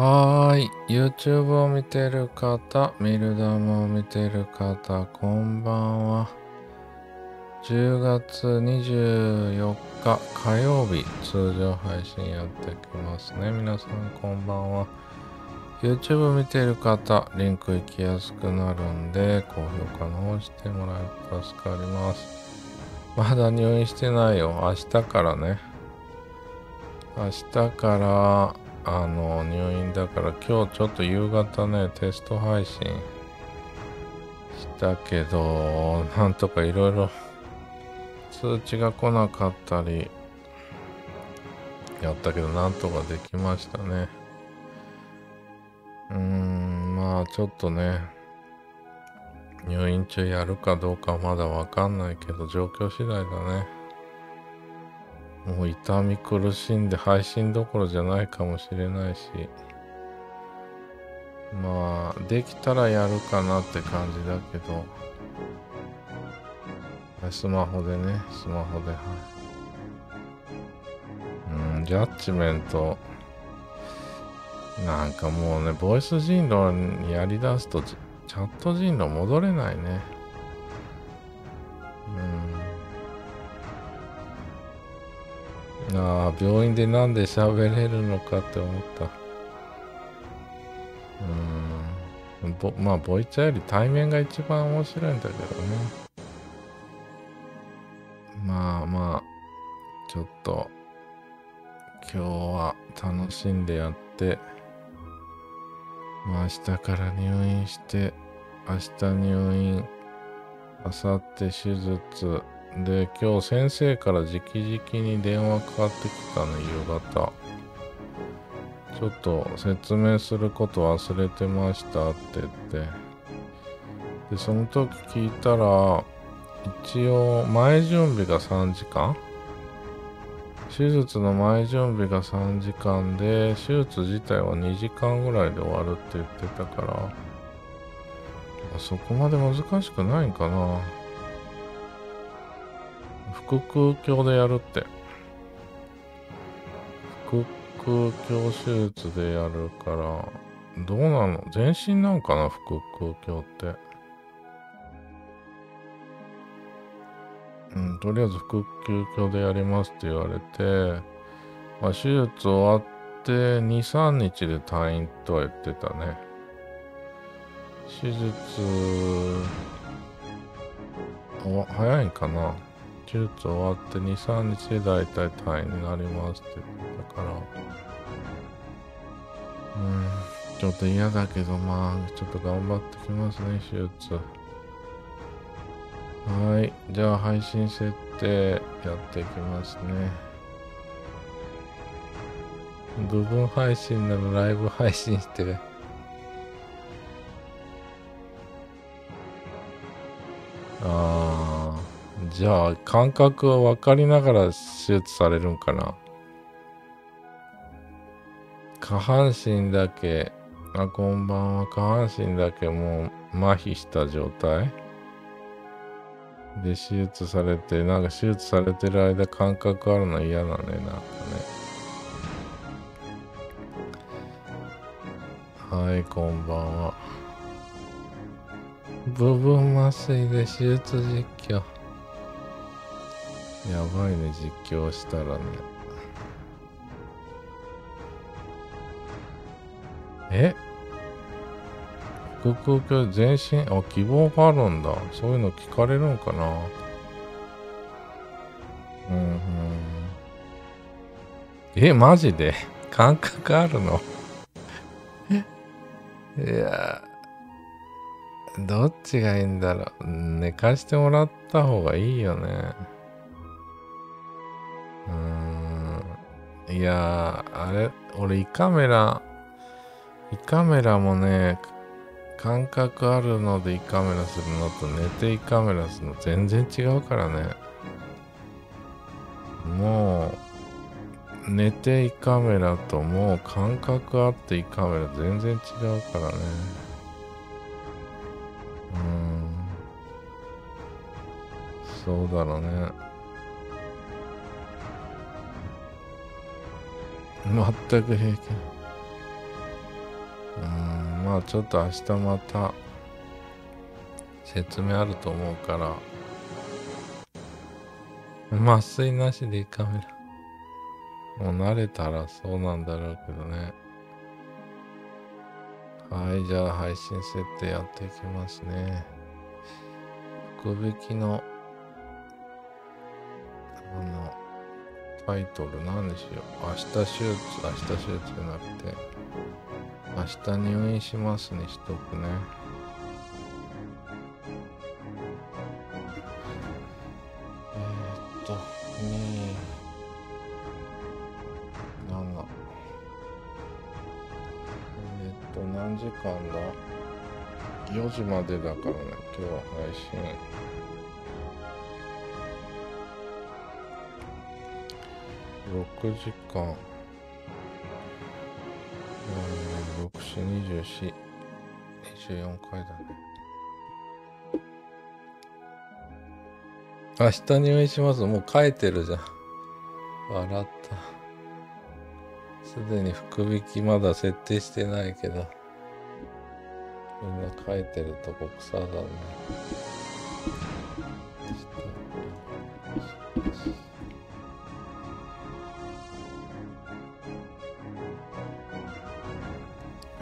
はーい。YouTube を見てる方、ミルダムを見てる方、こんばんは。10月24日火曜日、通常配信やってきますね。皆さんこんばんは。YouTube 見てる方、リンク行きやすくなるんで、高評価の方してもらえると助かります。まだ入院してないよ。明日からね。明日から、あの、入院だから今日ちょっと夕方ね、テスト配信したけど、なんとかいろいろ通知が来なかったり、やったけどなんとかできましたね。うーん、まあちょっとね、入院中やるかどうかはまだわかんないけど、状況次第だね。もう痛み苦しんで配信どころじゃないかもしれないし、まあ、できたらやるかなって感じだけど、スマホでね、スマホで、はい。うん、ジャッジメント、なんかもうね、ボイス人狼やりだすと、チャット人狼戻れないね。病院でなんで喋れるのかって思った。うん。ぼまあ、ボイチャより対面が一番面白いんだけどね。まあまあ、ちょっと、今日は楽しんでやって、まあ明日から入院して、明日入院、明後日手術、で、今日先生から直々に電話かかってきたね、夕方。ちょっと説明すること忘れてましたって言って。で、その時聞いたら、一応前準備が3時間手術の前準備が3時間で、手術自体は2時間ぐらいで終わるって言ってたから、そこまで難しくないんかな。腹腔鏡でやるって。腹腔鏡手術でやるから、どうなの全身なんかな腹腔鏡って。うん、とりあえず腹腔鏡でやりますって言われて、まあ、手術終わって2、3日で退院とは言ってたね。手術、は、早いかな手術終わって2、3日で大体退院になりますって言ってたから、うん、ちょっと嫌だけど、まあ、ちょっと頑張ってきますね、手術。はい。じゃあ、配信設定やっていきますね。部分配信ならライブ配信して、ああ。じゃあ、感覚は分かりながら手術されるんかな。下半身だけ、あ、こんばんは。下半身だけもう麻痺した状態で、手術されて、なんか手術されてる間感覚あるの嫌だね、なんかね。はい、こんばんは。部分麻酔で手術実況。やばいね実況したらねえ腹腔鏡全身あ希望があるんだそういうの聞かれるんかなうんうんえマジで 感覚あるの いやどっちがいいんだろう寝かしてもらった方がいいよね。うん。いやー、あれ、俺胃カメラ、胃カメラもね、感覚あるので胃カメラするのと寝て胃カメラするの全然違うからね。もう、寝て胃カメラともう感覚あって胃カメラ全然違うからね。うん。そうだろうね。全く平気。うん、まあちょっと明日また説明あると思うから、麻酔なしでいいカメラ。もう慣れたらそうなんだろうけどね。はい、じゃあ配信設定やっていきますね。福引きの、あの、タイトル何しよう。明日手術、明日手術じゃなくて、明日入院しますにしとくね。えっと、2、7。えっと、何時間だ ?4 時までだからね、今日は配信。6時間。6、4、24、24回だね。明日入院します。もう書いてるじゃん。笑った。すでに福引きまだ設定してないけど。みんな書いてるとこ草だね。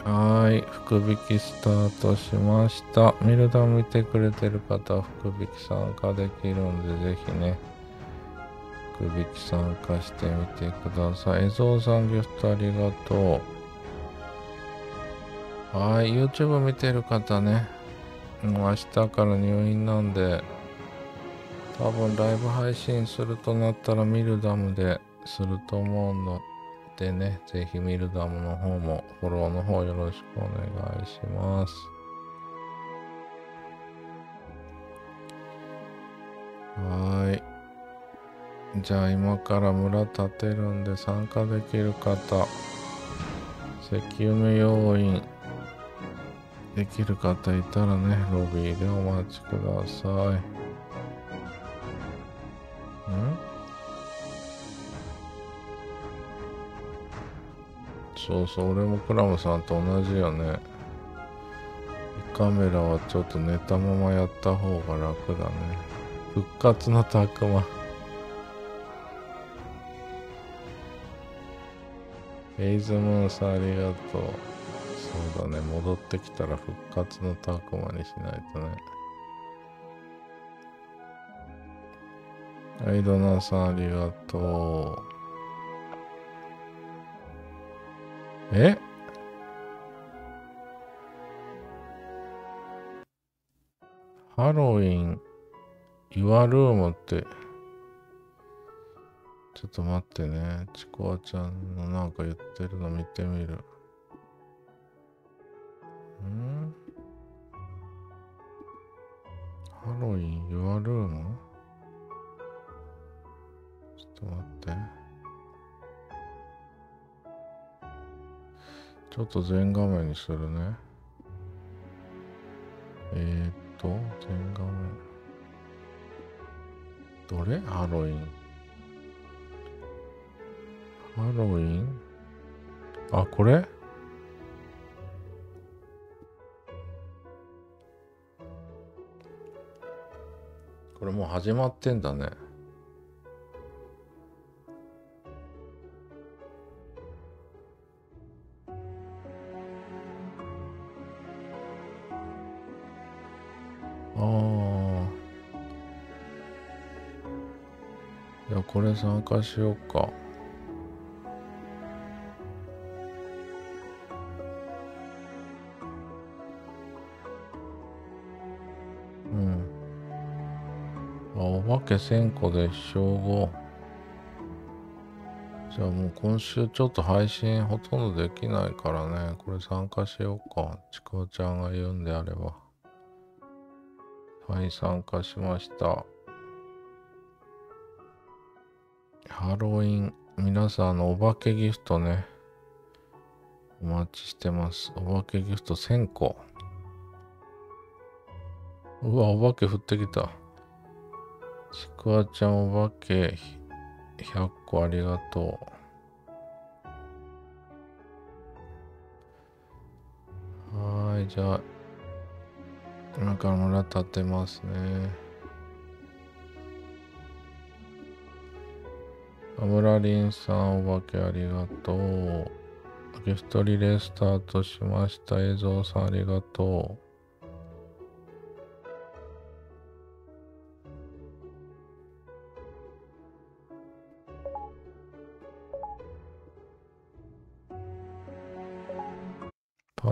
はい。福引きスタートしました。ミルダム見てくれてる方は福引き参加できるんで、ぜひね、福引き参加してみてください。エゾウさんギフトありがとう。はい。YouTube 見てる方ね、もう明日から入院なんで、多分ライブ配信するとなったらミルダムですると思うのてね、ぜひミルダムの方もフォローの方よろしくお願いします。はい。じゃあ今から村建てるんで参加できる方、石油要員、できる方いたらね、ロビーでお待ちください。んそうそう俺もクラムさんと同じよね胃カメラはちょっと寝たままやった方が楽だね復活のたくまエイズムーンさんありがとうそうだね戻ってきたら復活のたくまにしないとねはい、ドナーさんありがとう。えハロウィン、ユアルームって、ちょっと待ってね。ちコわちゃんのなんか言ってるの見てみる。んハロウィン、ユアルームちょっと待って。ちょっと全画面にするね。えー、っと、全画面。どれハロウィン。ハロウィンあ、これこれもう始まってんだね。ああ。いや、これ参加しようか。うん。あ、お化け1000個で称号。じゃあもう今週ちょっと配信ほとんどできないからね、これ参加しようか。ちくわちゃんが言うんであれば。はい、参加しました。ハロウィン、皆さんのお化けギフトね、お待ちしてます。お化けギフト1000個。うわ、お化け降ってきた。ちくわちゃんお化け100個ありがとう。はい、じゃあ。今からまだ立てますねアムラリンさんお化けありがとうゲストリレースタートしました映像さんありがとう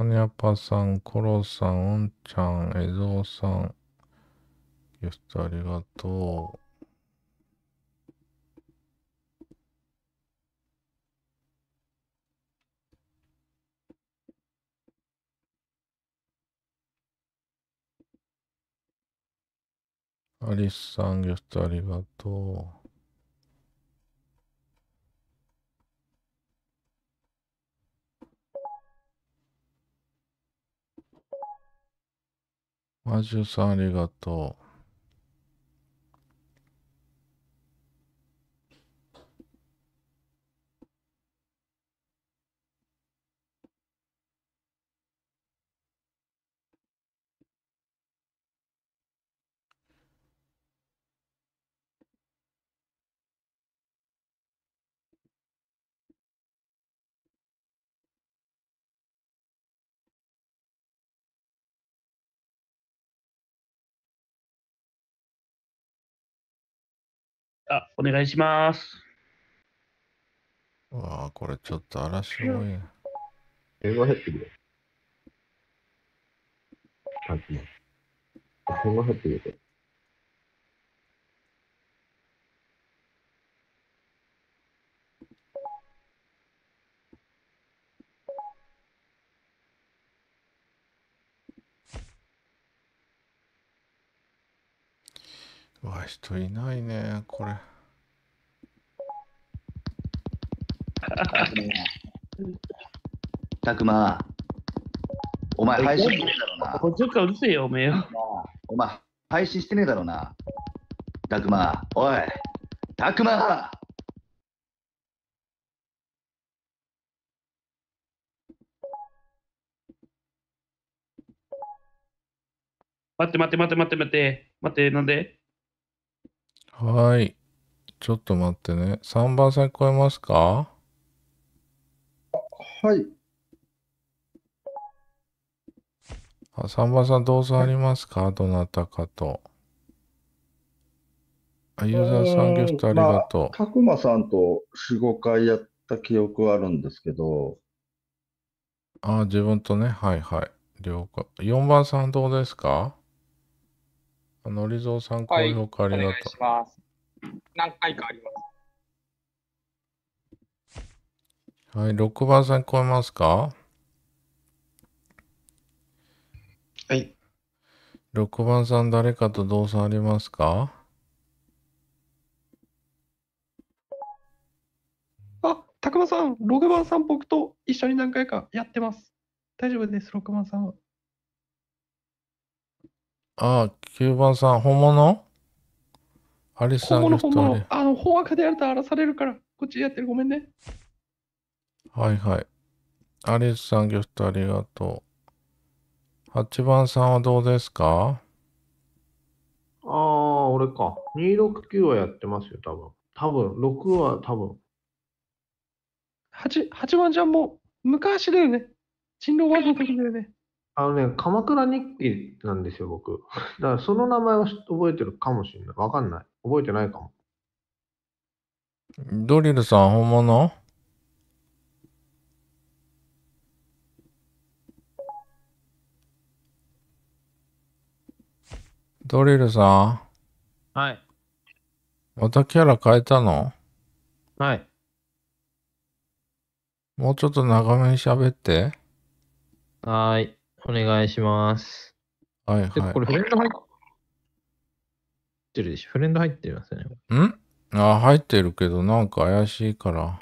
にゃぱさん、コロさん、おんちゃん、えぞうさん。ゲストありがとう。アリスさん、ゲストありがとう。マジュさんありがとう。あ、お願いします。わあ、これちょっと嵐多い。電話減ってくあ、電話ってくわ人いないねこれたくまお前配信してねえだろうなこっちかうるせえよおめえよお前配信してねえだろうなたくまおいたくま待って待って待って待って待って待ってなんではい。ちょっと待ってね。3番線聞こえますかはい。あ、3番さん動作ありますかどなたかと。あ、ユーザーさんギフトありがとう。まあ、角間さんと4、5回やった記憶はあるんですけど。あ、自分とね。はいはい。了解。4番さんどうですかのりぞうさん、高評価ありがとう。はい、お願いします。何回かあります。はい、6番さん聞こえますかはい。6番さん、誰かと動作ありますかあ、たくまさん、6番さん、僕と一緒に何回かやってます。大丈夫です、6番さんは。ああ、9番さん、本物アリスさん本物、本物。あの、本枠でやると荒らされるから、こっちやってる。ごめんね。はいはい。アリスさん、ギフトありがとう。8番さんはどうですかああ、俺か。269はやってますよ、多分。多分、6は多分。8, 8番ちゃんも昔だよね。人狼ワードの時だよね。あのね、鎌倉日記なんですよ、僕。だからその名前を覚えてるかもしれない。わかんない。覚えてないかも。ドリルさん、本物ドリルさんはい。またキャラ変えたのはい。もうちょっと長めに喋って。はーい。お願いします。はいはい。これフレンド入ってるでしょフレンド入ってますよね。んあ、入ってるけど、なんか怪しいから。は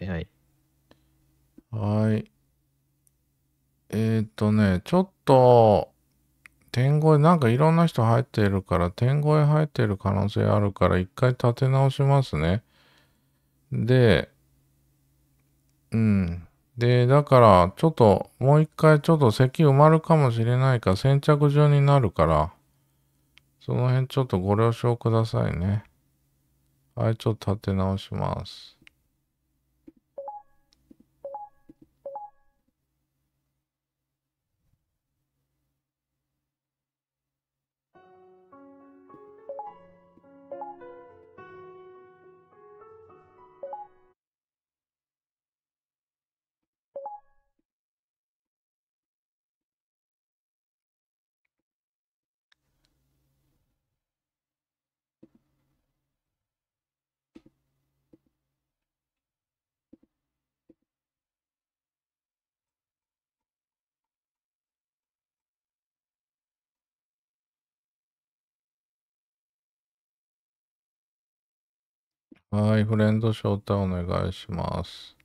いはい。はい。えっ、ー、とね、ちょっと、天声、なんかいろんな人入ってるから、天声入ってる可能性あるから、一回立て直しますね。で、うん。で、だから、ちょっと、もう一回ちょっと咳埋まるかもしれないか先着順になるから、その辺ちょっとご了承くださいね。はい、ちょっと立て直します。はい、フレンド招待お願いします。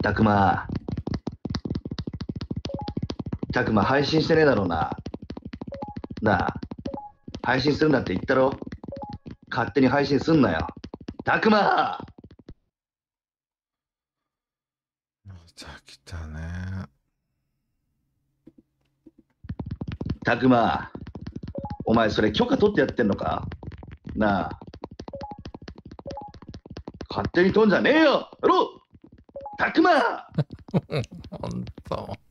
たくまたくま配信してねえだろうな。なあ、配信するなって言ったろ勝手に配信すんなよ。たくままた来たね。たくま、お前それ許可取ってやってんのかなあ。勝手に取んじゃねえよやろたくまほんと。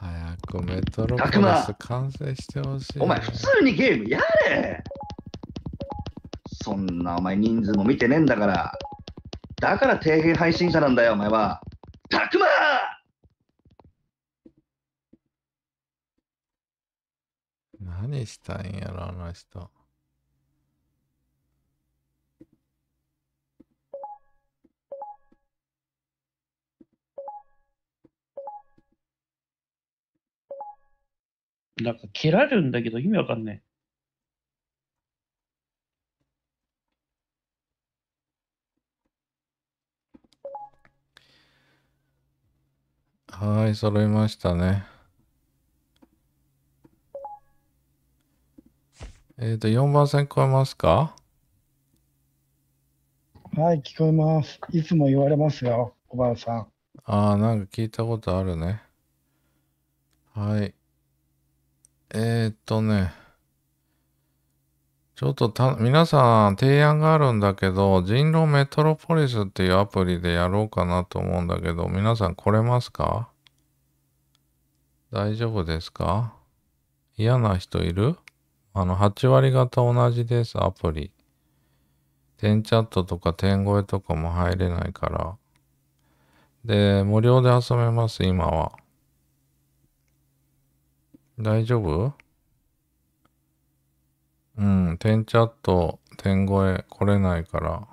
早くメトロプラス完成してほしい。お前、普通にゲームやれそんなお前人数も見てねえんだから。だから底辺配信者なんだよ、お前は。たくま何したいんやろ、あの人。なんか蹴られるんだけど意味わかんない。はい、揃いましたね。えっ、ー、と、4番線聞こえますかはい、聞こえます。いつも言われますよ、おばあさん。ああ、なんか聞いたことあるね。はい。えー、っとね、ちょっとた、皆さん提案があるんだけど、人狼メトロポリスっていうアプリでやろうかなと思うんだけど、皆さん来れますか大丈夫ですか嫌な人いるあの、8割方同じです、アプリ。点ンチャットとか点声とかも入れないから。で、無料で遊べます、今は。大丈夫うん、点チャット、点越え来れないから。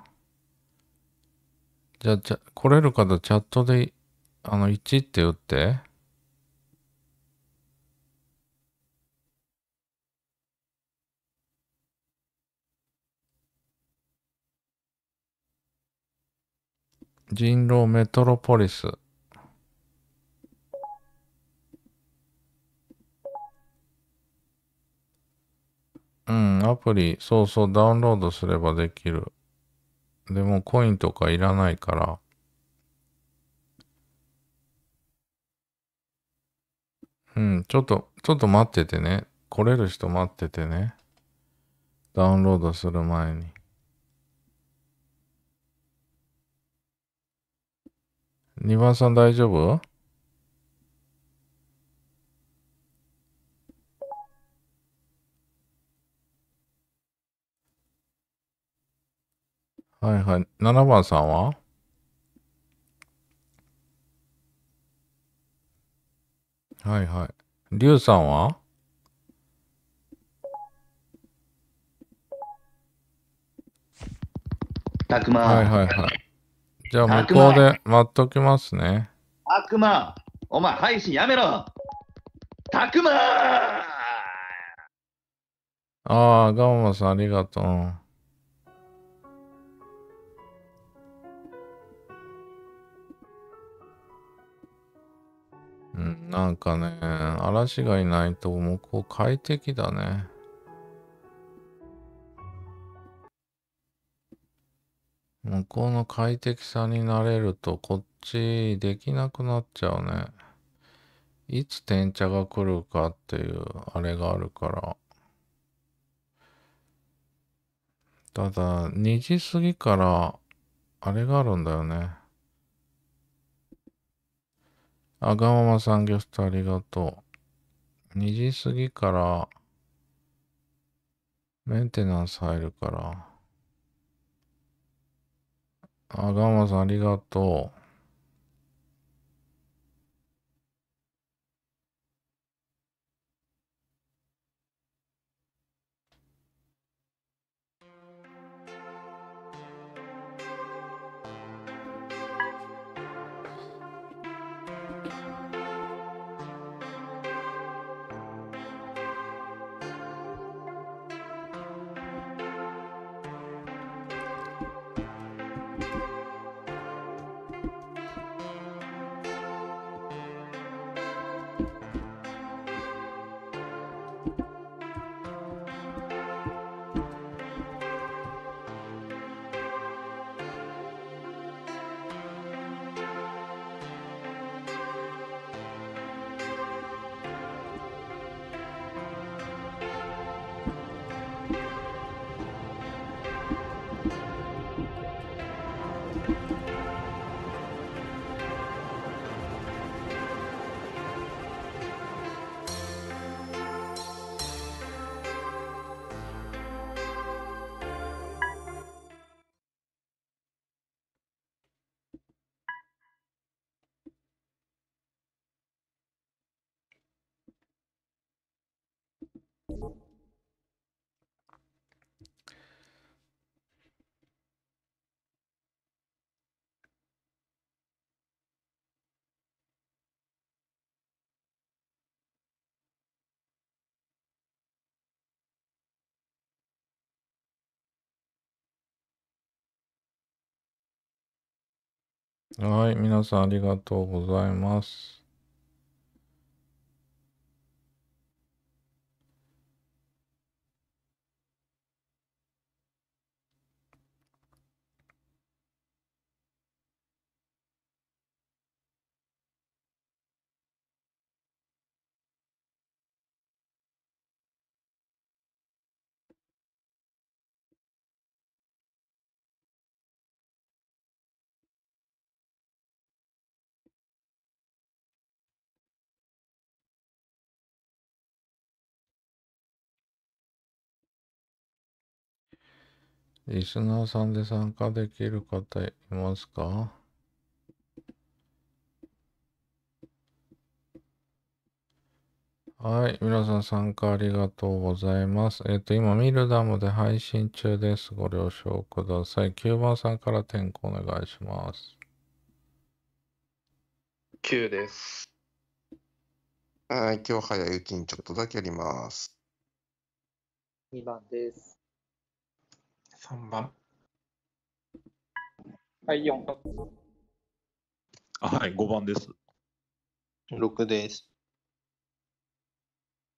じゃじゃ、来れる方チャットで、あの、1って打って。人狼メトロポリス。うん、アプリ、そうそう、ダウンロードすればできる。でも、コインとかいらないから。うん、ちょっと、ちょっと待っててね。来れる人待っててね。ダウンロードする前に。2番さん大丈夫はいはい。7番さんははいはい。りゅうさんはたくまはいはいはい。じゃあ向こうで待っときますね。悪魔お前配信やめろたくまああ、ガンマさんありがとう。うん、なんかね、嵐がいないと向こう快適だね。向こうの快適さになれるとこっちできなくなっちゃうね。いつ天茶が来るかっていうあれがあるから。ただ、2時過ぎからあれがあるんだよね。あがままさんゲストありがとう。2時過ぎからメンテナンス入るから。あがままさんありがとう。はい、皆さんありがとうございます。リスナーさんで参加できる方いますかはい。皆さん参加ありがとうございます。えっ、ー、と、今、ミルダムで配信中です。ご了承ください。9番さんから点呼お願いします。9です。はい。今日早いうちにちょっとだけやります。2番です。三番。はい、四番。あ、はい、五番です。六です。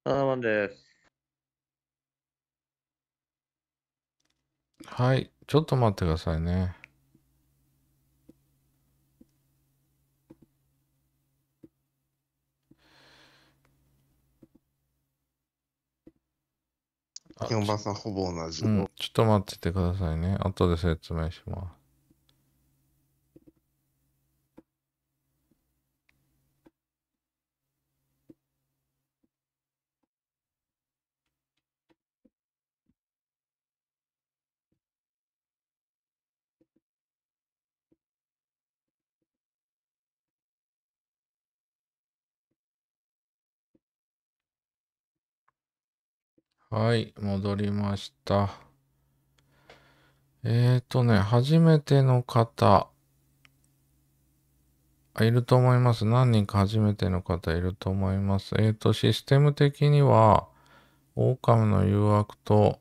七番です。はい、ちょっと待ってくださいね。4番さんほぼ同じ、うん。ちょっと待っててくださいね。後で説明します。はい、戻りました。えっ、ー、とね、初めての方、いると思います。何人か初めての方いると思います。えっ、ー、と、システム的には、オオカムの誘惑と、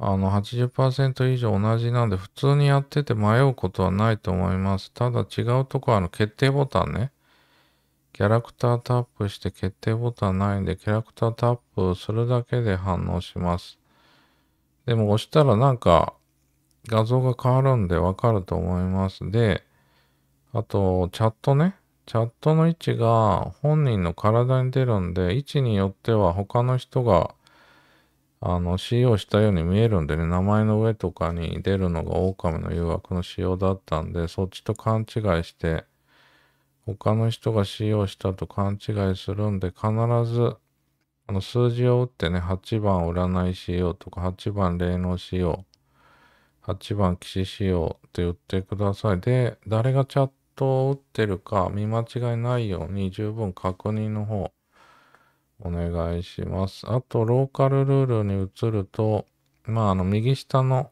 あの80%以上同じなんで普通にやってて迷うことはないと思います。ただ違うとこはあの決定ボタンね。キャラクタータップして決定ボタンないんで、キャラクタータップをするだけで反応します。でも押したらなんか画像が変わるんでわかると思います。で、あと、チャットね。チャットの位置が本人の体に出るんで、位置によっては他の人があの使用したように見えるんでね、名前の上とかに出るのが狼の誘惑の仕様だったんで、そっちと勘違いして、他の人が使用したと勘違いするんで、必ず、あの、数字を打ってね、8番占いしようとか、8番霊能しよう、8番騎士しようって言ってください。で、誰がチャットを打ってるか見間違いないように十分確認の方、お願いします。あと、ローカルルールに移ると、まあ、あの、右下の、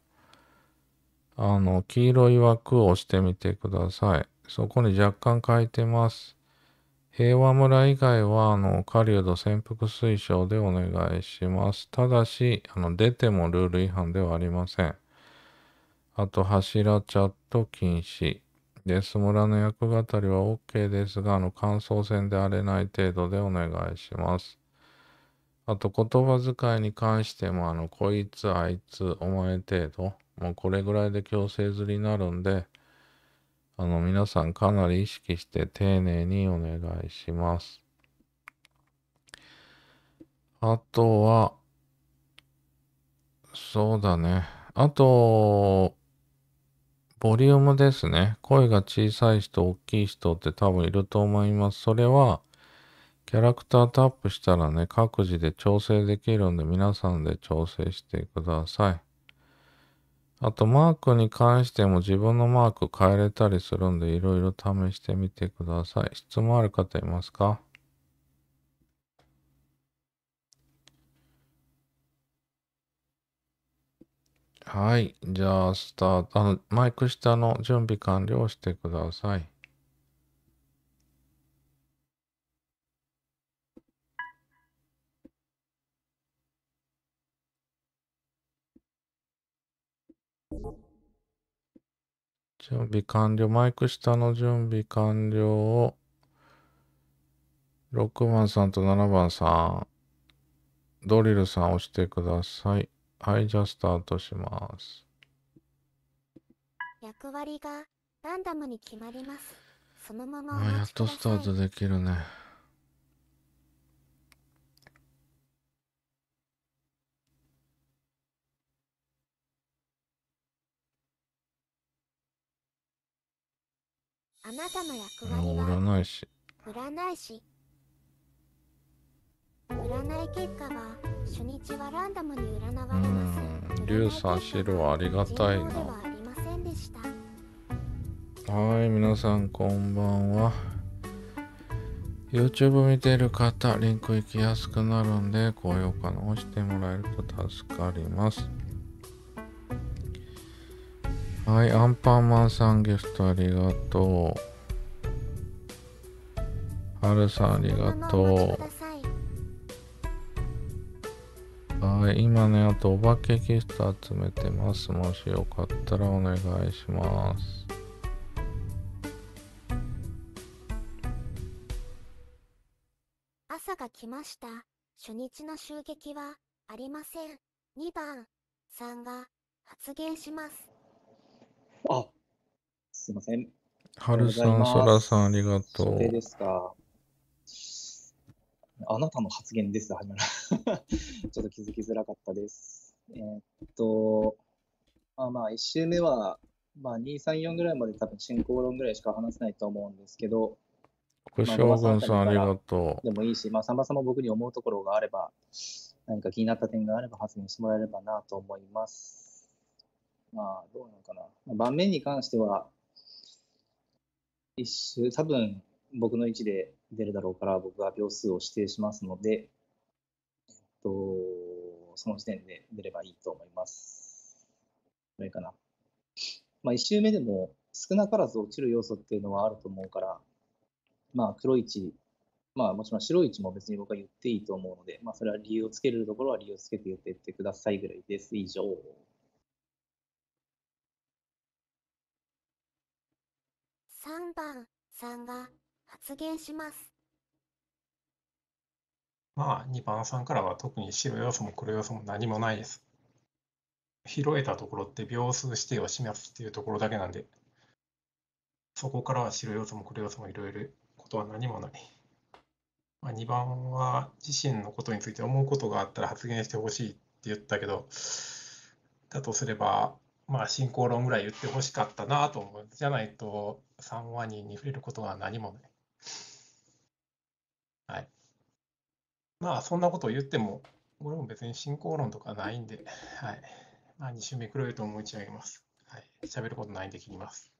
あの、黄色い枠を押してみてください。そこに若干書いてます。平和村以外は、あの、狩人潜伏推奨でお願いします。ただし、あの、出てもルール違反ではありません。あと、柱チャット禁止。デス村の役語りは OK ですが、あの、感想戦で荒れない程度でお願いします。あと、言葉遣いに関しても、あの、こいつ、あいつ、お前程度、もうこれぐらいで強制釣りになるんで、あの、皆さんかなり意識して丁寧にお願いします。あとは、そうだね。あと、ボリュームですね。声が小さい人、大きい人って多分いると思います。それは、キャラクタータップしたらね、各自で調整できるんで、皆さんで調整してください。あと、マークに関しても自分のマーク変えれたりするんで、いろいろ試してみてください。質問ある方いますかはい。じゃあ、スタート。あの、マイク下の準備完了してください。準備完了。マイク下の準備完了を、6番さんと7番さん、ドリルさん押してください。はい、じゃあスタートします。役割がランダムに決まります。そのままやっとスタートできるね。あなたの役割は占い師占い師占い結果は初日はランダムに占われますリュウさんシルはありがたいなはい皆さんこんばんは YouTube 見てる方リンク行きやすくなるんで高評価の押してもらえると助かりますはい、アンパンマンさんゲストありがとう。はるさんありがとう。はい、今ね、あとお化けゲスト集めてます。もしよかったらお願いします。朝が来ました。初日の襲撃はありません。2番さんが発言します。あ、すいません。はるさん、そらさん、ありがとう。ですか。あなたの発言です、始まる。ちょっと気づきづらかったです。えー、っと、まあまあ、1周目は、まあ、2、3、4ぐらいまで多分進行論ぐらいしか話せないと思うんですけど、福将軍さん、ありがとう。でもいいし、まあ、さんまさんも僕に思うところがあれば、何か気になった点があれば発言してもらえればなと思います。まあ、どうなのかな。盤面に関しては、一周、多分僕の位置で出るだろうから、僕は秒数を指定しますので、えっと、その時点で出ればいいと思います。これかな。まあ、1周目でも少なからず落ちる要素っていうのはあると思うから、まあ、黒位置、まあ、もちろん白位置も別に僕は言っていいと思うので、まあ、それは理由をつけるところは理由をつけて言ってってくださいぐらいです。以上。3番さんが発言します。まあ、2番さんからは特に白要素も黒要素も何もないです。拾えたところって秒数指定を示すっていうところだけなんで、そこからは白要素も黒要素もいろいろことは何もない。まあ、2番は自身のことについて思うことがあったら発言してほしいって言ったけど、だとすれば、まあ、進行論ぐらい言ってほしかったなと思う。じゃないと、三話人に触れることは何もない。はい。まあ、そんなことを言っても、俺も別に進行論とかないんで、はい。まあ、2週目黒いと思いち上げます。はい。喋ることないんで切ります。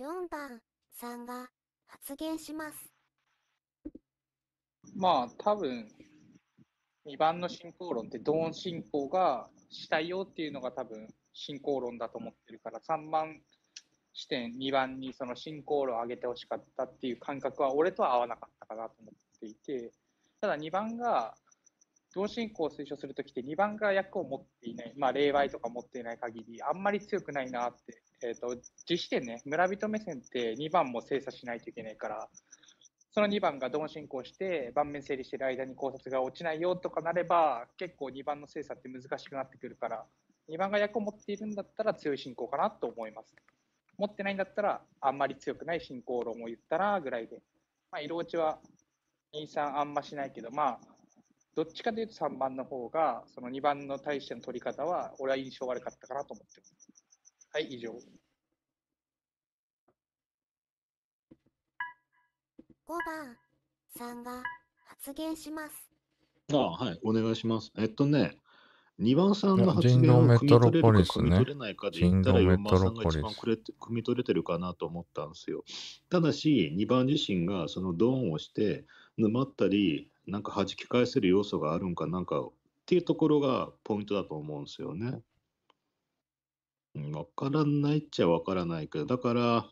4番さんが発言します。まあ多分2番の進行論ってドーン進行がしたいよっていうのが多分進行論だと思ってるから3番視点2番にその進行論を上げてほしかったっていう感覚は俺とは合わなかったかなと思っていてただ2番が同進行を推奨するときって2番が役を持っていない、まあ、霊媒とか持っていない限りあんまり強くないなって、えーと、自視点ね村人目線って2番も精査しないといけないからその2番がドン進行して盤面整理してる間に考察が落ちないよとかなれば結構2番の精査って難しくなってくるから2番が役を持っているんだったら強い進行かなと思います持ってないんだったらあんまり強くない進行論を言ったらぐらいで、まあ、色落ちは23あんましないけどまあどっちかというと3番の方がその2番の対しての取り方は俺は印象悪かったかなと思ってますはい以上5番さんが発言します。ああはい、お願いします。えっとね、2番さんの発言を組み取れるか組み取れないかで言ったら4番さんが一番くれ組み取れてるかなと思ったんですよ。ただし2番自身がそのドーンをして沼ったりなんか弾き返せる要素があるんかなんかっていうところがポイントだと思うんですよね。わからないっちゃわからないけどだから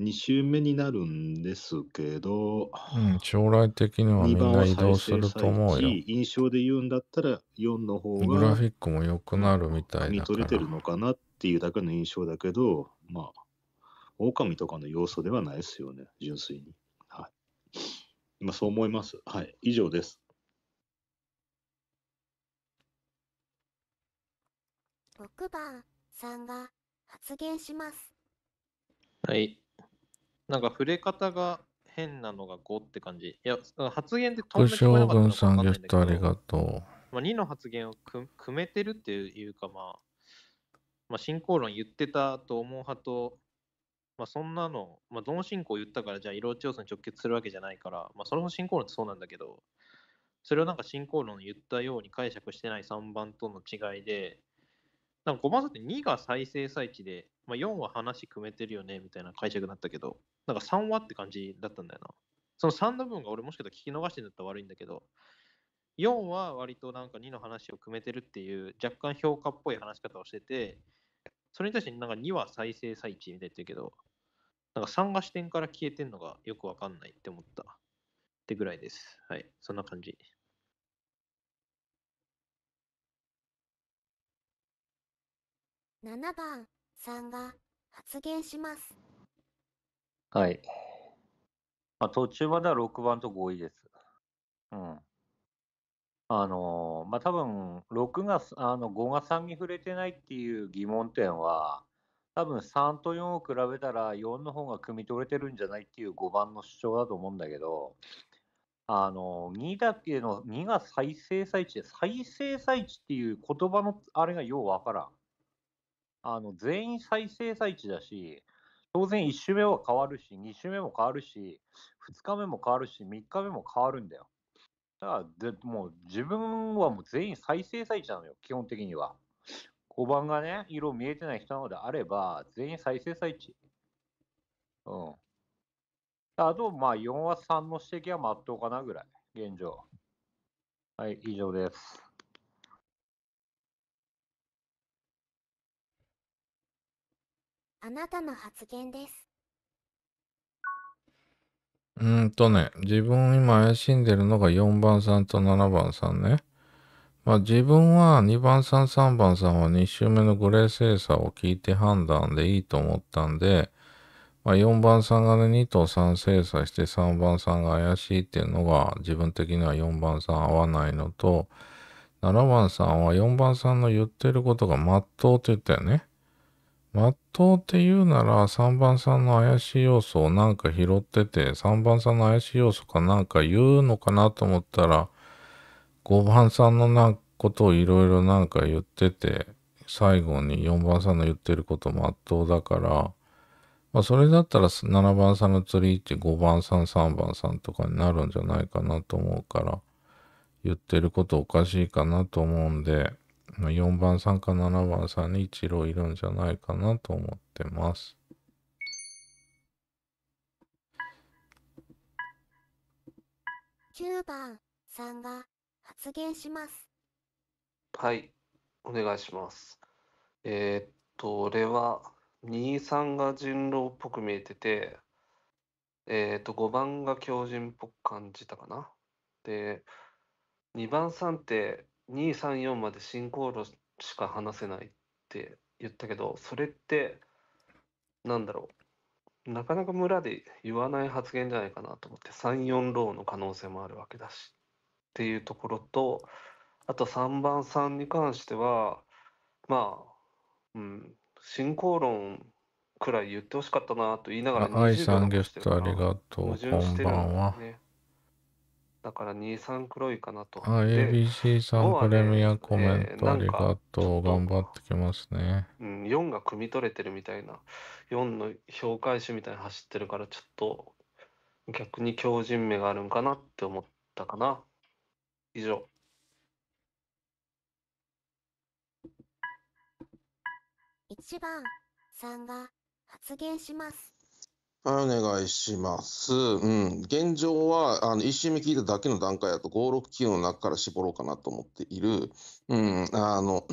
2週目になるんですけど、うん、将来的にはみん番な移動すると思うよ。印象で言うんだったら4の方グラフィックも良くなるみたい見取とれてるのかなっていうだけの印象だけど、まあ、狼とかの要素ではないですよね、純粋に。はい。まあ、そう思います。はい。以上です。6番さんが発言します。はい。なんか触れ方が変なのが5って感じ。いや、発言でっのかかんないんありがとう。まあ、2の発言をく組めてるっていうか、まあ、まあ、進行論言ってたと思う派と、まあ、そんなの、まあ、どの進行言ったから、じゃあ、色調査に直結するわけじゃないから、まあ、それも進行論ってそうなんだけど、それをなんか進行論言ったように解釈してない3番との違いで、なんか5番さって2が再生再起で、まあ、4は話組めてるよねみたいな解釈だったけど、なんか3はって感じだったんだよな。その3の部分が俺もしかしたら聞き逃してんだったら悪いんだけど、4は割となんか2の話を組めてるっていう若干評価っぽい話し方をしてて、それに対してなんか2は再生再起みたいってうけど、なんか3が視点から消えてんのがよくわかんないって思ったってぐらいです。はい、そんな感じ。7番さんが発言します。はい。まあ、途中までは6番と合意です。うん。あのまあ、多分6があの5が3に触れてないっていう疑問点は多分3と4を比べたら4の方が汲み取れてるんじゃないっていう5番の主張だと思うんだけどあの2だけの2が再生最地で再生最地っていう言葉のあれがようわからん。あの全員再生産地だし、当然1周目は変わるし、2週目も変わるし、2日目も変わるし、3日目も変わるんだよ。だからで、もう自分はもう全員再生産地なのよ、基本的には。5番がね、色見えてない人なのであれば、全員再生産地。うん。あと、まあ、4は3の指摘はまっとうかなぐらい、現状。はい、以上です。あなたの発言です。うんとね、自分今怪しんでるのが4番さんと7番さんね。まあ自分は2番さん、3番さんは2周目のグレー精査を聞いて判断でいいと思ったんで、まあ、4番さんがね、2と3精査して3番さんが怪しいっていうのが自分的には4番さん合わないのと、7番さんは4番さんの言ってることが真っ当て言ったよね。まっとうって言うなら、3番さんの怪しい要素をなんか拾ってて、3番さんの怪しい要素かなんか言うのかなと思ったら、5番さんのなことをいろいろなんか言ってて、最後に4番さんの言ってることまっとうだから、まあ、それだったら7番さんの釣り位置5番さん3番さんとかになるんじゃないかなと思うから、言ってることおかしいかなと思うんで、まあ、4番さんか7番さんに一郎いるんじゃないかなと思ってます。9番さんが発言します。はい、お願いします。えー、っと、俺は2、三が人狼っぽく見えてて、えー、っと、5番が狂人っぽく感じたかな。で、2番さんって234まで進行路しか話せないって言ったけどそれってなんだろうなかなか村で言わない発言じゃないかなと思って34ローの可能性もあるわけだしっていうところとあと3番さんに関してはまあうん進行論くらい言ってほしかったなと言いながら、はい、サンゲストありがとう、こんばんは。ねだから2、3黒いかなと。あ、ABC さん、プレミアコメントありがとう。頑張ってきますね。うん、4が汲み取れてるみたいな、4の評価種みたいに走ってるから、ちょっと逆に強靭目があるんかなって思ったかな。以上。1番さんが発言します。はい、お願いします。うん。現状は、あの、一周目聞いただけの段階だと、5、6、9の中から絞ろうかなと思っている。うん。あの、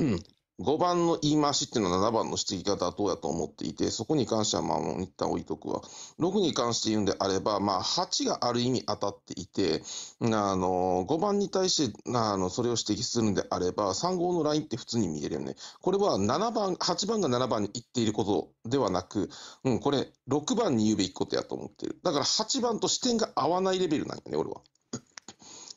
5番の言い回しっていうのは7番の質疑が妥当やと思っていて、そこに関してはまあもう一旦置いとくわ。6に関して言うんであれば、まあ8がある意味当たっていて、あの、5番に対して、あの、それを指摘するんであれば、3号のラインって普通に見えるよね。これは7番、8番が7番に言っていることではなく、うん、これ6番に言うべきことやと思ってる。だから8番と視点が合わないレベルなんよね、俺は。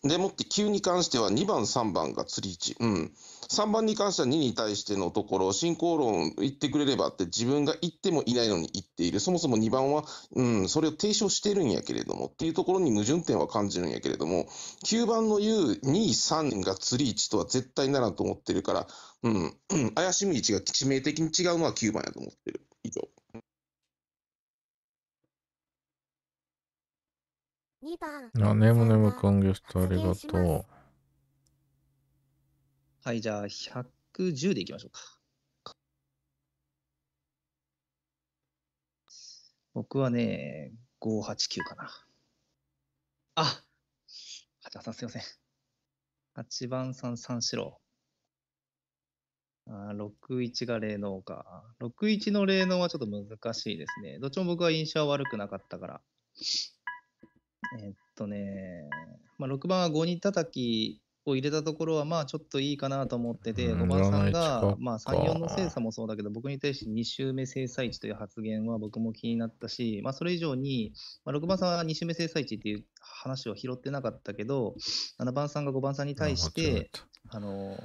でもって9に関しては2番、3番が釣り位置。うん。3番に関しては2に対してのところ、進行論言ってくれればって自分が言ってもいないのに言っている。そもそも2番は、うん、それを提唱してるんやけれども、っていうところに矛盾点は感じるんやけれども、9番の言う2、3が釣り位置とは絶対ならんと思ってるから、うん、怪しむ位置が致命的に違うのは9番やと思ってる。以上。2番あ、ネムネム歓迎してありがとう。はい、じゃあ110でいきましょうか。僕はね、589かな。あ八番さんすいません。8番さん三四郎。あ61が霊能か。61の霊能はちょっと難しいですね。どっちも僕は印象は悪くなかったから。えっとね、まあ、6番は5人叩きを入れたところはまあちょっといいかなと思ってて、5番さんが、まあ、3、4の精査もそうだけど、僕に対して2周目精裁値という発言は僕も気になったし、まあ、それ以上に、まあ、6番さんは2周目精査値っていう話を拾ってなかったけど、7番さんが5番さんに対して、あの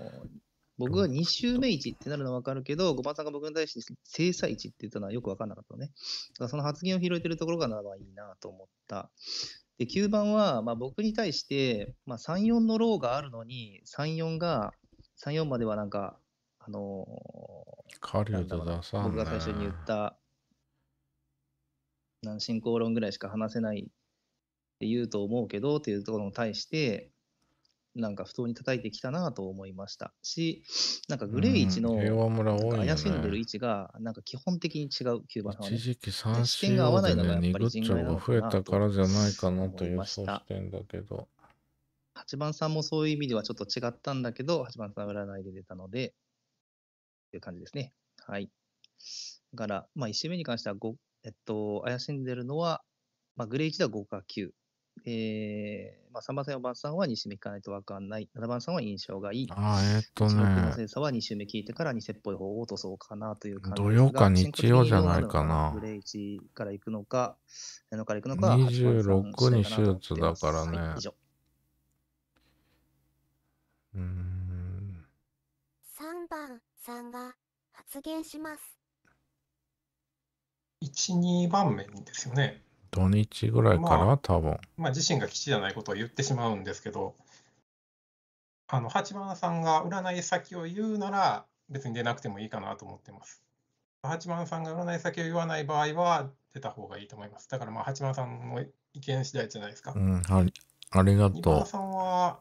僕は2周目1ってなるのは分かるけど、5番さんが僕に対して制裁値って言ったのはよく分かんなかったね。だからその発言を拾えてるところが7番いいなと思った。で9番は、まあ、僕に対して、まあ、3、4のローがあるのに、3、4が、3、4まではなんか、あのー、さん、ね、僕が最初に言った、南進行論ぐらいしか話せないって言うと思うけどっていうところに対して、なんか不当に叩いてきたなと思いましたし、なんかグレー1の、怪しんでる位置が、なんか基本的に違うキューバの、ね、一時期3点が合わないのがやっぱり人外が増えたからじゃないかなと予想してんだけど。8番さんもそういう意味ではちょっと違ったんだけど、8番さん占いで出たので、という感じですね。はい。だから、まあ、1周目に関しては、えっと、怪しんでるのは、まあ、グレー1では5か9。えーまあ、3番さん、4番さんは2周目聞かないと分かんない、7番さんは印象がいい、あえっとね、の精査は2周目聞いてから偽っぽい方を落とそうかなという感じ土曜か日曜じゃないかな。グレー1から行くのか、7から行くのか、26に手術だからね。はい、以上うん3番さんが発言します。1、2番目ですよね。土日ぐらいかな、まあ、多分まあ自身が基地じゃないことを言ってしまうんですけど、あの八幡さんが占い先を言うなら、別に出なくてもいいかなと思ってます。八幡さんが占い先を言わない場合は、出た方がいいと思います。だから、まあ、八幡さんの意見次第じゃないですか。うん、はい。ありがとう。八幡さんは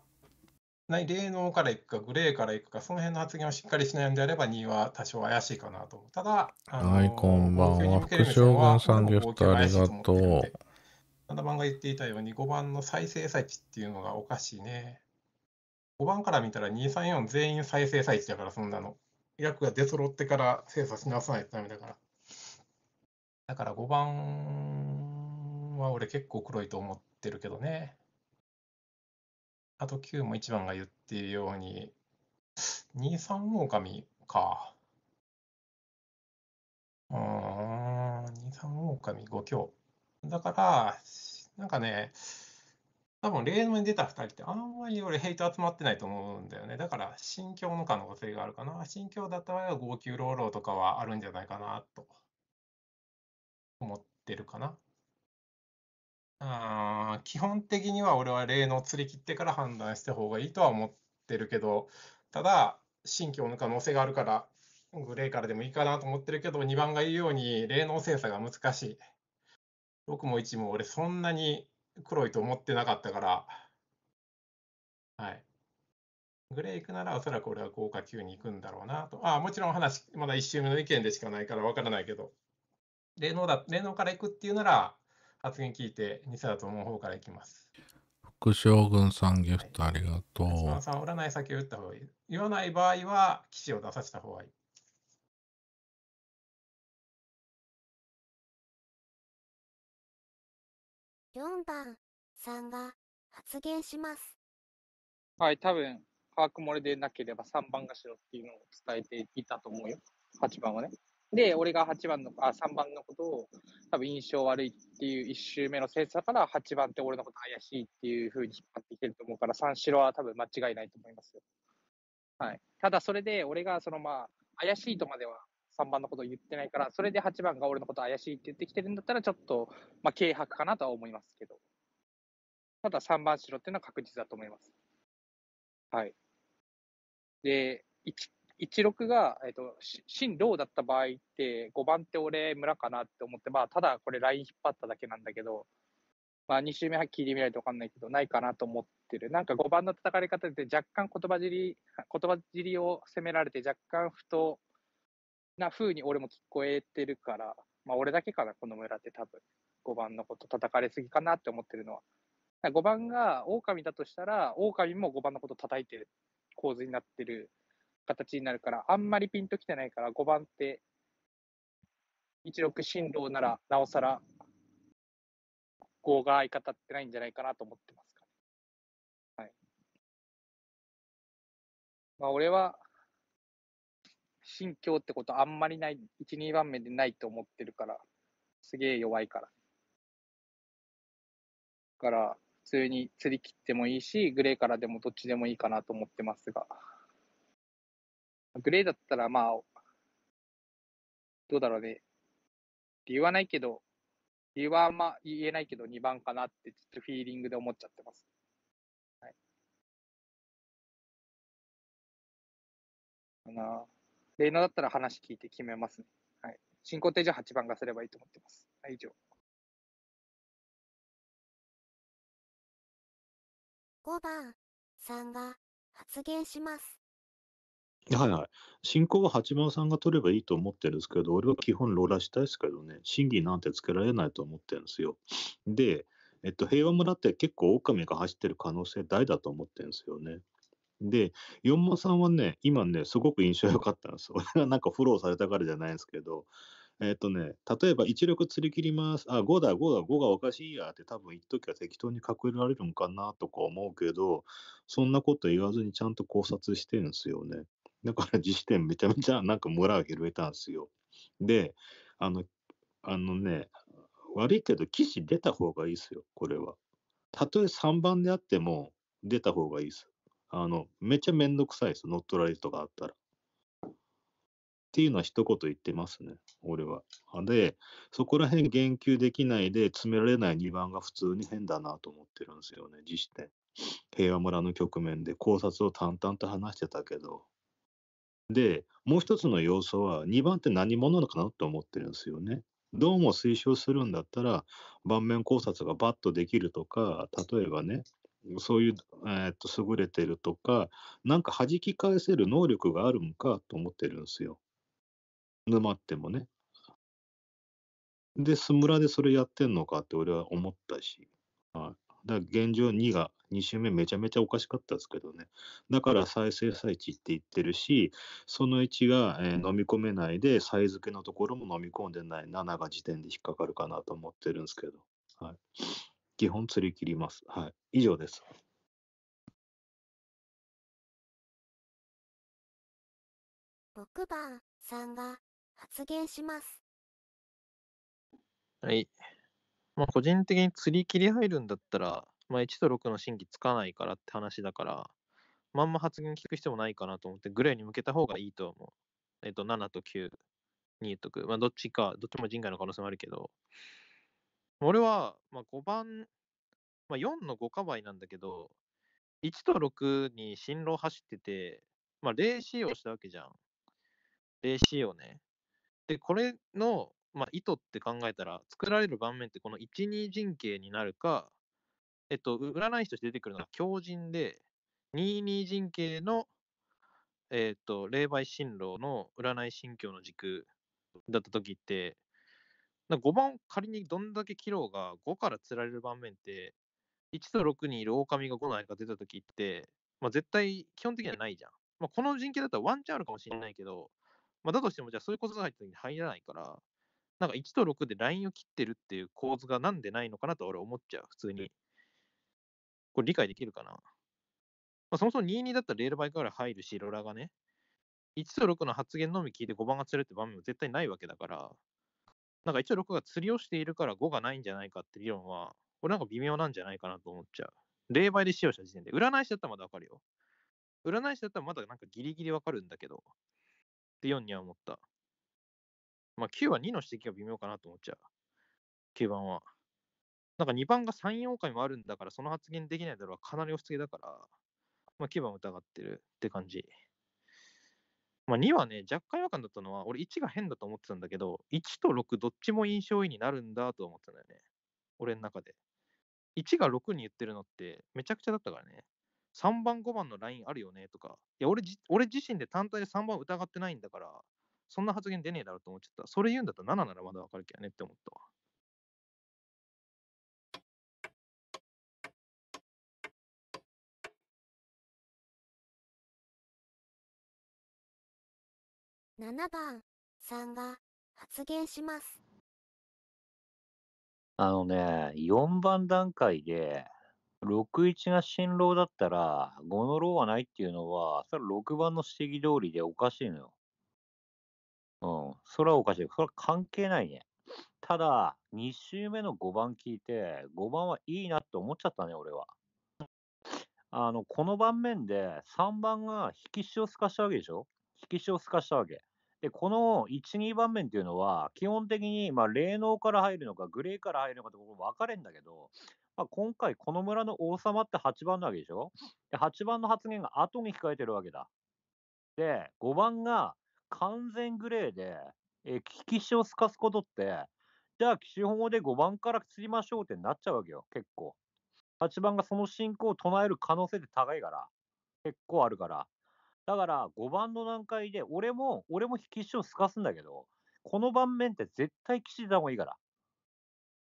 例の霊能からいくか、グレーからいくか、その辺の発言をしっかりしないのであれば、2は多少怪しいかなと思う。ただ、はい、こんばんは。副将軍さんギフトありがとう。7番が言っていたように、5番の再生再値っていうのがおかしいね。5番から見たら234全員再生再値だから、そんなの。役が出揃ってから精査し直さないとダメだから。だから5番は俺結構黒いと思ってるけどね。あと9も1番が言っているように、2、3狼か。うーん、2、3狼5強。だから、なんかね、多分例のに出た2人ってあんまり俺ヘイト集まってないと思うんだよね。だから心境の可能性があるかな。心境だった場合は号泣ローローとかはあるんじゃないかなと思ってるかな。あ基本的には俺は霊能釣り切ってから判断した方がいいとは思ってるけど、ただ、信教の可能性があるから、グレーからでもいいかなと思ってるけど、2番が言うように、霊能精査が難しい。6も1も俺、そんなに黒いと思ってなかったから、はい。グレー行くなら、おそらく俺は5か9に行くんだろうなと。ああ、もちろん話、まだ1周目の意見でしかないから分からないけど、霊能だ、霊能から行くっていうなら、発言聞いて、西田だと思う方からいきます。副将軍さんギフトありがとう。はい、さん占い先を打った方がいい。言わない場合は、騎士を出させた方がいい。4番さんが発言します。はい、多分把握漏れでなければ3番がしろっていうのを伝えていたと思うよ、8番はね。で、俺が8番の、あ、3番のことを、多分印象悪いっていう1周目のスだから8番って俺のこと怪しいっていうふうに引っ張ってきてると思うから、三四郎は多分間違いないと思いますよ。はい。ただそれで俺がそのまあ、怪しいとまでは3番のことを言ってないから、それで8番が俺のこと怪しいって言ってきてるんだったら、ちょっと、まあ、軽薄かなとは思いますけど。ただ3番四郎っていうのは確実だと思います。はい。で、1 16が、えっと、進路だった場合って、5番って俺、村かなって思って、まあ、ただこれ、ライン引っ張っただけなんだけど、まあ、2周目は聞いてみないと分かんないけど、ないかなと思ってる。なんか5番のかれ方で若干言葉尻、言葉尻を攻められて、若干不当な風に俺も聞こえてるから、まあ、俺だけかな、この村って多分。5番のこと叩かれすぎかなって思ってるのは。5番が狼だとしたら、狼も5番のこと叩いてる構図になってる形になるから、あんまりピンときてないから、5番って、16進路なら、なおさら、5が相方ってないんじゃないかなと思ってますか、はい。まあ、俺は、心境ってことあんまりない、1、2番目でないと思ってるから、すげえ弱いから。から、普通に釣り切ってもいいし、グレーからでもどっちでもいいかなと思ってますが。グレーだったら、まあ、どうだろうね。理由はないけど、理由はあんま言えないけど、2番かなって、ちょっとフィーリングで思っちゃってます。はい。かな。レイナだったら話聞いて決めますね。はい。進行手順8番がすればいいと思ってます。はい、以上。5番さんが発言します。はいはい。進行は八幡さんが取ればいいと思ってるんですけど、俺は基本ローラーしたいですけどね、審議なんてつけられないと思ってるんですよ。で、えっと、平和村って結構狼が走ってる可能性大だと思ってるんですよね。で、四馬さんはね、今ね、すごく印象良かったんです。俺がなんかフォローされたからじゃないんですけど、えっ、とね、例えば一力釣り切ります、あ、5だ、5だ、5がおかしいやって多分言っときは適当に隠れられるんかなとか思うけど、そんなこと言わずにちゃんと考察してるんですよね。だから自主点めちゃめちゃなんかもらう広げたんですよ。で、あの、あのね、悪いけど、棋士出た方がいいですよ、これは。たとえ3番であっても、出た方がいいです。あの、めちゃめんどくさいです、乗っ取られるとかあったら。っていうのは一言言ってますね、俺は。で、そこら辺言及できないで、詰められない2番が普通に変だなと思ってるんですよね、自主点。平和村の局面で考察を淡々と話してたけど、で、もう一つの要素は、2番って何者なのかなと思ってるんですよね。どうも推奨するんだったら、盤面考察がバッとできるとか、例えばね、そういう、えー、っと優れてるとか、なんか弾き返せる能力があるんかと思ってるんですよ。沼ってもね。で、スムラでそれやってんのかって俺は思ったし。はいだから現状2が、2周目めちゃめちゃおかしかったですけどね。だから再生再地って言ってるし、その1が、えー、飲み込めないで、再付けのところも飲み込んでない7が時点で引っかかるかなと思ってるんですけど。はい。基本釣り切ります。はい。以上です。6番さんが発言します。はい。まあ、個人的に釣り切り入るんだったら、まあ、1と6の新規つかないからって話だから、まんま発言聞く必要もないかなと思って、グレーに向けた方がいいと思う。えっ、と、7と9に言っとく。まあ、どっちか、どっちも人外の可能性もあるけど、俺は、まあ、5番、まあ、4の5カバイなんだけど、1と6に進路を走ってて、まあ、0C をしたわけじゃん。0C をね。で、これの、まあ、意図って考えたら、作られる盤面ってこの1、2陣形になるか、えっと、占い師として出てくるのが強靭で、2、2陣形の、えっと、霊媒進路の占い心境の軸だった時って、5番仮にどんだけ切ろうが5から釣られる盤面って、1と6にいる狼が5の間が出た時って、まあ、絶対基本的にはないじゃん。まあ、この陣形だったらワンチャンあるかもしれないけど、まあ、だとしてもじゃあそういうことが入った時に入らないから、なんか1と6でラインを切ってるっていう構図がなんでないのかなと俺思っちゃう、普通に。これ理解できるかな。まあ、そもそも22だったらレールバイクから入るし、ロラがね、1と6の発言のみ聞いて5番が釣るって場面も絶対ないわけだから、なんか1と6が釣りをしているから5がないんじゃないかって理論は、これなんか微妙なんじゃないかなと思っちゃう。霊媒で使用した時点で。占い師だったらまだわかるよ。占い師だったらまだなんかギリギリわかるんだけど、って4には思った。まあ、9は2の指摘が微妙かなと思っちゃう。9番は。なんか2番が3、4回もあるんだから、その発言できないだろうかなりおし付だから、まあ、9番疑ってるって感じ。まあ、2はね、若干違和感だったのは、俺1が変だと思ってたんだけど、1と6どっちも印象いいになるんだと思ってたんだよね。俺の中で。1が6に言ってるのってめちゃくちゃだったからね。3番、5番のラインあるよねとか。いや俺、俺自身で単体で3番疑ってないんだから、そんな発言出ねえだろうと思っちゃった。それ言うんだったら7ならまだわかるけどねって思ったわ。7番さんが発言します。あのね、4番段階で、61が新郎だったら、5のロはないっていうのは、それ6番の指摘通りでおかしいのよ。うん、それはおかしい。それは関係ないね。ただ、2周目の5番聞いて、5番はいいなって思っちゃったね、俺は。あの、この盤面で3番が引き手をすかしたわけでしょ引き手をすかしたわけ。で、この1、2番面っていうのは、基本的に、まあ、霊能から入るのか、グレーから入るのかってこ分かれんだけど、まあ、今回、この村の王様って8番なわけでしょで、8番の発言が後に控えてるわけだ。で、5番が完全グレーで、えー、き手をすかすことって、じゃあ、基本で5番から釣りましょうってなっちゃうわけよ、結構。8番がその進行を唱える可能性って高いから、結構あるから。だから、5番の段階で、俺も、俺も引き手をすかすんだけど、この盤面って絶対騎士た方がいいから。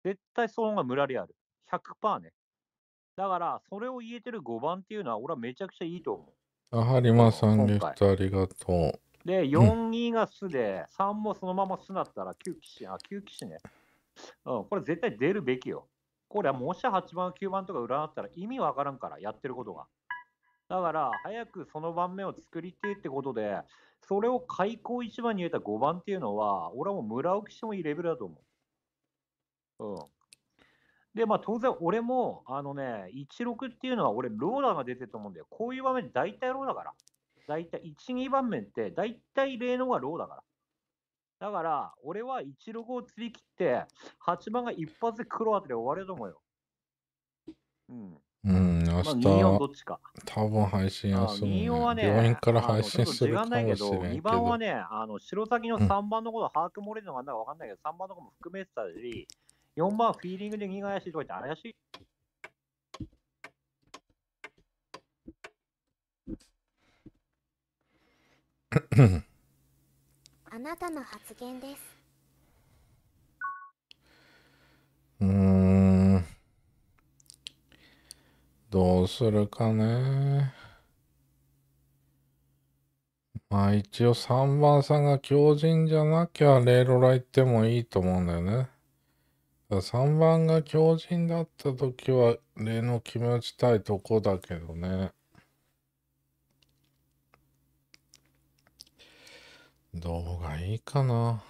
絶対その方がムラリある。100%ね。だから、それを言えてる5番っていうのは、俺はめちゃくちゃいいと思う。あはりまさん、ギトありがとう。で、4位が巣で、3もそのまま巣なったら9騎士、あ、9騎士ね。うん、これ絶対出るべきよ。これはもし8番、9番とか占ったら意味わからんから、やってることが。だから、早くその盤面を作りてってことで、それを開口1番に入れた5番っていうのは、俺はもう村尾騎士もいいレベルだと思う。うん。で、まあ当然俺も、あのね、16っていうのは俺、ローラーが出てると思うんだよ。こういう場面、大体ローだから。大体1、2番目って大体例のがローだから。だから、俺は1、6を釣り切って、8番が一発で黒当てで終わると思うよ。うん。うん、明日、まあ、24どっちか。多分配信休む、ね。はね、病院から配信するかもしれないけど、2番はね、あの、白崎の3番のこと把握漏れるのがなんかわかんないけど、うん、3番のことも含めてたし、4番フィーリングで逃がしといて怪しい。あなたの発言ですうんどうするかねまあ一応3番さんが強靭じゃなきゃレーロラ行ってもいいと思うんだよね3番が強靭だった時は例の決め打ちたいとこだけどねどうがいいかな。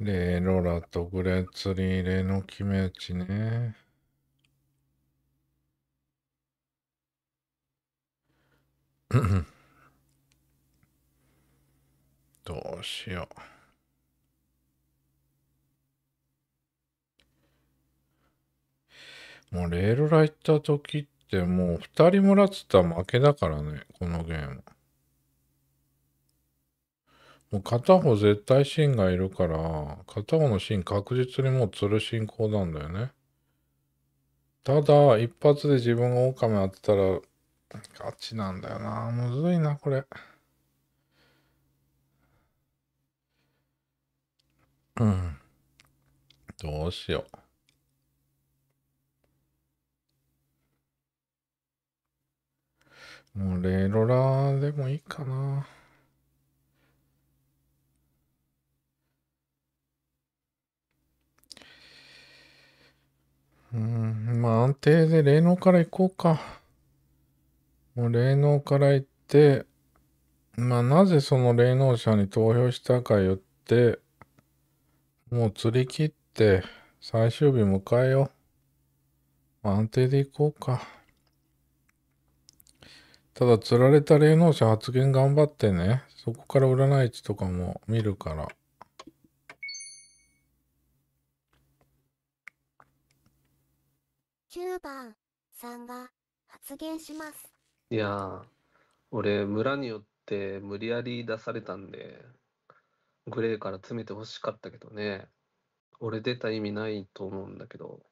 レロラとグレッツリー、レの決め打ちね。どうしよう。もうレールラ行った時ってもう2人もらってたら負けだからね、このゲーム。もう片方絶対シンがいるから、片方のシン確実にもう吊る進行なんだよね。ただ、一発で自分が狼当てたら、勝ちなんだよな。むずいな、これ。うん。どうしよう。もうレロラでもいいかな。うん、まあ安定で霊能から行こうか。もう霊能から行って、まあなぜその霊能者に投票したか言って、もう釣り切って最終日迎えよう。まあ、安定で行こうか。ただ、釣られた霊能者発言頑張ってね。そこから占い師とかも見るから。9番さんが発言します。いやー、俺、村によって無理やり出されたんで、グレーから詰めてほしかったけどね。俺出た意味ないと思うんだけど。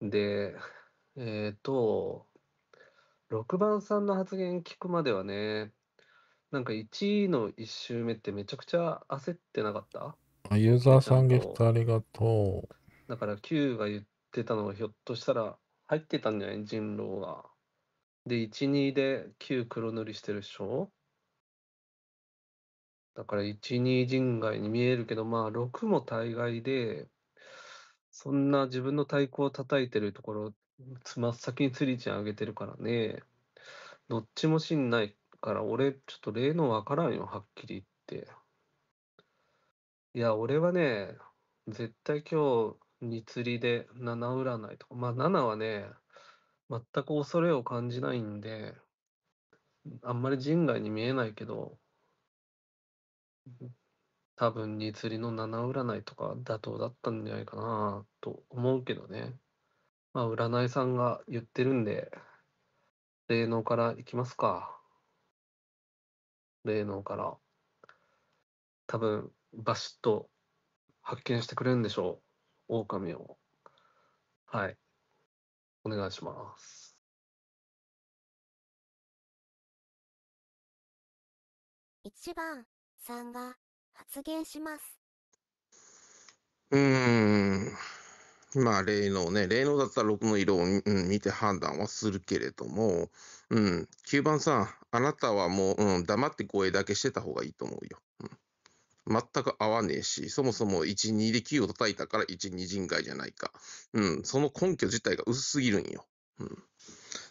で、えっ、ー、と、6番さんの発言聞くまではね、なんか1位の1周目ってめちゃくちゃ焦ってなかったあユーザーさんギフトありがとう。だから Q が言ってたのはひょっとしたら入ってたんじゃない人狼が。で、1、2で Q 黒塗りしてるでしょだから1、2人外に見えるけど、まあ6も大概で、そんな自分の太鼓を叩いてるところつま先に釣りちゃんあげてるからね。どっちも芯ないから、俺、ちょっと例のわからんよ、はっきり言って。いや、俺はね、絶対今日、に釣りで7占いとか、まあ7はね、全く恐れを感じないんで、あんまり人外に見えないけど、多分、に釣りの7占いとか妥当だったんじゃないかなと思うけどね。まあ、占いさんが言ってるんで、霊能からいきますか。霊能から。多分、バシッと発見してくれるんでしょう。狼を。はい。お願いします。1番さんが発言します。うーん。まあ、霊能ね、霊能だったら6の色を、うん、見て判断はするけれども、うん、9番さん、あなたはもう、うん、黙って声だけしてた方がいいと思うよ。うん、全く合わねえし、そもそも1、2で9を叩いたから1、2人外じゃないか。うん、その根拠自体が薄すぎるんよ。うん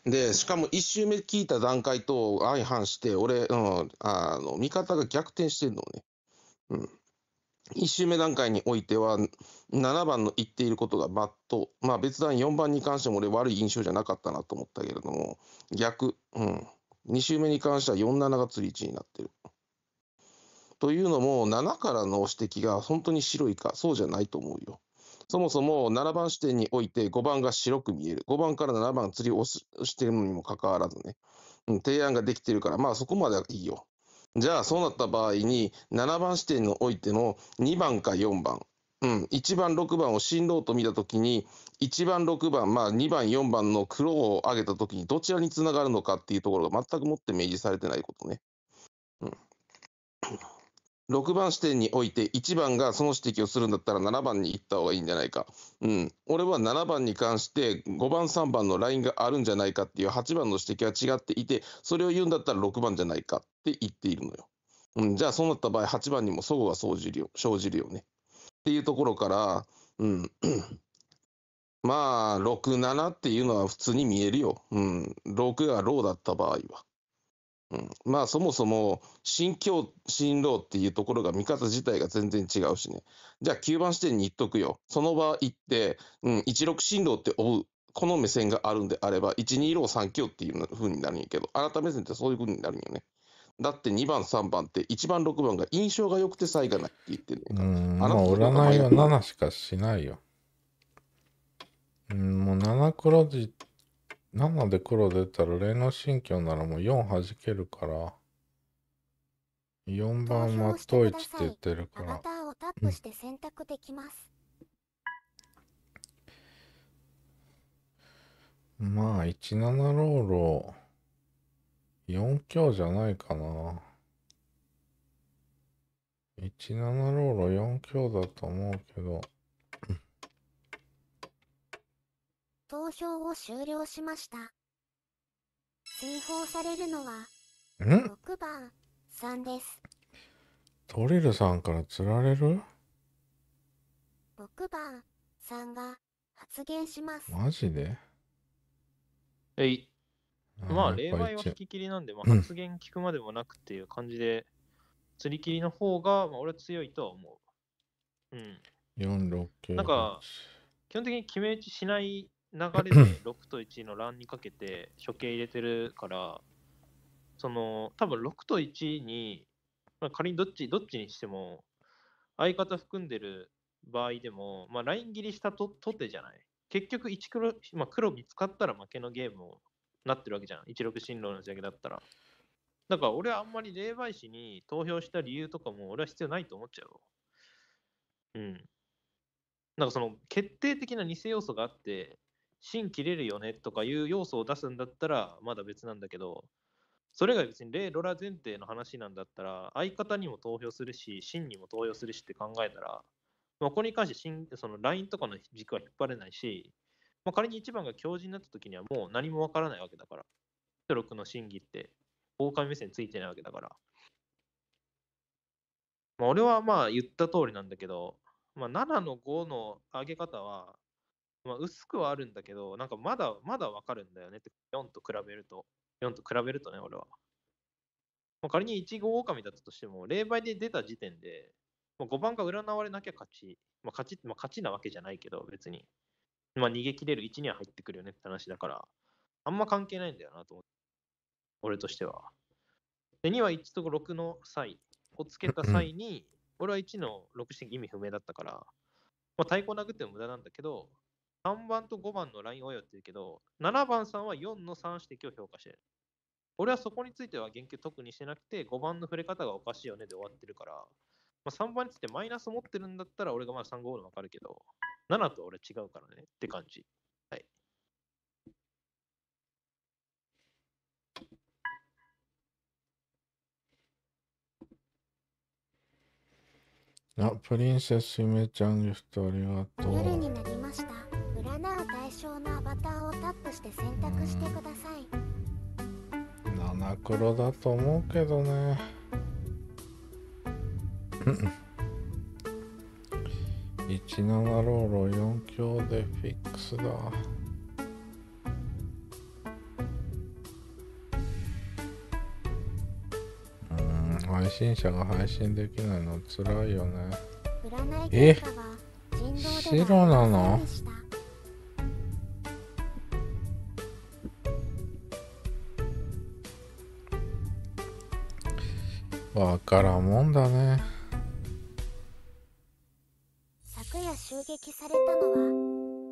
で、しかも1周目聞いた段階と相反して、俺、うん、あの、味方が逆転してんのね。うん。1周目段階においては、7番の言っていることがバッとまあ、別段4番に関しても俺、悪い印象じゃなかったなと思ったけれども、逆、うん、2周目に関しては47が釣り位置になってる。というのも、7からの指摘が本当に白いか、そうじゃないと思うよ。そもそも7番視点において5番が白く見える。5番から7番釣りをしてるのにもかかわらずね、うん、提案ができてるから、まあそこまではいいよ。じゃあそうなった場合に7番視点においての2番か4番、うん、1番6番を進路と見た時に1番6番、まあ、2番4番の黒を上げた時にどちらにつながるのかっていうところが全くもって明示されてないことね。うん6番視点において1番がその指摘をするんだったら7番に行った方がいいんじゃないか。うん。俺は7番に関して5番3番のラインがあるんじゃないかっていう8番の指摘は違っていて、それを言うんだったら6番じゃないかって言っているのよ。うん。じゃあそうなった場合8番にもそ齬が生じるよ、生じるよね。っていうところから、うん。まあ、6、7っていうのは普通に見えるよ。うん。6がローだった場合は。まあそもそも新教、新郎っていうところが見方自体が全然違うしね。じゃあ9番視点に行っとくよ。その場行って、うん、16新郎って追う。この目線があるんであれば、12郎3教っていう風になるんやけど、改め線ってそういううになるんよね。だって2番、3番って1番、6番が印象が良くて差異がないって言ってるかうん、あ占いは7しかしないよ。うん、もう7黒字って7で黒出たら霊能神経ならもう4弾けるから4番マット1って言ってるからアバターをタップして選択できます、うん、まあ17ロール4強じゃないかな17ロール4強だと思うけど投票を終了しました。追放されるのは、6番さんです。トリルさんから釣られる ?6 番さんが発言します。マジでえい。まあ、例外は引き切りなんで、まあ、発言聞くまでもなくっていう感じで、釣り切りの方が、まあ、俺は強いとは思う。うん。4、6、9。なんか、基本的に決め打ちしない流れで6と1の欄にかけて処刑入れてるから、その多分6と1に、まあ、仮にどっちどっちにしても相方含んでる場合でも、まあ、ライン切りしたととてじゃない結局1黒、まあ、黒見つかったら負けのゲームをなってるわけじゃん16進路の仕上げだったらだから俺はあんまり霊媒師に投票した理由とかも俺は必要ないと思っちゃううんなんかその決定的な偽要素があって芯切れるよねとかいう要素を出すんだったらまだ別なんだけどそれが別に例ロラ前提の話なんだったら相方にも投票するし芯にも投票するしって考えたら、まあ、これに関してその LINE とかの軸は引っ張れないし、まあ、仮に1番が教授になった時にはもう何もわからないわけだからトの審議って狼目線ついてないわけだから、まあ、俺はまあ言った通りなんだけど、まあ、7の5の上げ方はまあ、薄くはあるんだけど、なんかまだ、まだわかるんだよねって、4と比べると、4と比べるとね、俺は。まあ、仮に1号狼だったとしても、0倍で出た時点で、まあ、5番が占われなきゃ勝ち。まあ、勝ち、まあ、勝ちなわけじゃないけど、別に。まあ、逃げ切れる1には入ってくるよねって話だから、あんま関係ないんだよなと思って、俺としては。で、2は1と6の際をつけた際に、俺は1の6して意味不明だったから、まあ、太鼓殴っても無駄なんだけど、3番と5番のラインをやってるけど、7番さんは4の3指摘を評価してる。俺はそこについては言及特にしてなくて、5番の触れ方がおかしいよねで終わってるから、まあ、3番についてマイナス持ってるんだったら俺がまだ3、5の分かるけど、7と俺違うからねって感じ。はい。あ、プリンセスゆめちゃんギフトありがとう。夜になりました。対象なアバターをタップして選択してください七黒だと思うけどねうん17ローロ4強でフィックスだうん配信者が配信できないのつらいよねえ白なのわからんもんだね昨夜襲撃されたのは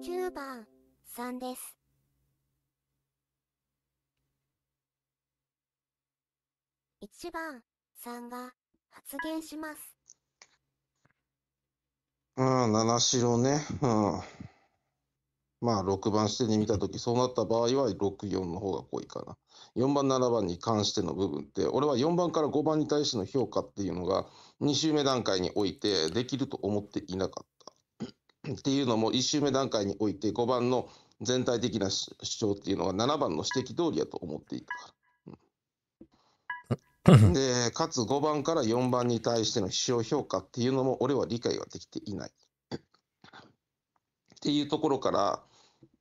9番さんです1番さんが発言しますうん七代ねうんまあ6番してに見た時そうなった場合は64の方が濃いかな4番、7番に関しての部分って、俺は4番から5番に対しての評価っていうのが、2周目段階においてできると思っていなかった。っていうのも、1周目段階において5番の全体的な主張っていうのは7番の指摘通りやと思っていたから。で、かつ5番から4番に対しての主張評価っていうのも、俺は理解ができていない。っていうところから、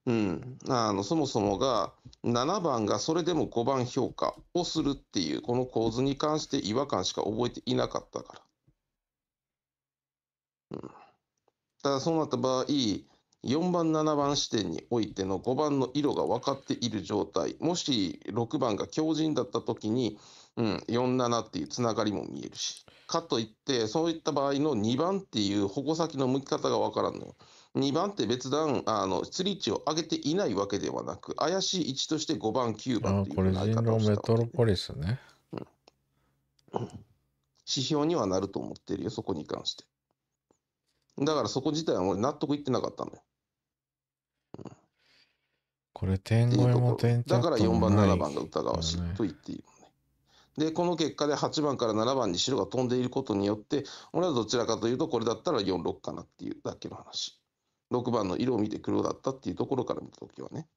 うん、あのそもそもが7番がそれでも5番評価をするっていうこの構図に関して違和感しか覚えていなかったから。うん、ただそうなった場合4番7番視点においての5番の色が分かっている状態もし6番が強靭だった時に、うん、47っていうつながりも見えるしかといってそういった場合の2番っていう矛先の向き方が分からんのよ。2番手別段、あの、釣り位置を上げていないわけではなく、怪しい位置として5番、9番というこれ、人狼メトロポリスね、うん。指標にはなると思ってるよ、そこに関して。だからそこ自体は俺納得いってなかったのよ。うん、これ、点5も点だから4番、7番が疑わしいと言っている。で、この結果で8番から7番に白が飛んでいることによって、俺はどちらかというと、これだったら4、6かなっていうだけの話。6番の色を見て黒だったっていうところから見た時はね、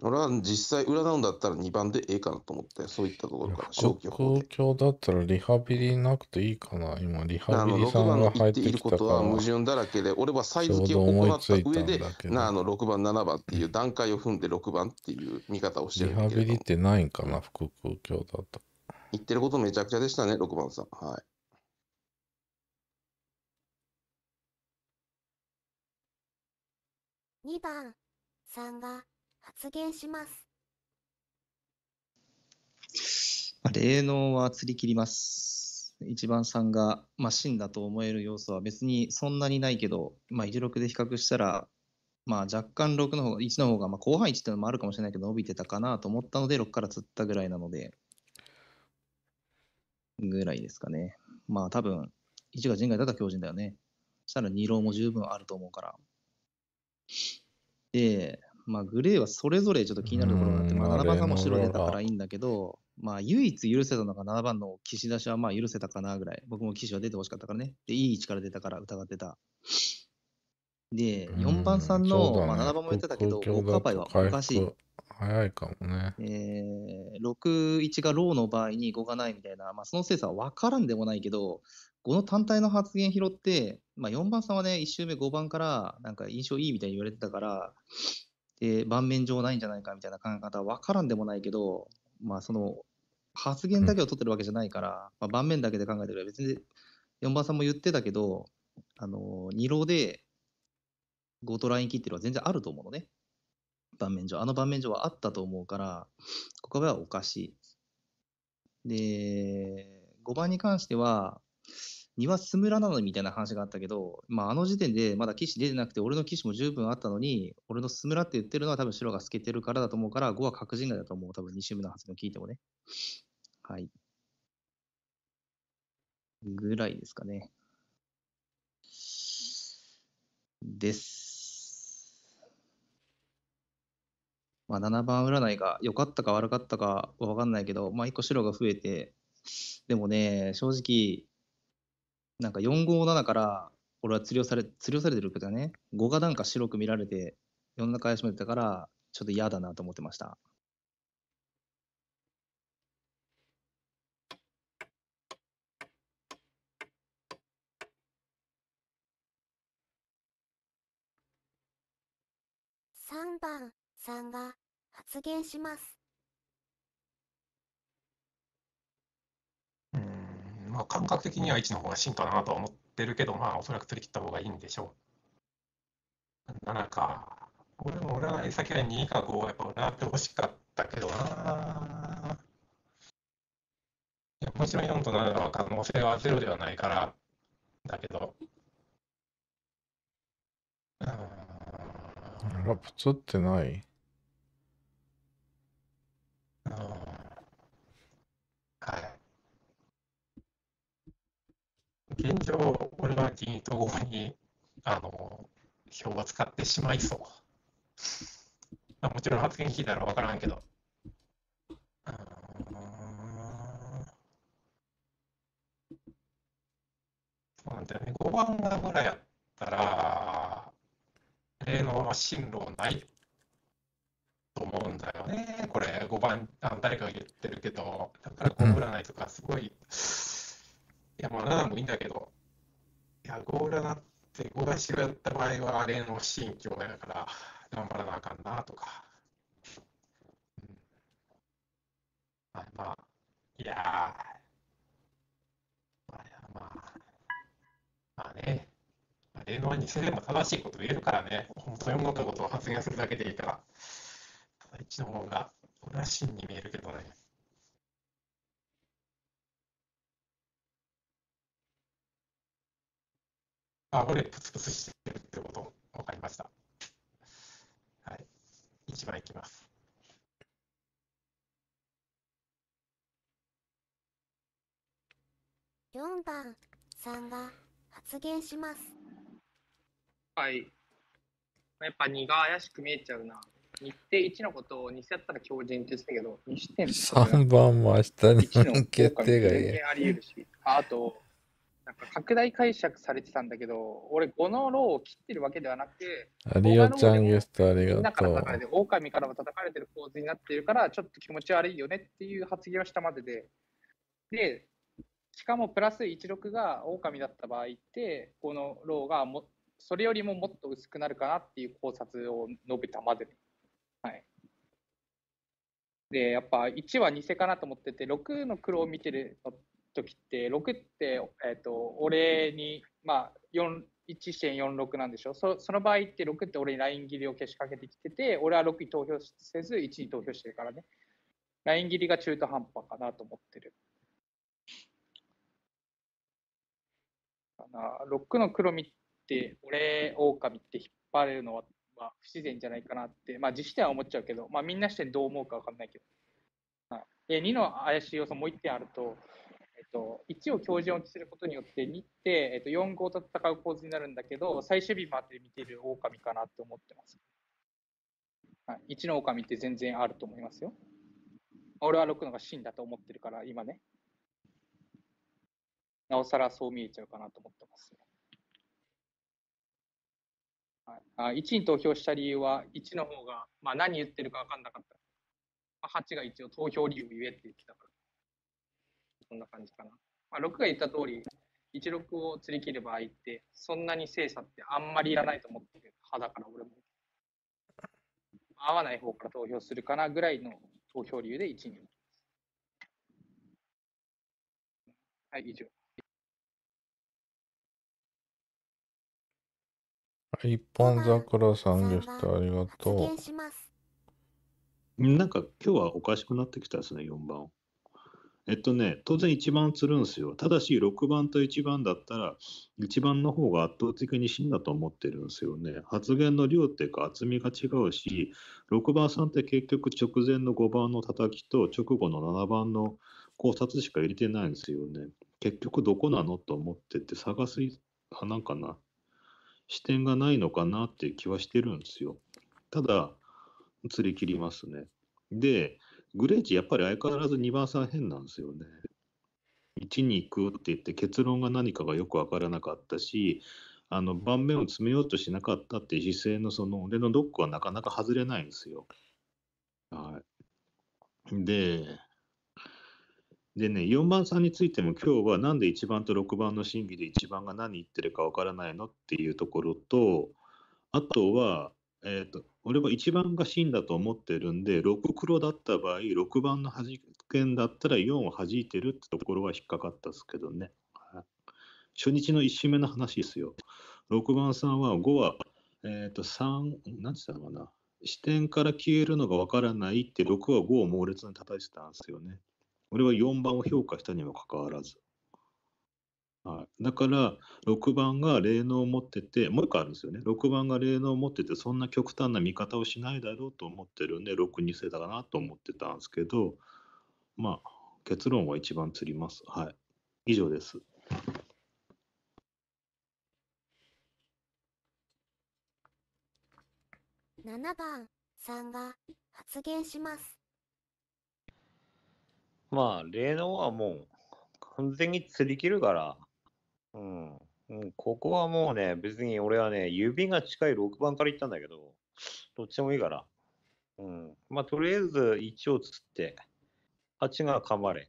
うん、俺は実際占うんだったら2番でええかなと思ってそういったところから消去法で公共だったらリハビリなくていいかな今リハビリさんが入ってきたからことは矛盾だらけで俺はサイ付けを行った上でなあの6番7番っていう段階を踏んで6番っていう見方をしてるんだけどリハビリってないんかな副空共だった言ってることめちゃくちゃでしたね6番さんはい2番さんが発言します。霊能は釣り切ります。1番さんが、まあ、真だと思える要素は別にそんなにないけど、まあ、16で比較したら、まあ、若干6の方が1の方が、まあ、後半1っていうのもあるかもしれないけど伸びてたかなと思ったので6から釣ったぐらいなのでぐらいですかね。まあ多分1が人外だったら強人だよね。したら2浪も十分あると思うから。で、まあ、グレーはそれぞれちょっと気になるところがあって、まあ、7番もんも白出たからいいんだけど、まあ、唯一許せたのが7番の岸出しはまあ許せたかなぐらい、僕も岸は出てほしかったからね。で、いい位置から出たから疑ってた。で、4番さんの、まあ、7番も言ってたけど、オーカーパイはおかしい。早いかもね。えー、6、1がローの場合に5がないみたいな、まあ、その精査は分からんでもないけど、この単体の発言拾って、まあ、4番さんはね、1周目5番からなんか印象いいみたいに言われてたから、で盤面上ないんじゃないかみたいな考え方は分からんでもないけど、まあ、その発言だけを取ってるわけじゃないから、うん、まあ、盤面だけで考えてる別に4番さんも言ってたけど、あのー、2浪で5とライン切ってるは全然あると思うのね。盤面上。あの盤面上はあったと思うから、ここはおかしい。で、5番に関しては、庭む村なのみたいな話があったけど、まあ、あの時点でまだ棋士出てなくて、俺の棋士も十分あったのに、俺のむ村って言ってるのは多分白が透けてるからだと思うから、5は確人外だと思う。多分2周目の発言聞いてもね。はい。ぐらいですかね。です。まあ、7番占いが良かったか悪かったかは分かんないけど、まあ、1個白が増えて、でもね、正直、なんか4五7から俺は釣りをされ釣りをされてるけどね5がなんか白く見られて世の中怪しめてたからちょっと嫌だなと思ってました3番さんが発言しますまあ、感覚的には1の方が進化だなとは思ってるけど、まあ、おそらく取り切った方がいいんでしょう。7か。俺も占い先は2か5はやっぱ占ってほしかったけどな。いやもちろん4と7は可能性はゼロではないから、だけど。あら、プツってないああ。現状、俺は銀と合にあの票を使ってしまいそう。あもちろん発言聞いたら分からんけど。そうなんだよね、5番がぐらいやったら、例の進路ないと思うんだよね、これ、5番、あ誰かが言ってるけど、だから5ぐらないとか、すごい。うんいや、まあ、7もいいんだけど、いや、ゴーラなって、ゴーラしろやった場合は、あれの心境やから、頑張らなあかんなとか。うん、まあ、まあ、いやまあ、まあ、まあね。例のにせでも正しいこと言えるからね、本当に思ったことを発言するだけでいいから、ただ一の方が、俺は真に見えるけどね。これ、プツプツしてるってこと分かりました。はい。1番いきます。四番さんが発言します。はい。やっぱ二が怪しく見えちゃうな。日程一1のことを2だったら強人って言ってたけど、2してん番も明日に向けてがいい。あり得るし。あと、なんか拡大解釈されてたんだけど、俺、このローを切ってるわけではなくて、ありがちゃんゲストありがとう。狼からも叩かれてる構図になってるから、ちょっと気持ち悪いよねっていう発言をしたまでで、で、しかもプラス16が狼だった場合って、このローがもそれよりももっと薄くなるかなっていう考察を述べたまでで。はい。で、やっぱ1は偽かなと思ってて、6の黒を見てる時って6って、えーと、俺に、まあ、1.46なんでしょそその場合って6って俺にライン切りを消しかけてきてて俺は6に投票せず1に投票してるからねライン切りが中途半端かなと思ってる6の黒身って俺狼って引っ張れるのは、まあ、不自然じゃないかなってまあ自視点は思っちゃうけど、まあ、みんな視点どう思うか分かんないけど、はい、2の怪しい要素もう1点あるとと、1を強靭にすることによって2って、えっと、4号と戦う構図になるんだけど最終日まで見てる狼かなって思ってます、は1の狼って全然あると思いますよ俺は6のが真だと思ってるから今ねなおさらそう見えちゃうかなと思ってます、1に投票した理由は1の方が、まあ、何言ってるか分かんなかった、8が一応投票理由を言えって言ってたからそんな感じかな。まあ、6が言った通り、16を釣り切る場合って、そんなに精査ってあんまりいらないと思ってる派だから、俺も。合わない方から投票するかなぐらいの投票理由で1人。はい、以上。一般桜さんでした。ありがとう。なんか今日はおかしくなってきたですね、4番。えっとね、当然1番釣るんですよ。ただし6番と1番だったら、1番の方が圧倒的に死んだと思ってるんですよね。発言の量っていうか厚みが違うし、6番さんって結局直前の5番の叩きと直後の7番の考察しか入れてないんですよね。結局どこなのと思ってて探す、派なんかな、視点がないのかなっていう気はしてるんですよ。ただ、釣り切りますね。で、グレージ、やっぱり相変わらず2番さん変なんですよね。1に行くって言って結論が何かがよく分からなかったしあの盤面を詰めようとしなかったっていう姿勢のその腕のドックはなかなか外れないんですよ。はい、ででね4番さんについても今日は何で1番と6番の審議で1番が何言ってるか分からないのっていうところとあとはえー、と、俺は1番が芯だと思ってるんで、6黒だった場合、6番の弾けんだったら4を弾いてるってところは引っかかったですけどね。初日の1周目の話ですよ。6番さんは5は、えー、と、3、何て言ったのかな。視点から消えるのがわからないって6は5を猛烈に叩いてたんですよね。俺は4番を評価したにもかかわらず。はい、だから6番が霊能を持っててもう1個あるんですよね6番が霊能を持っててそんな極端な見方をしないだろうと思ってるんで62世だかなと思ってたんですけどまあ結論は一番釣ります。はい、以上です。番が発言します。まあ、霊能はもう完全に釣り切るから、うん。ここはもうね、別に俺はね、指が近い6番から行ったんだけど、どっちもいいから。うん。まあ、とりあえず1をつって、8が噛まれ。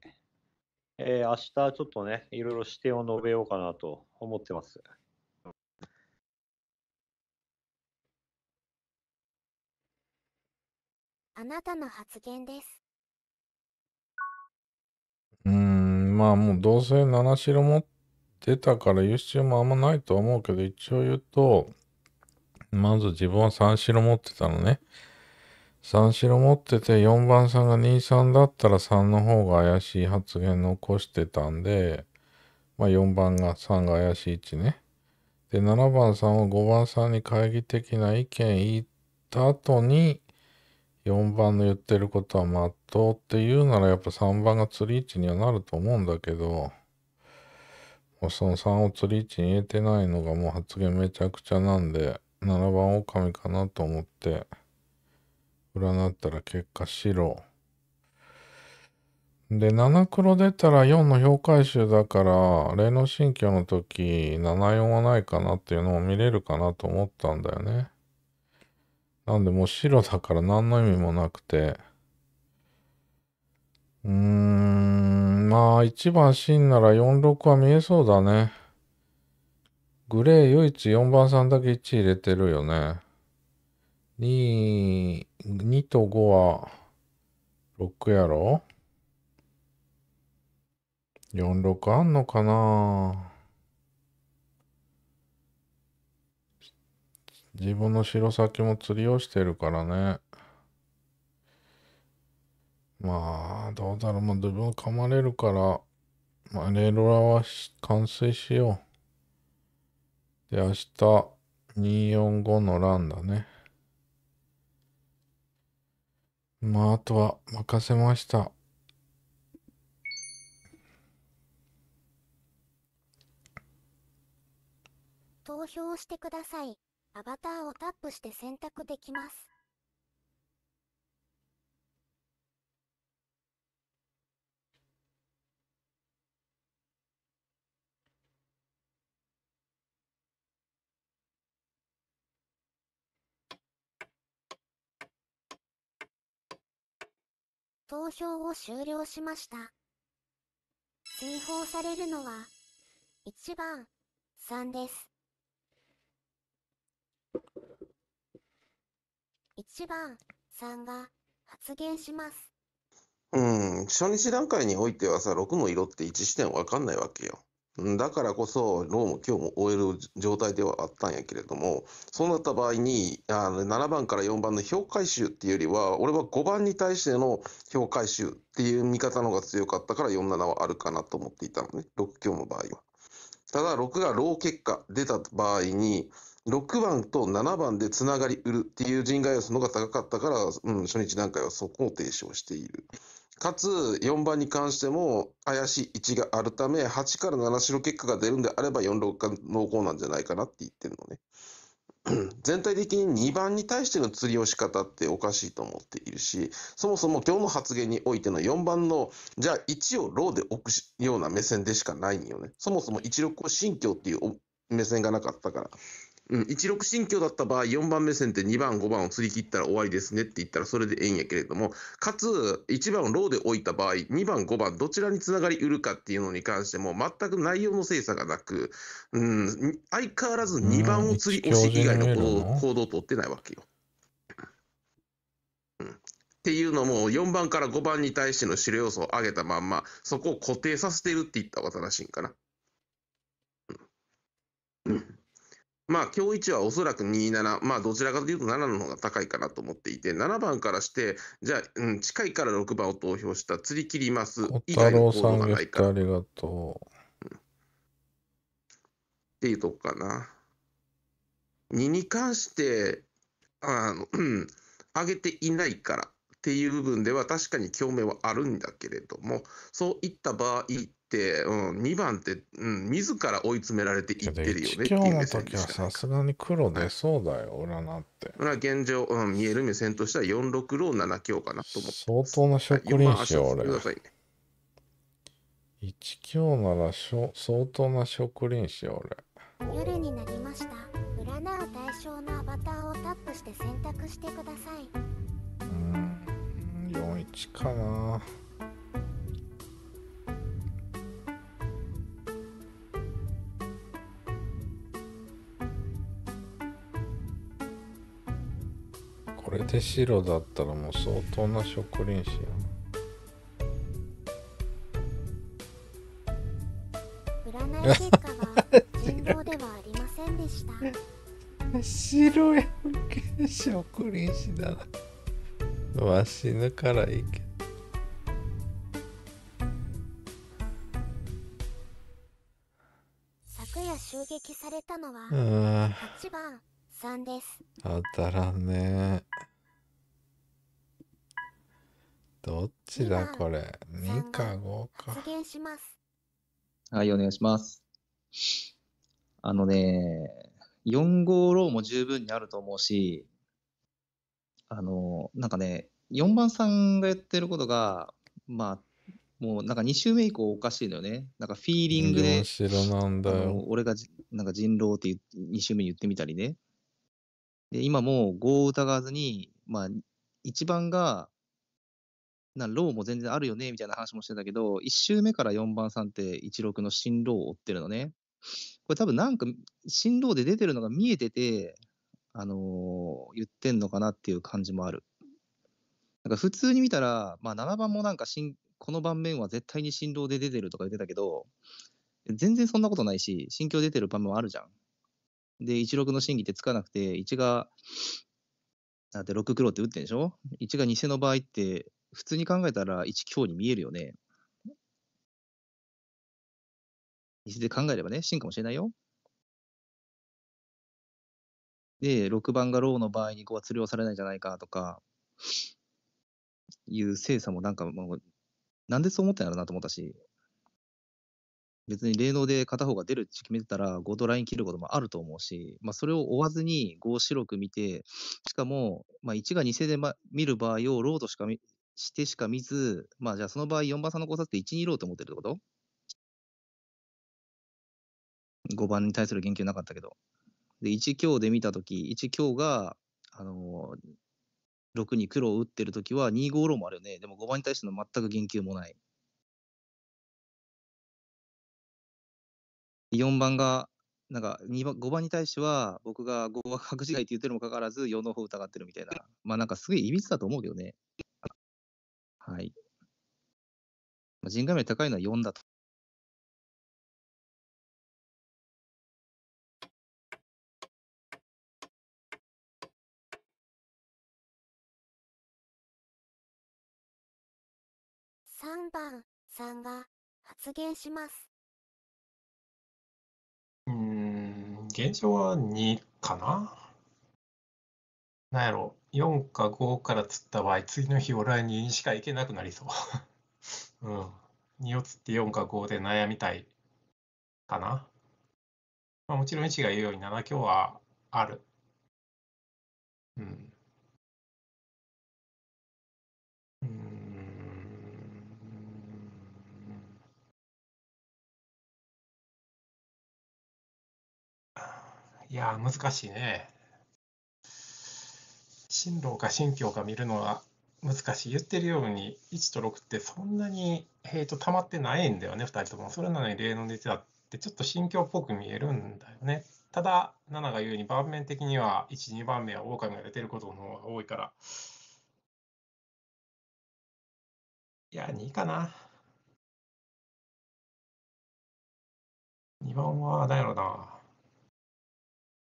えー、明日ちょっとね、いろいろ視点を述べようかなと思ってます。あなたの発言です。うーん、まあもうどうせ七代持って出たから優秀もあんまないと思うけど、一応言うと、まず自分は三四郎持ってたのね。三四郎持ってて、4番さんが2、3だったら3の方が怪しい発言残してたんで、まあ4番が3が怪しい位置ね。で、7番さんを5番さんに懐疑的な意見言った後に、4番の言ってることはまっとうって言うならやっぱ3番が釣り位置にはなると思うんだけど、その3を釣り位置に入れてないのがもう発言めちゃくちゃなんで、7番狼かなと思って、占ったら結果白。で、7黒出たら4の評価集だから、例の心境の時、74はないかなっていうのを見れるかなと思ったんだよね。なんでもう白だから何の意味もなくて、うーん、まあ、1番芯なら46は見えそうだね。グレー唯一4番さんだけ1入れてるよね。2、2と5は6やろ ?46 あんのかな自分の白先も釣りをしてるからね。まあ、どうだろう。もう自分噛まれるから、まあ、レーロラは完成しよう。で、明日、245のランだね。まあ、あとは任せました。投票してください。アバターをタップして選択できます。投票を終了しました。追放されるのは、1番、3です。1番、3が発言します。うん、初日段階においてはさ、6の色って1視点わかんないわけよ。だからこそ、ローも今日も終える状態ではあったんやけれども、そうなった場合に、あの7番から4番の評価集っていうよりは、俺は5番に対しての評価集っていう見方の方が強かったから、47はあるかなと思っていたのね、6日の場合は。ただ、6がロー結果出た場合に、6番と7番でつながりうるっていう人外予想の方が高かったから、うん、初日段階はそこを提唱している。かつ、4番に関しても、怪しい位置があるため、8から7白結果が出るんであれば、4、6が濃厚なんじゃないかなって言ってるのね。全体的に2番に対しての釣りをし方っておかしいと思っているし、そもそも今日の発言においての4番の、じゃあ1をローで置くような目線でしかないんよね。そもそも1、6を新教っていう目線がなかったから。うん、16進強だった場合、4番目線で2番、5番を釣り切ったら終わりですねって言ったらそれでええんやけれども、かつ、1番をローで置いた場合、2番、5番、どちらにつながりうるかっていうのに関しても、全く内容の精査がなく、うん、相変わらず2番を釣り押し以外の行動を取ってないわけよ。っていうのも、4番から5番に対しての資料要素を上げたまんま、そこを固定させてるって言ったわが正しいんかな。うん。うんまあ、今日1はおそらく27、まあ、どちらかというと7の方が高いかなと思っていて、7番からして、じゃあ、うん、近いから6番を投票した、釣り切ります。太郎さんが来てありがとう、っていうとこかな。2に関して、あの、上げていないからっていう部分では確かに共鳴はあるんだけれども、そういった場合、、うん、2番って、うん、自ら追い詰められていってるよねっていう目線でした、ね。さすがに黒出そうだよ、裏なって。現状、うん、見える目線としては4、6、ロー、7強かなと思って。相当なショックリンしよ、俺。1強なら相当な職人しよ、俺。夜になりました。占う対象のアバターをタップして選択してください。うん、41かな。れで白だったらもう相当な植林士。や占い結果は人ではありませんでした白やんけ植林士だなわしぬからいいけ夜襲撃されたのは8番3です当たらねえどっちだこれ ?2 か5か。はい、お願いします。あのね、4五ローも十分にあると思うし、あの、なんかね、4番さんがやってることが、まあ、もうなんか2周目以降おかしいのよね。なんかフィーリングで、俺がなんか人狼って2周目言ってみたりね。で、今もう5を疑わずに、まあ、1番がなローも全然あるよねみたいな話もしてたけど、1周目から4番さんって16の新郎を追ってるのね。これ多分なんか新郎で出てるのが見えてて、あのー、言ってんのかなっていう感じもある。なんか普通に見たら、まあ、7番もなんかこの盤面は絶対に新郎で出てるとか言ってたけど、全然そんなことないし、心境出てる盤面もあるじゃん。で、16の審議ってつかなくて、1が、だって6黒って打ってんでしょ ?1 が偽の場合って、普通に考えたら一強に見えるよね。偽で考えればね、真かもしれないよ。で、6番がローの場合に5は釣りをされないんじゃないかとか、いう精査もなんかもう、なんでそう思ってんやろうなと思ったし、別に霊能で片方が出るって決めてたら、5とライン切ることもあると思うし、まあ、それを追わずに5を白く見て、しかも、まあ、1が偽で、ま、見る場合をローとしかしてしか見ず、まあ、じゃあその場合4番さんの考察って1にいと思ってるってこと ?5 番に対する言及なかったけど。で、1強で見たとき、1強が、あのー、6に黒を打ってるときは2五ロもあるよね。でも5番に対しての全く言及もない。4番が、なんか番5番に対しては僕が5は隠し外って言ってるにもかかわらず4の方疑ってるみたいな。まあなんかすげえいびつだと思うけどね。はい。人外名高いのは4だと。3番さんが発言します。うん、現状は2かななんやろ4か5から釣った場合、次の日オラ2にしか行けなくなりそう。うん。2を釣って4か5で悩みたいかな。まあ、もちろん1が言うように7強はある。うん。いや難しいね。進路か心教か見るのは難しい言ってるように1と6ってそんなにヘイト溜まってないんだよね2人ともそれなのに例の出てってちょっと心境っぽく見えるんだよねただ7が言うに盤面的には12番目は狼が出てることの方が多いからいや2かな2番は何やろな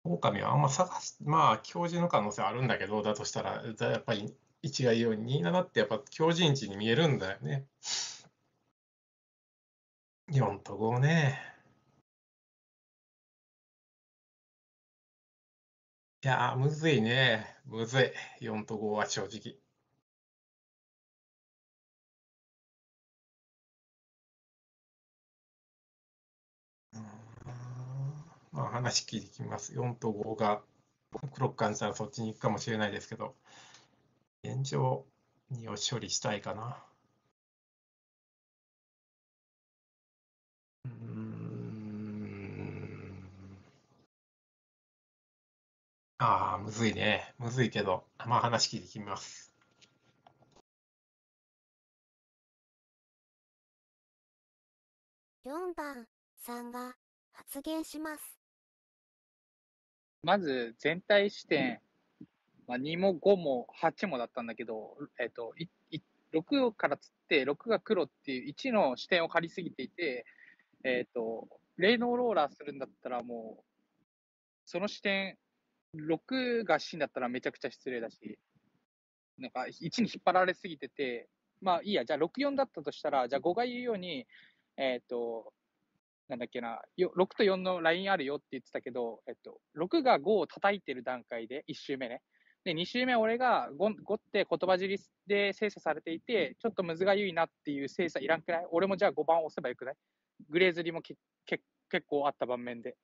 狼はあんま探す、まあ、強靭の可能性あるんだけど、だとしたら、やっぱり1がに27ってやっぱ強靭値に見えるんだよね。4と5ね。いやむずいね。むずい。4と5は正直。まあ、話聞いてきます。4と5が黒く感じたらそっちに行くかもしれないですけど、現状にを処理したいかな。ああ、むずいね。むずいけど、まあ話聞いてきます。4番さんが発言します。まず全体視点、まあ、2も5も8もだったんだけど、えー、と、6からつって6が黒っていう1の視点を借りすぎていて、えっ、ー、と、霊能ローラーするんだったらもう、その視点、6が死んだったらめちゃくちゃ失礼だし、なんか1に引っ張られすぎてて、まあいいや、じゃあ64だったとしたら、じゃあ5が言うように、えっ、ー、と、なんだっけな、6と4のラインあるよって言ってたけど、えっと、6が5を叩いてる段階で、1周目ね。で、2周目、俺が 5, 5って言葉尻で精査されていて、ちょっとむずがゆいなっていう精査いらんくない俺もじゃあ5番押せばよくないグレーズリもけけ結構あった場面で。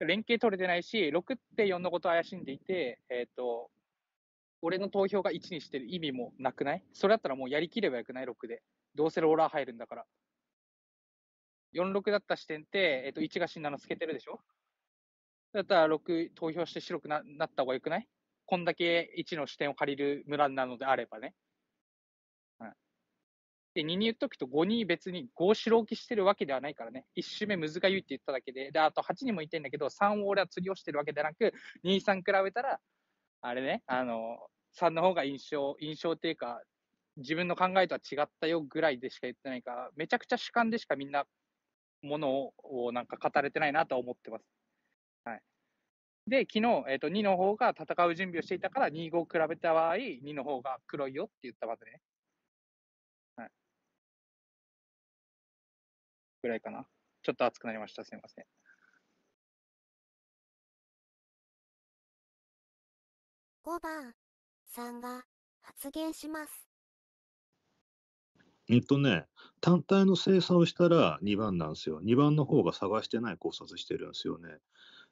連携取れてないし、6って4のことを怪しんでいて、えっ、ー、と、俺の投票が1にしてる意味もなくないそれだったらもうやりきればよくない ?6 で。どうせローラー入るんだから。46だった視点って、えっと、1が死んだの透けてるでしょだったら6投票して白くななった方がよくないこんだけ1の視点を借りる村なのであればね。うん、で、2に言っとくと5に別に5白置きしてるわけではないからね。1周目むずがゆいって言っただけで、で、あと8にも言ってんだけど、3を俺は釣りをしてるわけではなく、2、3比べたら、あれね、あの、3の方が印象、印象っていうか、自分の考えとは違ったよぐらいでしか言ってないから、めちゃくちゃ主観でしかみんなものをなんか語れてないなと思ってます。はい、で、昨日、えーと、2の方が戦う準備をしていたから、2、5を比べた場合、2の方が黒いよって言ったまでね。はい。ぐらいかな。ちょっと熱くなりました。すみません。5番さんが発言します。えっとね、単体の精査をしたら2番なんですよ。2番の方が探してない考察してるんですよね。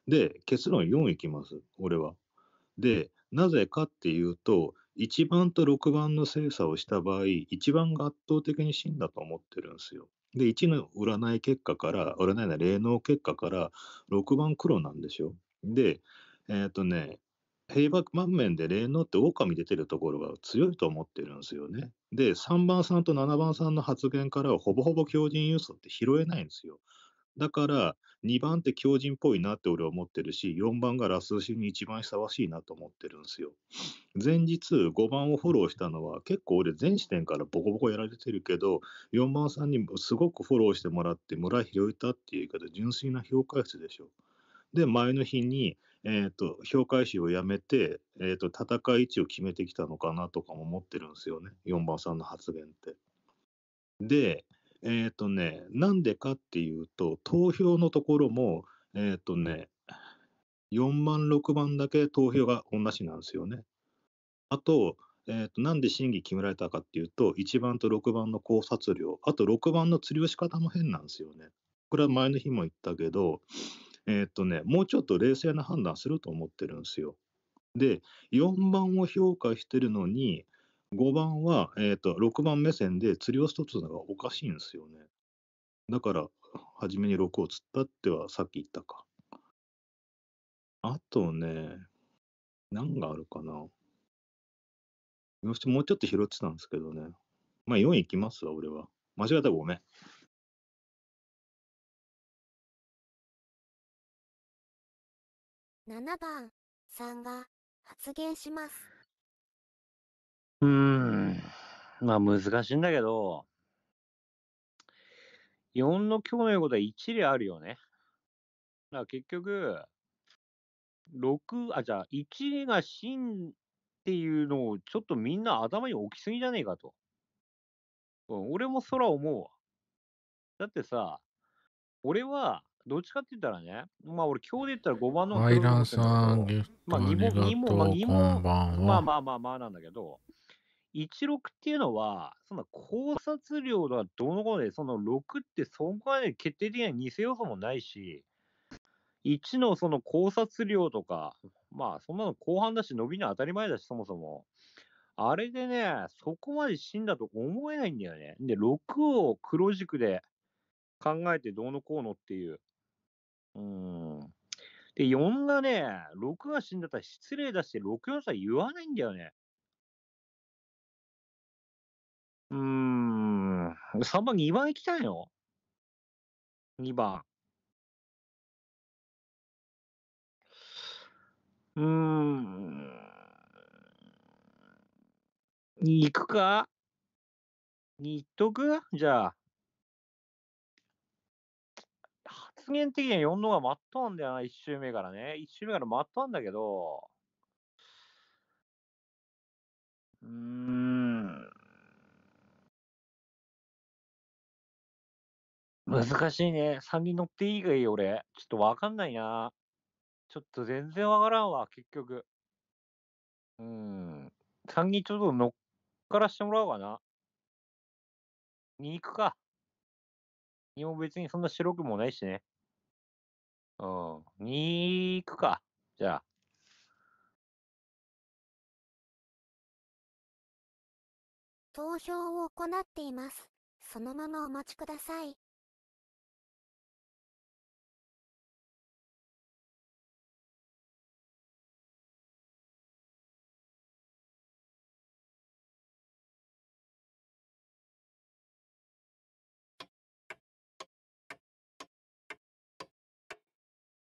で、結論4いきます、俺は。で、なぜかっていうと、1番と6番の精査をした場合、1番が圧倒的に死んだと思ってるんですよ。で、1の占い結果から、占いの霊能結果から、6番黒なんでしょ。で、えっ、とね、平幕満面で霊能って狼出てるところが強いと思ってるんですよね。で、3番さんと7番さんの発言からはほぼほぼ強靭要素って拾えないんですよ。だから、2番って強靭っぽいなって俺は思ってるし、4番がラス牛に一番ふさわしいなと思ってるんですよ。前日、5番をフォローしたのは、結構俺全視点からボコボコやられてるけど、4番さんにすごくフォローしてもらって、村拾いたっていう言い方、純粋な評価室でしょ。で、前の日に、えー、と、評価石をやめて、えー、と、戦い位置を決めてきたのかなとかも思ってるんですよね。4番さんの発言って。で、えっ、ー、とね、なんでかっていうと、投票のところも、えっ、とね、4番、6番だけ投票が同じなんですよね。あと、えーと、なんで審議決められたかっていうと、1番と6番の考察量、あと6番の釣りをし方も変なんですよね。これは前の日も言ったけど、えー、っとね、もうちょっと冷静な判断すると思ってるんですよ。で、4番を評価してるのに、5番は、えー、っと6番目線で釣りを一つのがおかしいんですよね。だから、初めに6を釣ったってはさっき言ったか。あとね、何があるかな。もうちょっと拾ってたんですけどね。まあ4位いきますわ、俺は。間違えたらごめん。7番さんが発言します。うーん、まあ難しいんだけど、4の今日のことは一理あるよね。だから結局、6、あ、じゃあ1が真っていうのをちょっとみんな頭に置きすぎじゃねえかと。うん、俺もそら思うわ。だってさ、俺はどっちかって言ったらね、まあ俺今日で言ったら5番のアイランさん、ギフトあまあ、2問、まあ、まあまあまあまあなんだけど、16っていうのは、その考察量がどのことで、その6ってそこまで決定的には偽要素もないし、1のその考察量とか、まあそんなの後半だし伸びの当たり前だし、そもそも。あれでね、そこまで死んだと思えないんだよね。で、6を黒軸で考えてどうのこうのっていう。うん。で、4がね、6が死んだったら失礼だし、64歳言わないんだよね。うーん。3番、2番行きたいの ?2 番。うーん。行くかに行っとくじゃあ。言的には4のがッっなんだよな、1周目からね。1周目から待ったんだけど、うーん。難しいね。3に乗っていいがいい俺。ちょっとわかんないな。ちょっと全然わからんわ、結局。うん。3にちょっと乗っからしてもらおうかな。2行くか。にも別にそんな白くもないしね。うん。に行くか。じゃあ。投票を行っています。そのままお待ちください。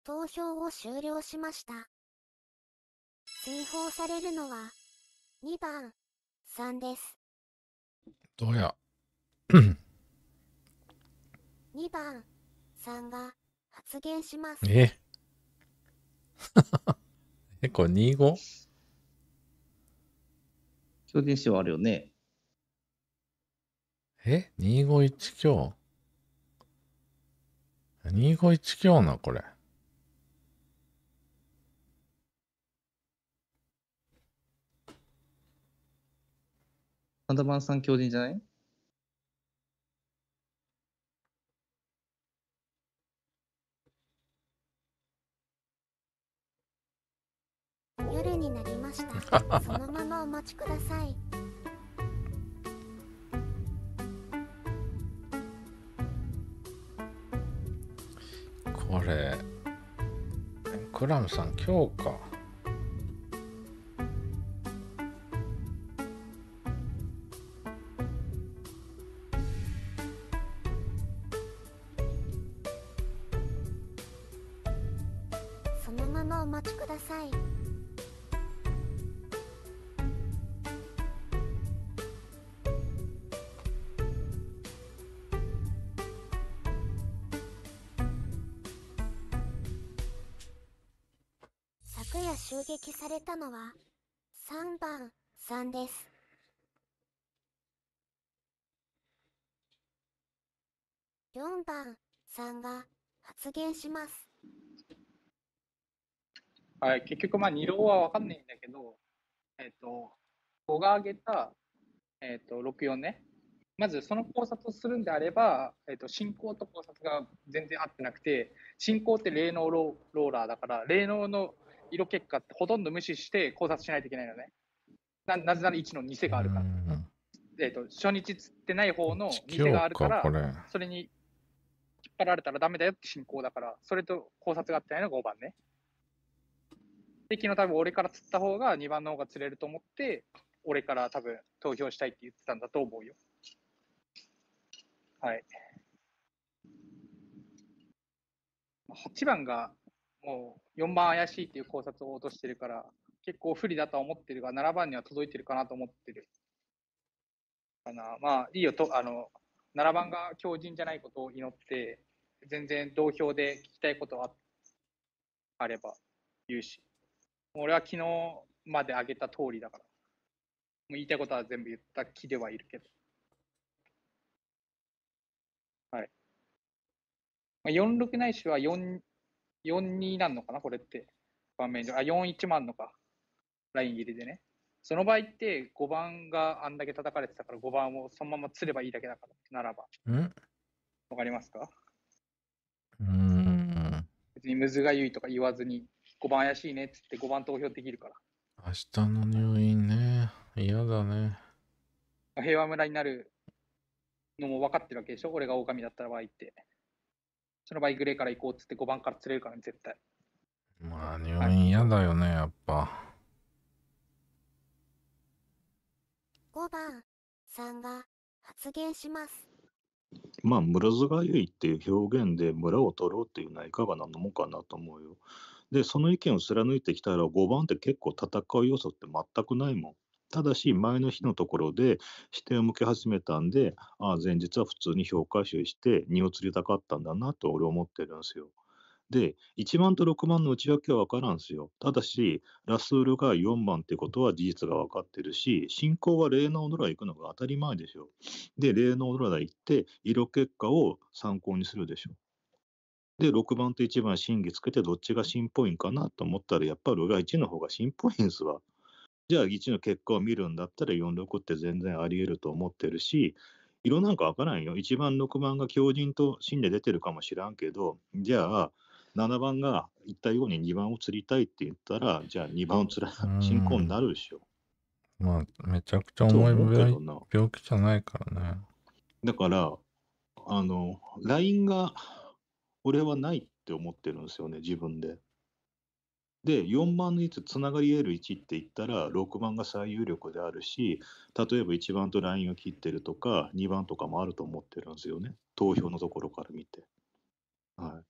投票を終了しました。追放されるのは、2番、3です。どうや。2 番、3が発言します。え え、これ 25? 強電子はあるよね。え ?251 強 ?251 強な、これ。花ンさん狂人じゃない夜になりました。そのままお待ちください。これ、クラムさん今日か。たのは、3番、3です。4番、3が発言します。はい、結局、まあ、二郎は分かんないんだけど、えっ、ー、と、5が挙げた、えっ、ー、と、64ね。まずその考察をするんであれば、えーと進行と考察が全然合ってなくて進行って霊能ローラーだから霊能の色結果ってほとんど無視して考察しないといけないのね。ななぜなら1の偽があるから。えーと、初日つってない方の偽があるから、それに引っ張られたらダメだよって進行だから、それと考察があってないのが5番ね。で、昨日多分俺から釣った方が2番の方が釣れると思って、俺から多分投票したいって言ってたんだと思うよ。はい。8番がもう4番怪しいっていう考察を落としてるから、結構不利だとは思ってるが、7番には届いてるかなと思ってる。かなまあ、いいよと、あの、7番が強靭じゃないことを祈って、全然同票で聞きたいことはあれば言うし、俺は昨日まで挙げた通りだから、もう言いたいことは全部言った気ではいるけど。はい。まあ、46ないしは4、42なんのかな、これって。盤面上。あ、41万のか。ライン切りでね。その場合って5番があんだけ叩かれてたから5番をそのまま釣ればいいだけだから、ならば。うんわかりますかうん別にむずがゆいとか言わずに5番怪しいねっつって5番投票できるから。明日の入院ね。嫌だね。平和村になるのも分かってるわけでしょ俺が狼だった場合って。その場合グレーから行こうっつって5番から釣れるからね、絶対。まあ、入院嫌だよね、やっぱ。5番さんが発言します。まあ、村津がゆいっていう表現で村を取ろうっていうのはいかがなのものかなと思うよ。で、その意見を貫いてきたら5番って結構戦う要素って全くないもん。ただし、前の日のところで視点を向け始めたんで、ああ、前日は普通に評価集して、荷を釣りたかったんだなと俺思ってるんですよ。で、1番と6番の内訳は分からんですよ。ただし、ラスールが4番ってことは事実が分かってるし、進行は霊能ドラ行くのが当たり前でしょ。で、霊能ドラ行って、色結果を参考にするでしょ。で、6番と1番審議つけて、どっちが新ぽいんかなと思ったら、やっぱり俺は1の方が新ぽいんですわ。じゃあ1の結果を見るんだったら46って全然あり得ると思ってるし、色なんかわからんよ。1番、6番が強靭と芯で出てるかもしらんけど、じゃあ、7番が言ったように2番を釣りたいって言ったら、じゃあ2番を釣ら、進行になるでしょ。まあ、めちゃくちゃ重い病病気じゃないからね。だから、あの、LINE が俺はないって思ってるんですよね、自分で。で4番の1つながり得る1って言ったら6番が最有力であるし例えば1番とラインを切ってるとか2番とかもあると思ってるんですよね投票のところから見て。は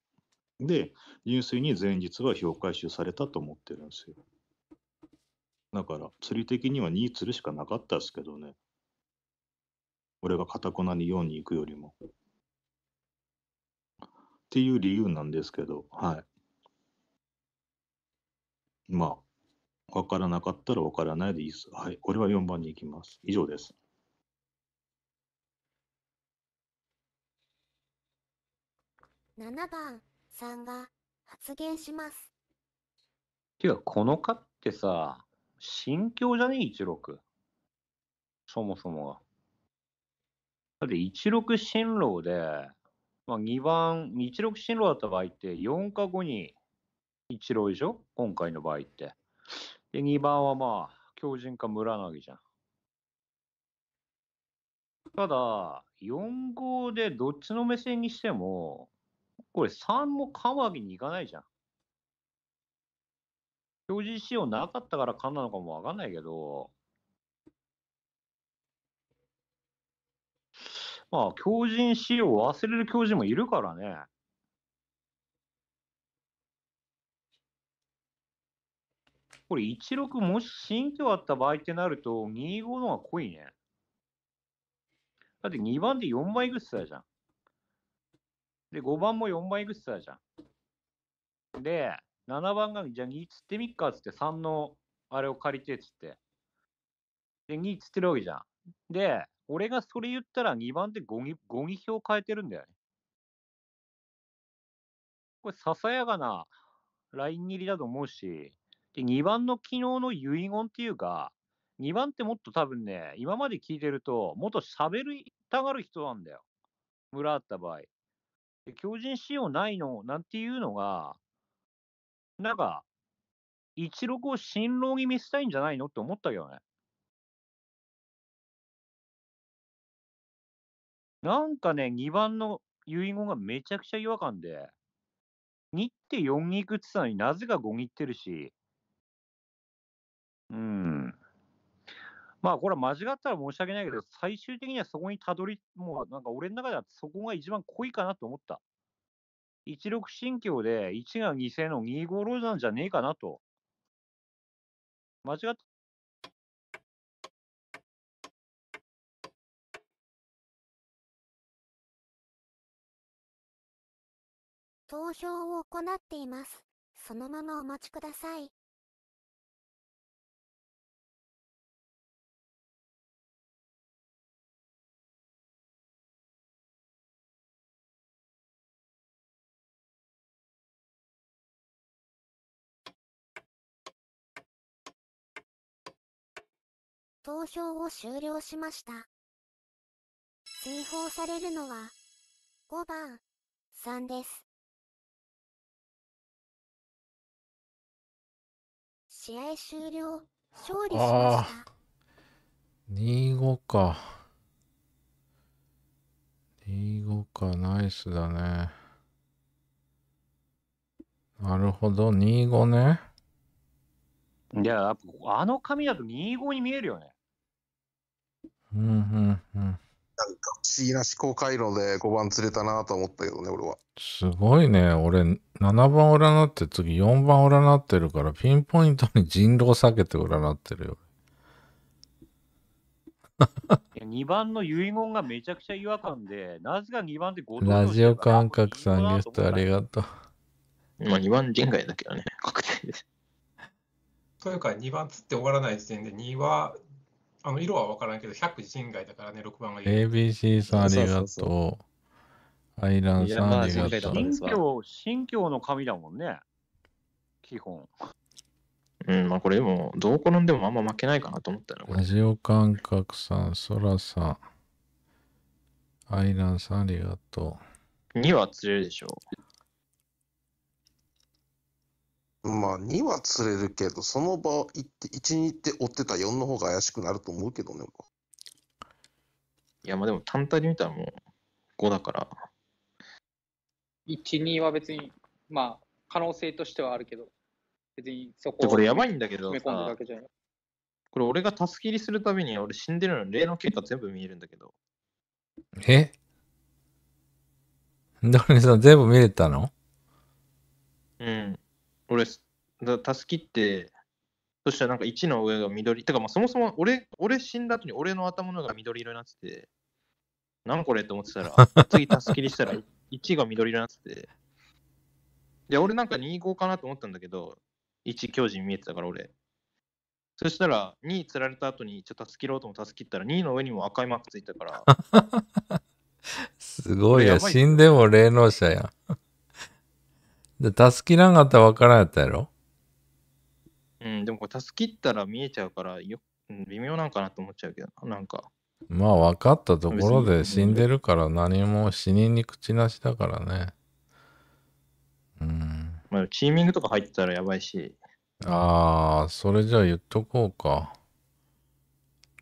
い、で純粋に前日は票回収されたと思ってるんですよ。だから釣り的には2釣るしかなかったですけどね俺がかたくなに4に行くよりも。っていう理由なんですけどはい。まあ、わからなかったらわからないでいいです。はい、これは4番に行きます。以上です。7番さんが発言します。てか、この蚊ってさ、心境じゃねえ、16。そもそもが。だって、16進路で、まあ、2番、16進路だった場合って、4か5に一郎でしょ今回の場合って。で、2番はまあ、強靭か村上じゃん。ただ、4号でどっちの目線にしても、これ3もカマギに行かないじゃん。表示仕様なかったから勘なのかもわかんないけど、まあ、強靭仕様忘れる強人もいるからね。これ16もし新居あった場合ってなると25の方が濃いね。だって2番で4倍ぐっすだじゃん。で、5番も4倍ぐっすだじゃん。で、7番が、じゃあ2つってみっかっつって3のあれを借りてっつって。で、2つってるわけじゃん。で、俺がそれ言ったら2番で5に、5に票変えてるんだよね。これ、ささやかなライン切りだと思うし、で、2番の昨日の遺言っていうか、2番ってもっと多分ね、今まで聞いてると、もっと喋りたがる人なんだよ。村あった場合。で強靭仕様ないの、なんていうのが、なんか、一六を新郎に見せたいんじゃないのって思ったけどね。なんかね、2番の遺言がめちゃくちゃ違和感で、2って4に行くって言ったのになぜか5に行ってるし、うん。まあ、これは間違ったら申し訳ないけど、最終的にはそこにたどり、もうなんか俺の中ではそこが一番濃いかなと思った。一六神教で一が犠牲の2五ロジんンじゃねえかなと。間違った。投票を行っています。そのままお待ちください。投票を終了しました。追放されるのは、5番、3です。試合終了、勝利しました。25か。25か、ナイスだね。なるほど、25ね。いや、あの髪だと25に見えるよね。うんうんうん。なんか不思議な思考回路で5番釣れたなと思ったけどね、俺は。すごいね。俺、7番占って次4番占ってるから、ピンポイントに人狼避けて占ってるよ。いや2番の遺言がめちゃくちゃ違和感で、なぜか2番で5ラジオ感覚さんゲストありがとう。まあ2番人外だけどね、確定です。というか2番釣って終わらない時点で2はあの色は分からんけど、百0 0人外だからね、6番がいい。ABC さんありがとう。アイランさんありがとう。新教、新教の神だもんね。基本。うん、まあこれでも、どう転んでもあんま負けないかなと思ったよ。ラジオ感覚さん、ソラさん、アイランさんありがとう。2は強いでしょう。まあ、2は釣れるけど、その場行って、1、に行って追ってた4の方が怪しくなると思うけどね。いや、まあでも単体で見たらもう5だから。1、2は別に、まあ、可能性としてはあるけど、別にそここれやばいんだけどさ、これ俺が助け入りするたびに俺死んでるの例の結果全部見えるんだけど。えドルさ全部見れたのうん。俺、たすきって、そしたらなんか1の上が緑。てか、まあ、そもそも俺、俺死んだ後に俺の頭のが緑色になってて、なんこれと思ってたら、次たすきにしたら1が緑色になってて、いや、俺なんか2行かなと思ったんだけど、1巨人見えてたから俺。そしたら2釣られた後にちょっと助けろうとも助けたら2の上にも赤いマークついたから。すごいや、死んでも霊能者やん。で、助けらんかったら分からんやったやろうん、でもこれ、助けったら見えちゃうからよ、微妙なんかなと思っちゃうけどな、なんか。まあ、分かったところで死んでるから、何も死人に口なしだからね。うん。まあ、チーミングとか入ってたらやばいし。ああ、それじゃあ言っとこうか。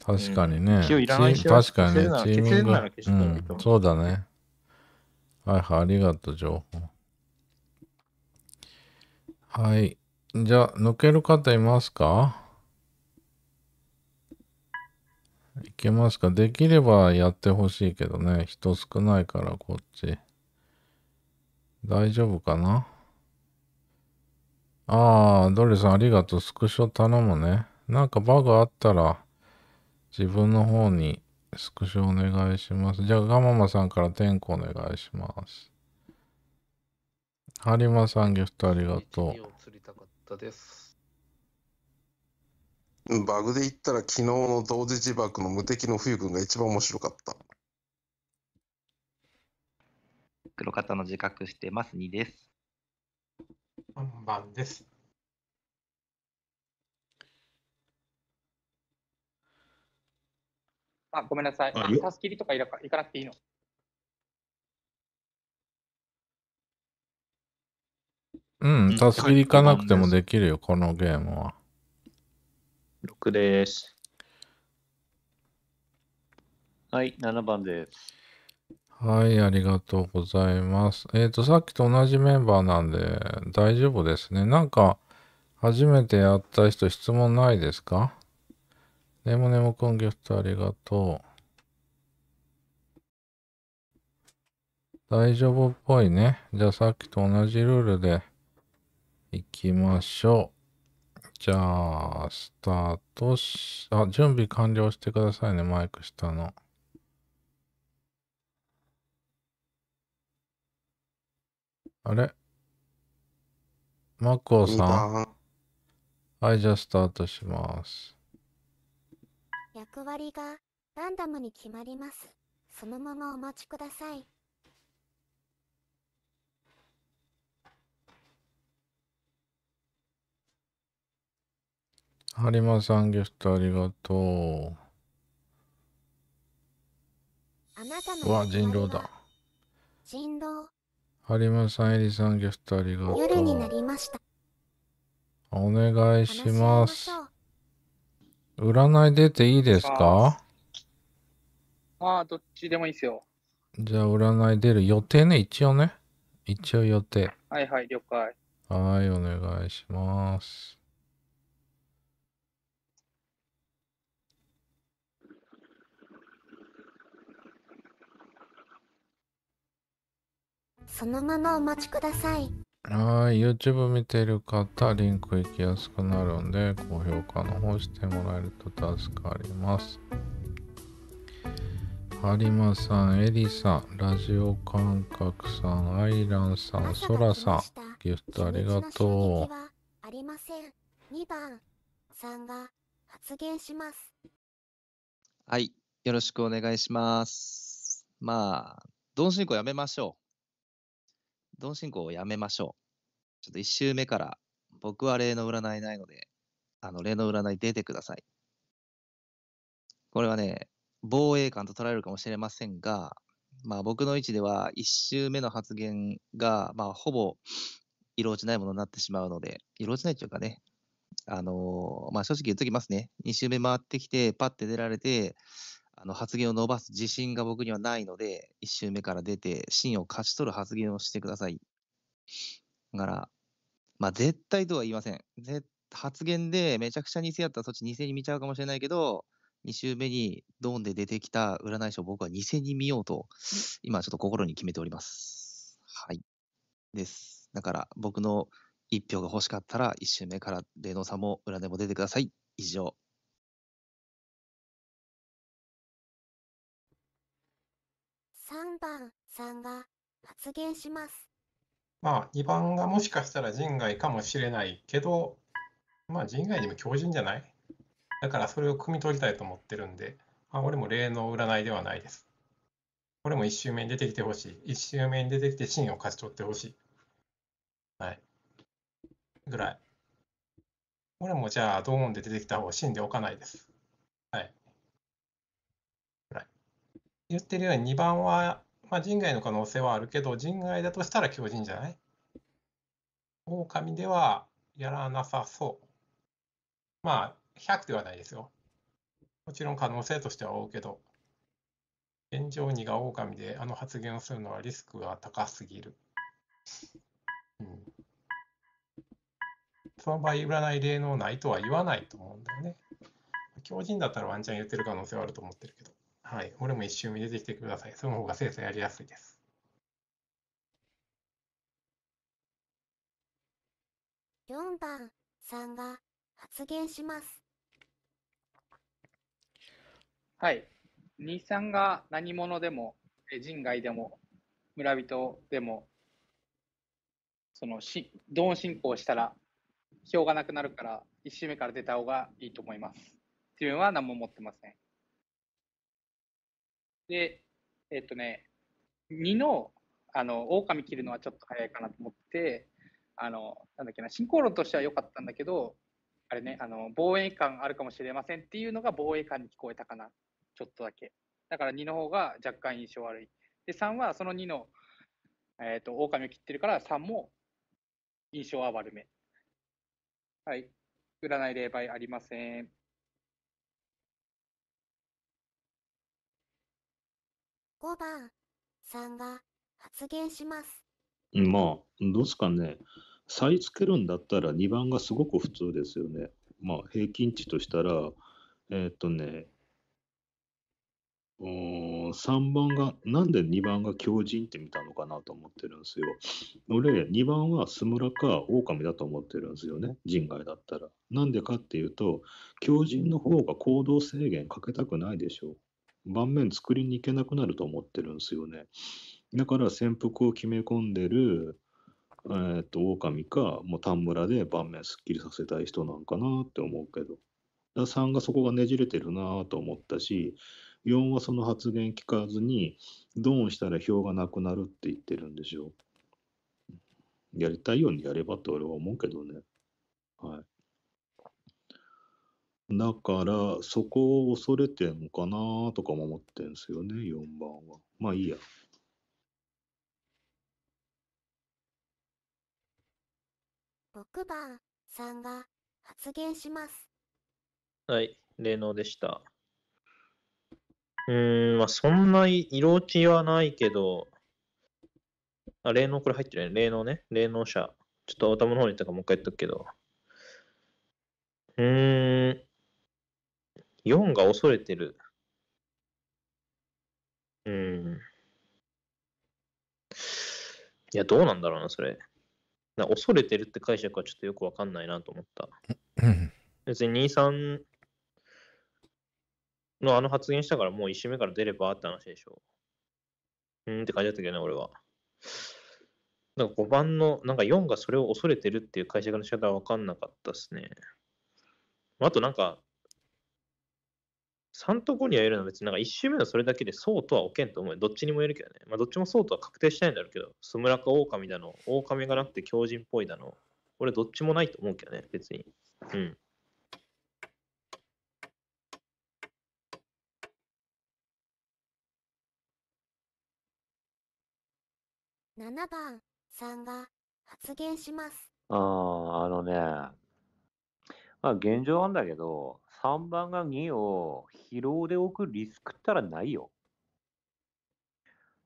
確かにね。うん、確かにね。チーミング、うん。そうだね。はいはい、ありがとう、情報。はい。じゃあ、抜ける方いますかいけますかできればやってほしいけどね。人少ないからこっち。大丈夫かなああ、ドリさんありがとう。スクショ頼むね。なんかバグあったら自分の方にスクショお願いします。じゃあ、ガママさんから点呼お願いします。播磨さんギフトありがとう。バグで言ったら昨日の同時自爆の無敵の冬君が一番面白かった。黒方の自覚してます2です。3番です。あ、ごめんなさい。あ、たすきりとかいらか行かなくていいのうん、たすき行かなくてもできるよ、このゲームは。6です。はい、7番です。はい、ありがとうございます。えっ、ー、と、さっきと同じメンバーなんで大丈夫ですね。なんか、初めてやった人質問ないですかねもねもくんギフトありがとう。大丈夫っぽいね。じゃあさっきと同じルールで行きましょう。じゃあ、スタートし、あ、準備完了してくださいね、マイク下の。あれマコさん。はい、じゃあスタートします。役割がランダムに決まります。そのままお待ちください。ハリマさんゲストありがとう。うわ、人狼だ。人狼。ハリマさん、エリさんゲストありがとう。夜になりました。お願いします。占い出ていいですかまあ、どっちでもいいですよ。じゃあ、占い出る予定ね、一応ね。一応予定。はいはい、了解。はい、お願いします。そのままお待ちくださいはい YouTube 見てる方リンク行きやすくなるんで高評価の方してもらえると助かります有馬さん、エリさん、ラジオ感覚さん、アイランさん、ソラさん、ギフトありがとう。ありません。二番さんが発言します。はい、よろしくお願いします。まあ、同進行やめましょう。ドン進行をやめましょう。ちょっと1周目から、僕は例の占いないので、あの、例の占い出てください。これはね、防衛感と捉えるかもしれませんが、まあ僕の位置では1周目の発言が、まあほぼ色落ちないものになってしまうので、色落ちないっていうかね、あのー、まあ正直言っときますね。2周目回ってきて、パッて出られて、あの発言を伸ばす自信が僕にはないので、1周目から出て、芯を勝ち取る発言をしてください。だから、まあ、絶対とは言いません。発言でめちゃくちゃ偽やったらそっち偽に見ちゃうかもしれないけど、2週目にドーンで出てきた占い師を僕は偽に見ようと、今ちょっと心に決めております。はい。です。だから僕の1票が欲しかったら、1週目から霊ノさんも占いも出てください。以上、番さんが発言します。まあ、2番がもしかしたら人外かもしれないけど、まあ、人外にも強人じゃないだからそれを汲み取りたいと思ってるんで、あ俺も例の占いではないです。俺も1周目に出てきてほしい。1周目に出てきて真を勝ち取ってほしい。はい。ぐらい。俺もじゃあ、ドーンで出てきた方を芯で置かないです。はい。ぐらい。言ってるように2番はまあ、人外の可能性はあるけど、人外だとしたら狂人じゃない狼ではやらなさそう。まあ、100ではないですよ。もちろん可能性としては多いけど、現状2が狼であの発言をするのはリスクが高すぎる。うん、その場合、占い霊能ないとは言わないと思うんだよね。狂人だったらワンチャン言ってる可能性はあると思ってるけど。はい、俺も一瞬見れてきてください。その方が精査やりやすいです。4番さんが発言します。はい。2、3が何者でも、人外でも、村人でも、そのし、どー進行したら、票がなくなるから、1周目から出た方がいいと思います。自分は何も持ってません、で、えっとね、2の、あの、狼切るのはちょっと早いかなと思って、あの、なんだっけな、進行論としては良かったんだけど、あれね、あの、防衛感あるかもしれませんっていうのが防衛感に聞こえたかな、ちょっとだけ。だから2の方が若干印象悪い。で、3はその2の、えっ、ー、と、狼を切ってるから3も印象は悪め。はい。占い霊媒ありません。5番さんが発言します。まあ、どうすかね。差つけるんだったら2番がすごく普通ですよね。まあ、平均値としたら、えー、っとね、3番が、なんで2番が狂人って見たのかなと思ってるんですよ。俺、2番はスムラか狼だと思ってるんですよね。人外だったら。なんでかっていうと、狂人の方が行動制限かけたくないでしょう。盤面作りに行けなくなると思ってるんですよね。だから潜伏を決め込んでる、えー、っと、狼か、もう田村で盤面すっきりさせたい人なんかなって思うけど。だ3がそこがねじれてるなと思ったし、4はその発言聞かずに、ドンしたら票がなくなるって言ってるんでしょう。やりたいようにやればって俺は思うけどね。はい。だから、そこを恐れてんのかなとかも思ってんすよね、4番は。まあいいや。6番さんが発言します。はい、霊能でした。うーん、まあそんな色落ちはないけど、あ、霊能これ入ってるね。霊能ね。霊能者。ちょっと頭の方に言ったかもう一回言っとくけど。うーん。4が恐れてる。うん。いや、どうなんだろうな、それ。恐れてるって解釈はちょっとよくわかんないなと思った。別に23のあの発言したからもう1周目から出ればって話でしょ。うんって感じだったけどね、俺は。なんか5番の、なんか4がそれを恐れてるっていう解釈の仕方はわかんなかったっすね。あとなんか、3と5に会えるのは別になんか1周目のそれだけでそうとはおけんと思う。どっちにも言えるけどね。まあどっちもそうとは確定しないんだろうけど、スムラか狼だの、狼がなくて狂人っぽいだの。俺どっちもないと思うけどね、別に。うん。7番さんが発言します。ああ、あのね、まあ現状なんだけど、3番が2を疲労で置くリスクったらないよ。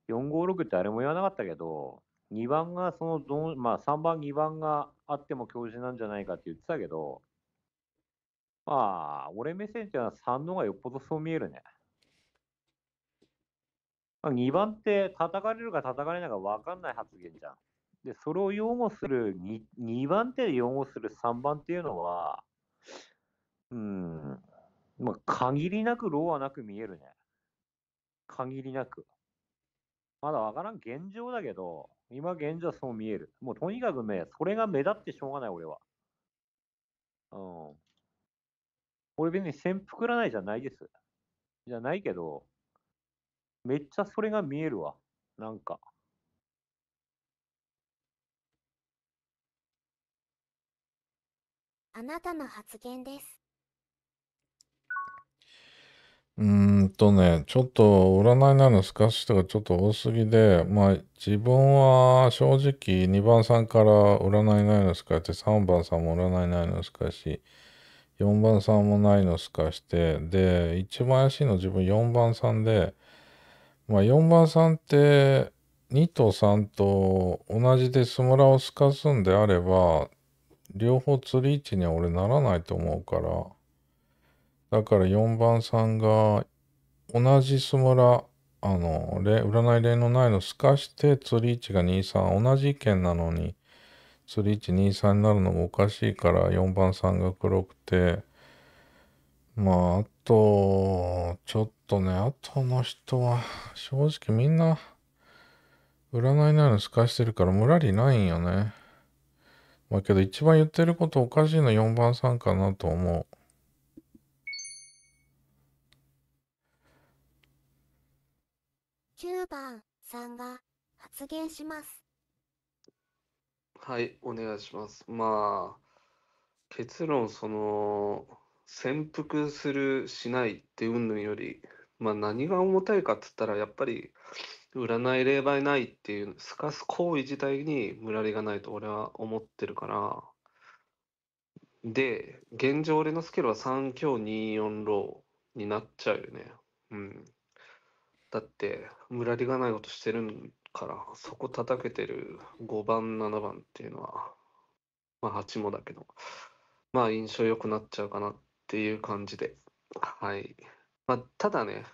456って誰も言わなかったけど、2番がそのど、まあ、3番、2番があっても強靭なんじゃないかって言ってたけど、まあ、俺目線っていうのは3の方がよっぽどそう見えるね。まあ、2番って叩かれるか叩かれないか分かんない発言じゃん。で、それを擁護する 2, 2番手で擁護する3番っていうのは、うん。まあ、限りなくローはなく見えるね。限りなく。まだわからん現状だけど、今現状はそう見える。もうとにかくね、それが目立ってしょうがない、俺は。うん。俺別に潜伏らないじゃないです。じゃないけど、めっちゃそれが見えるわ。なんか。あなたの発言です。うーんとね、ちょっと占いなの透かしとかちょっと多すぎで、まあ自分は正直2番さんから占いないの透かして、3番さんも占いないの透かし、4番さんもないの透かして、で、一番怪しいの自分4番さんで、まあ4番さんって2と3と同じでスムラを透かすんであれば、両方釣り位置には俺ならないと思うから、だから4番さんが同じスモラ、あの、占い例のないの透かして釣り位置が23、同じ意見なのに釣り位置23になるのもおかしいから4番さんが黒くて、まあ、あと、ちょっとね、あとの人は、正直みんな、占いないの透かしてるから、むらりないんよね。まあけど、一番言ってることおかしいの4番さんかなと思う。9番さんが発言します。はい、お願いします。まあ、結論、その、潜伏する、しないって云々より、まあ、何が重たいかっつったら、やっぱり、占い霊媒ないっていう、すかす行為自体にむらりがないと俺は思ってるから、で、現状俺のスキルは3強2、4ローになっちゃうよね。うん。だってムラりがないことしてるからそこ叩けてる5番7番っていうのはまあ8もだけどまあ印象良くなっちゃうかなっていう感じではい、まあ、ただね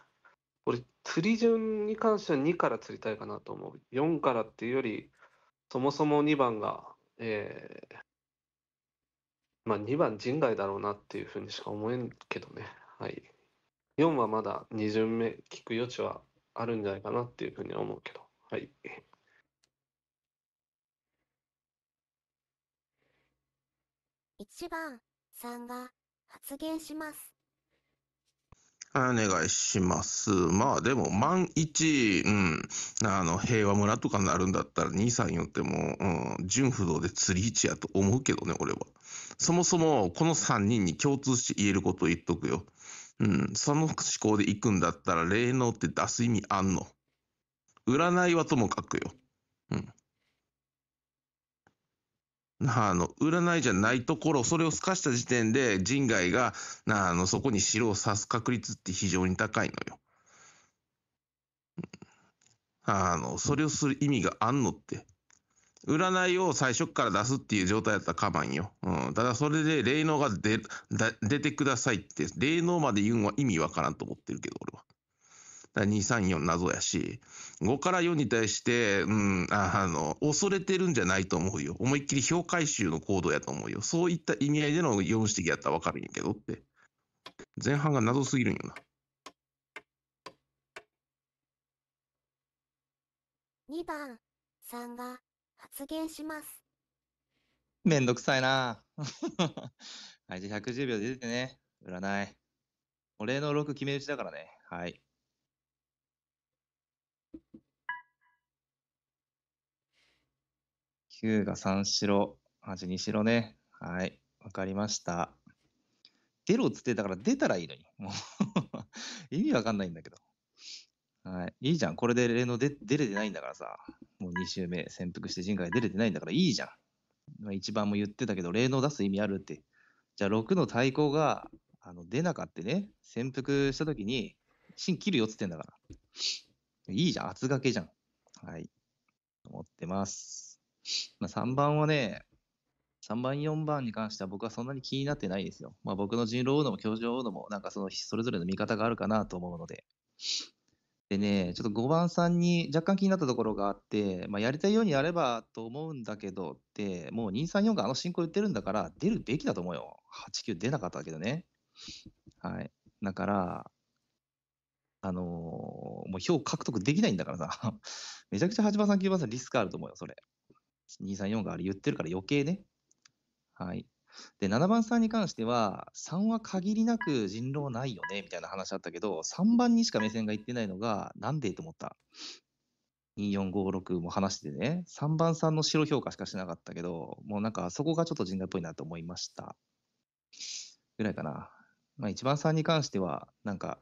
俺釣り順に関しては2から釣りたいかなと思う4からっていうよりそもそも2番がえー、まあ2番人外だろうなっていうふうにしか思えんけどねはい4はまだ2巡目聞く余地はあるんじゃないかなっていうふうには思うけど。はい。1番さんが発言します。お願いします。まあでも、万一、うん、あの、平和村とかになるんだったら、兄さん言っても、うん、純不動で釣り位置やと思うけどね、俺は。そもそも、この3人に共通して言えることを言っとくよ。うん、その思考で行くんだったら霊能って出す意味あんの占いはともかくよ。うん。なあの、占いじゃないところ、それを透かした時点で人外が、なあの、そこに城を指す確率って非常に高いのよ。あの、それをする意味があんのって。占いを最初から出すっていう状態だったらかばんよ。うん。ただそれで霊能が出、出てくださいって、霊能まで言うのは意味わからんと思ってるけど、俺は。だから234謎やし、5から4に対して、うん、ああの、恐れてるんじゃないと思うよ。思いっきり評回収の行動やと思うよ。そういった意味合いでの4指摘やったらわかるんやけどって。前半が謎すぎるんよな。2番、3が。発言します。めんどくさいな はい、じゃあ110秒で出てね。占い。お礼の6決め打ちだからね。はい。9が3白、8、2白ね。はい。わかりました。出ろっつってたから出たらいいのに。もう 意味わかんないんだけど。はい。いいじゃん。これで例の出れてないんだからさ。もう2周目、潜伏して人海出れてないんだからいいじゃん。まあ、一番も言ってたけど、例の出す意味あるって。じゃあ6の対抗があの出なかってね、潜伏した時に、芯切るよっつってんだから。いいじゃん。厚掛けじゃん。はい。思ってます。まあ、3番はね、3番、4番に関しては僕はそんなに気になってないですよ。まあ、僕の人狼王のも教授王のも、なんかそのそれぞれの見方があるかなと思うので、でね、ちょっと5番さんに若干気になったところがあって、まあ、やりたいようにやればと思うんだけどって、もう234があの進行言ってるんだから、出るべきだと思うよ。8、9出なかったけどね。はい。だから、あのー、もう票獲得できないんだからさ、めちゃくちゃ8番さん、9番さんリスクあると思うよ、それ。234があれ言ってるから余計ね。はい。で、7番さんに関しては、3は限りなく人狼ないよね、みたいな話あったけど、3番にしか目線がいってないのが、なんでと思った。2456も話してね、3番さんの白評価しかしなかったけど、もうなんかそこがちょっと人外っぽいなと思いました。ぐらいかな。まあ、1番さんに関しては、なんか、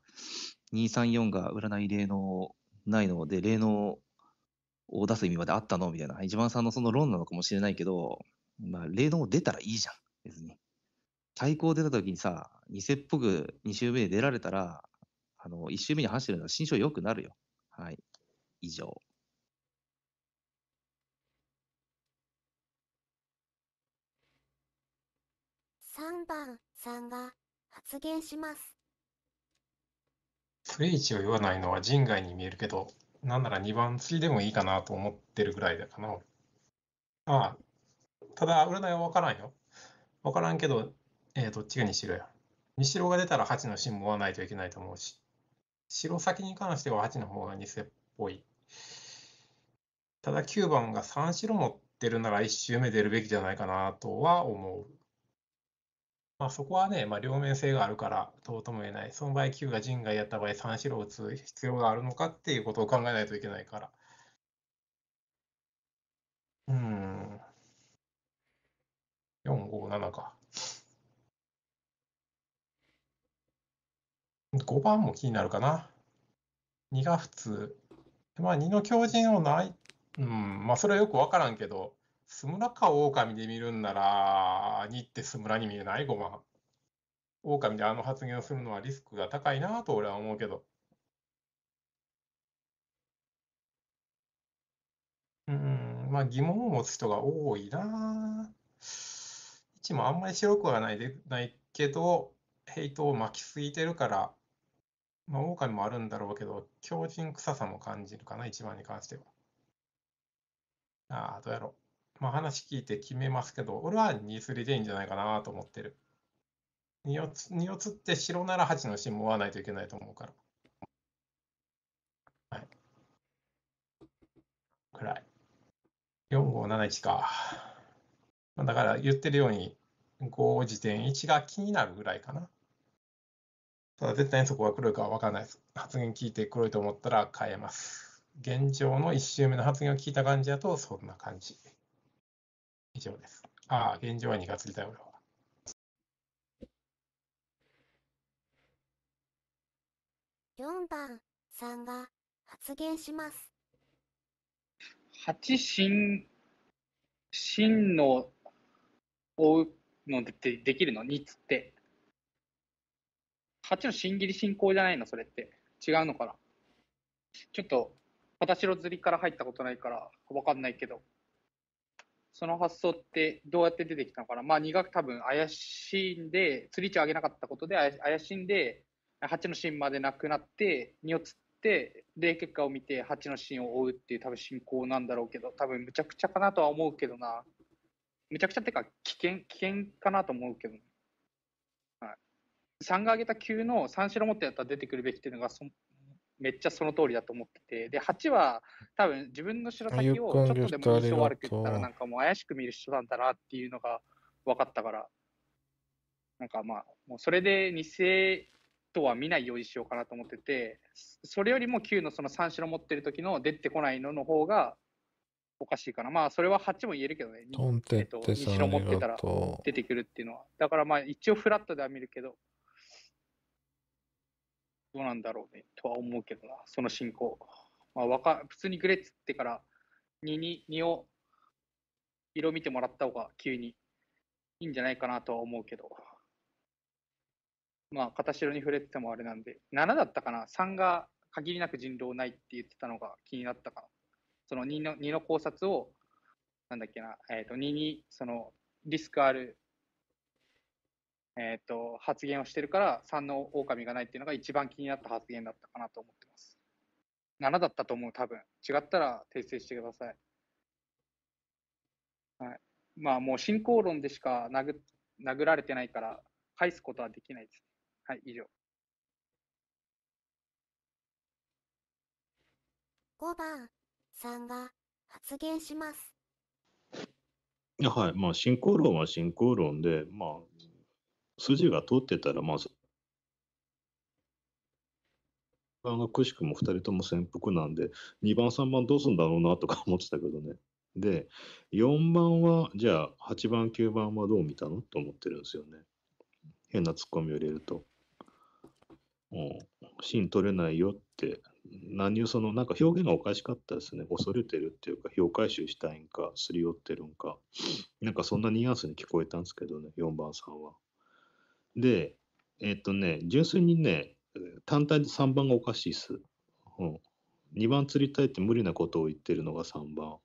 234が占い霊能ないので、霊能を出す意味まであったのみたいな。1番さんのその論なのかもしれないけど、まあ、霊能出たらいいじゃん。すね。対抗出た時にさ、偽っぽく2周目で出られたら、あの、1周目に走るのは心象良くなるよ。はい。以上。3番さんが発言します。レイチを言わないのは人外に見えるけど、なんなら2番釣りでもいいかなと思ってるぐらいだかな。ああ、ただ占いは分からんよ。分からんけど、えー、どっちに西ろや。西白が出たら8の芯もはないといけないと思うし、白先に関しては8の方が偽っぽい。ただ9番が3白持ってるなら1周目出るべきじゃないかなとは思う。まあ、そこはね、まあ、両面性があるから、どうとも言えない。その場合、9が陣外やった場合、3白を打つ必要があるのかっていうことを考えないといけないから。うん。457か。5番も気になるかな。2が普通。まあ2の強靭をない、うん、まあそれはよく分からんけど、スムラかオオカミで見るんなら、2ってスムラに見えない ?5 番。オオカミであの発言をするのはリスクが高いなと俺は思うけど。うん、まあ疑問を持つ人が多いなもあんまり白くはないでないけど、ヘイトを巻きすぎてるから、まあ、狼もあるんだろうけど、強靭臭さも感じるかな、一番に関しては。ああ、どうやろう。まあ、話聞いて決めますけど、俺は2-3でいいんじゃないかなと思ってる。2四つ、四つって白なら8のシーンも追わないといけないと思うから。はい。暗い。4571か。だから言ってるように、5時点1が気になるぐらいかな。ただ絶対にそこが黒いかは分からないです。発言聞いて黒いと思ったら変えます。現状の1周目の発言を聞いた感じだとそんな感じ。以上です。ああ、現状は2月だよ、俺は。4番さんが発言します。8新、新の追うのでできるの ?2 つって。8の新切り進行じゃないのそれって。違うのかなちょっと、私の釣りから入ったことないから、わかんないけど、その発想ってどうやって出てきたのかなまあ、2が多分怪しいんで、釣り値を上げなかったことで怪しいんで、8の芯までなくなって、2を釣って、で、結果を見て8の芯を追うっていう多分進行なんだろうけど、多分むちゃくちゃかなとは思うけどな。めちゃくちゃってか危険危険かなと思うけど、はい、3が上げた9の3白持ってやったら出てくるべきっていうのがそめっちゃその通りだと思っててで8は多分自分の白先をちょっとでも印象悪く言ったらなんかもう怪しく見る人なんだなっていうのが分かったからなんかまあもうそれで偽とは見ないようにしようかなと思っててそれよりも9のその3白持ってる時の出てこないのの方がおかしいかな。まあ、それは8も言えるけどね。トンテッテさん、えっと、持ってたら出てくるっていうのは。だからまあ、一応フラットでは見るけど、どうなんだろうね、とは思うけどな、その進行。まあ、普通にグレッツってから2、2、2を色見てもらった方が急にいいんじゃないかなとは思うけど。まあ、片白に触れててもあれなんで、7だったかな、3が限りなく人狼ないって言ってたのが気になったかな。その2の ,2 の考察を、なんだっけな、えっ、ー、と2にそのリスクある、えっ、ー、と発言をしてるから、3の狼がないっていうのが一番気になった発言だったかなと思ってます。7だったと思う、多分違ったら訂正してください。はい、まあ、もう進行論でしか殴殴られてないから、返すことはできないです。はい、以上。5番さんが発言します。はい、まあ、進行論は進行論で、まあ、筋が通ってたら、まあ、番がくしくも2人とも潜伏なんで、2番、3番どうすんだろうなとか思ってたけどね。で、4番は、じゃあ、8番、9番はどう見たのと思ってるんですよね。変なツッコミを入れると。うん、芯取れないよって何をそのなんか表現がおかしかったですね。恐れてるっていうか、評回収したいんか、すり寄ってるんか、なんかそんなニュアンスに聞こえたんですけどね、4番さんは。で、えー、っとね、純粋にね、単体で3番がおかしいっす。うん、2番釣りたいって無理なことを言ってるのが3番。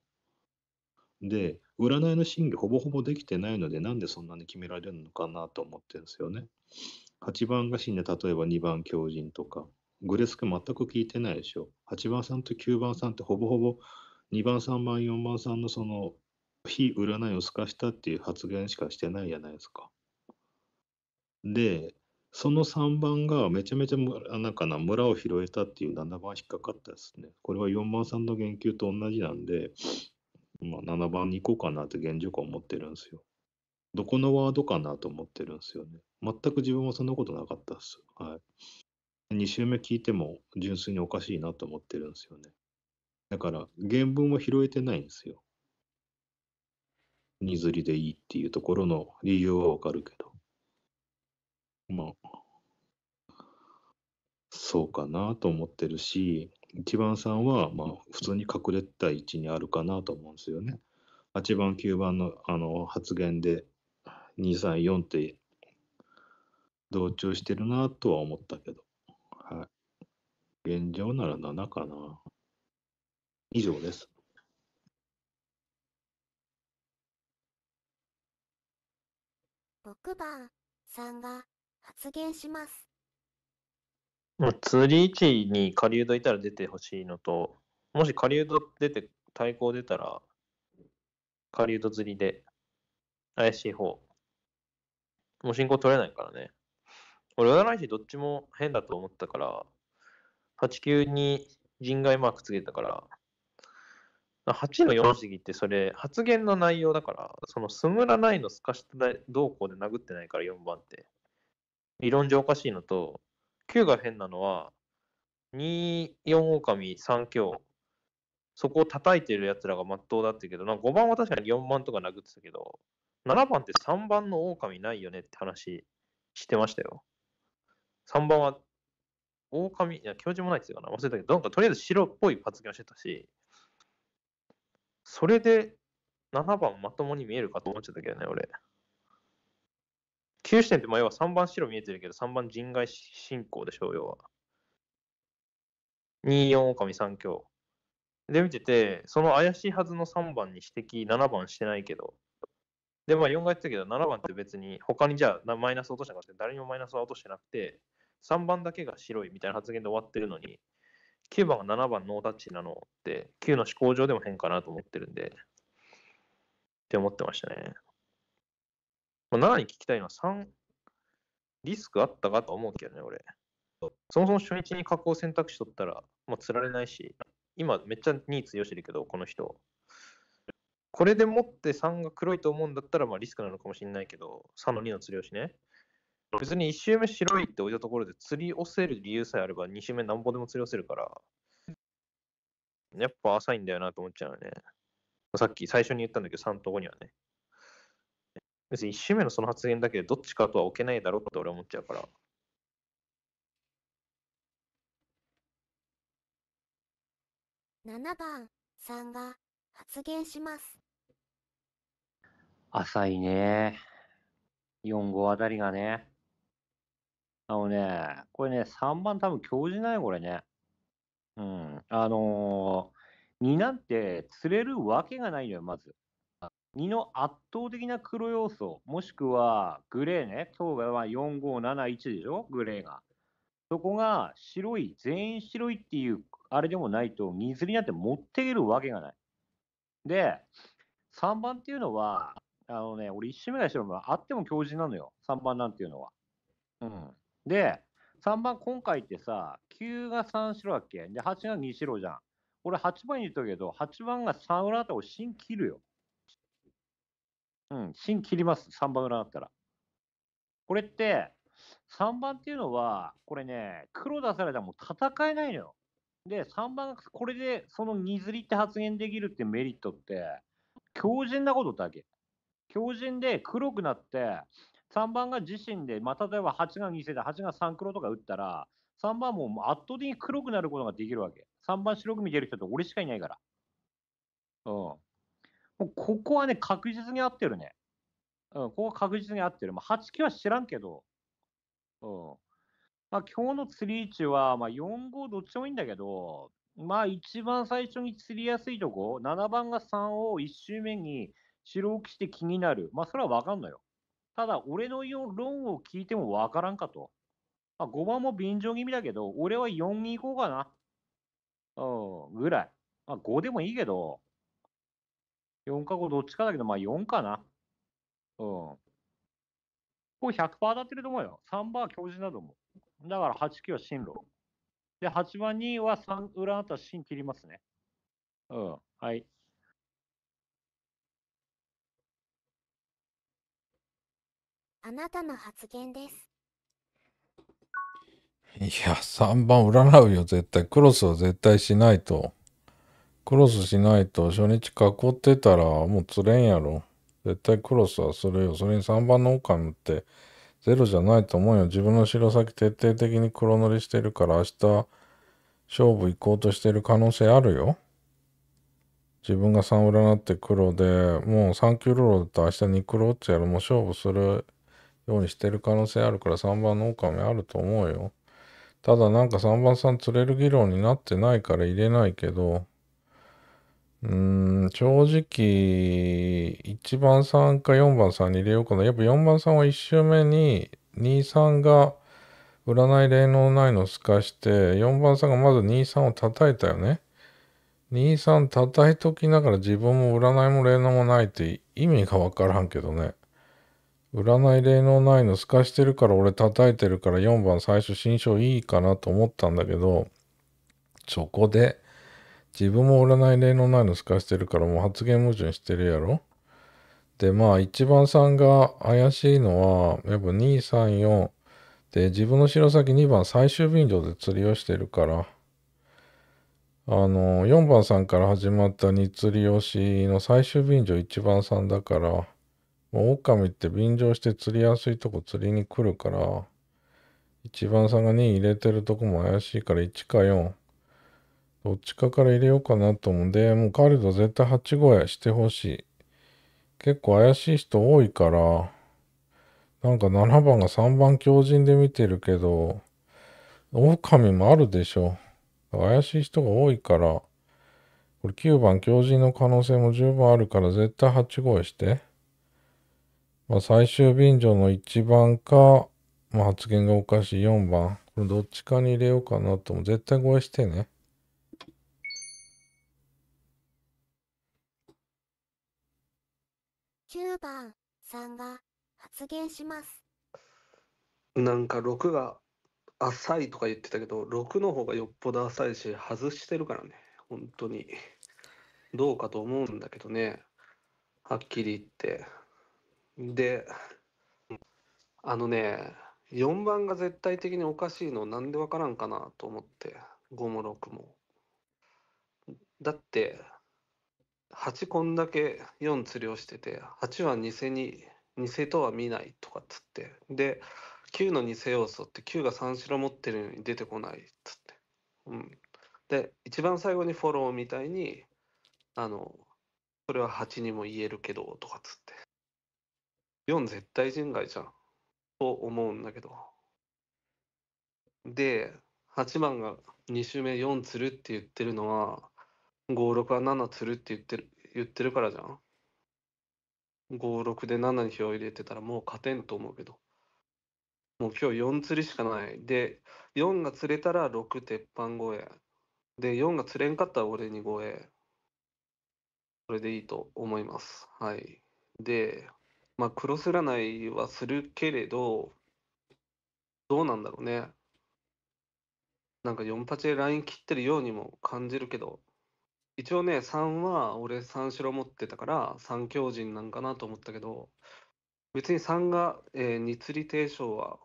で、占いの審議ほぼほぼできてないので、なんでそんなに決められるのかなと思ってるんですよね。8番が死んで、例えば2番狂人とか、グレスク全く聞いてないでしょ。8番さんと9番さんってほぼほぼ2番、3番、4番さんのその非占いを透かしたっていう発言しかしてないじゃないですか。で、その3番がめちゃめちゃなんかな村を拾えたっていう7番引っかかったですね。これは4番さんの言及と同じなんで、まあ、7番に行こうかなって現状感思ってるんですよ。どこのワードかなと思ってるんですよね。全く自分はそんなことなかったです。はい。2週目聞いても純粋におかしいなと思ってるんですよね。だから原文は拾えてないんですよ。にずりでいいっていうところの理由はわかるけど。まあ、そうかなと思ってるし、1番さんはまあ普通に隠れた位置にあるかなと思うんですよね。8番、9番のあの発言で2、3、4って同調してるなとは思ったけど。現状なら7かな。以上です。6番さんが発言します。釣り位置に狩人いたら出てほしいのと、もし狩人出て対抗出たら、狩人釣りで怪しい方。もう進行取れないからね。俺、占い師どっちも変だと思ったから、8 9に人外マークつけたから、8の4次ってそれ、発言の内容だから、そのスムラないの透かした動向で殴ってないから4番って。理論上おかしいのと、9が変なのは、2、4狼、3強。そこを叩いてる奴らがまっとうだってけど、な5番は確かに4番とか殴ってたけど、7番って3番の狼ないよねって話してましたよ。3番は狼、いや、教授もないですよな、忘れたけど、なんかとりあえず白っぽい発言をしてたし、それで7番まともに見えるかと思っちゃったけどね、俺。9視点って、要は3番白見えてるけど、3番人外進行でしょう、要は。2、4狼3強。で、見てて、その怪しいはずの3番に指摘、7番してないけど、で、まあ4が言ってたけど、7番って別に他にじゃあマイナス落としたかって、誰にもマイナスは落としてなくて、3番だけが白いみたいな発言で終わってるのに、9番が7番ノータッチなのって、9の思考上でも変かなと思ってるんで、って思ってましたね。まあ、7に聞きたいのは3、リスクあったかと思うけどね、俺。そもそも初日に加工選択肢取ったら、まあ、釣られないし、今めっちゃ2位強してるけど、この人。これでもって3が黒いと思うんだったら、まあリスクなのかもしれないけど、3の2の釣りをしね。別に1周目白いって置いたところで釣り押せる理由さえあれば2周目なんぼでも釣り押せるからやっぱ浅いんだよなと思っちゃうよねさっき最初に言ったんだけど3と5にはね別に1周目のその発言だけでどっちかとは置けないだろうと俺は思っちゃうから7番さんが発言します浅いね4号あたりがねあのね、これね、3番多分今日じないこれね。うん。あのー、2なんて釣れるわけがないのよ、まず。2の圧倒的な黒要素、もしくはグレーね、今日は4、5、7、1でしょ、グレーが。そこが白い、全員白いっていう、あれでもないと、水になって持っていけるわけがない。で、3番っていうのは、あのね、俺1周目がしてもあっても強靭なのよ、3番なんていうのは。うん。で、3番今回ってさ、9が3白だっけで、8が2白じゃん。俺8番に言ったけど、8番が3裏だったら芯切るよ。うん、芯切ります。3番裏だったら。これって、3番っていうのは、これね、黒出されたらもう戦えないのよ。で、3番がこれでその2ずりって発言できるってメリットって、強靭なことだけ。強靭で黒くなって、3番が自身で、まあ、例えば8が2世で8が3黒とか打ったら、3番も圧倒的に黒くなることができるわけ。3番白く見てる人って俺しかいないから。うん。もうここはね、確実に合ってるね。うん、ここは確実に合ってる。まあ、8期は知らんけど。うん。まあ、今日の釣り位置は、まあ、4、5どっちもいいんだけど、まあ、一番最初に釣りやすいとこ、7番が3を1周目に白起きして気になる。まあ、それはわかんのよ。ただ、俺の論を聞いてもわからんかと。まあ、5番も便乗気味だけど、俺は4に行こうかな。うん、ぐらい。まあ、5でもいいけど、4か5どっちかだけど、まあ4かな。うん。これ100%当たってると思うよ。3番は強靭だと思う。だから8、9は進路。で、8番2は3裏あったら進切りますね。うん。はい。あなたの発言です。いや、3番占うよ、絶対。クロスは絶対しないと。クロスしないと、初日囲ってたら、もう釣れんやろ。絶対クロスはするよ。それに3番のオカって、ゼロじゃないと思うよ。自分の白先徹底的に黒塗りしてるから、明日、勝負行こうとしてる可能性あるよ。自分が3占って黒で、もう3級ローと明日2黒打つやる、もう勝負するようにしてる可能性あるから3番のオカメあると思うよ。ただなんか3番さん釣れる議論になってないから入れないけど、うーん、正直、1番さんか4番さんに入れようかな。やっぱ4番さんは1周目に2、3が占い霊能ないのすかして、4番さんがまず2、3を叩いたよね。2、3叩いときながら自分も占いも霊能もないって意味がわからんけどね。占い霊能ないの透かしてるから俺叩いてるから4番最初新章いいかなと思ったんだけど、そこで、自分も占い霊能ないの透かしてるからもう発言矛盾してるやろで、まあ1番さんが怪しいのは、やっぱ2、3、4、で、自分の白崎2番最終便乗で釣りをしてるから、あの、4番さんから始まった2釣り押しの最終便乗1番さんだから、オオカミって便乗して釣りやすいとこ釣りに来るから、1番さんが2入れてるとこも怪しいから1か4。どっちかから入れようかなと思うんで、もうカとルド絶対8声してほしい。結構怪しい人多いから、なんか7番が3番強靭で見てるけど、狼もあるでしょ。怪しい人が多いから、これ9番強靭の可能性も十分あるから絶対8声して。まあ、最終便乗の1番か、まあ、発言がおかしい4番。これどっちかに入れようかなともう。絶対合意してね。9番が発言します。なんか6が浅いとか言ってたけど、6の方がよっぽど浅いし、外してるからね。本当に。どうかと思うんだけどね。はっきり言って。で、あのね、4番が絶対的におかしいのなんでわからんかなと思って、5も6も。だって、8こんだけ4釣りをしてて、8は偽に、偽とは見ないとかっつって、で、9の偽要素って9が3白持ってるのに出てこないっつって。うん、で、一番最後にフォローみたいに、あの、それは8にも言えるけどとかっつって。4絶対人外じゃんと思うんだけどで8番が2周目4つるって言ってるのは56は7つるって言ってる言ってるからじゃん56で7に票入れてたらもう勝てんと思うけどもう今日4釣りしかないで4が釣れたら6鉄板超えで4が釣れんかったら俺に超えそれでいいと思いますはいでまあ、クロス占いはするけれど、どうなんだろうね。なんか4八でライン切ってるようにも感じるけど、一応ね、3は俺3白持ってたから、3強人なんかなと思ったけど、別に3が、えー、二釣り提唱は、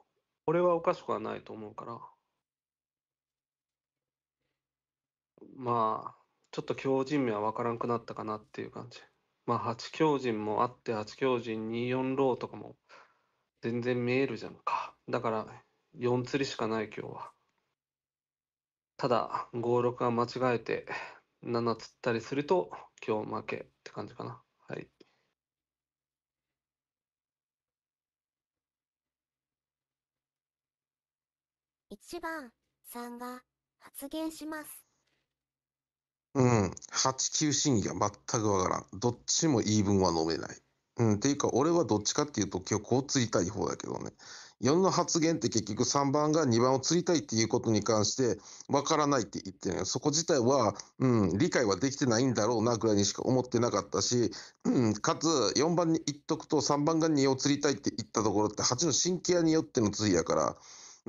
俺はおかしくはないと思うから。まあ、ちょっと強人名は分からんくなったかなっていう感じ。まあ、八強陣もあって、八強陣2、4ローとかも全然見えるじゃんか。だから、4釣りしかない今日は。ただ、5、6は間違えて、7釣ったりすると、今日負けって感じかな。はい。1番さんが発言します。うん。89審議は全くわからん。どっちも言い分は飲めない。うん。っていうか、俺はどっちかっていうと、今日こうついたい方だけどね。4の発言って結局3番が2番を釣りたいっていうことに関して分からないって言ってるそこ自体は、うん、理解はできてないんだろうなぐらいにしか思ってなかったし、うん、かつ4番に言っとくと3番が2を釣りたいって言ったところって8の神経屋によっての釣りやから、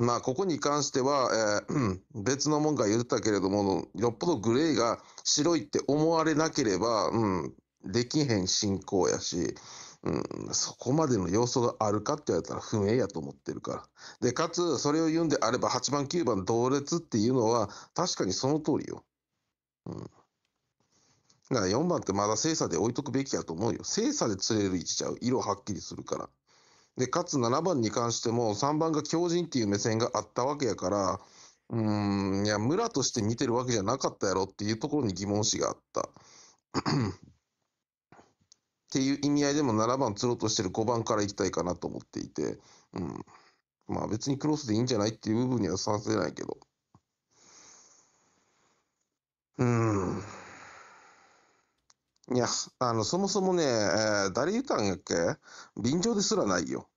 まあ、ここに関しては、えー、別のもんが言ったけれども、よっぽどグレーが白いって思われなければ、うん、できへん進行やし、うん、そこまでの要素があるかって言われたら不明やと思ってるから。で、かつ、それを言うんであれば、8番、9番同列っていうのは、確かにその通りよ。うん。だから4番ってまだ精査で置いとくべきやと思うよ。精査で釣れる位置ちゃう。色はっきりするから。で、かつ7番に関しても、3番が強靭っていう目線があったわけやから、うん、いや、村として見てるわけじゃなかったやろっていうところに疑問視があった。っていう意味合いでも7番釣ろうとしてる5番から行きたいかなと思っていて、うん。まあ別にクロスでいいんじゃないっていう部分には賛成ないけど。うん。いや、あの、そもそもね、えー、誰言ったんやっけ便乗ですらないよ。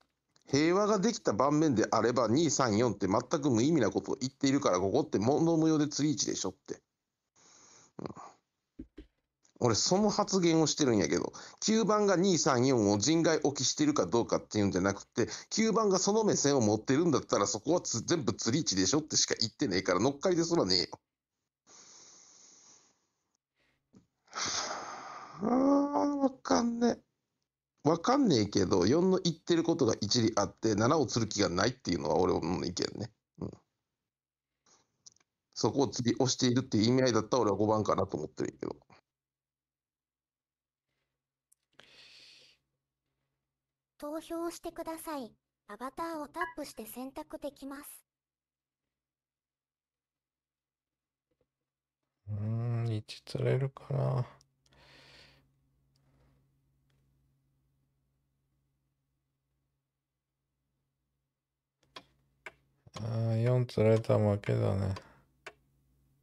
平和ができた盤面であれば、2、3、4って全く無意味なことを言っているから、ここって問答無用で釣り位置でしょって。うん、俺、その発言をしてるんやけど、9番が2、3、4を人外置きしてるかどうかっていうんじゃなくて、9番がその目線を持ってるんだったら、そこは全部釣り位置でしょってしか言ってねえから、乗っかりですらねえよ。はあ、わかんねえ。わかんねえけど、4の言ってることが一理あって、7を釣る気がないっていうのは俺の意見ね。うん。そこを次押しているっていう意味合いだったら俺は5番かなと思ってるけど。投票してください。アバターをタップして選択できます。うん、位釣れるかな。ああ、4つられた負けだね。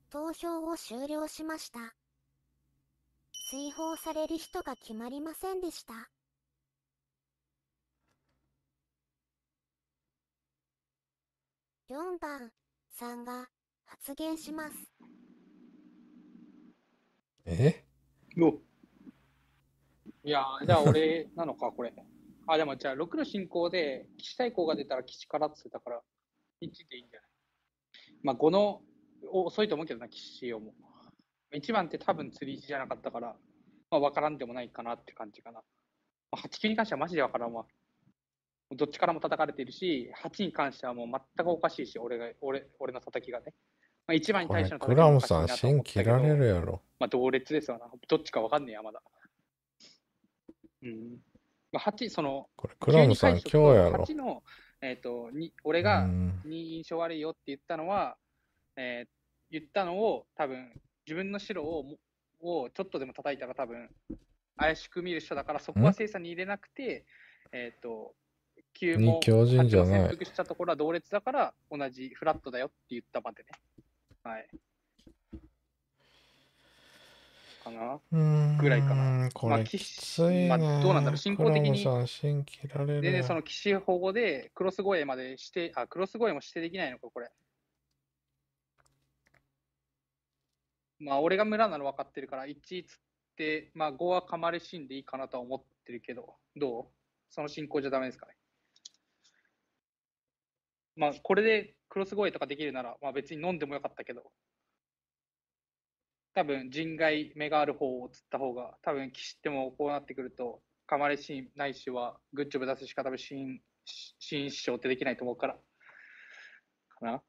投票を終了しました。追放される人が決まりませんでした。4番さんが発言します。えよいやじゃあ俺なのか、これ。あ、でもじゃあ6の進行で、士対抗が出たら士からって言ってたから。1でいいんじゃないまあ5の遅いと思うけどな、岸尾も。1番って多分釣りじゃなかったから、まあ、分からんでもないかなって感じかな。まあ、8に関してはマジで分からんわ。どっちからも叩かれているし、8に関してはもう全くおかしいし、俺が俺俺の叩きがね。まあ、1番に対しての叩きがおかしいなと思ったけど。さん、切られるやろ。まあ、同列ですよな。どっちか分かんねえや、まだ。うん。まあ、8、その、これ、クラムさん、今日やろ。8のえっ、ー、とに俺がに印象悪いよって言ったのは、えー、言ったのを多分自分の白ををちょっとでも叩いたら多分怪しく見る人だからそこは精査に入れなくて、えっ、ー、と9も8も潜伏したところは同列だから同じフラットだよって言ったまでね。はいなぐらいかな。これ、まあ、きついまあ、どうなんだろう、進行的に。で、ね、その騎士保護でクロス越えまでして、あ、クロス越えも指定できないのか、これ。まあ、俺が村なの分かってるから、1つって、まあ、5はかまれしんでいいかなとは思ってるけど、どうその進行じゃダメですかね。まあ、これでクロス越えとかできるなら、まあ、別に飲んでもよかったけど。多分人外目がある方を釣った方が多分士ってもこうなってくるとかまれシーンないしはグッジョブ出すしか多分シーンシ師匠ってできないと思うからかな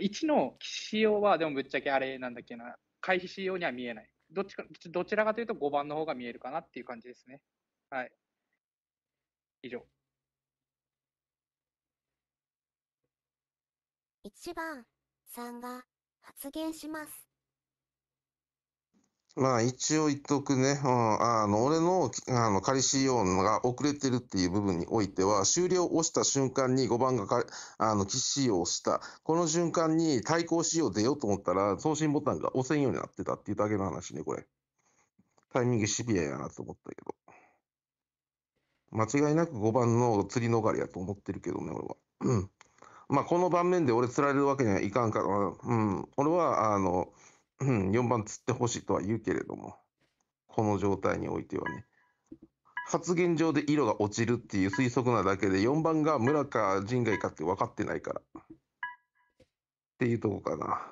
1の騎士用はでもぶっちゃけあれなんだっけな回避仕様には見えないどっちかどちらかというと5番の方が見えるかなっていう感じですねはい以上1番さが発言します。まあ一応言っとくね、うん、あの俺のあの仮仕様が遅れてるっていう部分においては、終了を押した瞬間に5番があの起使用をした、この瞬間に対抗仕様出ようと思ったら、送信ボタンが押せんようになってたっていうだけの話ね、これ。タイミングシビアやなと思ったけど。間違いなく5番の釣り逃れやと思ってるけどね、俺は。うんまあ、この盤面で俺釣られるわけにはいかんから、うん、俺は、あの、うん、4番釣ってほしいとは言うけれども、この状態においてはね。発言上で色が落ちるっていう推測なだけで、4番が村か陣外かって分かってないから。っていうとこかな。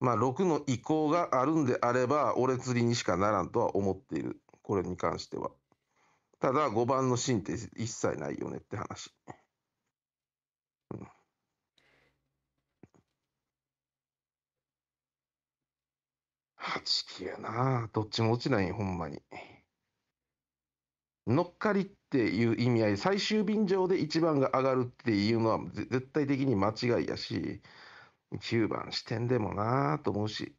まあ、6の意向があるんであれば、俺釣りにしかならんとは思っている。これに関しては。ただ、5番のシーンって一切ないよねって話。8期やなどっちも落ちないほんまに。乗っかりっていう意味合い、最終便上で1番が上がるっていうのは絶対的に間違いやし、9番視点でもなぁと思うし、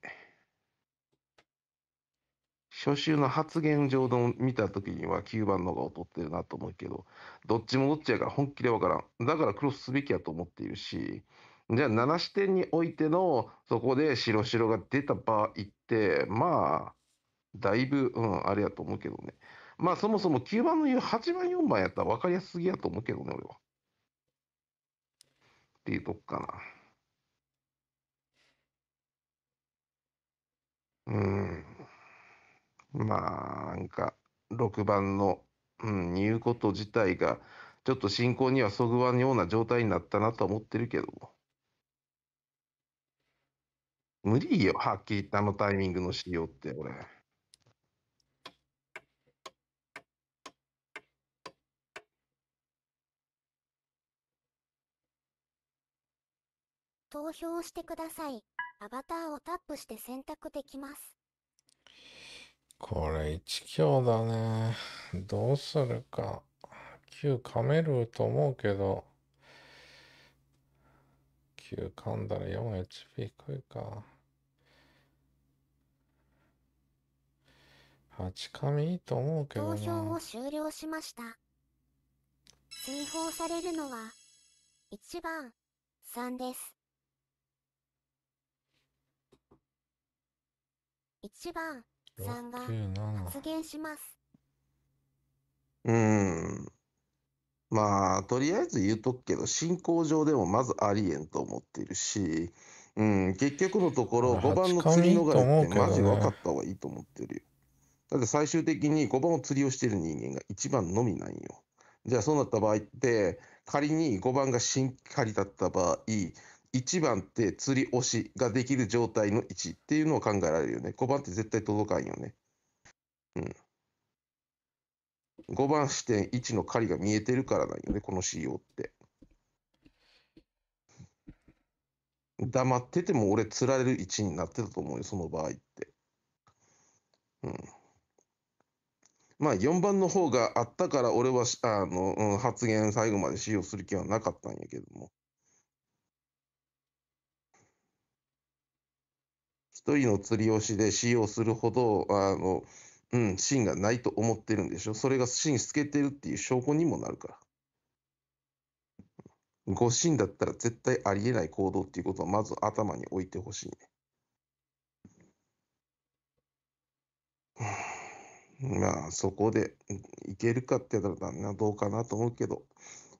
初週の発言上で見た時には9番の方が劣ってるなと思うけど、どっちもどっちやから本気でわからん。だからクロスすべきやと思っているし、じゃあ7視点においてのそこで白白が出た場合ってまあだいぶ、うん、あれやと思うけどねまあそもそも9番の言う8番4番やったら分かりやすすぎやと思うけどね俺は。っていうとこかな。うんまあなんか6番の、うん、言うこと自体がちょっと進行にはそぐわんような状態になったなとは思ってるけど。無理よ、はっきり言ったあのタイミングの仕様って俺。投票してください。アバターをタップして選択できます。これ一強だね。どうするか。旧噛めると思うけど。噛んだら 4HP 食うか。8紙いいと思うけど投票を終了しました。追放されるのは、1番、3です。1番、3が発言します。うん。まあ、とりあえず言うとくけど、進行上でもまずありえんと思っているし、うん、結局のところ、5番の釣り逃れってマジ分かった方がいいと思ってるよ。だって最終的に5番を釣りをしてる人間が1番のみなんよ。じゃあそうなった場合って、仮に5番が新仮だった場合、1番って釣り押しができる状態の位置っていうのを考えられるよね。5番って絶対届かんよね。うん。5番視点1の狩りが見えてるからなんよね、この CO って。黙ってても俺釣られる位置になってたと思うよ、その場合って。うん。まあ4番の方があったから俺はあの、うん、発言最後まで使用する気はなかったんやけども。一人の釣り押しで使用するほど、あの、うん、芯がないと思ってるんでしょ。それが芯透けてるっていう証拠にもなるから。誤芯だったら絶対ありえない行動っていうことをまず頭に置いてほしいね。まあそこでいけるかって言ったらどうかなと思うけど。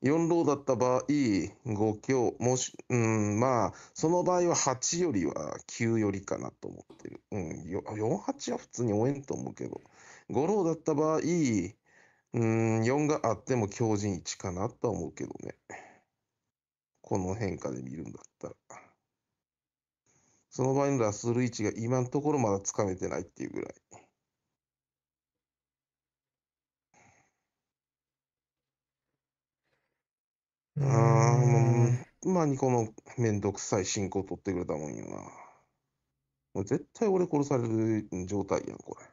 4ローだった場合、5強、もし、うん、まあ、その場合は8よりは9よりかなと思ってる。うん、4、8は普通に応援と思うけど、5ローだった場合、うん、4があっても強靭1かなとは思うけどね。この変化で見るんだったら。その場合のラスル位置が今のところまだつかめてないっていうぐらい。ああ、まあ、にこのめんどくさい進行を取ってくれたもんよな。もう絶対俺殺される状態やん、これ。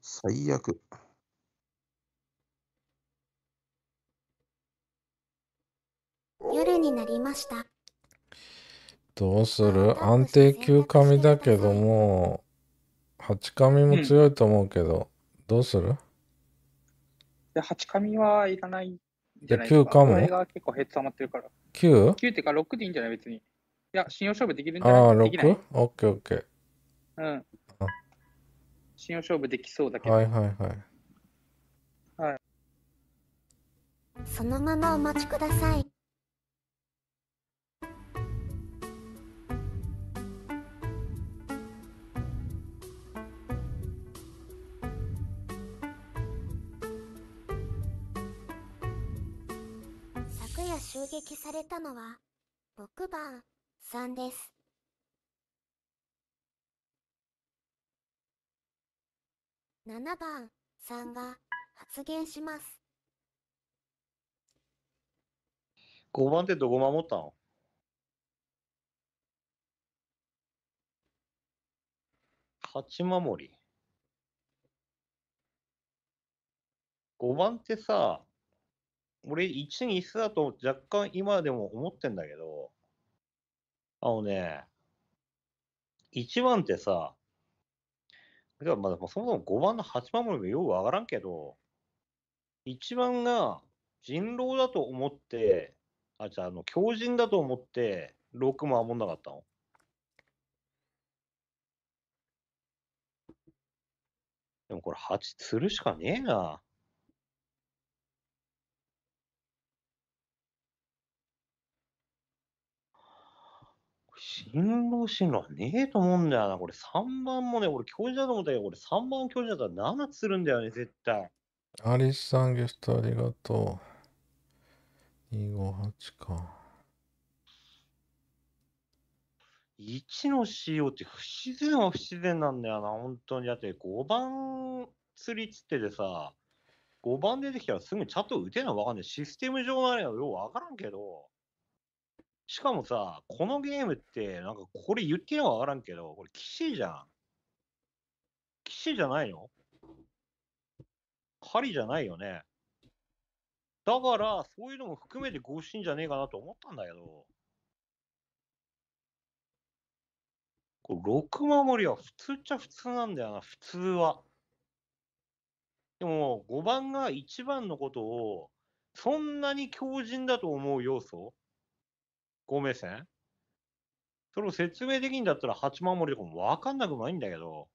最悪。夜になりました。どうする安定9神だけども、8神も強いと思うけど、どうするで8神はいらないじゃないですか。9かも。が結構まってるから。9?9 ってか6でいいんじゃない別に。いや、信用勝負できるんじゃないああ、でオッケ 6?OKOK。うん。信用勝負できそうだけど。はいはいはいはい。そのままお待ちください。襲撃されたのは、6番3です。7番3が発言します。5番ってどこ守ったの勝ち守り。5番ってさ、俺1年一だと若干今でも思ってんだけど、あのね、1番ってさ、ではまあそもそも5番の8番もよくわからんけど、1番が人狼だと思って、あ、じゃあ、あの、狂人だと思って、6も守んなかったの。でもこれ8釣るしかねえな。新郎新郎はねえと思うんだよな。これ3番もね、俺教授だと思ったけど、俺3番教授だったら7つするんだよね、絶対。アリスさんゲストありがとう。258か。1の CO って不自然は不自然なんだよな、本当に。だって5番釣りつっててさ、5番出てきたらすぐチャット打てないわかんない。システム上なのよ、よくわからんけど。しかもさ、このゲームって、なんかこれ言っていいのかわからんけど、これ騎士じゃん。騎士じゃないの狩りじゃないよね。だから、そういうのも含めて合心じゃねえかなと思ったんだけど、これ6守りは普通っちゃ普通なんだよな、普通は。でも、5番が1番のことを、そんなに強靭だと思う要素校目線それを説明できんだったら八守りとかもわかんなくもないんだけど、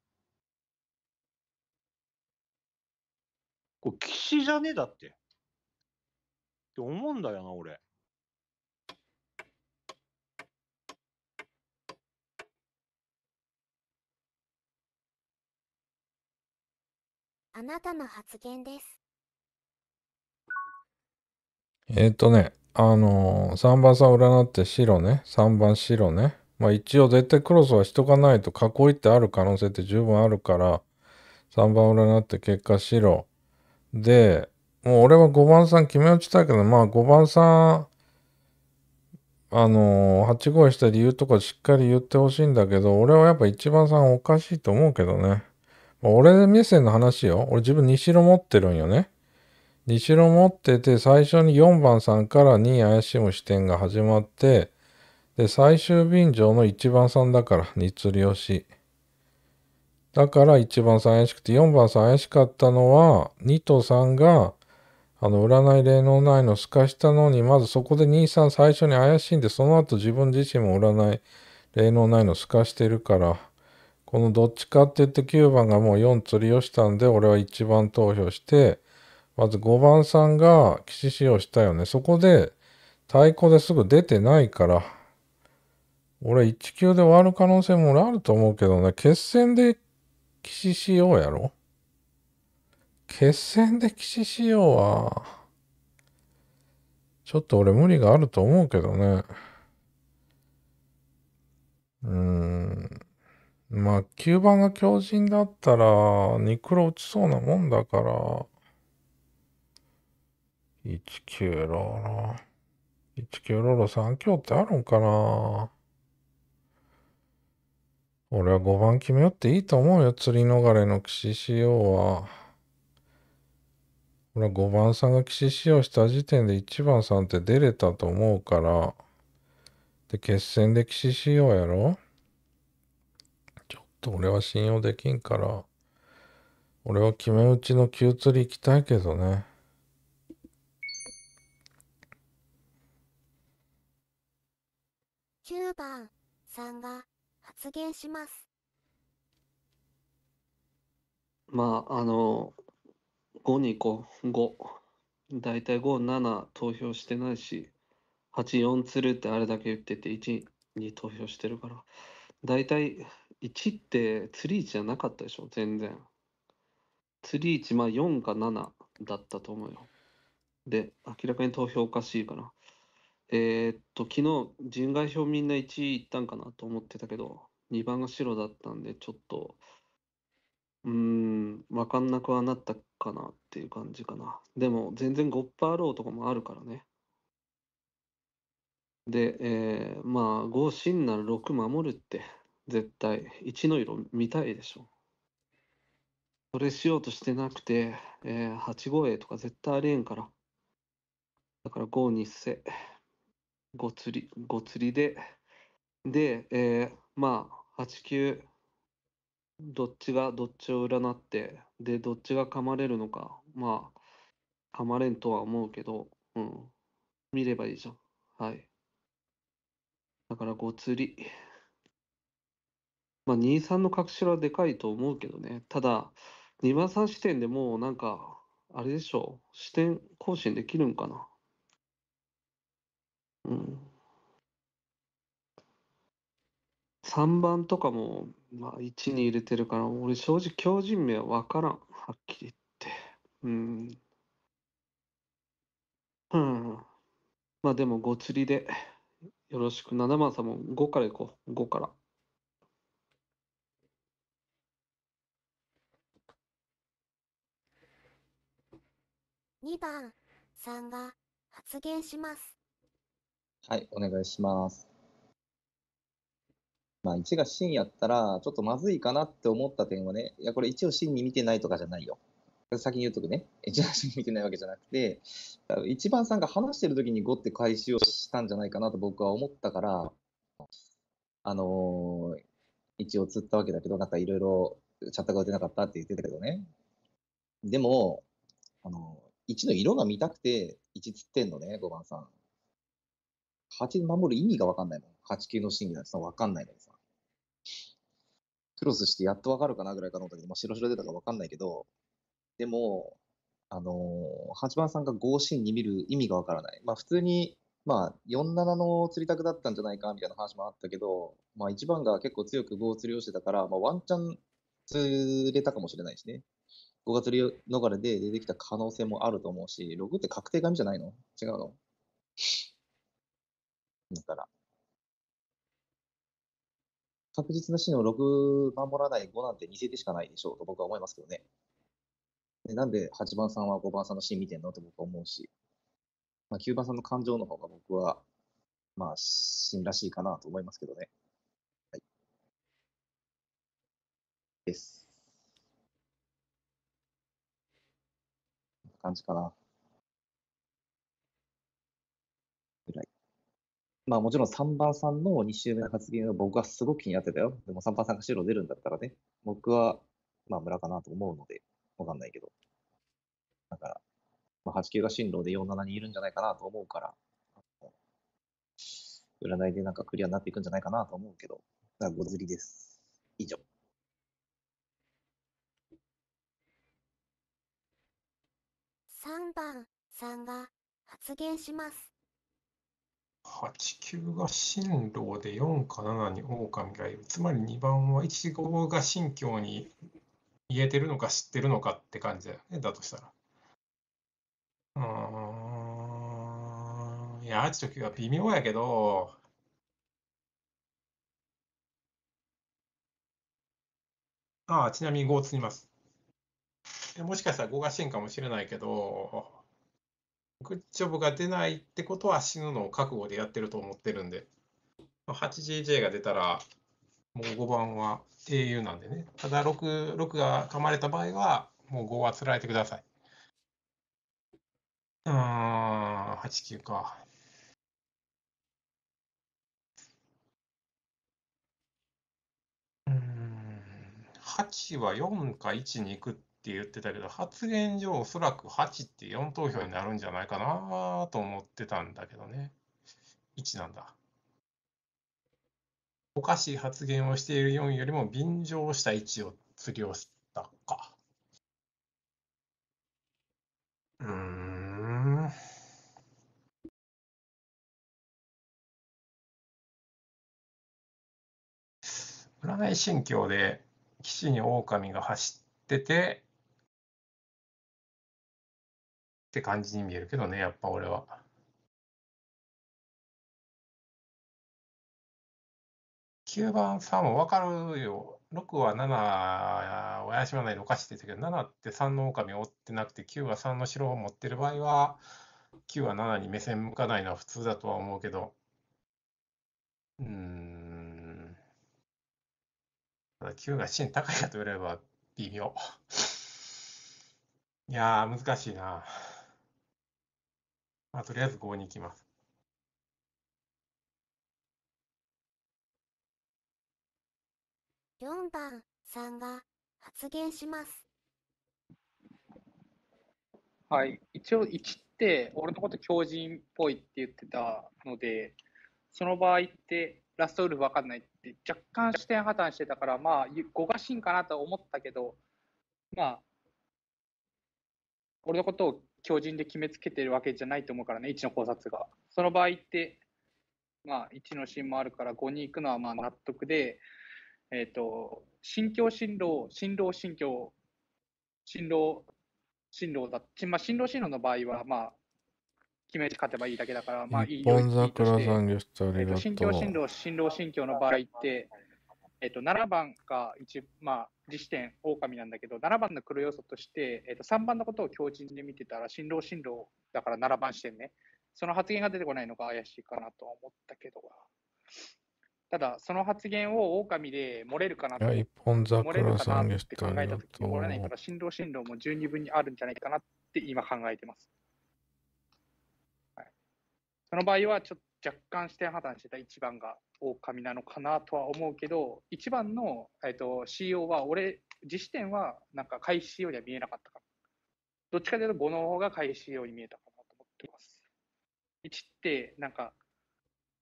これ、騎士じゃねえだって。って思うんだよな、俺。あなたの発言です。えっ、ー、とね、あのー、3番さん占って白ね、3番白ね。まあ一応絶対クロスはしとかないと囲いってある可能性って十分あるから、3番占って結果白。で、もう俺は5番さん決め打ちたいけど、まあ5番さん、あのー、8号した理由とかしっかり言ってほしいんだけど、俺はやっぱ1番さんおかしいと思うけどね。ま俺目線の話よ。俺自分西色持ってるんよね。日露持ってて、最初に4番さんからに怪しむ視点が始まって、で、最終便乗の1番さんだから、に釣り押し。だから1番さん怪しくて、4番さん怪しかったのは、2と3が、あの、占い霊能ないの透かしたのに、まずそこで2、3最初に怪しいんで、その後自分自身も占い霊能ないの透かしてるから、このどっちかって言って9番がもう4釣りをしたんで、俺は1番投票して、まず5番さんが騎士使用したよね。そこで、太鼓ですぐ出てないから、俺1級で終わる可能性も俺あると思うけどね、決戦で騎士使用やろ決戦で騎士使用は、ちょっと俺無理があると思うけどね。うーん。まあ、9番が強靭だったら、ニクロ打ちそうなもんだから、19ローロ。19ローロ3強ってあるんかな俺は5番決めよっていいと思うよ。釣り逃れの騎士仕様は。俺は5番さんが騎士仕様した時点で1番さんって出れたと思うから。で、決戦で騎士仕様やろちょっと俺は信用できんから。俺は決め打ちの急釣り行きたいけどね。チ番さんが発言します。まあ、あの、5にこう、5。大体5、7投票してないし、8、4つるってあれだけ言ってて、1に投票してるから、大体1ってツリーじゃなかったでしょ、全然。ツリーチ、まあ4か7だったと思うよ。で、明らかに投票おかしいから。えーっと、昨日、人外表みんな1位いったんかなと思ってたけど、2番が白だったんで、ちょっと、うん、わかんなくはなったかなっていう感じかな。でも、全然ゴッパーローとかもあるからね。で、えー、まあ、5、真なら6守るって、絶対、1の色見たいでしょ。それしようとしてなくて、えー、8五 a とか絶対ありえんから。だから5にせ。ごつり、ごつりで、で、えー、まあ、8 9、どっちがどっちを占って、で、どっちが噛まれるのか、まあ、噛まれんとは思うけど、うん、見ればいいじゃん。はい。だから、ごつり。まあ、2、3の隠しはでかいと思うけどね。ただ、2番3視点でもうなんか、あれでしょう、視点更新できるんかな。うん。3番とかも、まあ、1に入れてるから、俺正直強人名は分からん。はっきり言って。うん。うん。まあでも、ご釣りで、よろしく。7番さんも5からいこう。5から。2番さんが発言します。はい、お願いします。まあ、1が真やったら、ちょっとまずいかなって思った点はね、いや、これ1を真に見てないとかじゃないよ。先に言うとくね。1 が真に見てないわけじゃなくて、1番さんが話してる時に5って回収をしたんじゃないかなと僕は思ったから、あのー、一応釣ったわけだけど、なんかいろいろチャットが打てなかったって言ってたけどね。でも、あのー、1の色が見たくて、1釣ってんのね、5番さん。8守る意味が分かんないもん。8級の審議なんてさ、分かんないのにさ。クロスしてやっと分かるかなぐらいかと思ったけど、まあ、白白出たか分かんないけど、でも、あのー、8番さんが5シに見る意味が分からない。まあ、普通に、まあ、47の釣りたくだったんじゃないかみたいな話もあったけど、まあ、1番が結構強く5を釣りをしてたから、まあ、ワンチャン釣れたかもしれないしね。5が釣り逃れで出てきた可能性もあると思うし、6って確定紙じゃないの違うのだから。確実なシーンを6守らない5なんて似せてしかないでしょうと僕は思いますけどね。でなんで8番さんは5番さんのシーン見てんのと僕は思うし、まあ、9番さんの感情の方が僕は、まあ、シーンらしいかなと思いますけどね。はい。です。こんな感じかな。まあもちろん3番さんの2周目の発言は僕はすごく気になってたよ。でも3番さんが白出るんだったらね、僕はまあ村かなと思うので、わかんないけど。だから、まあ、8級が進路で47にいるんじゃないかなと思うから、占いでなんかクリアになっていくんじゃないかなと思うけど、だからごずりです。以上。3番さんが発言します。8、9が進路で4か7に狼がいる。つまり2番は1、5が信教に言えてるのか知ってるのかって感じだよね。だとしたら。うーん。いや、8と9は微妙やけど、ああ、ちなみに5を積みます。もしかしたら5が進かもしれないけど、グッジョブが出ないってことは死ぬのを覚悟でやってると思ってるんで、8GJ が出たら、もう5番は英雄なんでね。ただ6、6が噛まれた場合は、もう5はつられてください。うん、8、9か。うん、8は4か1に行くって言ってたけど、発言上おそらく8って4投票になるんじゃないかなと思ってたんだけどね。1なんだ。おかしい発言をしている4よりも便乗した置を釣りをしたか。うーん。占い心境で岸に狼が走っててって感じに見えるけどね、やっぱ俺は。9番3も分かるよ。6は7親怪しまないでおかしいって言ったけど、7って3の狼を追ってなくて、9は3の城を持ってる場合は、9は7に目線向かないのは普通だとは思うけど、うーん。ただ9が芯高いかと言われれば微妙。いやー、難しいな。まあ、とりあえず5に行きます。4番さんが発言します。はい、一応1って俺のこと強人っぽいって言ってたのでその場合ってラストウルフ分かんないって若干視点破綻してたからまあ5が芯かなと思ったけどまあ俺のことを強靭で決めつけてるわけじゃないと思うからね、1の考察が。その場合って、まあ、1の芯もあるから、5に行くのはまあ納得で、えっ、ー、と、心境心労、心労心境、進路、進路だ、まあ、心労心労の場合は、まあ、決めて勝てばいいだけだから、まあ、いい本桜さんゲストありがとう。心境心労、心労心境の場合って、えっ、ー、と、7番が一、まあ、自視点、狼なんだけど、7番の黒要素として、えー、と3番のことを強靭で見てたら、新郎新郎だから7番視点ね。その発言が出てこないのが怪しいかなと思ったけど。ただ、その発言を狼で漏れるかなと。一本桜さんでした考えたとき漏れないから、新郎新郎も十二分にあるんじゃないかなって今考えてます。はい、その場合は、ちょっと若干視点破綻してた1番が狼なのかなとは思うけど1番の、えーと、CO は俺自視点はなんか開始 CO には見えなかったかどっちかというと5の方が開始 CO に見えたかなと思ってます1ってなんか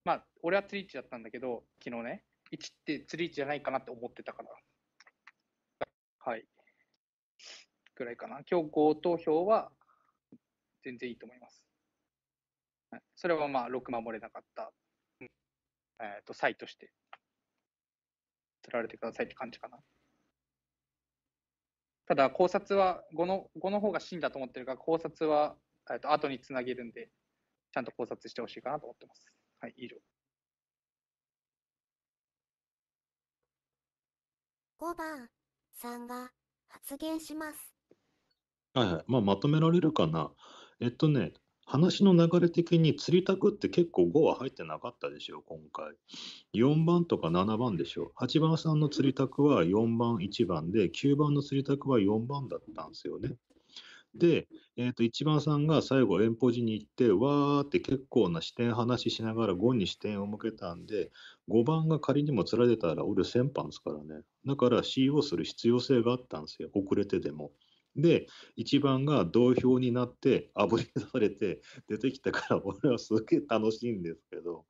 まあ俺は釣り位置だったんだけど昨日ね1って釣り位置じゃないかなって思ってたからはいぐらいかな今日5投票は全然いいと思いますそれはまあ6守れなかった、えー、とサイとして釣られてくださいって感じかな。ただ考察は5の ,5 の方が真だと思ってるから考察は、えー、と後につなげるんでちゃんと考察してほしいかなと思ってます。はい、以上。5番さんが発言します。はいはい、まあ、まとめられるかな。えっとね、話の流れ的に釣りたくって結構5は入ってなかったでしょ、今回。4番とか7番でしょ。8番さんの釣りたくは4番、1番で、9番の釣りたくは4番だったんですよね。で、えー、と、1番さんが最後遠方寺に行って、わーって結構な視点話ししながら5に視点を向けたんで、5番が仮にも釣られたら俺先般ですからね。だから C o する必要性があったんですよ。遅れてでも。で、1番が同票になってあぶり出されて出てきたから俺はすげえ楽しいんですけど、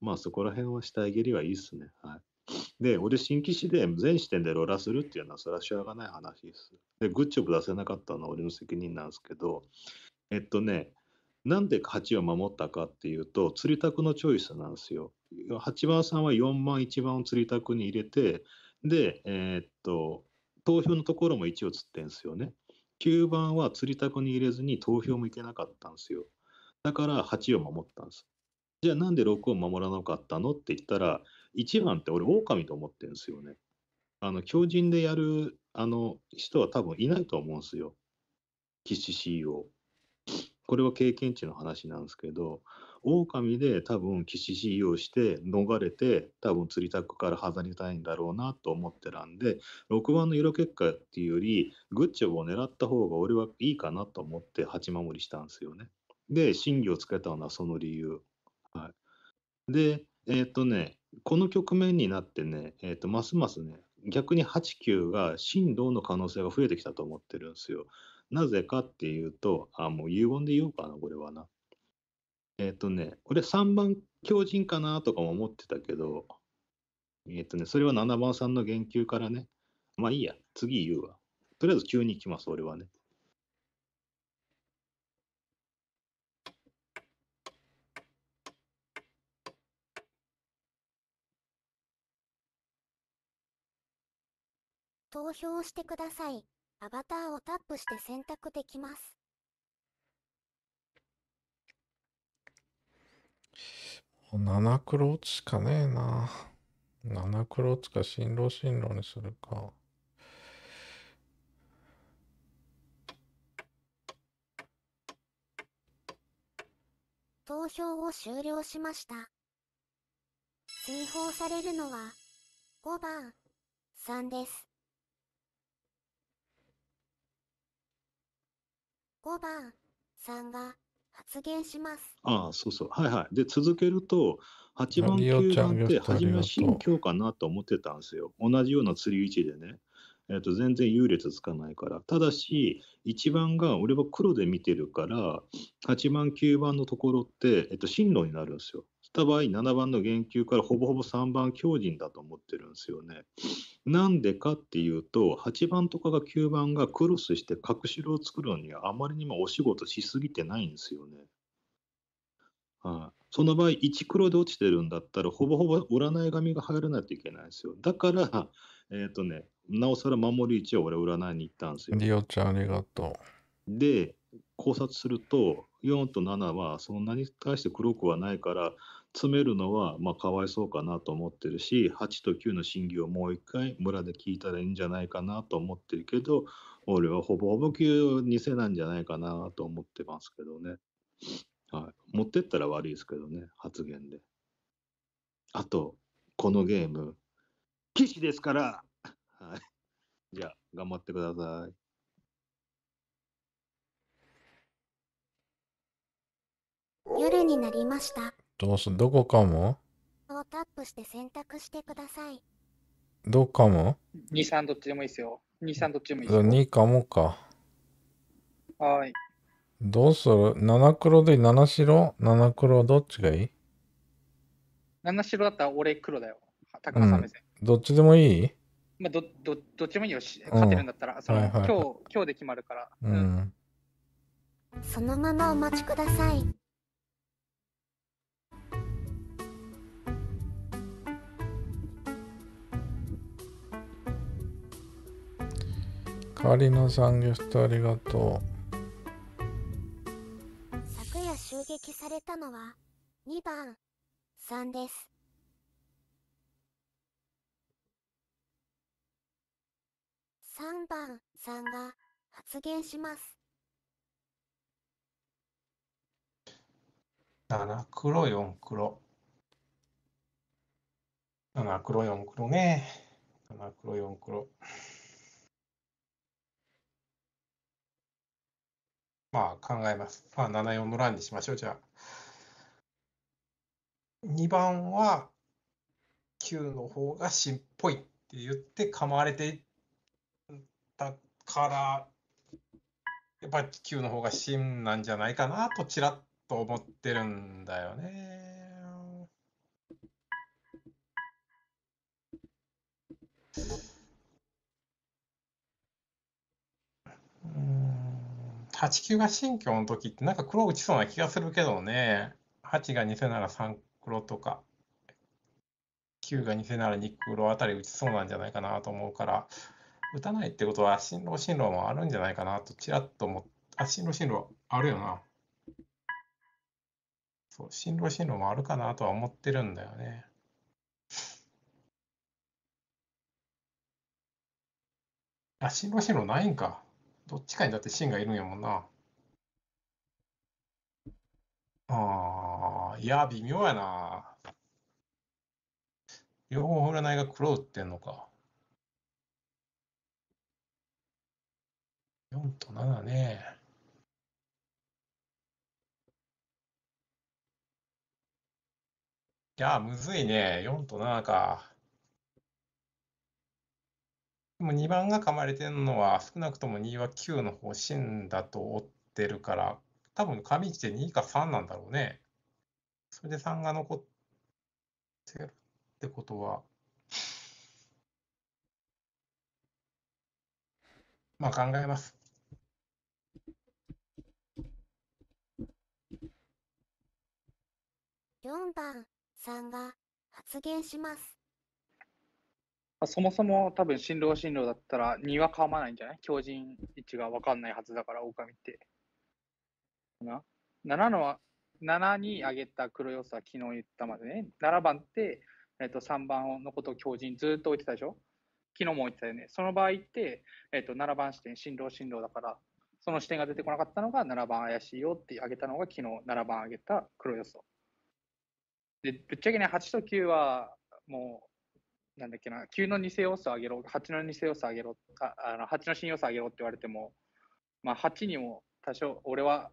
まあそこら辺は下蹴りはいいっすね。はい。で、俺新規試で全視点でローラするっていうのはそれはしょうがない話です。で、グッジョブ出せなかったのは俺の責任なんですけど、えっとね、なんで8を守ったかっていうと、釣りたくのチョイスなんですよ。8番さんは4番、1番を釣りたくに入れて、で、えー、っと、投票のところも1を釣ってんですよね。9番は釣りタコに入れずに投票もいけなかったんですよ。だから8を守ったんです。じゃあなんで6を守らなかったのって言ったら、1番って俺、狼と思ってるんですよね。あの、強人でやる、あの、人は多分いないと思うんですよ。岸 CEO。これは経験値の話なんですけど、オオカミで多分騎士使用して逃れて多分釣りタックから外れたいんだろうなと思ってたんで6番の色結果っていうよりグッチョブを狙った方が俺はいいかなと思って鉢守りしたんですよね。で審議をつけたのはその理由。はい、でえっ、とねこの局面になってね、えー、とますますね逆に89が振動の可能性が増えてきたと思ってるんですよ。なぜかっていうと、あ、もう遺言で言おうかな、これはな。えっ、ー、とね、俺3番強人かなとかも思ってたけど、えっ、ー、とね、それは7番さんの言及からね、まあいいや、次言うわ。とりあえず急に行きます、俺はね。投票してください。アバターをタップして選択できます。七黒打つしかねえな。七黒打つか新郎新郎にするか。投票を終了しました。追放されるのは5番3です。5番3が発言します。ああ、そうそう。はいはい。で、続けると、8番、9番って、初めは新教かなと思ってたんですよ。同じような釣り位置でね。えっと全然優劣つかないから。ただし、1番が俺は黒で見てるから、8番、9番のところって、えっと進路になるんですよ。った場合、7番の言及からほぼほぼ3番強靭だと思ってるんですよね。なんでかっていうと、8番とかが9番がクロスして隠しを作るのにはあまりにもお仕事しすぎてないんですよね。はい、その場合、1黒で落ちてるんだったら、ほぼほぼ占い紙が入らないといけないんですよ。だから、えっ、ー、とね、なおさら守り位置を俺、占いに行ったんですよ。リオちゃん、ありがとう。で、考察すると、4と7はそんなに対して黒くはないから、詰めるのは、まあ、かわいそうかなと思ってるし8と9の審議をもう一回村で聞いたらいいんじゃないかなと思ってるけど俺はほぼほぼ9偽なんじゃないかなと思ってますけどね、はい、持ってったら悪いですけどね発言であとこのゲーム騎士ですからはいじゃあ頑張ってください夜になりました。どうすどこかもをタップして選択してください。どうかも2、3どっちでもいいですよ。2、3どっちでもいいですよ。?2 かもか。はい。どうする ?7 黒でいい ?7 白 ?7 黒どっちがいい七白だったら俺黒だよ。高野さん目線。どっちでもいいまあ、どどどっちもいいよし、勝てるんだったら、その、はいはい今日今日で決まるから。う。ん。そのままお待ちください。カリナさんギフトありがとう昨夜襲撃されたのは2番3です3番3が発言します7黒4黒7黒4黒ね7黒4黒まあ考えます。まあ7、4の欄にしましょう、じゃあ。2番は9の方が C っぽいって言って構われてたから、やっぱりの方が芯なんじゃないかなとちらっと思ってるんだよね。8九が新居の時ってなんか黒打ちそうな気がするけどね。8が2なら3黒とか、9が2なら2黒あたり打ちそうなんじゃないかなと思うから、打たないってことは進路進路もあるんじゃないかなとちらっと思って、あ、進路進路あるよな。そう、進路進路もあるかなとは思ってるんだよね。あ、進路進路ないんか。どっちかにだって芯がいるんやもんな。ああ、いや、微妙やな。両方占いが黒打ってんのか。4と7ね。いや、むずいね。4と7か。でも2番が噛まれてるのは、少なくとも2は9の方、針だと追ってるから、多分上1で2か3なんだろうね。それで3が残ってるってことは、まあ考えます。4番さんが発言します。あ、そもそも多分新郎新郎だったら2は構まないんじゃない強靭位置が分かんないはずだから、狼って。な ?7 の、7に上げた黒要素は昨日言ったまでね。7番って、えっと、3番のことを強靭ずっと置いてたでしょ昨日も置いてたよね。その場合って、えっと、7番視点、新郎新郎だから、その視点が出てこなかったのが7番怪しいよって上げたのが昨日7番上げた黒要素で、ぶっちゃけね、8と9はもうなんだっけな、9の偽要素上げろ、8の偽要素上げろ、ああの8の新要素上げろって言われても、まあ、8にも多少、俺は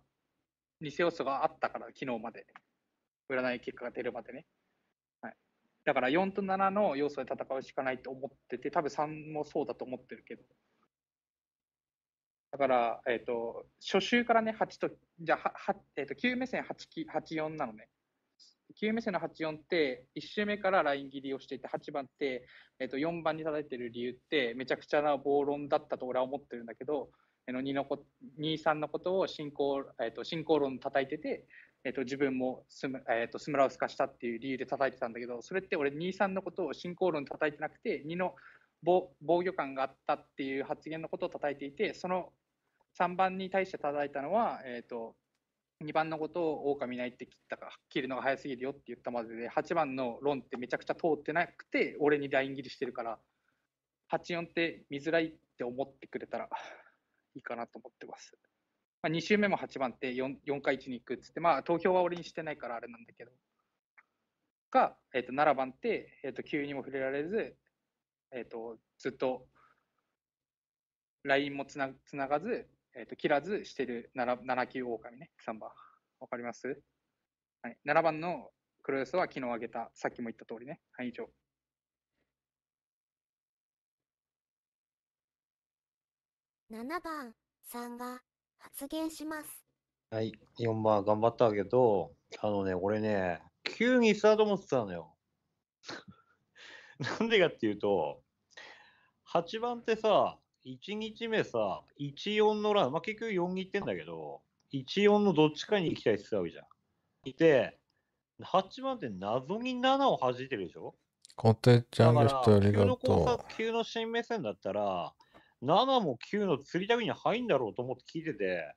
偽要素があったから、昨日まで、占い結果が出るまでね。はい、だから4と7の要素で戦うしかないと思ってて、多分3もそうだと思ってるけど。だから、えーと、初週からね、8と、じゃあ、えーと、と9目線8、8、4なのね。9目線の84って1周目からライン切りをしていて8番って、えー、と4番に叩いてる理由ってめちゃくちゃな暴論だったと俺は思ってるんだけど2のこ3のことを進行,、えー、と進行論叩いてて、えー、と自分もスム,、えー、とスムラウス化したっていう理由で叩いてたんだけどそれって俺23のことを進行論叩いてなくて2の防防御感があったっていう発言のことを叩いていてその3番に対して叩いたのは、えー、と2番のことを狼ないって切ったか切るのが早すぎるよって言ったまでで8番の論ってめちゃくちゃ通ってなくて俺にライン切りしてるから84って見づらいって思ってくれたらいいかなと思ってます。まあ、2周目も8番って 4, 4回1に行くっつって、まあ、投票は俺にしてないからあれなんだけど。が、えー、と7番って、えー、と急にも触れられず、えー、とずっとラインもつなつながずえっ、ー、と、切らずしてる 7, 7級狼ね、3番。わかりますはい。7番の黒よそは昨日あげた、さっきも言った通りね。はい、以上。7番さんが発言します。はい、4番頑張ったけど、あのね、俺ね、急にスタート持ってたのよ。なんでかっていうと、8番ってさ、1日目さ、1-4のラン、まあ、結局4に行ってんだけど、1-4のどっちかに行きたいって言ってたわけじゃん。いて、8番って謎に7を弾いてるでしょコテちゃんの人ありがとう。9の交差、9の新目線だったら、7も9の釣りたびに入るんだろうと思って聞いてて、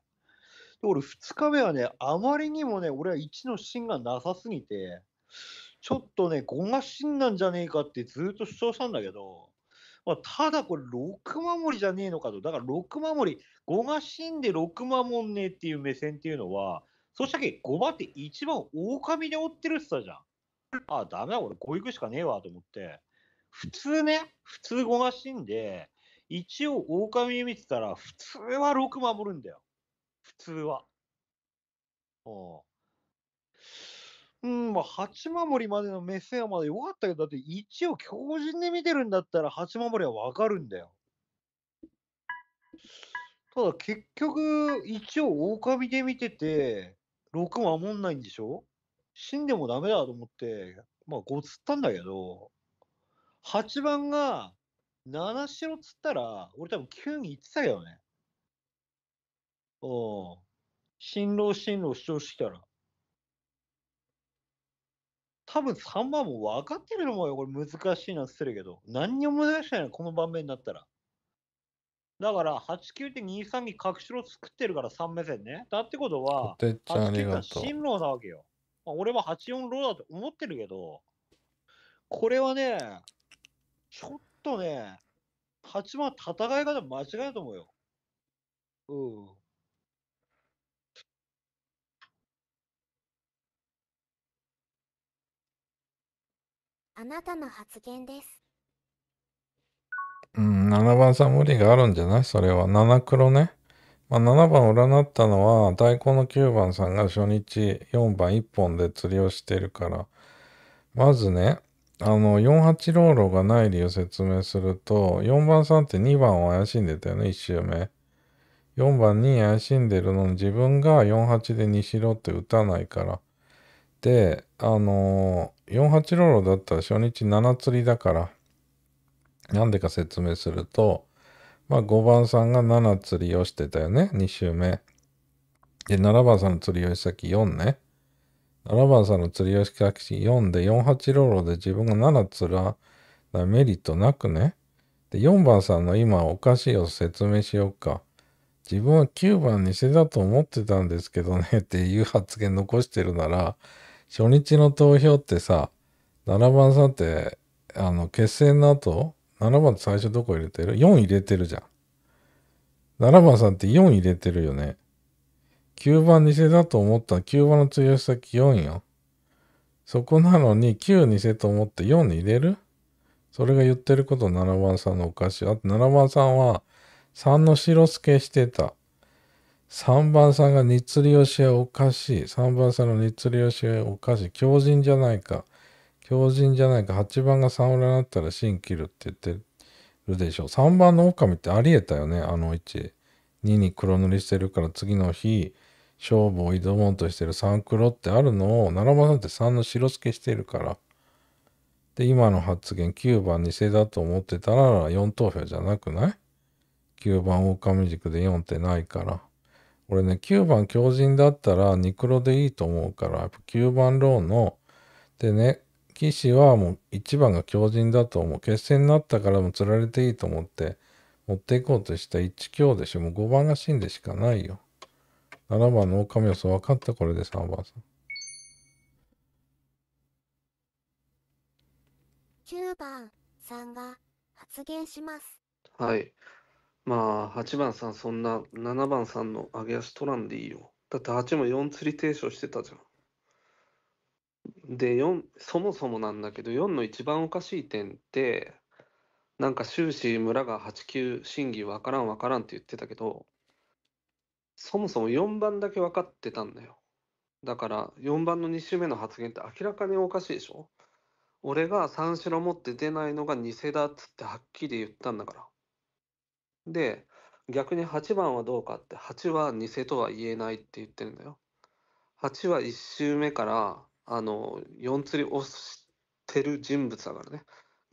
俺2日目はね、あまりにもね、俺は1の芯がなさすぎて、ちょっとね、5が芯なんじゃねえかってずっと主張したんだけど、ただこれ、六守りじゃねえのかと、だから六守り、5が死んで六守んねえっていう目線っていうのは、そしたっけ、5番って一番狼で追ってるって言ったじゃん。ああ、だめだ、俺、5行くしかねえわと思って、普通ね、普通5が死んで、一応狼見てたら、普通は6守るんだよ。普通は。ああうん、まあ、八守りまでの目線はまだ良かったけど、だって1を強靭で見てるんだったら、八守りはわかるんだよ。ただ、結局、1を狼で見てて、6守んないんでしょ死んでもダメだと思って、まあ、5釣ったんだけど、8番が7白釣ったら、俺多分急に行ってたけどね。うん。新郎新郎主張してきたら。多分3番も分かってると思うよ。これ難しいのっするけど。何にも難しないの、この場面になったら。だから、89って23に隠しろ作ってるから3目線ね。だってことは、89が進路なわけよ。まあ、俺は84ローだと思ってるけど、これはね、ちょっとね、8番戦い方間違えだと思うよ。うん。あなたの発言です。うん、7番さん無理があるんじゃないそれは。7黒ね。まあ、7番占ったのは、太鼓の9番さんが初日4番1本で釣りをしてるから、まずね、あの、48ローロがない理由説明すると、4番さんって2番を怪しんでたよね、1周目。4番に怪しんでるのに自分が48で2しろって打たないから。で、あの48ロロだったら初日7釣りだから、なんでか説明すると、まあ5番さんが7釣りをしてたよね、2周目。で、7番さんの釣りを先4ね。7番さんの釣りを先4で、48ロロで自分が7釣らなメリットなくね。で、4番さんの今おかしいを説明しようか。自分は9番にしてたと思ってたんですけどねっていう発言残してるなら、初日の投票ってさ、7番さんって、あの、決戦の後、7番って最初どこ入れてる ?4 入れてるじゃん。7番さんって4入れてるよね。9番偽だと思ったら9番の通用先4よ。そこなのに9偽と思って4に入れるそれが言ってること7番さんのおかしい。あと7番さんは3の白付けしてた。3番さんが熱つりをしおかしい。3番さんの熱つりをしおかしい。強靭じゃないか。強靭じゃないか。8番が3裏になったら芯切るって言ってるでしょ。3番の狼ってありえたよね、あの位置。2に黒塗りしてるから次の日、勝負を挑もうとしてる3黒ってあるのを、7番さんって3の白付けしてるから。で、今の発言、9番偽だと思ってたら4投票じゃなくない ?9 番狼軸で4ってないから。俺ね、9番強靭だったらニクロでいいと思うから、やっぱ9番ローの、でね、騎士はもう1番が強靭だと思う。決戦になったからもう釣られていいと思って、持っていこうとした1強でしょ。もう5番が死んでしかないよ。7番の狼予想分かったこれで3番さん。9番さんが発言します。はい。まあ、8番さん、そんな、7番さんの上げ足取らんでいいよ。だって8も4釣り提唱してたじゃん。で、4、そもそもなんだけど、4の一番おかしい点って、なんか終始村が8級審議わからんわからんって言ってたけど、そもそも4番だけ分かってたんだよ。だから4番の2周目の発言って明らかにおかしいでしょ俺が三四郎持って出ないのが偽だっつってはっきり言ったんだから。で、逆に8番はどうかって、8は偽とは言えないって言ってるんだよ。8は1周目から、あの、4釣りをしてる人物だからね。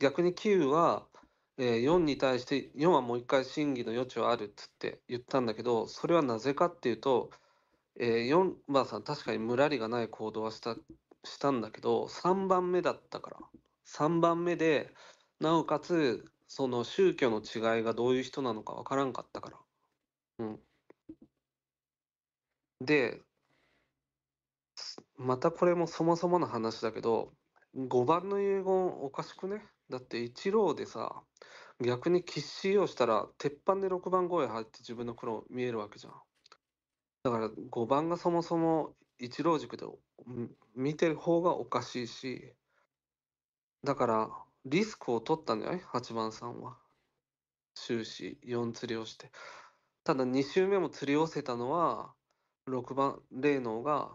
逆に9は、えー、4に対して、4はもう一回審議の余地はあるっつって言ったんだけど、それはなぜかっていうと、えー、4番さん確かにムラリがない行動はしたしたんだけど3番目だったから3番目でなおかつその宗教の違いがどういう人なのか分からんかったから。うん。で、またこれもそもそもの話だけど、5番の遺言おかしくねだって一郎でさ、逆に喫ッをしたら、鉄板で6番声入って自分の黒見えるわけじゃん。だから5番がそもそも一郎塾で見てる方がおかしいし、だからリスクを取ったんじゃない ?8 番さんは。終始4釣りをして。ただ2周目も釣り寄せたのは、6番、霊能が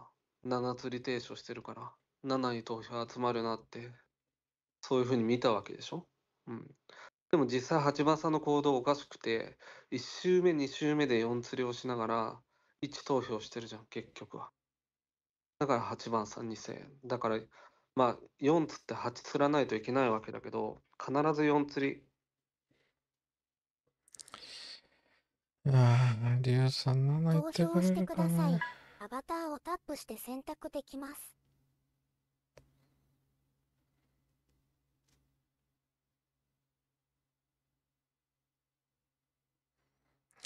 7釣り提唱してるから、7に投票集まるなって、そういうふうに見たわけでしょうん。でも実際8番さんの行動おかしくて、1周目、2周目で4釣りをしながら、1投票してるじゃん、結局は。だから8番さん2000円。だからまあ、4つって8釣らないといけないわけだけど、必ず4釣り。ああ、リュウさん7言ってくれるかな。アバターをタップして選択できます。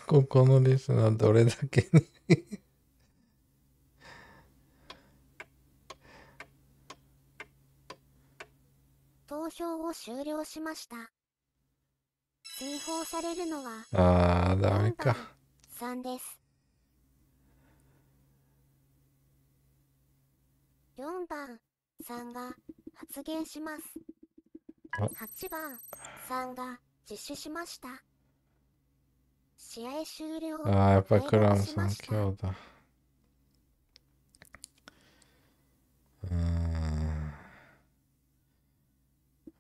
ここのリスナーどれだけに投票を終了しました。追放されるのは、ああ、ダメか。3です。4番3が発言します。8番3が実施しました。試合終了ああ、やっぱりクラムさん今日だ。うん。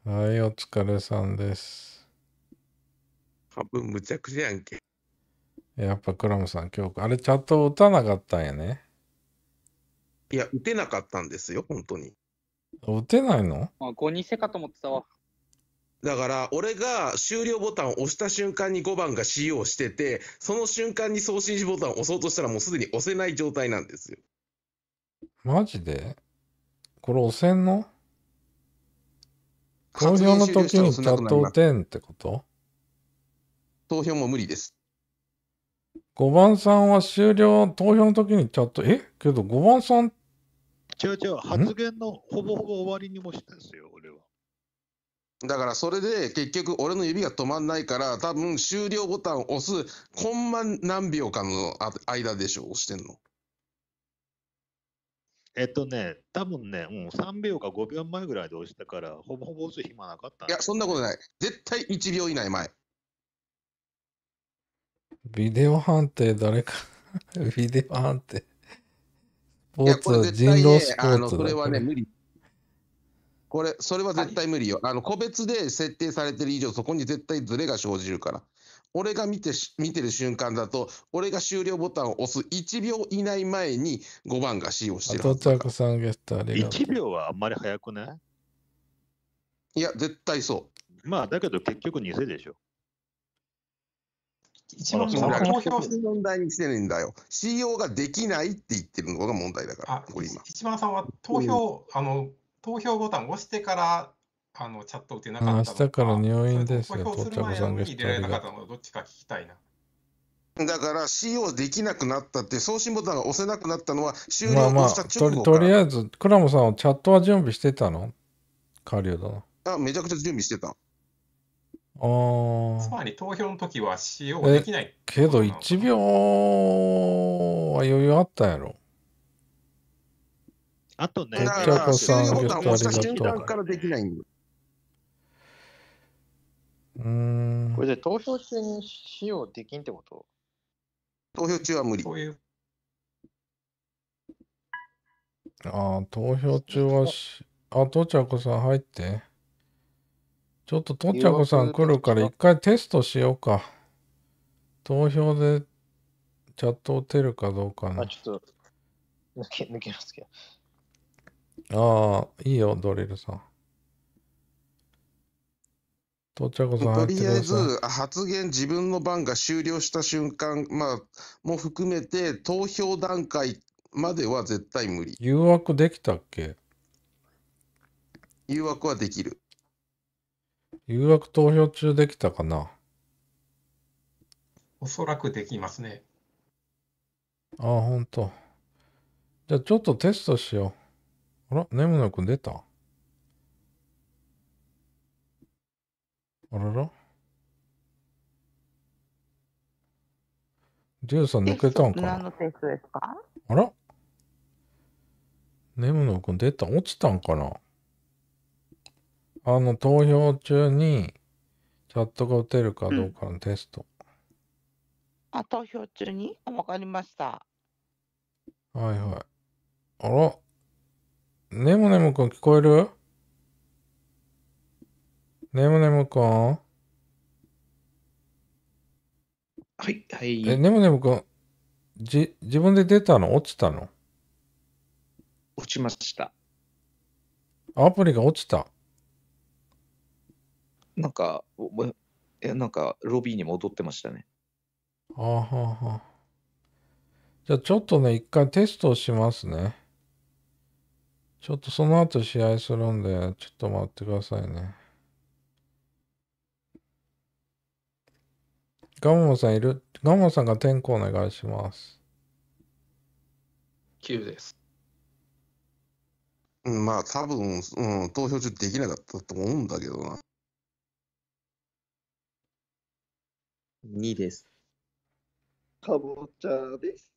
はい、お疲れさんです。多分むちゃくちゃやんけ。やっぱクラムさん、今日、あれチャット打たなかったんやね。いや、打てなかったんですよ、本当に。打てないのあ、5にせかと思ってたわ。だから、俺が終了ボタンを押した瞬間に5番が C をしてて、その瞬間に送信ボタンを押そうとしたらもうすでに押せない状態なんですよ。マジでこれ押せんの投票の時にチャットを10ってこと投票も無理です。5番さんは終了、投票の時にチャット、えけど5番さん違う違う、発言のほぼほぼ終わりにもしたんですよ、俺は。だからそれで結局俺の指が止まんないから多分終了ボタンを押すコンマ何秒間の間でしょ押してんのえっとね、多分ね、う3秒か5秒前ぐらいで押したから、ほぼほぼ押す暇なかった、いや、そんなことない。絶対1秒以内前。ビデオ判定誰か ビデオ判定。スポーツは人狼スポーツ、ね、あの、それはね、無理。これ、それは絶対無理よ。あの、個別で設定されてる以上、そこに絶対ズレが生じるから。俺が見て見てる瞬間だと、俺が終了ボタンを押す1秒以内前に5番が C をしてるはずだから。あ1秒はあんまり早くないいや、絶対そう。まあ、だけど結局偽でしょ。一番さんは公表する問題にしてるんだよ。使用ができないって言ってるのが問題だかあら、これ今。一番さんは投票、あの投票ボタンを押してからあのチャット打てなかったのか、明日から入院ですよ、到着さんが一どっちか聞きたいな。だから CO できなくなったって送信ボタンが押せなくなったのは終了した直後まあまあと、とりあえず、クラムさんはチャットは準備してたのリオだな。あ、めちゃくちゃ準備してた。ああ。つまり投票の時は使用できない。けど1秒は余裕あったやろ。あとね、お茶子さん、ギフトありがとう。うんこれで投票中に使用できんってこと投票中は無理。ああ、投票中はし、あ、とちゃこさん入って。ちょっととちゃこさん来るから一回テストしようか。投票でチャット打てるかどうかな。あ、ちょっと抜け、抜けますけど。ああ、いいよ、ドリルさん。とりあえず、発言、自分の番が終了した瞬間、まあ、も含めて、投票段階までは絶対無理。誘惑できたっけ誘惑はできる。誘惑投票中できたかなおそらくできますね。ああ、ほんと。じゃあちょっとテストしよう。あら、ネムく君出たあららデューさん抜けたんかな何のテストですかあらネムノ君出た落ちたんかなあの投票中にチャットが打てるかどうかのテスト。うん、あ、投票中にわかりました。はいはい。あらネムネム君聞こえるねむくんははい、はえ、い。眠眠くん、じ、自分で出たの落ちたの落ちました。アプリが落ちた。なんか、おおえ、なんか、ロビーに戻ってましたね。あはは。じゃあちょっとね、一回テストをしますね。ちょっとその後試合するんで、ちょっと待ってくださいね。ガモンさんいるガモンさんが点呼お願いします。9です。うん、まあ多分、うん、投票中できなかったと思うんだけどな。2です。かぼちゃです。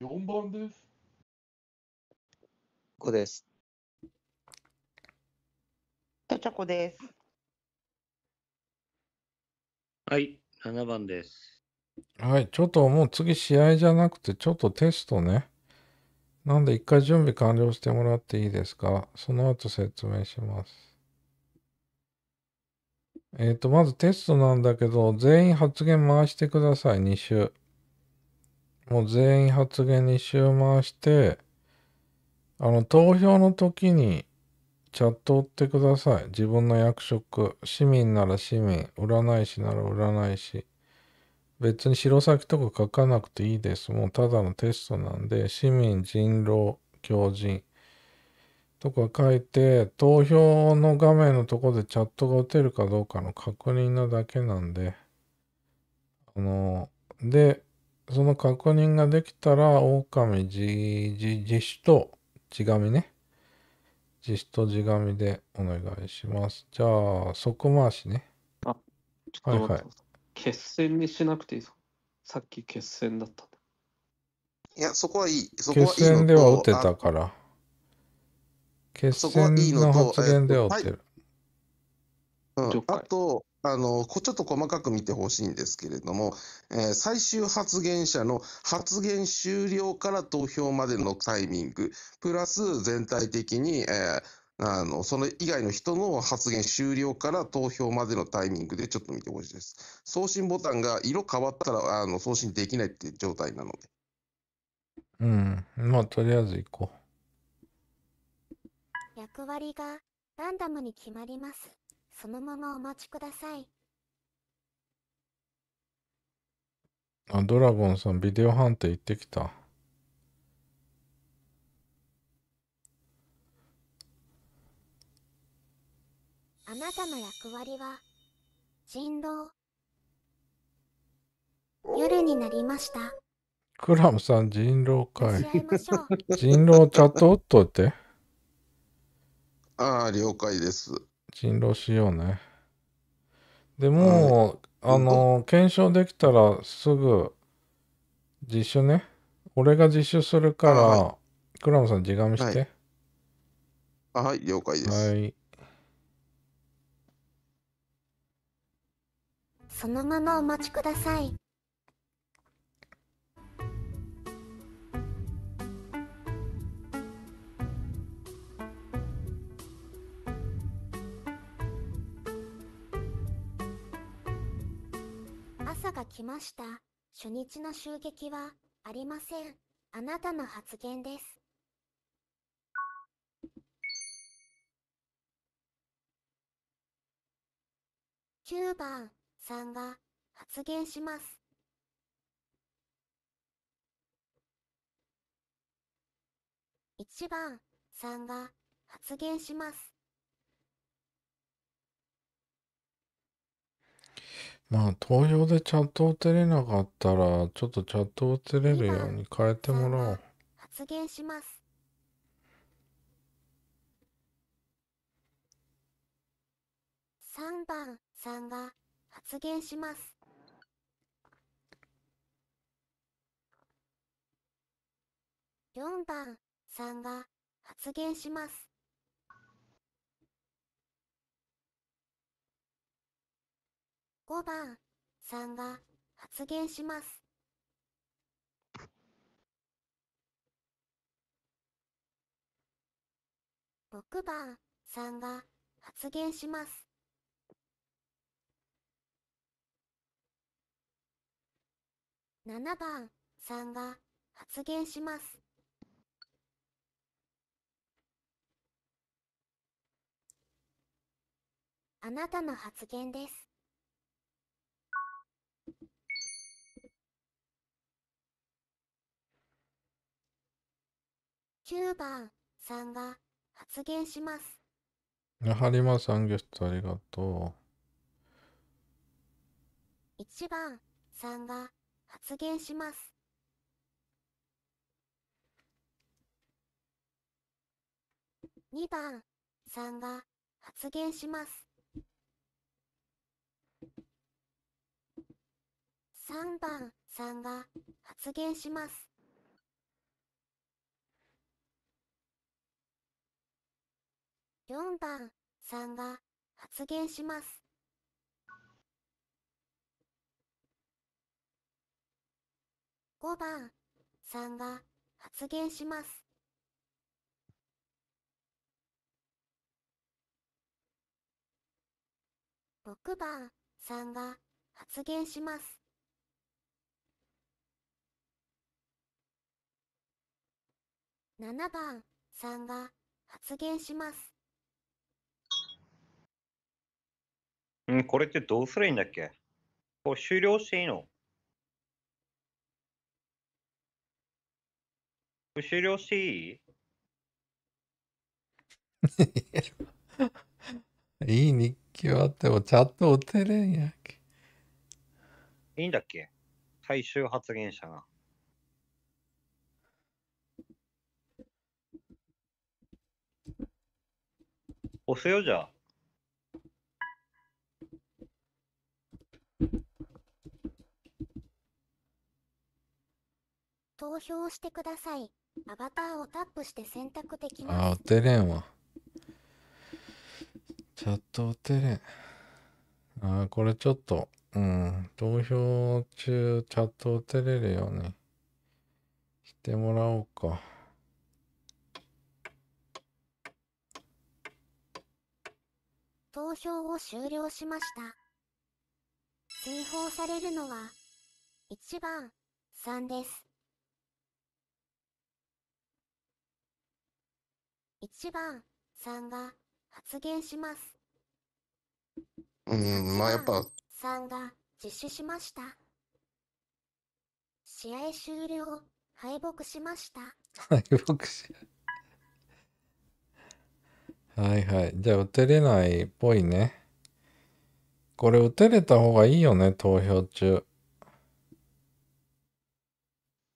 4番です。5です。とちゃこです。はい、7番です。はい、ちょっともう次試合じゃなくて、ちょっとテストね。なんで一回準備完了してもらっていいですかその後説明します。えっ、ー、と、まずテストなんだけど、全員発言回してください、2周。もう全員発言2周回して、あの、投票の時に、チャットを追ってください。自分の役職。市民なら市民。占い師なら占い師。別に白先とか書かなくていいです。もうただのテストなんで、市民、人狼、狂人とか書いて、投票の画面のとこでチャットが打てるかどうかの確認なだけなんで、あの、で、その確認ができたら、狼、じ、じ、自主と、ちがみね。じしとじ紙でお願いします。じゃあ、底回しね。あ、ちょっと待って、はいはい、決戦にしなくていいぞ。さっき決戦だったいや、そこはいい。そこはいい決戦では打てたから。決戦の発言では打てる。いいあと、あの、ちょっと細かく見てほしいんですけれども、えー、最終発言者の発言終了から投票までのタイミング、プラス全体的に、えーあの、その以外の人の発言終了から投票までのタイミングでちょっと見てほしいです。送信ボタンが色変わったら、あの、送信できないって状態なので。うん。まあ、とりあえず行こう。役割がランダムに決まります。そのままお待ちください。あ、ドラゴンさん、ビデオ判定行ってきた。あなたの役割は、人狼。夜になりました。クラムさん、人狼かい。人狼チャットっといて。ああ、了解です。人狼しようね。でも、うあの、検証できたらすぐ実習ね。俺が実習するから、はい、クラムさん、地紙見して。はい、はい、了解です。はい。そのままお待ちください。が来ました。初日の襲撃は、ありません。あなたの発言です。9番さんが発言します。1番さんが発言します。まあ、投票でチャットを打てれなかったら、ちょっとチャットを打てれるように変えてもらおう。発言します。三番さんが発言します。4番さんが発言します。5番さんが発言します。6番さんが発言します。7番さんが発言します。あなたの発言です。9番さんが発言します。やはりまさんゲストありがとう。1番さんが発言します。2番さんが発言します。3番さんが発言します。4番さんが発言します。5番さんが発言します。6番さんが発言します。7番さんが発言します。うん、これってどうすればいいんだっけこれ終了していいの終了していいいい日記はあってもチャット打てれんやけ。いいんだっけ最終発言者が。押せよじゃあ。投票してください。アバターをタップして選択できます。あ、おてれんわ。チャットおてれん。あ、これちょっと、うん、投票中チャットおてれるようにしてもらおうか。投票を終了しました。追放されるのは、1番、3です。1番、3が発言します。うん、まあやっぱ。3が実施しました。試合終了、敗北しました。敗北し。はいはい。じゃあ打てれないっぽいね。これ打てれた方がいいよね、投票中。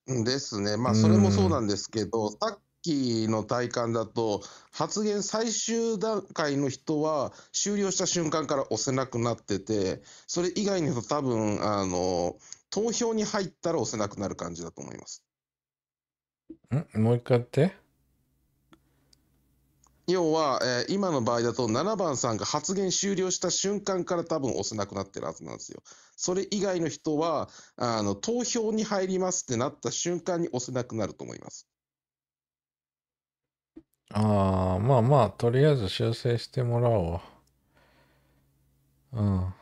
ですね、まあ、それもそうなんですけど、うん、さっきの体感だと、発言最終段階の人は、終了した瞬間から押せなくなってて、それ以外の人、多分あの投票に入ったら押せなくなる感じだと思います。んもう一回やって。要は、えー、今の場合だと7番さんが発言終了した瞬間から多分押せなくなってるはずなんですよ。それ以外の人は、あの、投票に入りますってなった瞬間に押せなくなると思います。ああ、まあまあ、とりあえず修正してもらおううん。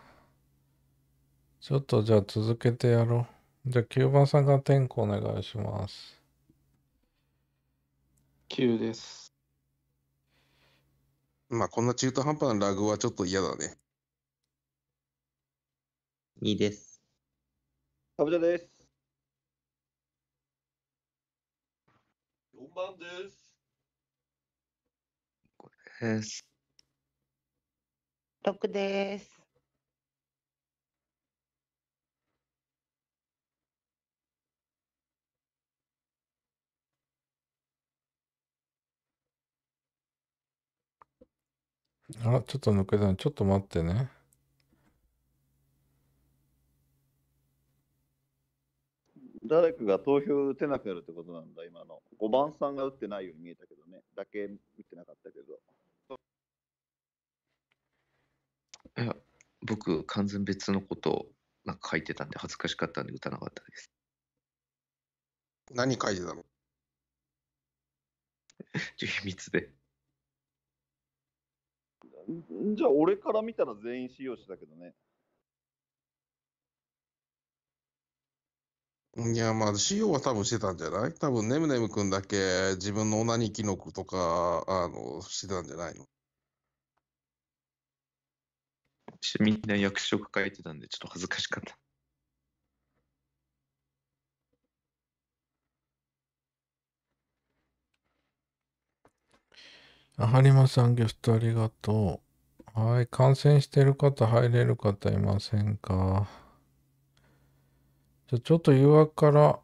ちょっとじゃあ続けてやろう。じゃあ9番さんが点呼お願いします。9です。まあ、こんな中途半端なラグはちょっと嫌だね。いいです。かぶじゃです。4番です。これです。6です。あ、ちょっと抜けたの。ちょっと待ってね。誰かが投票打てなくなるってことなんだ、今の。5番さんが打ってないように見えたけどね。だけ打ってなかったけど。いや、僕、完全別のことをなんか書いてたんで、恥ずかしかったんで打たなかったです。何書いてたの 秘密で。じゃあ俺から見たら全員用吉だけどね。いや、まあ、使用は多分してたんじゃない多分、ネムネム君だけ自分のオナニキノコとか、あの、してたんじゃないのみんな役職書いてたんで、ちょっと恥ずかしかった。播磨さんギフトありがとう。はい。感染してる方、入れる方いませんか。じゃ、ちょっと誘惑から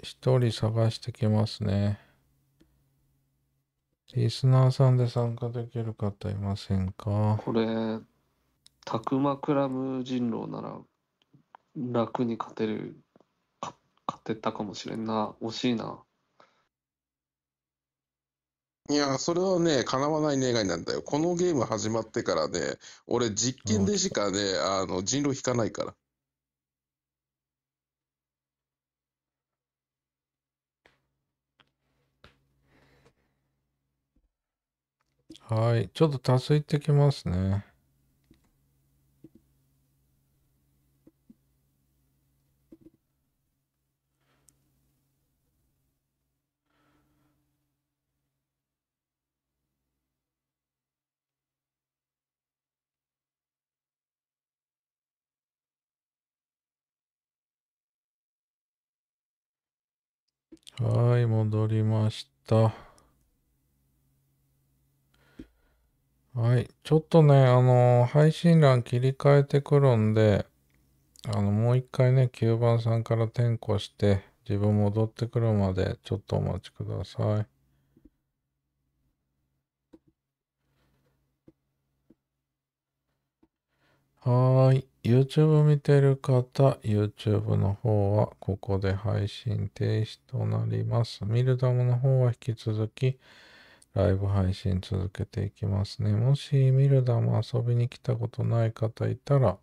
一人探してきますね。リスナーさんで参加できる方いませんか。これ、たくまクラム人狼なら楽に勝てる、勝てたかもしれんな。惜しいな。いや、それはね、叶わない願いなんだよ。このゲーム始まってからね、俺実験でしかね、あの、人狼引かないから。はい。ちょっとたすいってきますね。はい、戻りました。はい、ちょっとね、あの、配信欄切り替えてくるんで、あの、もう一回ね、9番さんから転校して、自分戻ってくるまでちょっとお待ちください。はーい。YouTube 見てる方、YouTube の方はここで配信停止となります。ミルダムの方は引き続きライブ配信続けていきますね。もしミルダム遊びに来たことない方いたら、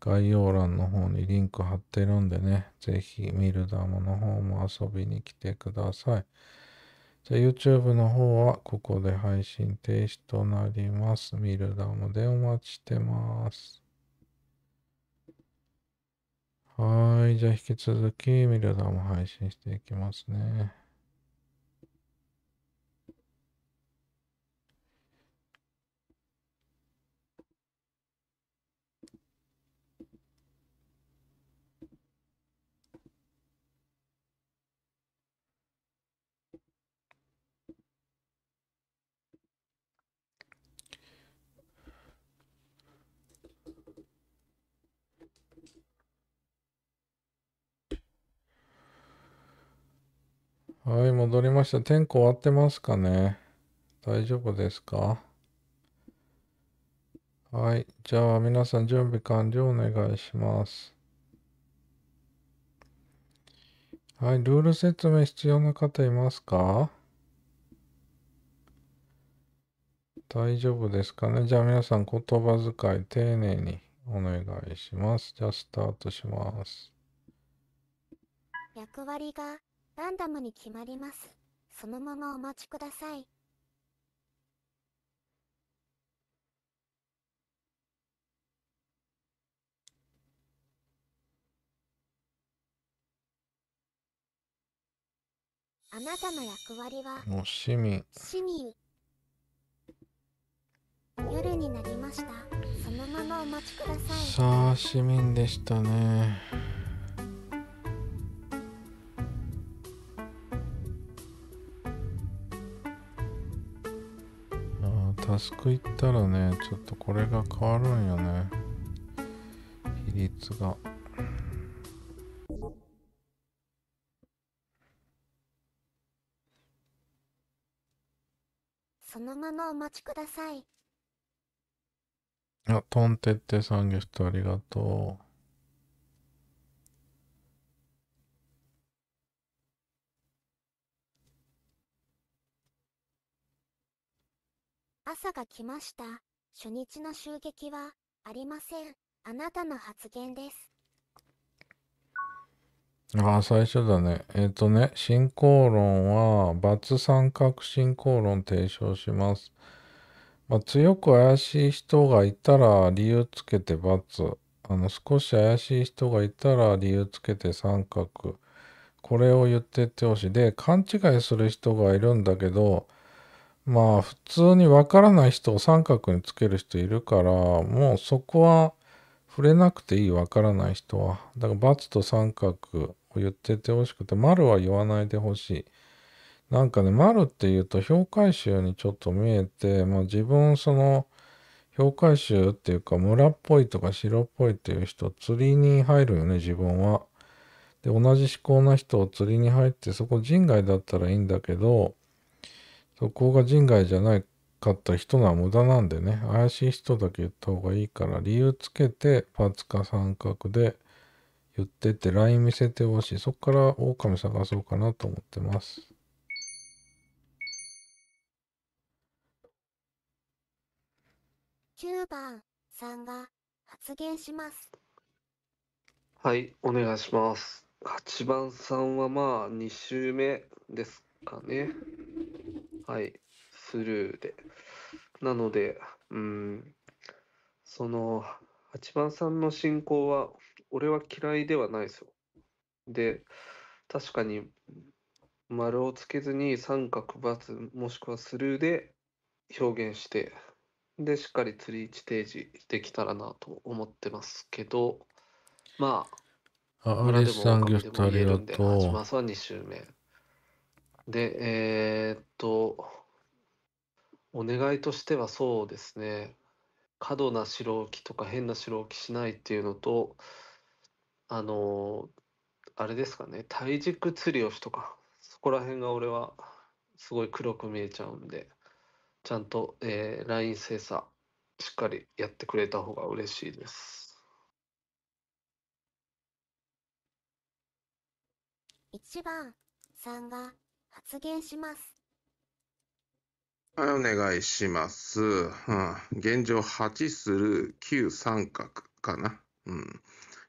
概要欄の方にリンク貼ってるんでね、ぜひミルダムの方も遊びに来てください。じゃあ YouTube の方はここで配信停止となります。ミルダムでお待ちしてます。はい。じゃあ引き続きミルダム配信していきますね。はい、戻りました。天候終わってますかね大丈夫ですかはい。じゃあ、皆さん準備完了お願いします。はい。ルール説明必要な方いますか大丈夫ですかねじゃあ、皆さん言葉遣い丁寧にお願いします。じゃあ、スタートします。役割がランダムに決まります。そのままお待ちください。あなたの役割は市民市民夜になりましたそのままお待ちくださいさあ市民でしたねタスク行ったらね、ちょっとこれが変わるんよね。比率が。そのままお待ちください。あ、トンテッテさんゲストありがとう。が来ました。初日の襲撃は、ありません。あなたの発言です。ああ、最初だね。えっ、ー、とね、進行論は、バツ三角進行論提唱します。まあ、強く怪しい人がいたら理由つけて×。あの、少し怪しい人がいたら理由つけて三角。これを言ってってほしい。で、勘違いする人がいるんだけど、まあ普通にわからない人を三角につける人いるからもうそこは触れなくていいわからない人はだから×と三角を言っててほしくて丸は言わないでほしいなんかね丸っていうと評価集にちょっと見えて、まあ、自分その評価集っていうか村っぽいとか城っぽいっていう人釣りに入るよね自分は。で同じ思考な人を釣りに入ってそこ人外だったらいいんだけどそこが人外じゃないかった人のは無駄なんでね、怪しい人だけ言った方がいいから、理由つけて、パツか三角で言ってって、LINE 見せてほしい。そこから狼探そうかなと思ってます。9番さんが発言します。はい、お願いします。8番さんはまあ2周目ですかね。はい、スルーで。なので、うん、その、八番さんの進行は、俺は嫌いではないですよ。で、確かに、丸をつけずに三角、×もしくはスルーで表現して、で、しっかり釣り提示できたらなと思ってますけど、まあ、あ、アさんギありがとう。八番さん2周目。で、えー、っと、お願いとしてはそうですね、過度な白置きとか変な白置きしないっていうのと、あの、あれですかね、体軸釣りをしとか、そこら辺が俺はすごい黒く見えちゃうんで、ちゃんと、えー、ライン精査、しっかりやってくれた方が嬉しいです。1番さんが発言します。はい、お願いします。うん、現状8する9三角かな。うん。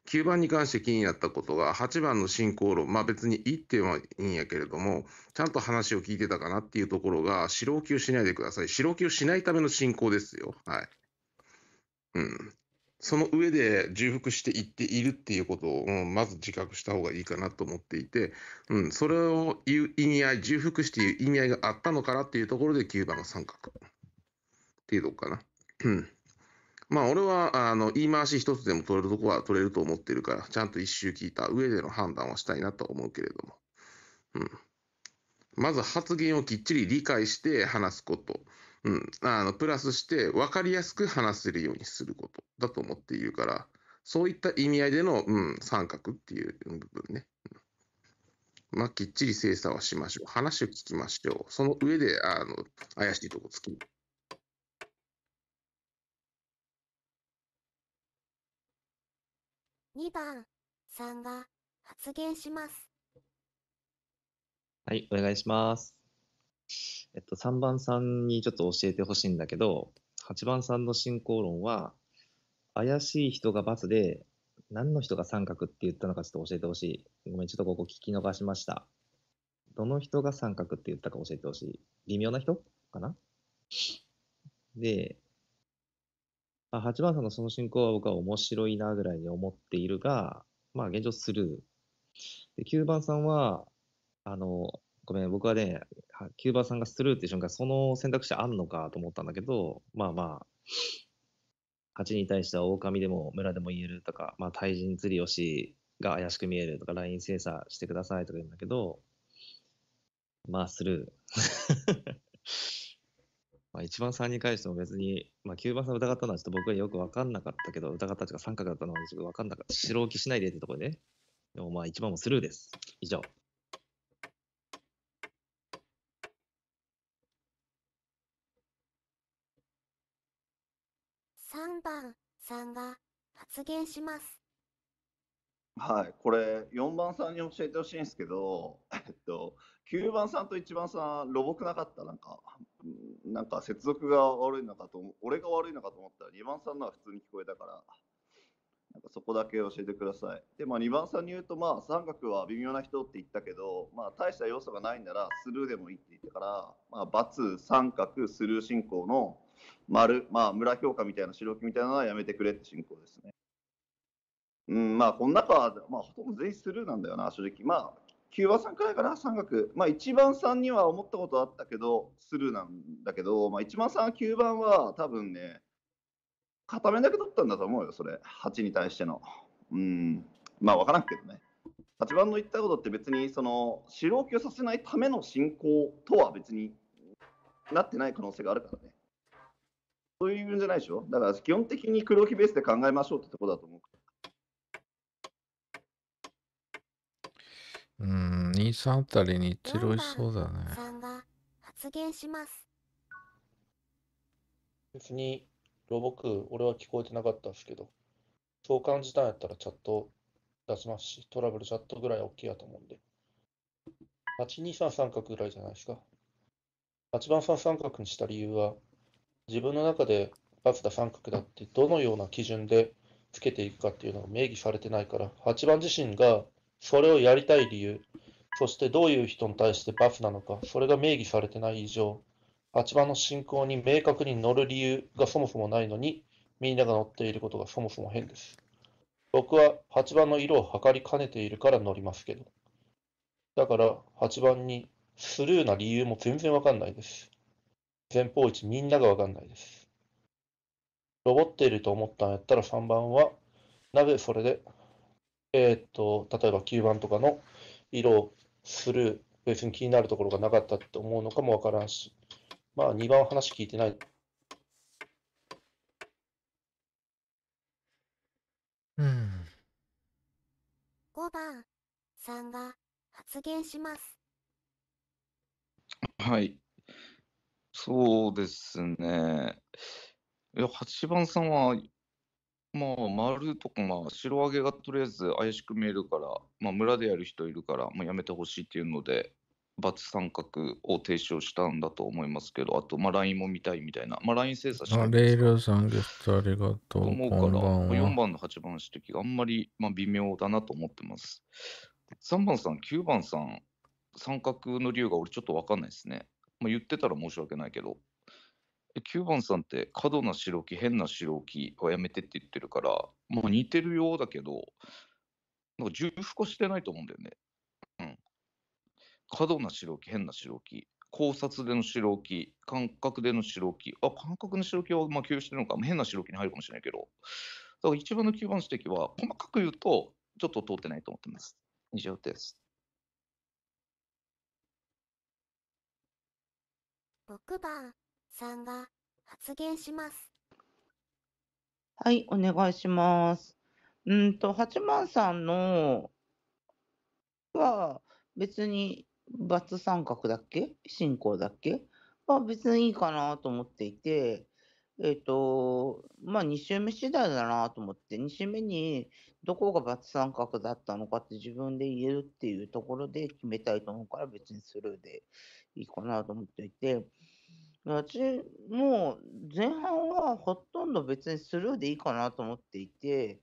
9番に関して気になったことが、8番の進行路、まあ別に言ってはいいんやけれども、ちゃんと話を聞いてたかなっていうところが、四級しないでください。四級しないための進行ですよ。はい。うん。その上で重複していっているっていうことを、うん、まず自覚した方がいいかなと思っていて、うん、それを言う意味合い、重複していう意味合いがあったのかなっていうところで9番は三角っていうとこかな。うん。まあ俺は、あの、言い回し一つでも取れるとこは取れると思ってるから、ちゃんと一周聞いた上での判断はしたいなと思うけれども。うん。まず発言をきっちり理解して話すこと。うん、あのプラスして分かりやすく話せるようにすることだと思っているから、そういった意味合いでの、うん、三角っていう部分ね。まあ、きっちり精査はしましょう。話を聞きましょう。その上で、あの、怪しいとこつき。2番さんが発言します。はい、お願いします。えっと、3番さんにちょっと教えてほしいんだけど、8番さんの進行論は、怪しい人が×で、何の人が三角って言ったのかちょっと教えてほしい。ごめん、ちょっとここ聞き逃しました。どの人が三角って言ったか教えてほしい。微妙な人かなで、あ、8番さんのその進行は僕は面白いなぐらいに思っているが、まあ現状スルー。で、9番さんは、あの、ごめん、僕はね、キューバさんがスルーっていう瞬間、その選択肢あんのかと思ったんだけど、まあまあ、蜂に対しては狼でも村でも言えるとか、まあ、対人釣りをしが怪しく見えるとか、ライン精査してくださいとか言うんだけど、まあ、スルー。まあ一番3に関しても別に、まあ、9番さん疑ったのはちょっと僕はよく分かんなかったけど、疑ったというか三角だったのはちょっと分かんなかった。白置きしないでってところで、ね。でもまあ一番もスルーです。以上。番さんが発言します。はい、これ4番さんに教えてほしいんですけど、えっと、9番さんと1番さん、ロボくなかった、なんか、なんか接続が悪いのかと、俺が悪いのかと思ったら、2番さんのは普通に聞こえたから、なんかそこだけ教えてください。で、まあ、2番さんに言うと、まあ、三角は微妙な人って言ったけど、まあ、大した要素がないならスルーでもいいって言ったから、まあ、×三角スルー進行の丸、まあ、村評価みたいな白木みたいなのはやめてくれって進行ですね。うん、まあ、この中は、まあ、ほとんど全員スルーなんだよな、正直。まあ、9番さんくらいかな、三角。まあ、1番さんには思ったことあったけど、スルーなんだけど、まあ、1番さん、9番は多分ね、片面だけ取ったんだと思うよ、それ。8に対しての。うん、まあ、わからんけどね。8番の言ったことって別に、その、白起をさせないための進行とは別になってない可能性があるからね。そういう味じゃないでしょ。だから基本的に黒木ベースで考えましょうってとこだと思う。うん、2、3あたりに一郎いそうだね。3が発言します。別に、ロボク、俺は聞こえてなかったですけど、そう感じやったらチャット出しますし、トラブルチャットぐらい大きいやと思うんで。8、2、3、三角ぐらいじゃないですか。8番さん三角にした理由は、自分の中で×だ三角だってどのような基準でつけていくかっていうのが明記されてないから8番自身がそれをやりたい理由そしてどういう人に対して×なのかそれが明義されてない以上8番の進行に明確に乗る理由がそもそもないのにみんなが乗っていることがそもそも変です僕は8番の色を測りかねているから乗りますけどだから8番にスルーな理由も全然わかんないです前方位置みんながわかんないです。ロボっていると思ったんやったら3番は、なぜそれで、えー、っと、例えば9番とかの色をする、別に気になるところがなかったって思うのかもわからんし、まあ2番は話聞いてない。うん。5番さんが発言します。はい。そうですね。いや、8番さんは、まあ、丸とか、まあ、白揚げがとりあえず怪しく見えるから、まあ、村でやる人いるから、もうやめてほしいっていうので、×三角を提唱したんだと思いますけど、あと、まあ、LINE も見たいみたいな、まあ、LINE 精査してあ、レイルさんです、ありがとう。と思うから、4番の8番指摘があんまり、まあ、微妙だなと思ってます。3番さん、9番さん、三角の理由が俺ちょっとわかんないですね。まあ、言ってたら申し訳ないけど、9番さんって過度な白木、変な白木はやめてって言ってるから、まあ、似てるようだけど、なんか重複化してないと思うんだよね。うん。過度な白木、変な白木。考察での白木、感覚での白木、あ、感覚の白木はまあ共有してるのか、変な白木に入るかもしれないけど、だから一番の9番指摘は、細かく言うと、ちょっと通ってないと思ってます。以上です。ボ番さんが発言します。はい、お願いします。うんと、八幡さんのは別にバツ三角だっけ進行だっけは別にいいかなと思っていて、えっと、まあ、2周目次第だなと思って、2周目にどこがバツ三角だったのかって自分で言えるっていうところで決めたいと思うから別にスルーでいいかなと思っていて、私、もう前半はほとんど別にスルーでいいかなと思っていて、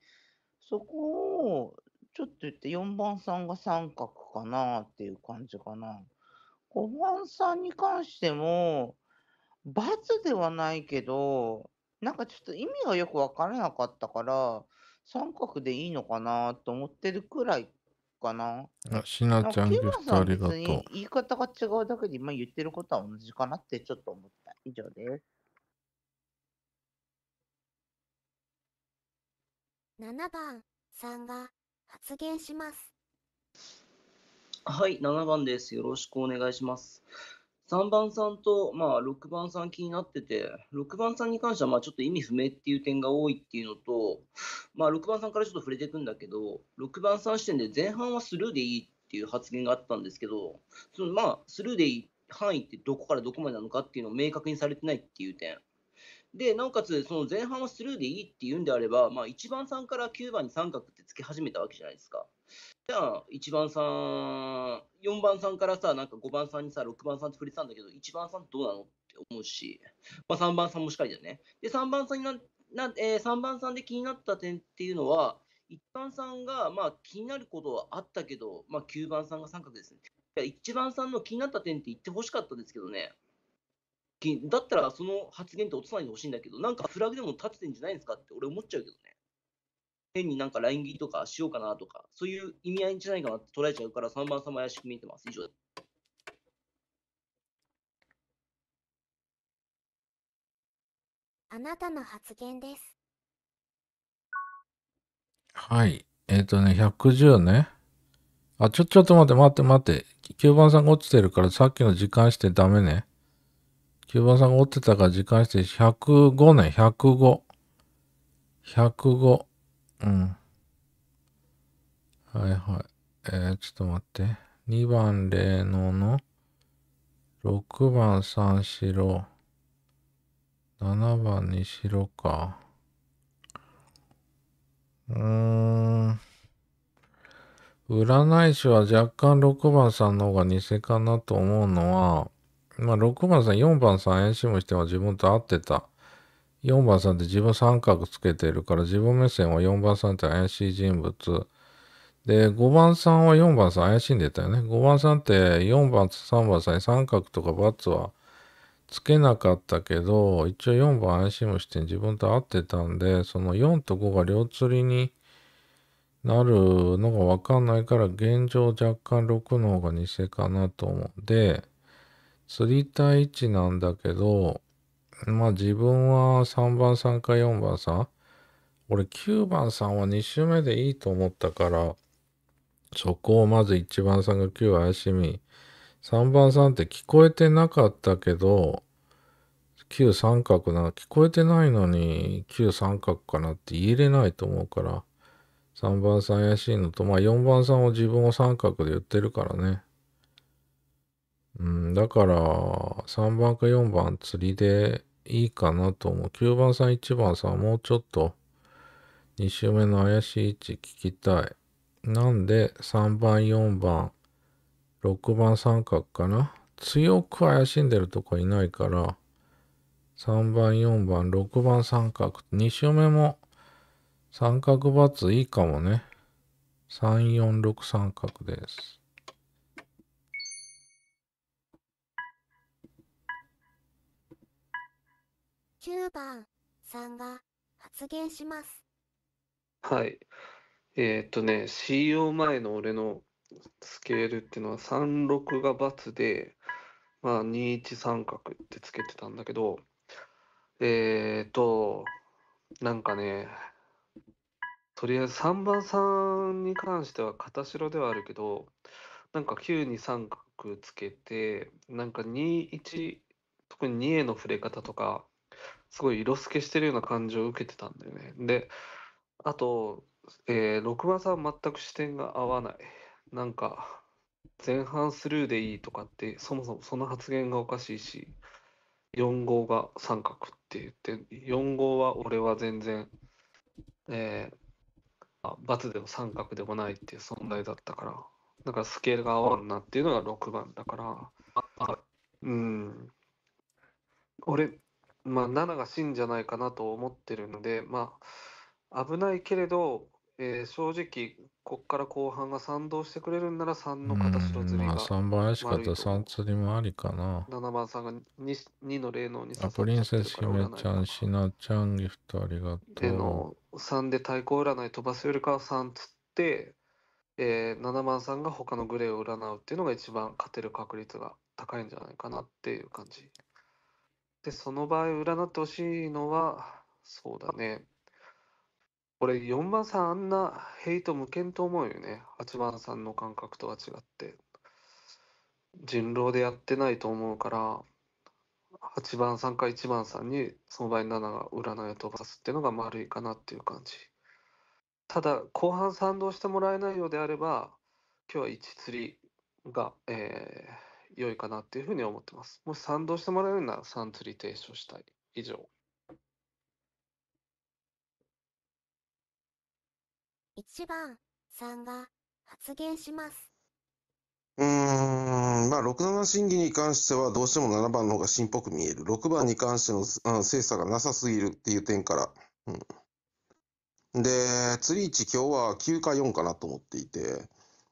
そこをちょっと言って4番さんが三角かなっていう感じかな。5番さんに関しても、罰ではないけど、なんかちょっと意味がよくわからなかったから、三角でいいのかなと思ってるくらいかな。あ、しなちゃんギフトあり別がとう。に言い方が違うだけで、今言ってることは同じかなってちょっと思った。以上です。7番さんが発言します。はい、7番です。よろしくお願いします。3番さんと、まあ、6番さん気になってて、6番さんに関してはまあちょっと意味不明っていう点が多いっていうのと、まあ、6番さんからちょっと触れていくんだけど、6番さん視点で前半はスルーでいいっていう発言があったんですけど、そのまあスルーでいい範囲ってどこからどこまでなのかっていうのを明確にされてないっていう点。で、なおかつ、その前半はスルーでいいっていうんであれば、まあ、1番さんから9番に三角ってつけ始めたわけじゃないですか。じゃあ、1番さん、4番さんからさ、なんか5番さんにさ、6番さんって触れてたんだけど、1番さんどうなのって思うし、まあ、3番さんもしっかりだよね。で、3番さんになな、えー、3番さんで気になった点っていうのは、1番さんが、まあ、気になることはあったけど、まあ、9番さんが三角ですね。1番さんの気になった点って言ってほしかったですけどね。だったらその発言って落とさないでほしいんだけど、なんかフラグでも立ててんじゃないですかって俺思っちゃうけどね。変になんかライン切りとかしようかなとか、そういう意味合いじゃないかなって捉えちゃうから、3番さんも怪しく見えてます。以上です。あなたの発言です。はい。えっ、ー、とね、110ね。あ、ちょ、ちょっと待って、待って、待って。9番さんが落ちてるから、さっきの時間してダメね。9番さんが落ちてたから時間して、105ね、105。105。うん。はいはい。えー、ちょっと待って。2番霊能の、6番三四郎、7番にしろか。うーん。占い師は若干6番さんの方が偽かなと思うのは、まあ6番さん、4番さん、演習もしては自分と合ってた。4番さんって自分三角つけてるから自分目線は4番さんって怪しい人物。で、5番さんは4番さん怪しんでたよね。5番さんって4番と3番さんに三角とかバツはつけなかったけど、一応4番怪しむして自分と合ってたんで、その4と5が両釣りになるのがわかんないから、現状若干6の方が偽かなと思うんで、釣りたい位置なんだけど、まあ自分は3番さんか4番さん。俺9番さんは2周目でいいと思ったから、そこをまず1番さんが9怪しみ、3番さんって聞こえてなかったけど、9三角な、聞こえてないのに9三角かなって言えれないと思うから、3番さん怪しいのと、まあ4番さんを自分を三角で言ってるからね。うん、だから、3番か4番釣りでいいかなと思う。9番さん、1番さん、もうちょっと2周目の怪しい位置聞きたい。なんで3番、4番、6番三角かな。強く怪しんでるとこいないから、3番、4番、6番三角。2周目も三角バツいいかもね。3、4、6三角です。9番さんが発言します。はい。えー、っとね、CEO 前の俺のスケールっていうのは36が×で、まあ、21三角ってつけてたんだけど、えー、っと、なんかね、とりあえず3番さんに関しては片白ではあるけど、なんか9に三角つけて、なんか21、特に2への触れ方とか、すごい色付けしてるような感じを受けてたんだよね。で、あと、えー、6番さん全く視点が合わない。なんか、前半スルーでいいとかって、そもそもその発言がおかしいし、4号が三角って言って、4号は俺は全然、えー、あ×でも三角でもないっていう存在だったから、だからスケールが合わんなっていうのが6番だから、うん、俺、まあ、7が真じゃないかなと思ってるので、まあ、危ないけれど、えー、正直、ここから後半が賛同してくれるんなら3の形白釣りが、まあ、3番怪しかったら3釣りもありかな。7番さんが 2, 2の霊能に刺さっプリンセス姫ちゃん、しなちゃん、ギフトありがとう。での3で対抗占い飛ばすよりかは3釣って、えー、7番さんが他のグレーを占うっていうのが一番勝てる確率が高いんじゃないかなっていう感じ。で、その場合、占ってほしいのは、そうだね。これ、4番さん、あんなヘイト無限と思うよね。8番さんの感覚とは違って。人狼でやってないと思うから、8番さんか1番さんに、その場合7が占いを飛ばすっていうのが丸いかなっていう感じ。ただ、後半賛同してもらえないようであれば、今日は1釣りが、えー良いかなっていうふうに思ってます。もし賛同してもらえるならサントリー提唱したい。以上。1番さんが発言します。うーん、まあ、67審議に関してはどうしても7番の方が新っぽく見える。6番に関しての、うん、精査がなさすぎるっていう点から。うん、で、釣り位今日は9か4かなと思っていて、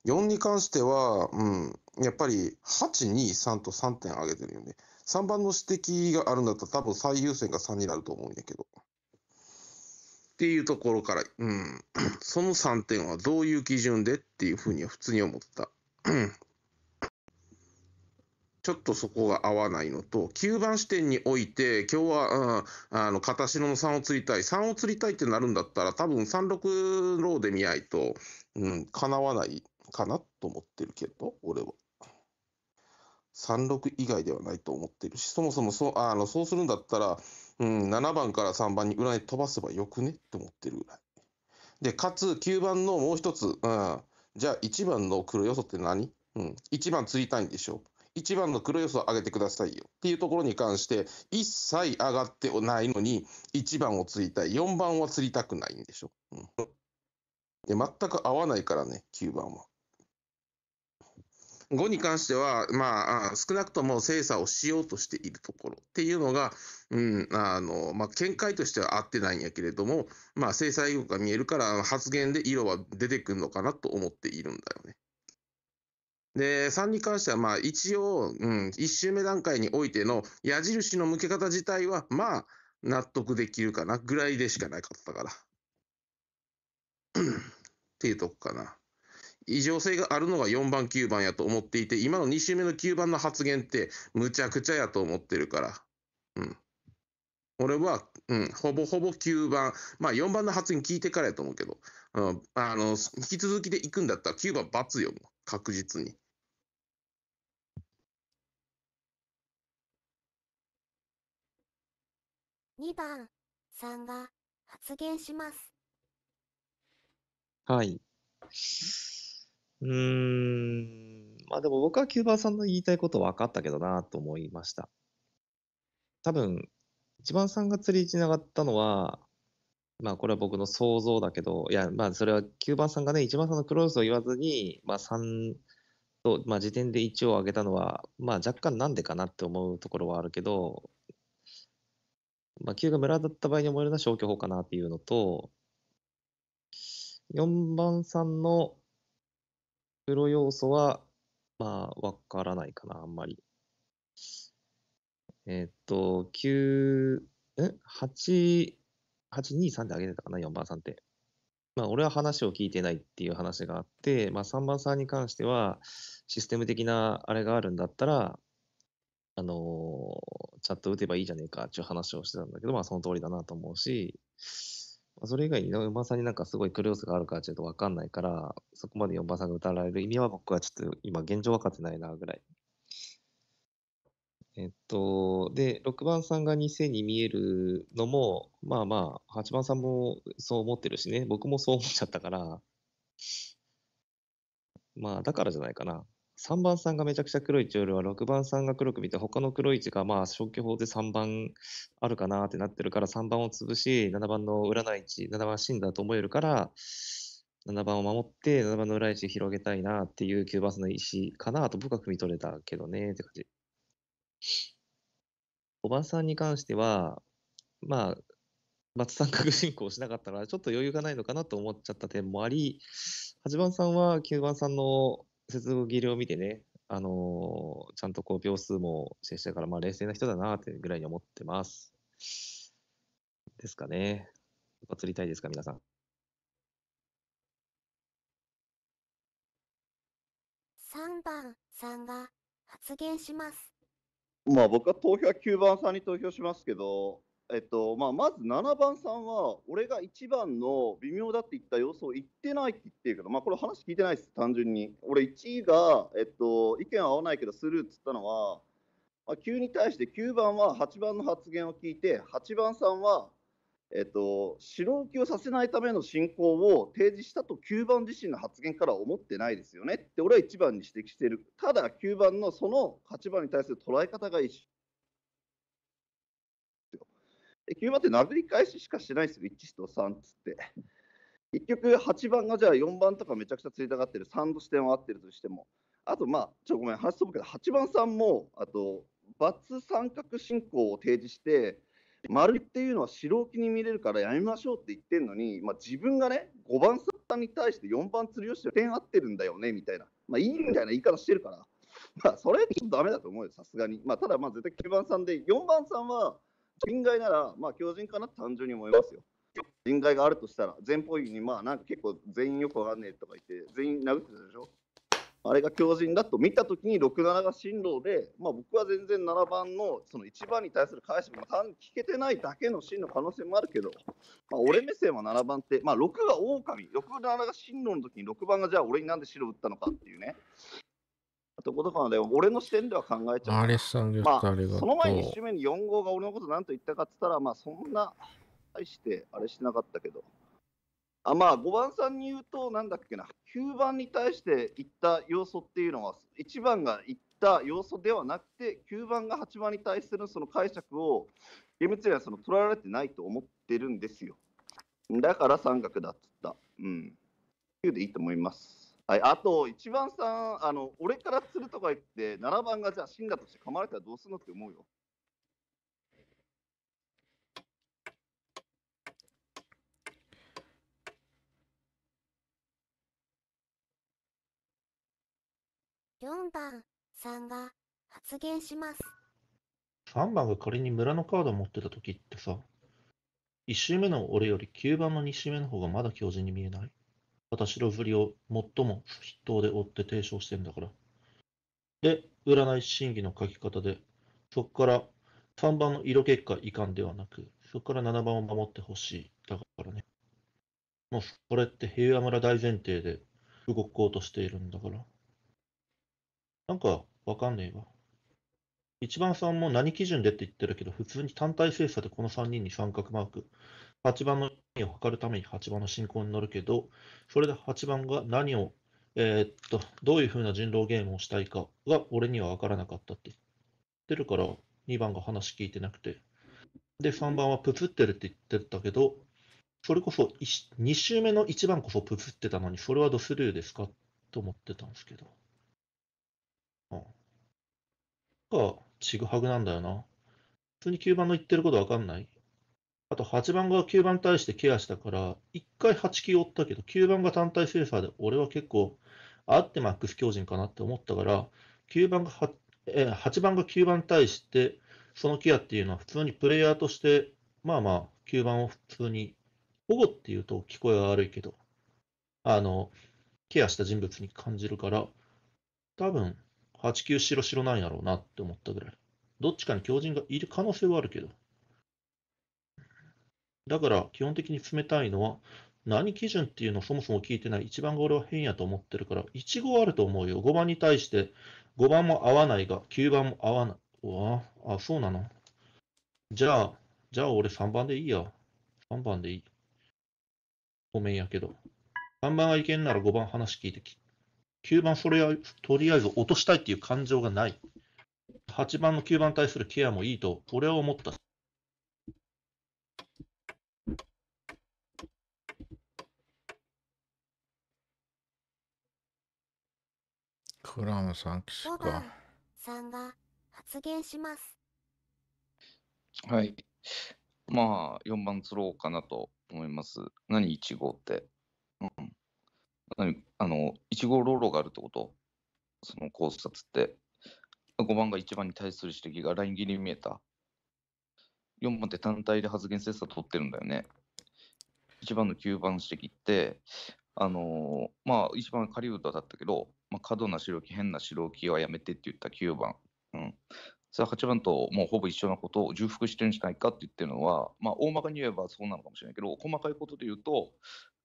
4に関しては、うん、やっぱり8、2、3と3点上げてるよね。3番の指摘があるんだったら多分最優先が3になると思うんやけど。っていうところから、うん、その3点はどういう基準でっていうふうには普通に思った。ちょっとそこが合わないのと、9番視点において、今日は、うん、あの、片白の3を釣りたい。3を釣りたいってなるんだったら、多分3、6ローで見ないと、うん、叶わないかなと思ってるけど、俺は。36以外ではないと思っているし、そもそもそあのそうするんだったら、うん、7番から3番に裏に飛ばせばよくねって思ってるぐらい。で、かつ9番のもう一つ、うん、じゃあ1番の黒よそって何、うん、?1 番釣りたいんでしょ1番の黒そを上げてくださいよっていうところに関して一切上がってないのに1番を釣りたい4番は釣りたくないんでしょ、うん、で全く合わないからね9番は5に関しては、まあ、少なくとも精査をしようとしているところっていうのが、うん、あの、まあ、見解としては合ってないんやけれども、まあ、制裁が見えるから、発言で色は出てくるのかなと思っているんだよね。で、3に関しては、まあ、一応、うん、1周目段階においての矢印の向け方自体は、まあ、納得できるかなぐらいでしかなかったから。っていうとこかな。異常性があるのが4番、9番やと思っていて、今の2周目の9番の発言って、むちゃくちゃやと思ってるから。うん。俺は、うん、ほぼほぼ9番、まあ4番の発言聞いてからやと思うけど、うん、あの、引き続きで行くんだったら9番罰よ、確実に。2番さんが発言します。はい。うーん、まあでも僕はキューバさんの言いたいこと分かったけどなと思いました。多分、一番さんが釣りに繋がったのは、まあこれは僕の想像だけど、いやまあそれは9番さんがね、一番さんのクローズを言わずに、まあ3と、まあ時点で1を上げたのは、まあ若干なんでかなって思うところはあるけど、まあ9が村だった場合に思えるのは消去法かなっていうのと、4番さんのロ要素は、まあ、わからないかな、あんまり。えー、っと、9、ん ?8、823で上げてたかな、4番さんって。まあ、俺は話を聞いてないっていう話があって、まあ、3番さんに関しては、システム的なあれがあるんだったら、あのー、チャット打てばいいじゃねえかっていう話をしてたんだけど、まあ、その通りだなと思うし、それ以外に4番さんになんかすごいクルースがあるかちょっとわかんないから、そこまで4番さんが歌われる意味は僕はちょっと今現状分かってないなぐらい。えっと、で、6番さんが2世に見えるのも、まあまあ、8番さんもそう思ってるしね、僕もそう思っちゃったから、まあだからじゃないかな。3番さんがめちゃくちゃ黒い位置よりは6番さんが黒く見て他の黒い位置がまあ消去法で3番あるかなってなってるから3番を潰し7番の裏の位置7番死んだと思えるから7番を守って7番の裏位置広げたいなっていう9番さんの石かなと僕は組み取れたけどねって感じ5番さんに関してはまあ松三角進行しなかったらちょっと余裕がないのかなと思っちゃった点もあり8番さんは9番さんの接続技量を見てね、あのー、ちゃんとこう秒数も指定してから、まあ冷静な人だなってぐらいに思ってます。ですかね。一発釣りたいですか、皆さん。3番さんが発言します。まあ僕は投票は9番さんに投票しますけど、えっとまあ、まず7番さんは、俺が1番の微妙だって言った様子を言ってないって言ってるけど、まあ、これ話聞いてないです、単純に。俺1位が、えっと、意見合わないけどスルーっつったのは、まあ、9に対して9番は8番の発言を聞いて、8番さんは、えっと、白浮きをさせないための進行を提示したと9番自身の発言から思ってないですよねって俺は1番に指摘してる。ただ9番のその8番に対する捉え方が一9番って殴り返ししかしてないですよ、1と3つって。結局、8番がじゃあ4番とかめちゃくちゃ釣りたがってる、3の視点は合ってるとしても、あと、まあ、ちょっとごめん、話飛ぶけど、8番さんも、あと、バツ三角進行を提示して、丸っていうのは白置きに見れるからやめましょうって言ってるのに、まあ、自分がね、5番さんに対して4番釣りをして点合ってるんだよねみたいな、まあ、いいみたいな言い方してるから、まあ、それちょっとだめだと思うよ、さすがに。まあ、ただ、絶対9番さんで、4番さんは、人外なら、まあ、強人かなって単純に思いますよ。人外があるとしたら、前方に、まあ、なんか結構全員よくわかんねえとか言って、全員殴ってたでしょ。あれが強人だと見たときに6-7が進路で、まあ、僕は全然7番のその1番に対する返しも聞けてないだけの進路可能性もあるけど、まあ、俺目線は7番って、まあ、6が狼、6-7が進路の時に6番がじゃあ俺になんで白打ったのかっていうね、っことかなで、俺の視点では考えちゃう。アレまあ、ありがとう。その前に一周目に4号が俺のこと何と言ったかって言ったら、まあそんな、対してあれしてなかったけど。あまあ、5番さんに言うと、なんだっけな、9番に対して言った要素っていうのは、1番が言った要素ではなくて、9番が8番に対するその解釈を、厳密にはその取られてないと思ってるんですよ。だから三角だっつった。うん。9でいいと思います。はい、あと、1番さん、あの俺から釣るとか言って、7番がじゃあ、進化として噛まれたらどうするのって思うよ。4番さんが発言します3番が仮に村のカードを持ってた時ってさ1周目の俺より9番の2周目の方がまだ強靭に見えない私の振りを最も筆頭で追って提唱してんだから。で、占い審議の書き方で、そこから3番の色結果遺憾ではなく、そこから7番を守ってほしい。だからね。もうそれって平和村大前提で動こうとしているんだから。なんかわかんねえわ。一番さんも何基準でって言ってるけど、普通に単体精査でこの3人に三角マーク。8番のを図るために8番の進行に乗るけど、それで8番が何を、えー、っと、どういうふうな人狼ゲームをしたいかが俺には分からなかったって言ってるから、2番が話聞いてなくて。で、3番はプツってるって言ってたけど、それこそ2周目の1番こそプツってたのに、それはドスルーですかと思ってたんですけど。うん。が、ちぐはぐなんだよな。普通に9番の言ってること分かんないあと8番が9番対してケアしたから、1回8球追ったけど、9番が単体センサーで、俺は結構、あってマックス強靭かなって思ったから、9番が 8, 8番が9番対して、そのケアっていうのは普通にプレイヤーとして、まあまあ、9番を普通に、保護っていうと聞こえが悪いけど、あの、ケアした人物に感じるから、多分、8、9、白、白なんやろうなって思ったぐらい。どっちかに強靭がいる可能性はあるけど。だから基本的に冷たいのは、何基準っていうのをそもそも聞いてない。1番が俺は変やと思ってるから、1号あると思うよ。5番に対して、5番も合わないが、9番も合わない。うわあ、そうなの。じゃあ、じゃあ俺3番でいいや。3番でいい。ごめんやけど。3番がいけんなら5番話聞いてき。9番それは、とりあえず落としたいっていう感情がない。8番の9番に対するケアもいいと、俺は思ったクラムさん、岸5か。さんが発言します。はい。まあ、4番釣ろうかなと思います。何1号って。うん。何あの、1号ローロがあるってことその考察って。5番が1番に対する指摘がライン切りに見えた。4番って単体で発言精査取ってるんだよね。1番の9番指摘って、あのーまあ、1番は狩人だったけど、まあ、過度な白木、変な白木はやめてって言った9番、うん、さあ8番ともうほぼ一緒なことを重複してるんじゃないかって言ってるのは、まあ、大まかに言えばそうなのかもしれないけど細かいことで言うと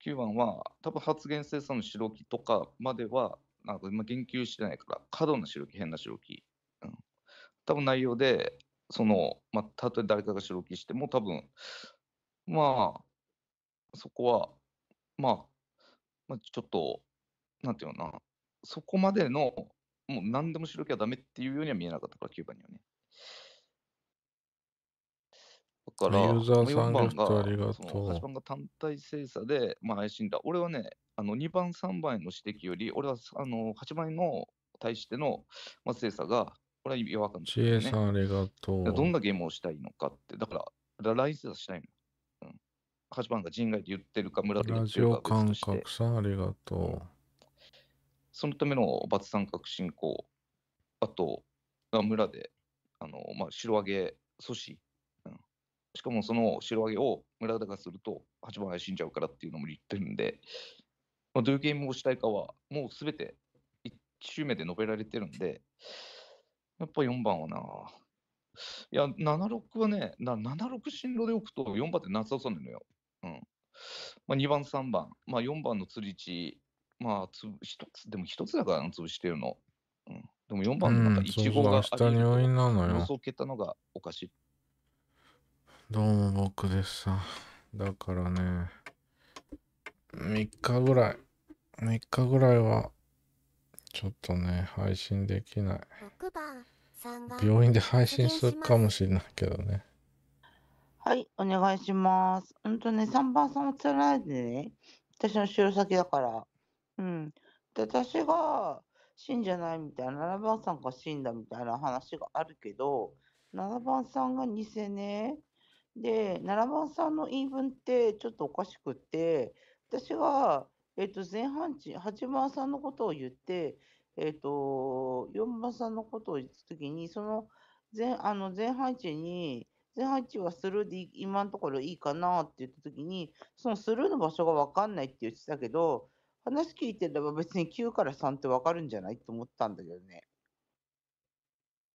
9番は多分発言生産の白木とかまではなんか今言及してないから過度な白木変な白木、うん、多分内容でその、まあ、たとえ誰かが白木しても多分まあそこはまあ、まあ、ちょっとなんていうのかなそこまでの、もう何でもしろきゃダメっていうようには見えなかったから、9番にはね。だから、ユーザーさんが8番が単体精査で、まあ、怪しんだ。俺はね、あの2番、3番への指摘より、俺はあの8番の対しての、まあ、精査が、これは弱かった、すね。知恵さん、ありがとう。どんなゲームをしたいのかって、だから、ライン精したいの。うん、8番が人外で言ってるか、村で言ってるかラジオ感覚さん、ありがとう。そのためのバツ三角進行、あと、村で、あのまあ、白上げ阻止、うん、しかもその白上げを村田がすると8番が死んじゃうからっていうのも言ってるんで、まあ、どういうゲームをしたいかは、もうすべて1周目で述べられてるんで、やっぱ4番はな、いや、76はね、な76進路で置くと4番ってなさそうなのよ。うんまあ、2番、3番、まあ、4番の釣り地まあ、つ一つ、でも一つだから潰してるの。うん、でも4番のなんか下に余韻なのよ。どうも僕でした。だからね、3日ぐらい、3日ぐらいは、ちょっとね、配信できない。病院で配信するかもしれないけどね。はい、お願いします。うんとね、3番さんをつらいでね、私の後ろ先だから。うん。で、私が死んじゃないみたいな、7番さんが死んだみたいな話があるけど、7番さんが偽ね。で、7番さんの言い分ってちょっとおかしくって、私が、えっと、前半値、8番さんのことを言って、えっと、4番さんのことを言ったときに、その前、あの前半値に、前半値はスルーで今のところいいかなって言ったときに、そのスルーの場所がわかんないって言ってたけど、話聞いてれば別に9から3ってわかるんじゃないと思ったんだけどね。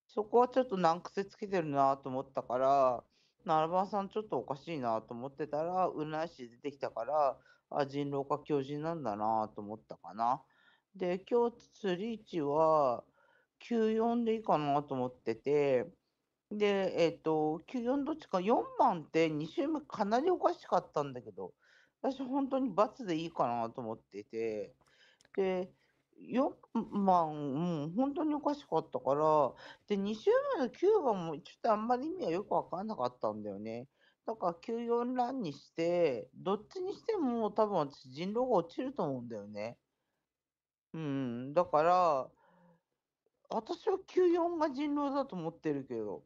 そこはちょっと難癖つけてるなと思ったから、7番さんちょっとおかしいなと思ってたら、うなし出てきたから、あ、人狼か狂人なんだなと思ったかな。で、今日釣り位置は94でいいかなと思ってて、で、えっ、ー、と、94どっちか、4番って2周目かなりおかしかったんだけど、私本当に罰でいいかなと思ってて、で、4番、うん、本当におかしかったから、で、2週目の9番もちょっとあんまり意味はよくわかんなかったんだよね。だから94ランにして、どっちにしても多分私人狼が落ちると思うんだよね。うん、だから、私は94が人狼だと思ってるけど。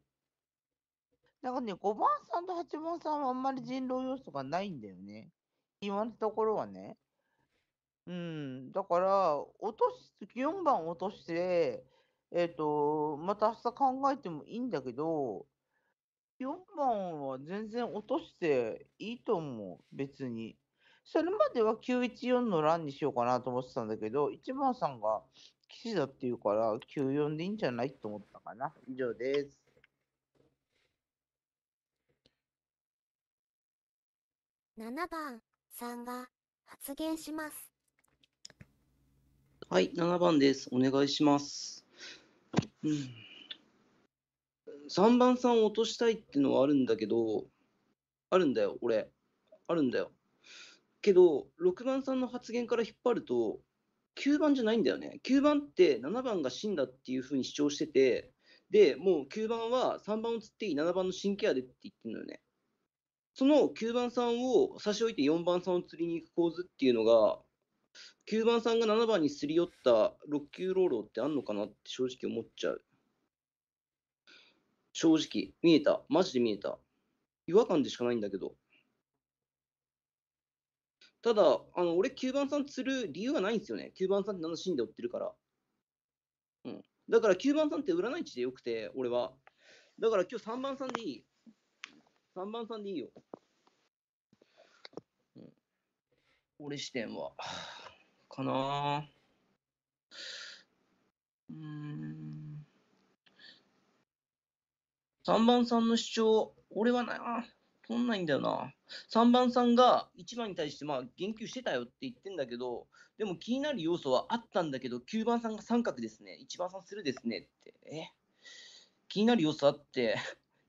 なんかね、5番さんと8番さんはあんまり人狼要素がないんだよね。今のところはね。うん、だから、落とし4番落として、えっと、また明日考えてもいいんだけど、4番は全然落としていいと思う、別に。それまでは914の欄にしようかなと思ってたんだけど、1番さんが士だっていうから、94でいいんじゃないと思ったかな。以上です。7番さんが発言します。はい、7番です。お願いします。うん、3番さんを落としたいってのはあるんだけど、あるんだよ、俺。あるんだよ。けど、6番さんの発言から引っ張ると、9番じゃないんだよね。9番って7番が死んだっていうふうに主張してて、で、もう9番は3番を釣っていい7番の新ケアでって言ってるのよね。その9番さんを差し置いて4番さんを釣りに行く構図っていうのが、9番さんが7番にすり寄った6球ローローってあんのかなって正直思っちゃう。正直、見えた。マジで見えた。違和感でしかないんだけど。ただ、あの俺、9番さん釣る理由がないんですよね。9番さんって7死んで追ってるから。うん。だから9番さんって占い値でよくて、俺は。だから今日3番さんでいい。3番さんでいいよ。うん、俺視点は。かなうん。3番さんの主張、俺はな、取んないんだよな。3番さんが1番に対して、まあ、言及してたよって言ってんだけど、でも気になる要素はあったんだけど、9番さんが三角ですね、1番さんするですねって、え気になる要素あって、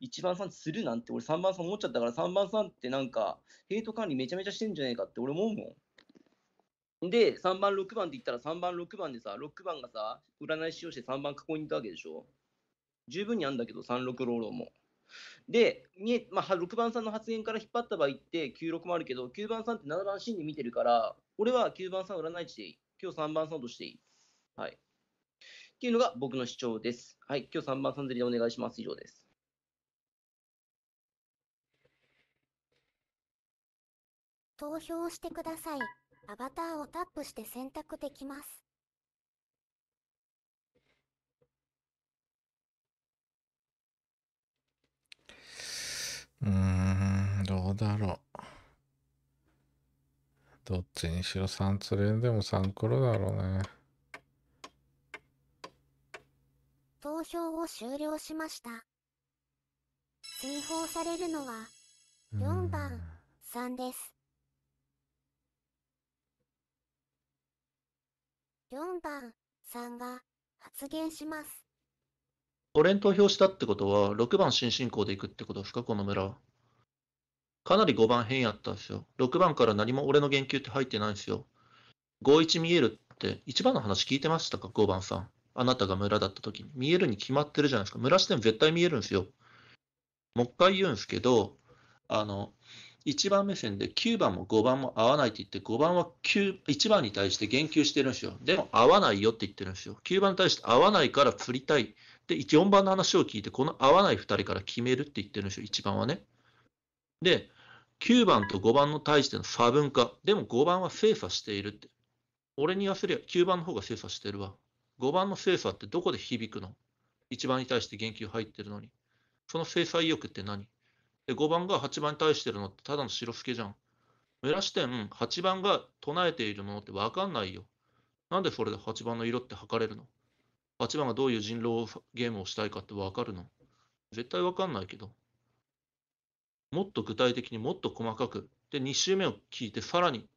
1番さんするなんて俺3番さん思っちゃったから3番さんってなんかヘイト管理めちゃめちゃしてんじゃねえかって俺思うもん。で3番6番って言ったら3番6番でさ6番がさ占い師をして3番囲いに行ったわけでしょ十分にあんだけど36ローローも。で、まあ、6番さんの発言から引っ張った場合って96もあるけど9番さんって7番真に見てるから俺は9番さん占い師でいい今日3番さんとしていい。はいっていうのが僕の主張です。はい、今日3番さん釣りでお願いします。以上です。投票してください。アバターをタップして選択できます。うーん、どうだろう。どっちにしろ3つ連でも3黒だろうね。投票を終了しました。追放されるのは4番3です。4番さんが発言します。俺に投票したってことは、6番新進行で行くってことですか、この村。かなり5番変やったんですよ。6番から何も俺の言及って入ってないんですよ。5-1見えるって、1番の話聞いてましたか、5番さん。あなたが村だった時に。見えるに決まってるじゃないですか。村視点絶対見えるんですよ。もう一回言うんですけど、あの、1番目線で9番も5番も合わないって言って、5番は9 1番に対して言及してるんですよ。でも合わないよって言ってるんですよ。9番に対して合わないから釣りたい。で、4番の話を聞いて、この合わない2人から決めるって言ってるんですよ、1番はね。で、9番と5番の対しての差分化。でも5番は精査しているって。俺に言わせりゃ9番の方が精査してるわ。5番の精査ってどこで響くの ?1 番に対して言及入ってるのに。その精査意欲って何で、5番が8番に対してるのってただの白助じゃん。村して8番が唱えているものってわかんないよ。なんでそれで8番の色って測れるの ?8 番がどういう人狼ゲームをしたいかってわかるの絶対わかんないけど。もっと具体的にもっと細かく。で、2周目を聞いてさらに。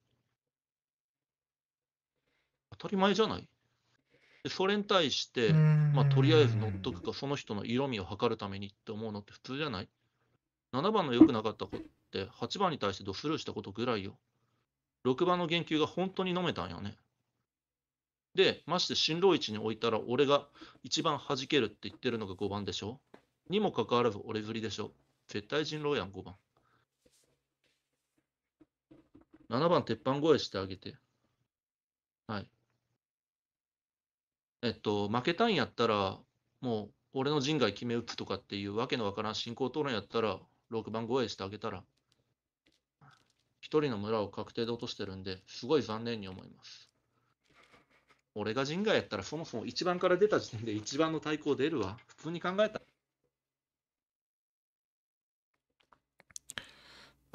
当たり前じゃないでそれに対して、まあ、とりあえず乗っとくか、その人の色味を測るためにって思うのって普通じゃない7番の良くなかった子って8番に対してドスルーしたことぐらいよ。6番の言及が本当に飲めたんよね。で、まして進路位置に置いたら俺が一番弾けるって言ってるのが5番でしょにもかかわらず俺振りでしょ絶対人狼やん5番。7番鉄板声してあげて。はい。えっと、負けたんやったら、もう俺の人外決め打つとかっていうわけのわからん進行討論やったら、6番護衛してあげたら、一人の村を確定で落としてるんで、すごい残念に思います。俺が陣外やったら、そもそも1番から出た時点で1番の対抗出るわ。普通に考えたら。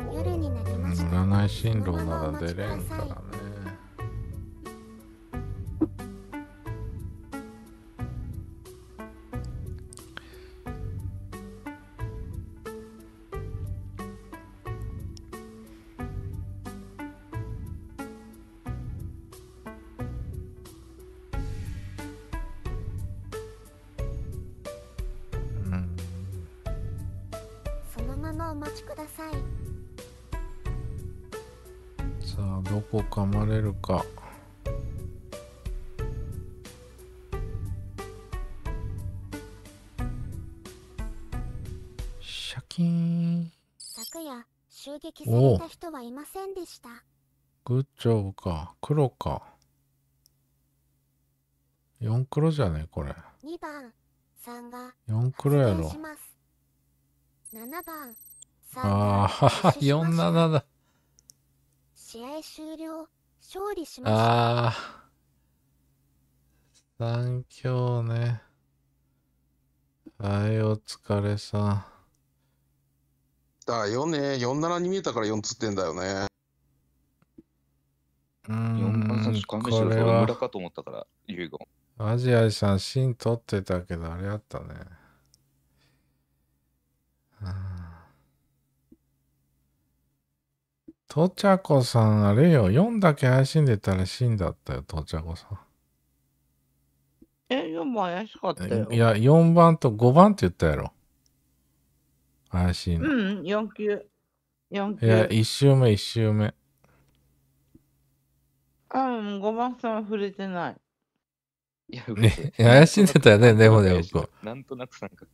占い進路なら出れんからグッジョブか。黒か。4黒じゃねこれ。2番、3が。4黒やろ。7番、ああ、47だ。試合終了、勝利しました。ああ。三強ね。はい、お疲れさん。だよね。47に見えたから4つってんだよね。う4番最初勘かと思ったから、ユーゴ。アジアイさん、芯取ってたけど、あれあったね。とちゃこさん、あれよ、4だけ怪しんでたら芯だったよ、とちゃこさん。え、4も怪しかったよ。いや、4番と5番って言ったやろ。怪しいの。うん、4級。4級。いや、1周目、1周目。あ、うん、5番さんは触れてない。いや、ね、怪しんでたよね、でもね、僕。なんとなくさんか。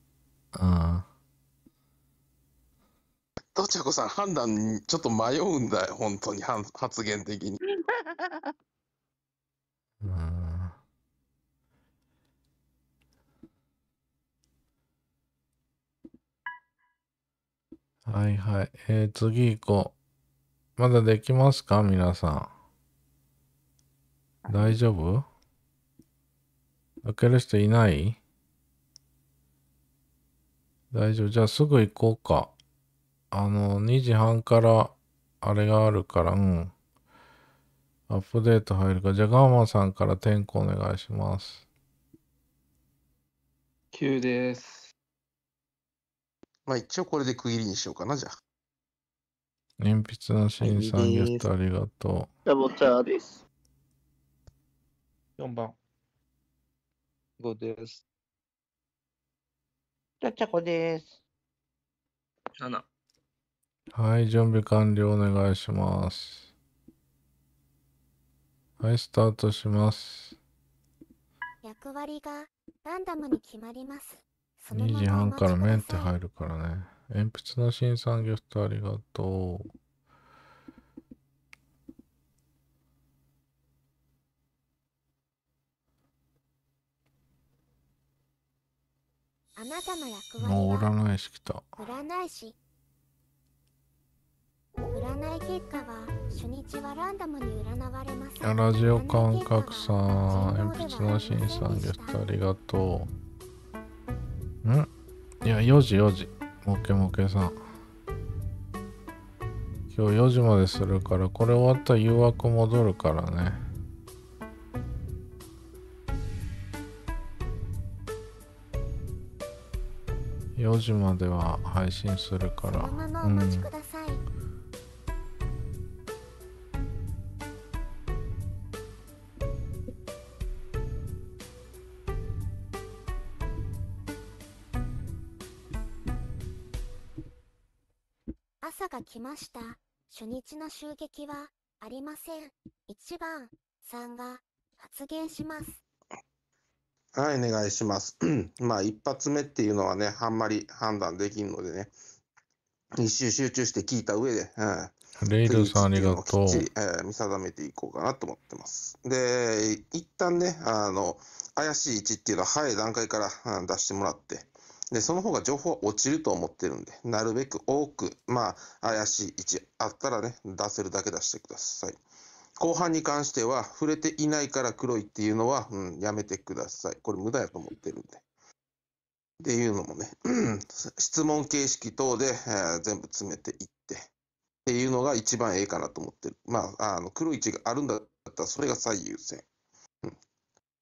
ああ。ちゃこさん、判断にちょっと迷うんだよ、本当に、発言的に。うん。はいはい。えー、次行こう。まだできますか皆さん。大丈夫開ける人いない大丈夫。じゃあすぐ行こうか。あの、2時半からあれがあるから、うん。アップデート入るか。じゃあガーマンさんから点呼お願いします。9です。まあ一応これで区切りにしようかな、じゃあ。鉛筆の審さん、ゲストありがとう。じボぼちゃです。4番。5です。じゃちゃこです。7。はい、準備完了お願いします。はい、スタートします。役割がランダムに決まります。2時半からメンテ入るからね。鉛筆の新産業2トありがとう。あなたの役割は占い師来た占い師占い結果は初日はランダムに占われますラジオ感覚さん鉛筆のしんさんギフトありがとうんいや4時4時もけもけさん今日4時までするからこれ終わったら誘惑戻るからね4時までは配信するから。うん、朝が来ました。初日の襲撃はありません。1番さんが発言します。はい、お願いします。まあ、一発目っていうのはね、あんまり判断できんのでね、一周集中して聞いた上で、うん、レイドさんありがとう。きっちり、えー、見定めていこうかなと思ってます。で、一旦ね、あの、怪しい位置っていうのは早い段階から、うん、出してもらって、で、その方が情報は落ちると思ってるんで、なるべく多く、まあ、怪しい位置あったらね、出せるだけ出してください。後半に関しては、触れていないから黒いっていうのは、うん、やめてください。これ無駄やと思ってるんで。っていうのもね、質問形式等で、えー、全部詰めていって、っていうのが一番ええかなと思ってる。まあ、あの黒い位置があるんだったら、それが最優先。うん、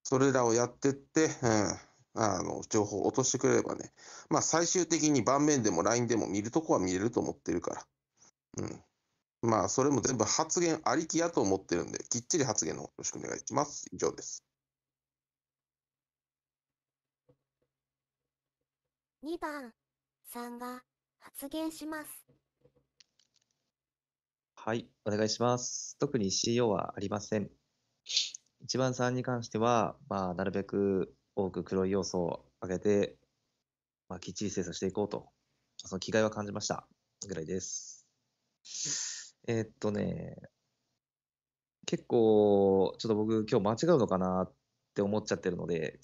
それらをやってって、うん、あの情報を落としてくれればね、まあ、最終的に盤面でも LINE でも見るとこは見れると思ってるから。うんまあ、それも全部発言ありきやと思ってるんで、きっちり発言のよろしくお願いします。以上です。2番さんが発言します。はい、お願いします。特に CO はありません。1番さんに関しては、まあ、なるべく多く黒い要素を上げて、まあ、きっちり精査していこうと、その気概は感じましたぐらいです。えーっとね、結構、ちょっと僕、今日間違うのかなって思っちゃってるので、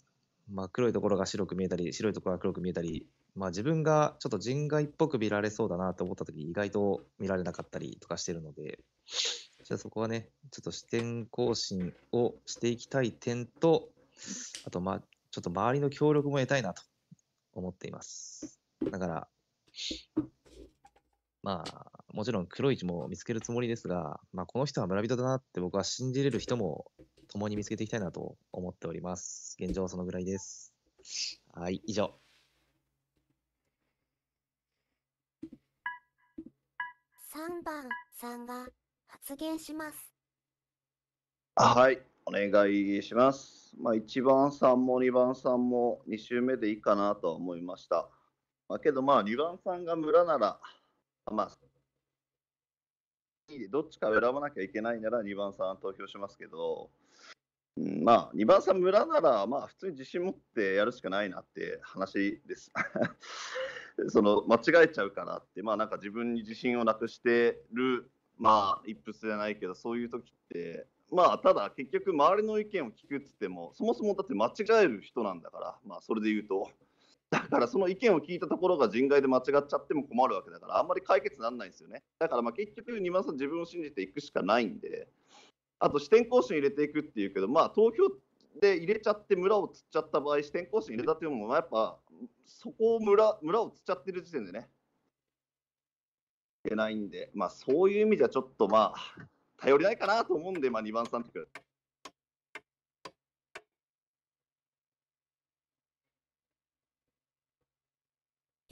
まあ、黒いところが白く見えたり、白いところが黒く見えたり、まあ、自分がちょっと人外っぽく見られそうだなと思った時意外と見られなかったりとかしてるので、じゃあそこはね、ちょっと視点更新をしていきたい点と、あと、まあ、ちょっと周りの協力も得たいなと思っています。だから、まあ、もちろん黒い字も見つけるつもりですが、まあ、この人は村人だなって僕は信じれる人も共に見つけていきたいなと思っております。現状はそのぐらいです。はい、以上。3番さんが発言します。はい、お願いします。まあ、1番さんも2番さんも2周目でいいかなと思いました。まあ、けどまあ2番さんが村なら、まあ、でどっちかを選ばなきゃいけないなら2番さん投票しますけど、うん、まあ2番さん村ならまあ普通に自信持ってやるしかないなって話です。その間違えちゃうからってまあなんか自分に自信をなくしてるまあ一筆じゃないけどそういう時ってまあただ結局周りの意見を聞くっつってもそもそもだって間違える人なんだからまあそれで言うと。だからその意見を聞いたところが人外で間違っちゃっても困るわけだから、あんまり解決なんないんですよね。だからまあ結局、2万さん、自分を信じていくしかないんで、あと視点更新入れていくっていうけど、まあ、東京で入れちゃって村を釣っちゃった場合、視点更新入れたっていうのも、やっぱそこを村村を釣っちゃってる時点でね、いけないんで、まあ、そういう意味じゃちょっとまあ、頼りないかなと思うんで、まあ、2番さんってくる。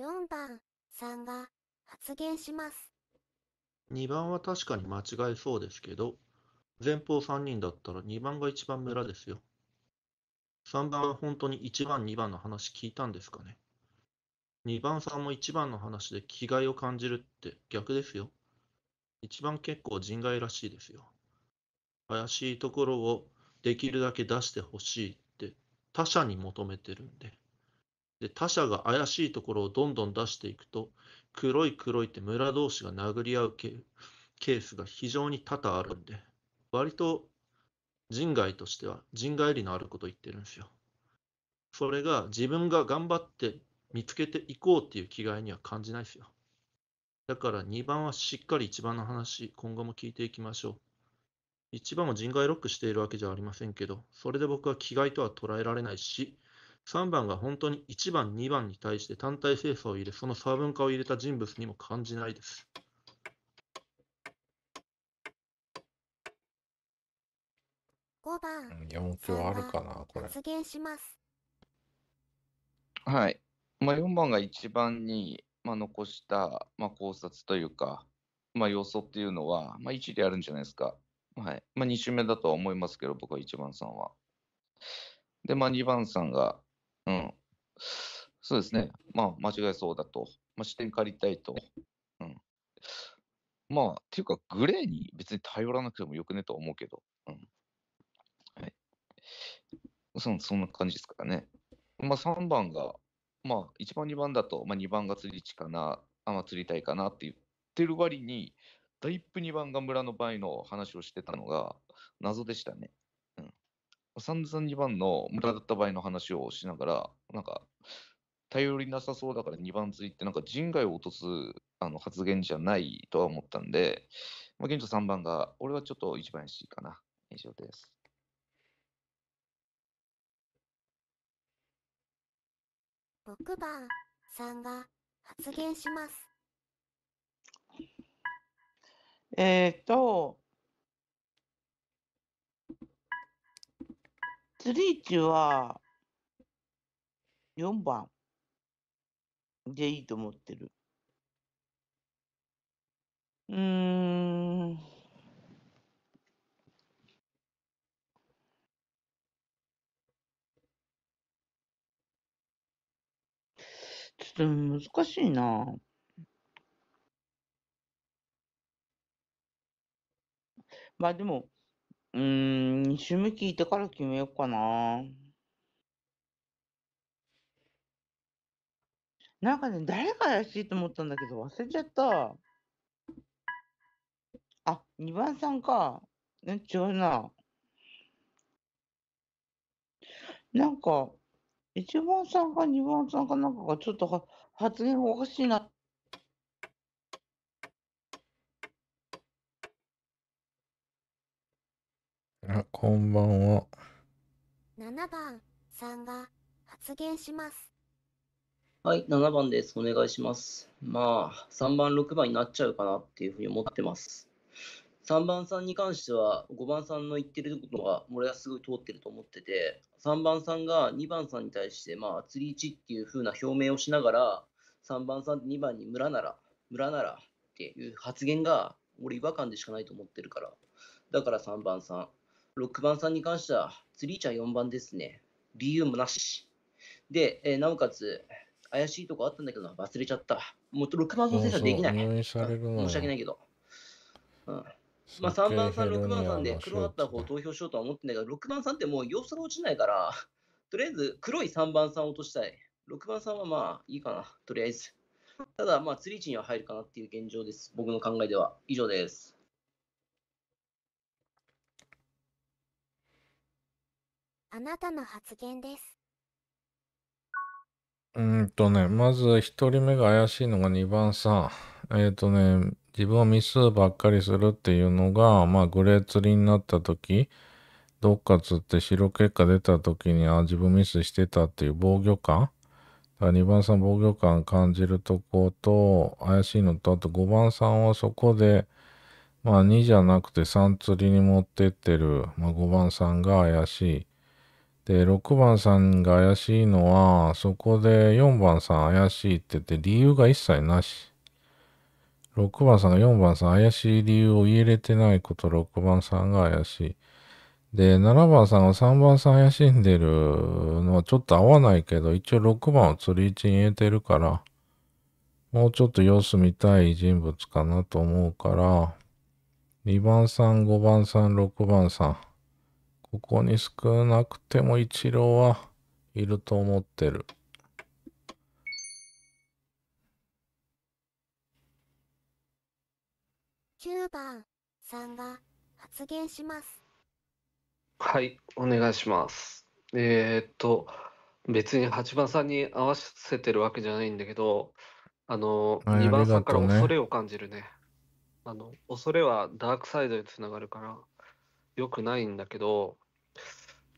4番さんが発言します。2番は確かに間違えそうですけど、前方3人だったら2番が1番村ですよ。3番は本当に1番、2番の話聞いたんですかね。2番さんも1番の話で気概を感じるって逆ですよ。1番結構人外らしいですよ。怪しいところをできるだけ出してほしいって他者に求めてるんで。で他者が怪しいところをどんどん出していくと黒い黒いって村同士が殴り合うケースが非常に多々あるんで割と人外としては人外理のあることを言ってるんですよ。それが自分が頑張って見つけていこうっていう気概には感じないですよ。だから2番はしっかり1番の話、今後も聞いていきましょう。1番も人外ロックしているわけじゃありませんけど、それで僕は気概とは捉えられないし、3番が本当に1番、2番に対して単体性掃を入れ、その差分化を入れた人物にも感じないです。5番。はあるかな、これ。発言します。はい。まあ、4番が一番に、まあ、残した、まあ、考察というか、まあ、予想っていうのは、まあ、1であるんじゃないですか。はいまあ、2周目だとは思いますけど、僕は1番さんは。で、まあ、2番さんが、うん。そうですね。まあ、間違えそうだと。まあ、視点借りたいと。うん。まあ、っていうか、グレーに別に頼らなくてもよくねとは思うけど。うん。はい。そそんな感じですからね。まあ、3番が、まあ、1番、2番だと、まあ、2番が釣り地かな、あまあ、釣りたいかなって言ってる割に、だいぶ2番が村の場合の話をしてたのが謎でしたね。3三二番の無駄だった場合の話をしながら、なんか、頼りなさそうだから2番ついて、なんか人外を落とすあの発言じゃないとは思ったんで、まあ、現状3番が、俺はちょっと一番いかな。以上です。6番さんが発言します。えっ、と、釣リーチは、4番でいいと思ってる。うーん。ちょっと難しいな。まあでも、うーん、2週目聞いてから決めようかな。なんかね、誰が怪しいと思ったんだけど、忘れちゃった。あ、2番さんか。ね、違うな。なんか、1番さんか2番さんかなんかがちょっとは発言がおかしいなこんばんは。7番さんが発言します。はい、7番です。お願いします。まあ、3番、6番になっちゃうかなっていうふうに思ってます。3番さんに関しては、5番さんの言ってることが、俺はすごい通ってると思ってて、3番さんが2番さんに対して、まあ、釣り置っていうふうな表明をしながら、3番さん、2番に村なら、村ならっていう発言が、俺違和感でしかないと思ってるから、だから3番さん、6番さんに関しては、ツリーちゃん4番ですね。理由もなし。で、えー、なおかつ、怪しいとこあったんだけど、忘れちゃった。もう6番さん選手はできない。申し訳ないけど。うん。まあ、3番さん、6番さんで黒だった方を投票しようとは思ってんだけど、6番さんってもう様子が落ちないから、とりあえず黒い3番さんを落としたい。6番さんはまあいいかな、とりあえず。ただ、まあ、釣り地には入るかなっていう現状です。僕の考えでは。以上です。あなたの発言です。うんとね、まず1人目が怪しいのが2番さん。えっ、ー、とね、自分はミスばっかりするっていうのが、まあ、グレー釣りになった時、どっか釣って白結果出た時に、あ、自分ミスしてたっていう防御感だから2番さん防御感感じるとこと、怪しいのと、あと5番さんはそこで、まあ2じゃなくて3釣りに持ってってる、まあ、5番さんが怪しい。で、6番さんが怪しいのは、そこで4番さん怪しいって言って、理由が一切なし。6番さんが4番さん怪しい理由を言えれてないこと、6番さんが怪しい。で、7番さんが3番さん怪しんでるのはちょっと合わないけど、一応6番を釣り位置に入れてるから、もうちょっと様子見たい人物かなと思うから、2番さん、5番さん、6番さん。ここに少なくても一郎はいると思ってる。9番さんが発言します。はい、お願いします。えー、っと、別に8番さんに合わせてるわけじゃないんだけど、あの、はい、2番さんから恐れを感じるね。あの、恐れはダークサイドにつながるから、よくないんだけど、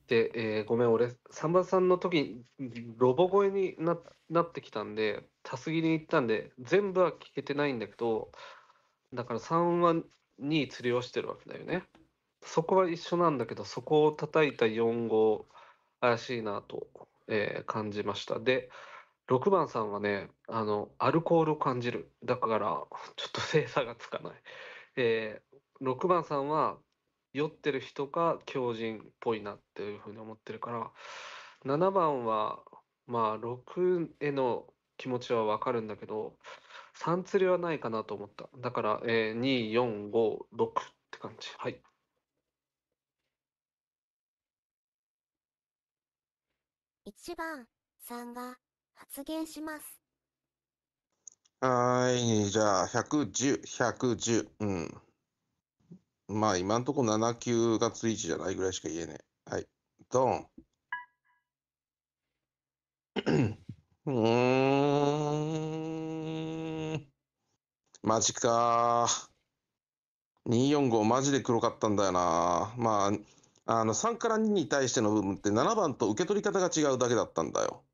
で、えー、ごめん、俺、三番さんの時ロボ声にななってきたんで、たすぎに行ったんで、全部は聞けてないんだけど、だから3は2釣りをしてるわけだよね。そこは一緒なんだけど、そこを叩いた4号、怪しいなと、えー、感じました。で、6番さんはね、あの、アルコールを感じる。だから、ちょっと精査がつかない。えー、6番さんは酔ってる人が狂人っぽいなっていうふうに思ってるから7番はまあ6への気持ちは分かるんだけど3釣りはないかなと思っただから、えー、2456って感じはい1番さんが発言しますはいじゃあ110110うんまあ今んとこ7級がつイじゃないぐらいしか言えねえ。はい。ドン。うーん。マジか245マジで黒かったんだよなまあ、あの3から2に対しての部分って7番と受け取り方が違うだけだったんだよ。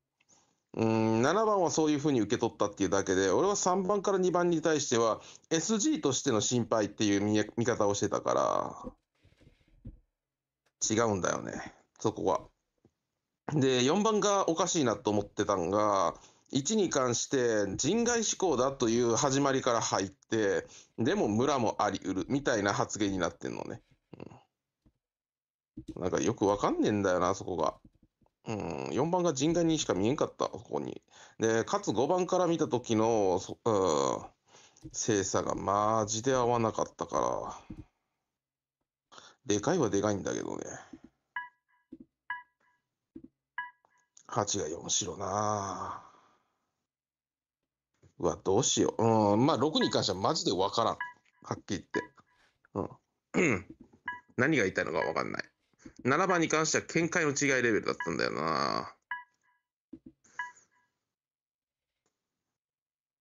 うん、7番はそういうふうに受け取ったっていうだけで、俺は3番から2番に対しては、SG としての心配っていう見見方をしてたから、違うんだよね、そこは。で、4番がおかしいなと思ってたんが、1に関して人外志向だという始まりから入って、でも村もありうるみたいな発言になってんのね。うん、なんかよくわかんねえんだよな、そこが。うん、4番が陣外にしか見えんかった、ここに。で、かつ5番から見た時の、うん、精査がマジで合わなかったから、でかいはでかいんだけどね。8が4白なうわ、どうしよう。うん、まあ6に関してはマジでわからん。はっきり言って。うん。何が言いたいのかわかんない。7番に関しては見解の違いレベルだったんだよな。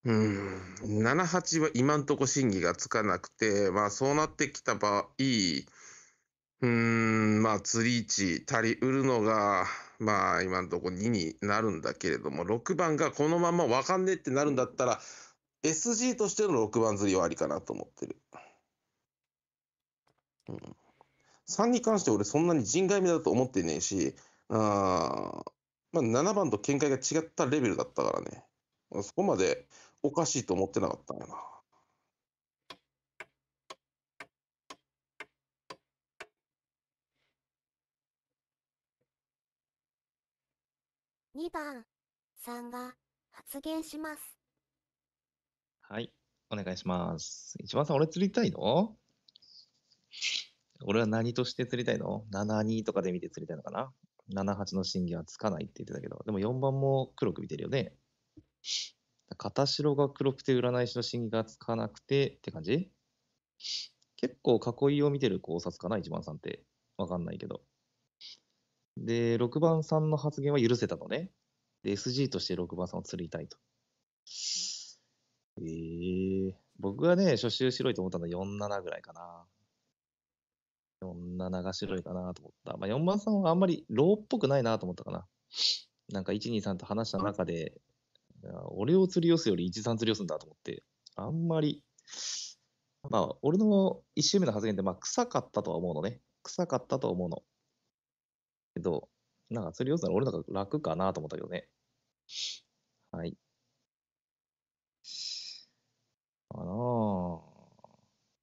うん、7、8は今んとこ審議がつかなくて、まあそうなってきた場合、うん、まあ釣り位置足りうるのが、まあ今んとこ2になるんだけれども、6番がこのまま分かんねえってなるんだったら、SG としての6番釣りはありかなと思ってる。うん3に関して俺そんなに人外目だと思ってねえし、あまあ、7番と見解が違ったレベルだったからね、そこまでおかしいと思ってなかったんやな。2番さんが発言します。はい、お願いします。一番さん、俺釣りたいの俺は何として釣りたいの ?72 とかで見て釣りたいのかな ?78 の審議はつかないって言ってたけど、でも4番も黒く見てるよね。片白が黒くて占い師の審議がつかなくてって感じ結構囲いを見てる考察かな、1番さんって。わかんないけど。で、6番さんの発言は許せたのね。で、SG として6番さんを釣りたいと。えー、僕はね、初週白いと思ったのは47ぐらいかな。な長白いかなと思った。まあ、4番さんはあんまりローっぽくないなと思ったかな。なんか1、2、3と話した中で、俺を釣り寄すより1、3釣り寄すんだと思って、あんまり、まあ、俺の1周目の発言って、まあ、臭かったとは思うのね。臭かったとは思うの。けど、なんか釣り寄すなら俺の方が楽かなと思ったけどね。はい。かなぁ。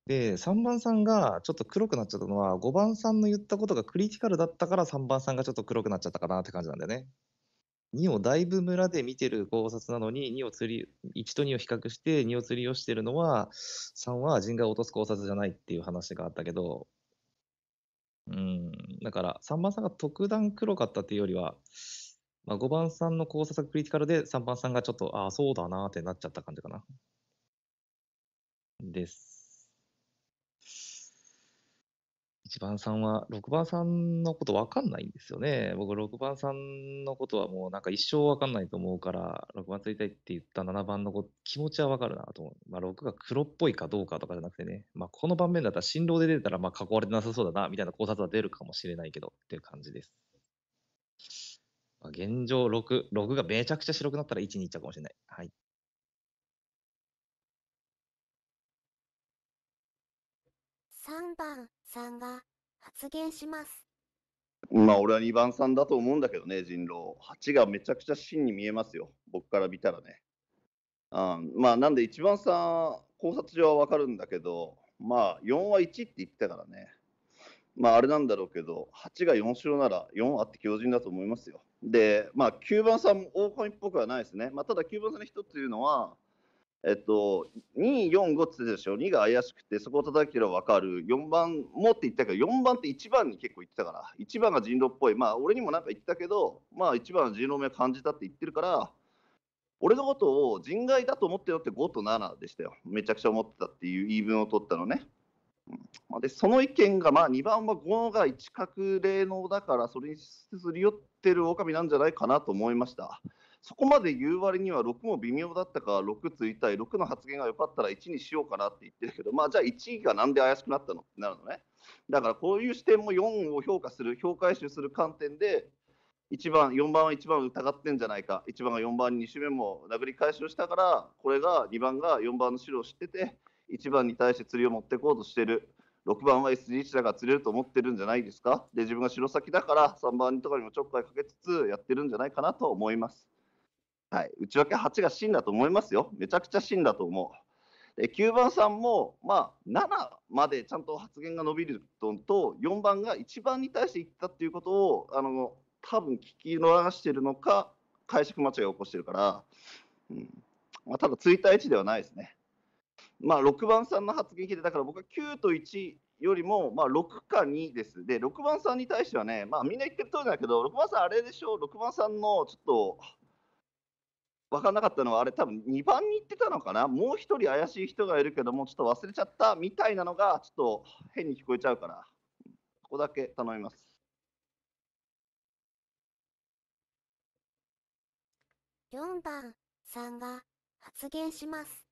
で、3番さんがちょっと黒くなっちゃったのは、5番さんの言ったことがクリティカルだったから、3番さんがちょっと黒くなっちゃったかなって感じなんだよね。2をだいぶ村で見てる考察なのに、2を釣り、1と2を比較して、2を釣りをしてるのは、3は人外を落とす考察じゃないっていう話があったけど、うん、だから3番さんが特段黒かったっていうよりは、まあ、5番さんの考察がクリティカルで、3番さんがちょっと、ああ、そうだなってなっちゃった感じかな。です。1番さんは6番さんのこと分かんないんですよね。僕6番さんのことはもうなんか一生分かんないと思うから6番釣りたいって言った7番の気持ちは分かるなと思う。まあ、6が黒っぽいかどうかとかじゃなくてね、まあ、この盤面だったら新郎で出たらまあ囲われてなさそうだなみたいな考察は出るかもしれないけどっていう感じです。まあ、現状6、6がめちゃくちゃ白くなったら1にいっちゃうかもしれない。はい。3番さんが発言します。まあ俺は2番さんだと思うんだけどね、人狼。8がめちゃくちゃ真に見えますよ、僕から見たらね。あまあなんで1番さん、考察上はわかるんだけど、まあ4は1って言ってたからね。まああれなんだろうけど、8が4勝なら4あって強靭だと思いますよ。で、まあ9番さんも大神っぽくはないですね。まあただ9番さんの人っていうのは、えっと、2、4、5って言ってたでしょ、2が怪しくて、そこを叩ければ分かる、4番もって言ったけど、4番って1番に結構言ってたから、1番が人狼っぽい、まあ、俺にもなんか言ってたけど、まあ、1番は人狼を感じたって言ってるから、俺のことを人外だと思ってよって5と7でしたよ、めちゃくちゃ思ってたっていう言い分を取ったのね。でその意見が、まあ、2番は5が一角霊能だから、それにすり寄ってる狼なんじゃないかなと思いました。そこまで言う割には6も微妙だったから6ついたい6の発言が良かったら1にしようかなって言ってるけど、まあ、じゃあ1が何で怪しくなったのってなるのねだからこういう視点も4を評価する評価回収する観点で1番4番は1番疑ってんじゃないか1番が4番に2周目も殴り返しをしたからこれが2番が4番の白を知ってて1番に対して釣りを持ってこうとしてる6番は SG1 だから釣れると思ってるんじゃないですかで自分が白先だから3番とかにもちょっかいかけつつやってるんじゃないかなと思います。はい、内訳8が真だと思いますよ。めちゃくちゃ真だと思う。で9番さんも、まあ、7までちゃんと発言が伸びるとと4番が1番に対して言ったっていうことをあの多分聞き逃してるのか解釈間違いを起こしてるから、うんまあ、ただついた位置ではないですね。まあ、6番さんの発言聞いてだから僕は9と1よりも、まあ、6か2です。で6番さんに対してはね、まあ、みんな言ってる通りだけど6番さんあれでしょう、6番さんのちょっと分かんなかったのは、あれ、多分2番に行ってたのかな、もう1人怪しい人がいるけども、ちょっと忘れちゃったみたいなのが、ちょっと変に聞こえちゃうから、ここだけ頼みます。4番さんが発言します。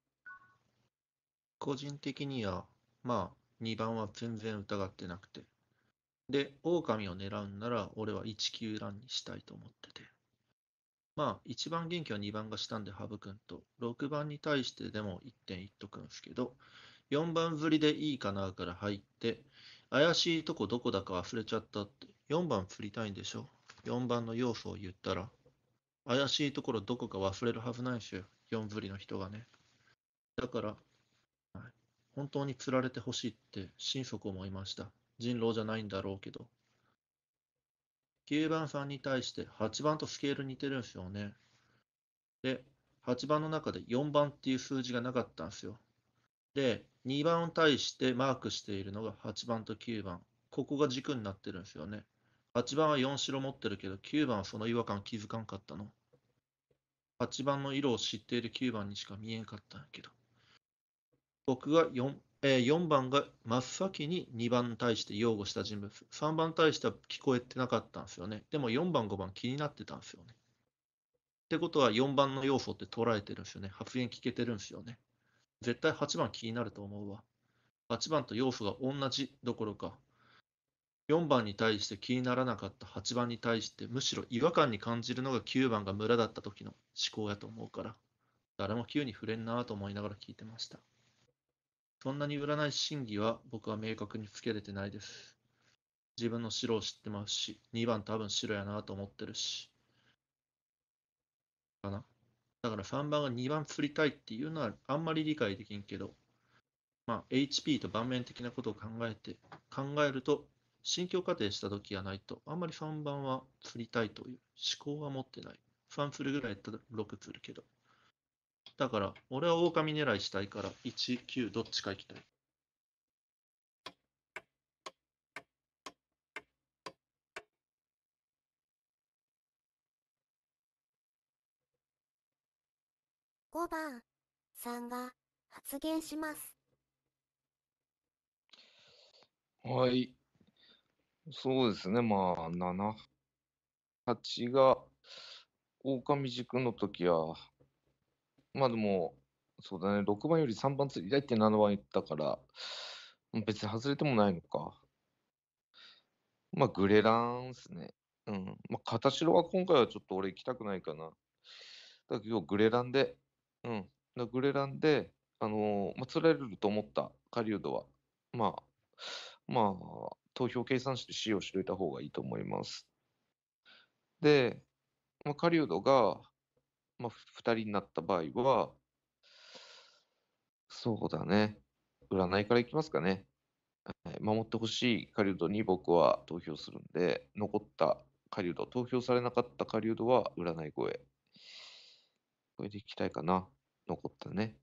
個人的には、まあ、2番は全然疑ってなくて。で、狼を狙うんなら、俺は1級ランにしたいと思ってて。まあ、1番元気は2番がしたんで羽生君と、6番に対してでも1っとくんですけど、4番振りでいいかなから入って、怪しいとこどこだか忘れちゃったって、4番振りたいんでしょ ?4 番の要素を言ったら、怪しいところどこか忘れるはずないしすよ、4振りの人がね。だから、本当に釣られてほしいって心底思いました。人狼じゃないんだろうけど。9番さんに対して8番とスケール似てるんですよね。で、8番の中で4番っていう数字がなかったんですよ。で、2番を対してマークしているのが8番と9番。ここが軸になってるんですよね。8番は4白持ってるけど、9番はその違和感気づかんかったの。8番の色を知っている9番にしか見えんかったんやけど。僕が4えー、4番が真っ先に2番に対して擁護した人物、3番に対しては聞こえてなかったんですよね。でも4番、5番気になってたんですよね。ってことは4番の要素って捉えてるんですよね。発言聞けてるんですよね。絶対8番気になると思うわ。8番と要素が同じどころか、4番に対して気にならなかった8番に対して、むしろ違和感に感じるのが9番が村だった時の思考やと思うから、誰も急に触れんなと思いながら聞いてました。そんなに占い真偽は僕は明確につけれてないです。自分の白を知ってますし、2番多分白やなと思ってるし。かな。だから3番が2番釣りたいっていうのはあんまり理解できんけど、まあ、HP と盤面的なことを考えて、考えると、心境仮定した時がないと、あんまり3番は釣りたいという思考は持ってない。3釣るぐらいやったら6釣るけど。だから、俺は狼狙いしたいから、1、9、どっちか行きたい。5番さんが発言します。はい。そうですね、まあ、7、8が、狼軸の時は、まあでも、そうだね、6番より3番釣りたいって7番言ったから、別に外れてもないのか。まあ、グレランっすね。うん。まあ、片代は今回はちょっと俺行きたくないかな。だけど、グレランで、うん。グレランで、あのー、まあ、釣られると思った狩人は、まあ、まあ、投票計算して使用しておいた方がいいと思います。で、まあ、狩人が、まあ、2人になった場合は、そうだね。占いからいきますかね。守ってほしい狩人に僕は投票するんで、残った狩人、投票されなかった狩人は占い声。これでいきたいかな。残ったね。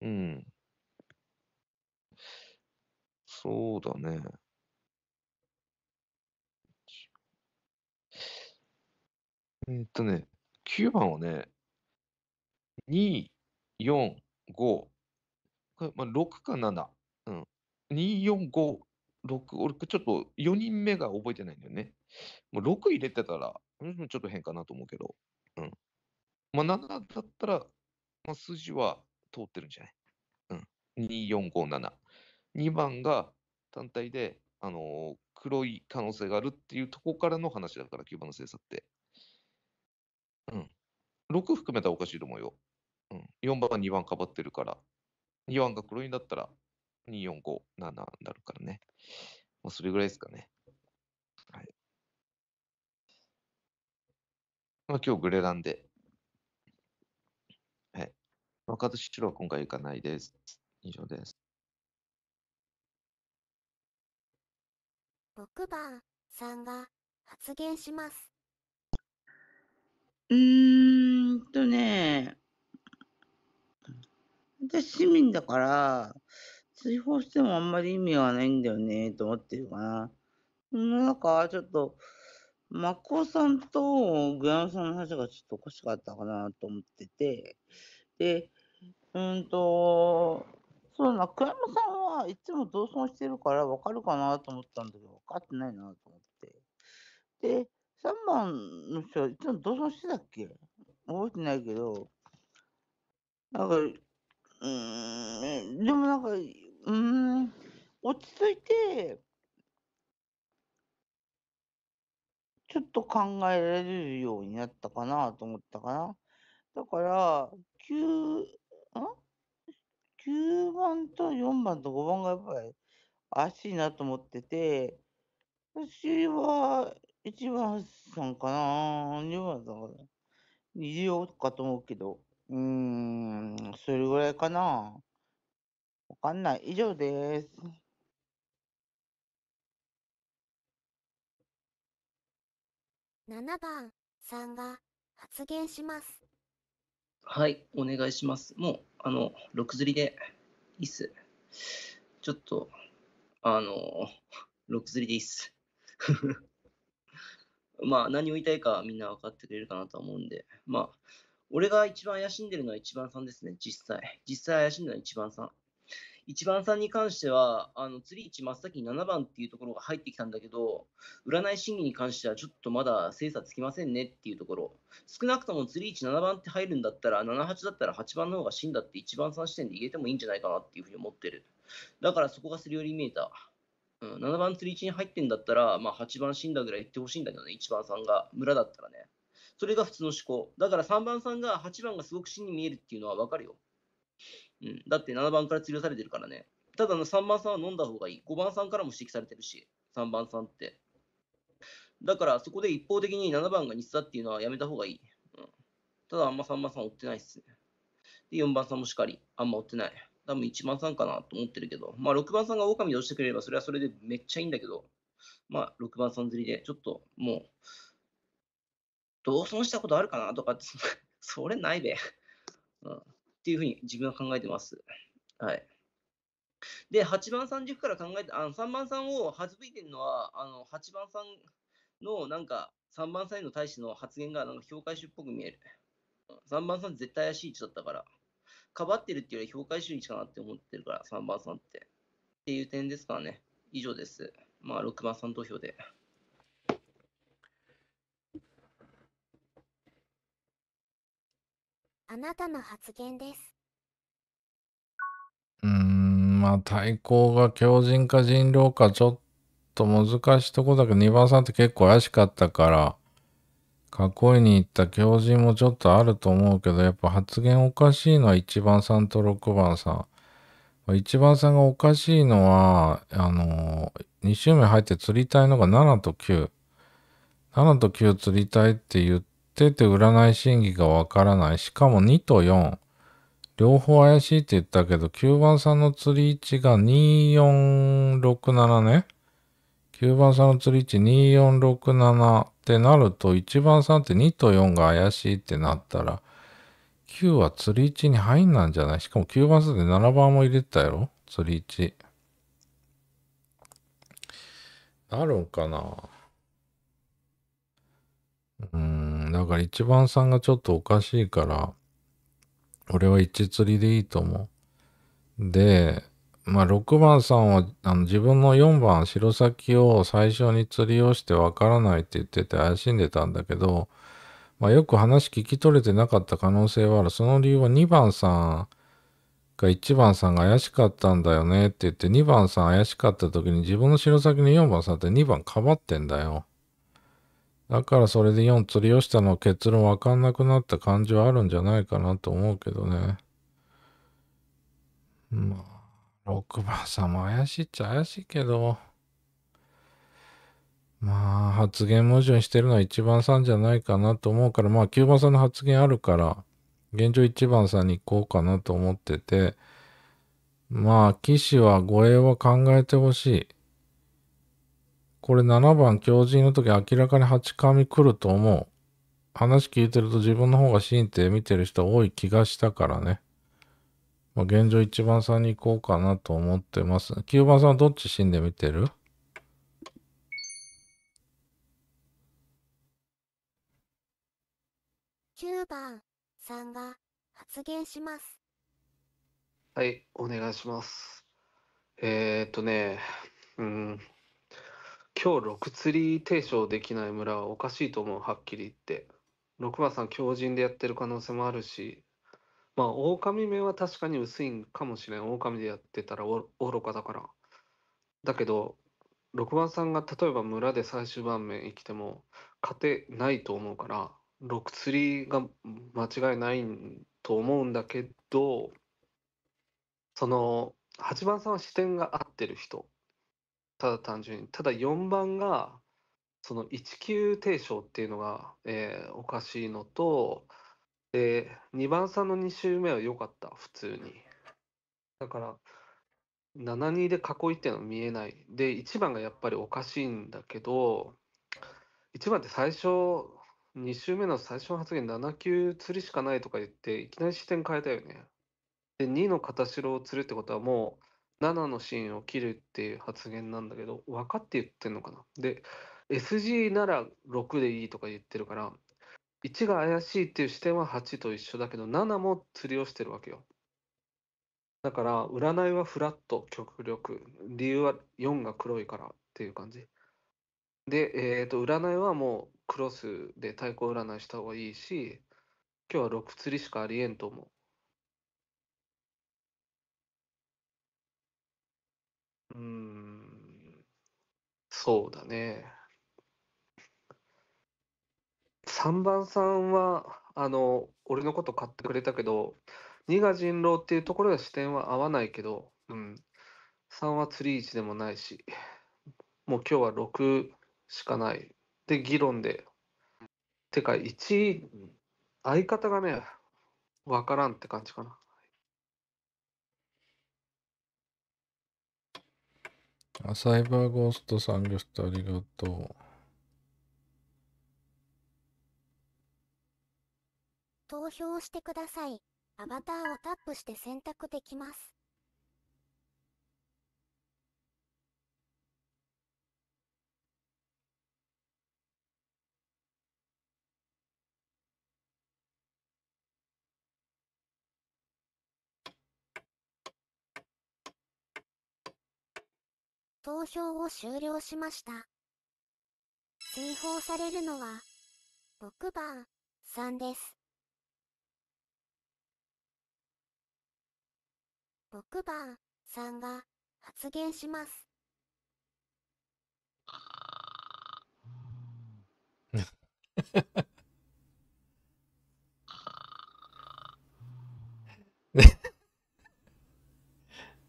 うん。そうだね。えー、っとね。9番をね、2、4、5、これま6か7。うん。2、4、5、6、俺、ちょっと4人目が覚えてないんだよね。もう6入れてたら、ちょっと変かなと思うけど。うん。まあ、7だったら、まあ、数字は通ってるんじゃないうん。2、4、5、7。2番が単体で、あのー黒い可能性があるっていうとこからの話だから、9番の精査って。うん。6含めたらおかしいと思うよ。うん。4番は2番かばってるから。2番が黒いんだったら、2、4、5、7になるからね。もうそれぐらいですかね。はい。まあ、今日グレランで。はい。若年白は今回行かないです。以上です。6番さんが発言します。うーんとね、私市民だから、追放してもあんまり意味はないんだよね、と思ってるかな。その中、ちょっと、マコさんとグランさんの話がちょっとおかしかったかなと思ってて、で、うんと、そうな、久山さんはいつも同窓してるからわかるかなと思ったんだけど、分かってないなと思って。で、3番の人はいつも同窓してたっけ覚えてないけど、なんか、うん、でもなんか、うん、落ち着いて、ちょっと考えられるようになったかなと思ったかな。だから、9、ん ?9 番と4番と5番がやっぱり怪しいなと思ってて、私は一番さんかな二番さんかな ?24 かと思うけど。うーん、それぐらいかなわかんない。以上です。7番さんが発言します。はい、お願いします。もう、あの、6釣りでいいっす。ちょっと、あの、6釣りでいいっす。まあ、何を言いたいかみんな分かってくれるかなと思うんで、まあ、俺が一番怪しんでるのは1番さんですね、実際。実際怪しんでるのは1番さん。1番さんに関しては、あの釣り位真っ先に7番っていうところが入ってきたんだけど、占い審議に関してはちょっとまだ精査つきませんねっていうところ、少なくとも釣り位7番って入るんだったら、78だったら8番の方が死んだって1番さん視点で言えてもいいんじゃないかなっていうふうに思ってる。だからそこがすりより見えた。うん、7番釣り置に入ってんだったら、まあ、8番死んだぐらい言ってほしいんだけどね、1番さんが、村だったらね。それが普通の思考。だから3番さんが8番がすごく死に見えるっていうのは分かるよ。うん、だって7番から釣りされてるからね。ただの3番さんは飲んだ方がいい。5番さんからも指摘されてるし、3番さんって。だからそこで一方的に7番が日だっていうのはやめた方がいい。うん、ただあんま3番さん追ってないっすね。で、4番さんもしっかり、あんま追ってない。多分1番さんかなと思ってるけど、まあ6番さんが狼を押してくれればそれはそれでめっちゃいいんだけど、まあ6番さん釣りで、ちょっともう、同損したことあるかなとかって、それないべ、うん。っていうふうに自分は考えてます。はい。で、8番さん軸から考えて、あの3番さんを弾いてるのは、あの8番さんのなんか3番さんへの対しての発言がなんか評価書っぽく見える。3番さん絶対怪しい位置だったから。かばってるっていうより評価主義かなって思ってるから、3番さんって。っていう点ですからね。以上です。まあ、6番さん投票で。あなたの発言です。うーん、まあ、対抗が強靭か人狼か、ちょっと難しいとこだけど、2番さんって結構怪しかったから、かっこいいに行った狂人もちょっとあると思うけど、やっぱ発言おかしいのは1番さんと6番さん。1番さんがおかしいのは、あの、2周目入って釣りたいのが7と9。7と9釣りたいって言ってて占い真偽がわからない。しかも2と4。両方怪しいって言ったけど、9番さんの釣り位置が2467ね。9番さんの釣り位置2467。ってなると、1番3って2と4が怪しいってなったら、9は釣り1に入んなんじゃないしかも9番数で7番も入れてたやろ釣り1。なるんかなうん、だから1番3がちょっとおかしいから、俺は1釣りでいいと思う。で、まあ、6番さんはあの自分の4番白崎を最初に釣りをしてわからないって言ってて怪しんでたんだけど、まあ、よく話聞き取れてなかった可能性はあるその理由は2番さんが1番さんが怪しかったんだよねって言って2番さん怪しかった時に自分の城崎の4番さんって2番かばってんだよ。だからそれで4釣りをしたの結論わかんなくなった感じはあるんじゃないかなと思うけどね。まあ6番さんも怪しいっちゃ怪しいけど、まあ、発言矛盾してるのは1番さんじゃないかなと思うから、まあ、9番さんの発言あるから、現状1番さんに行こうかなと思ってて、まあ、騎士は護衛は考えてほしい。これ7番強靭の時明らかに8神来ると思う。話聞いてると自分の方がシーンって見てる人多い気がしたからね。まあ、現状1番さんに行こうかなと思ってます。9番さんどっち死んで見てる9番さんが発言します。はい、お願いします。えー、っとね、うん、今日6釣り提唱できない村はおかしいと思う、はっきり言って。6番さん、強靭でやってる可能性もあるし、まあ、狼目は確かに薄いんかもしれん。狼でやってたらお愚かだから。だけど、6番さんが例えば村で最終盤面生きても勝てないと思うから、6釣りが間違いないと思うんだけど、その、8番さんは視点が合ってる人。ただ単純に。ただ4番が、その1級提唱っていうのが、えー、おかしいのと、で、2番さんの2周目は良かった、普通に。だから、7-2で囲いっていうのは見えない。で、1番がやっぱりおかしいんだけど、1番って最初、2周目の最初の発言、7球釣りしかないとか言って、いきなり視点変えたよね。で、2の片城を釣るってことは、もう7のシーンを切るっていう発言なんだけど、分かって言ってんのかな。で、SG なら6でいいとか言ってるから、1が怪しいっていう視点は8と一緒だけど7も釣りをしてるわけよだから占いはフラット極力理由は4が黒いからっていう感じで、えー、と占いはもうクロスで対抗占いした方がいいし今日は6釣りしかありえんと思ううんそうだね。3番さんはあの俺のこと買ってくれたけど2が人狼っていうところで視点は合わないけど、うん、3は釣り位置でもないしもう今日は6しかないで議論でてか1相方がね分からんって感じかなサイバーゴーストさんギフトありがとう。投票してください。アバターをタップして選択できます。投票を終了しました。追放されるのは、6番さです。ボ番さんが発言します。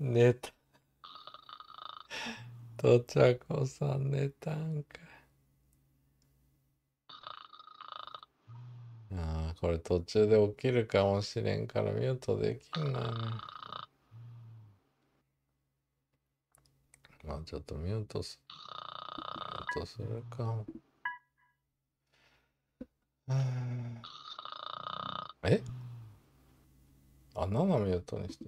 寝た。とちゃこさん寝たんか。ああ、これ途中で起きるかもしれんからミュートできんな。まあちょっとミュートす、ミュートするか。えあ、7ミュートにして。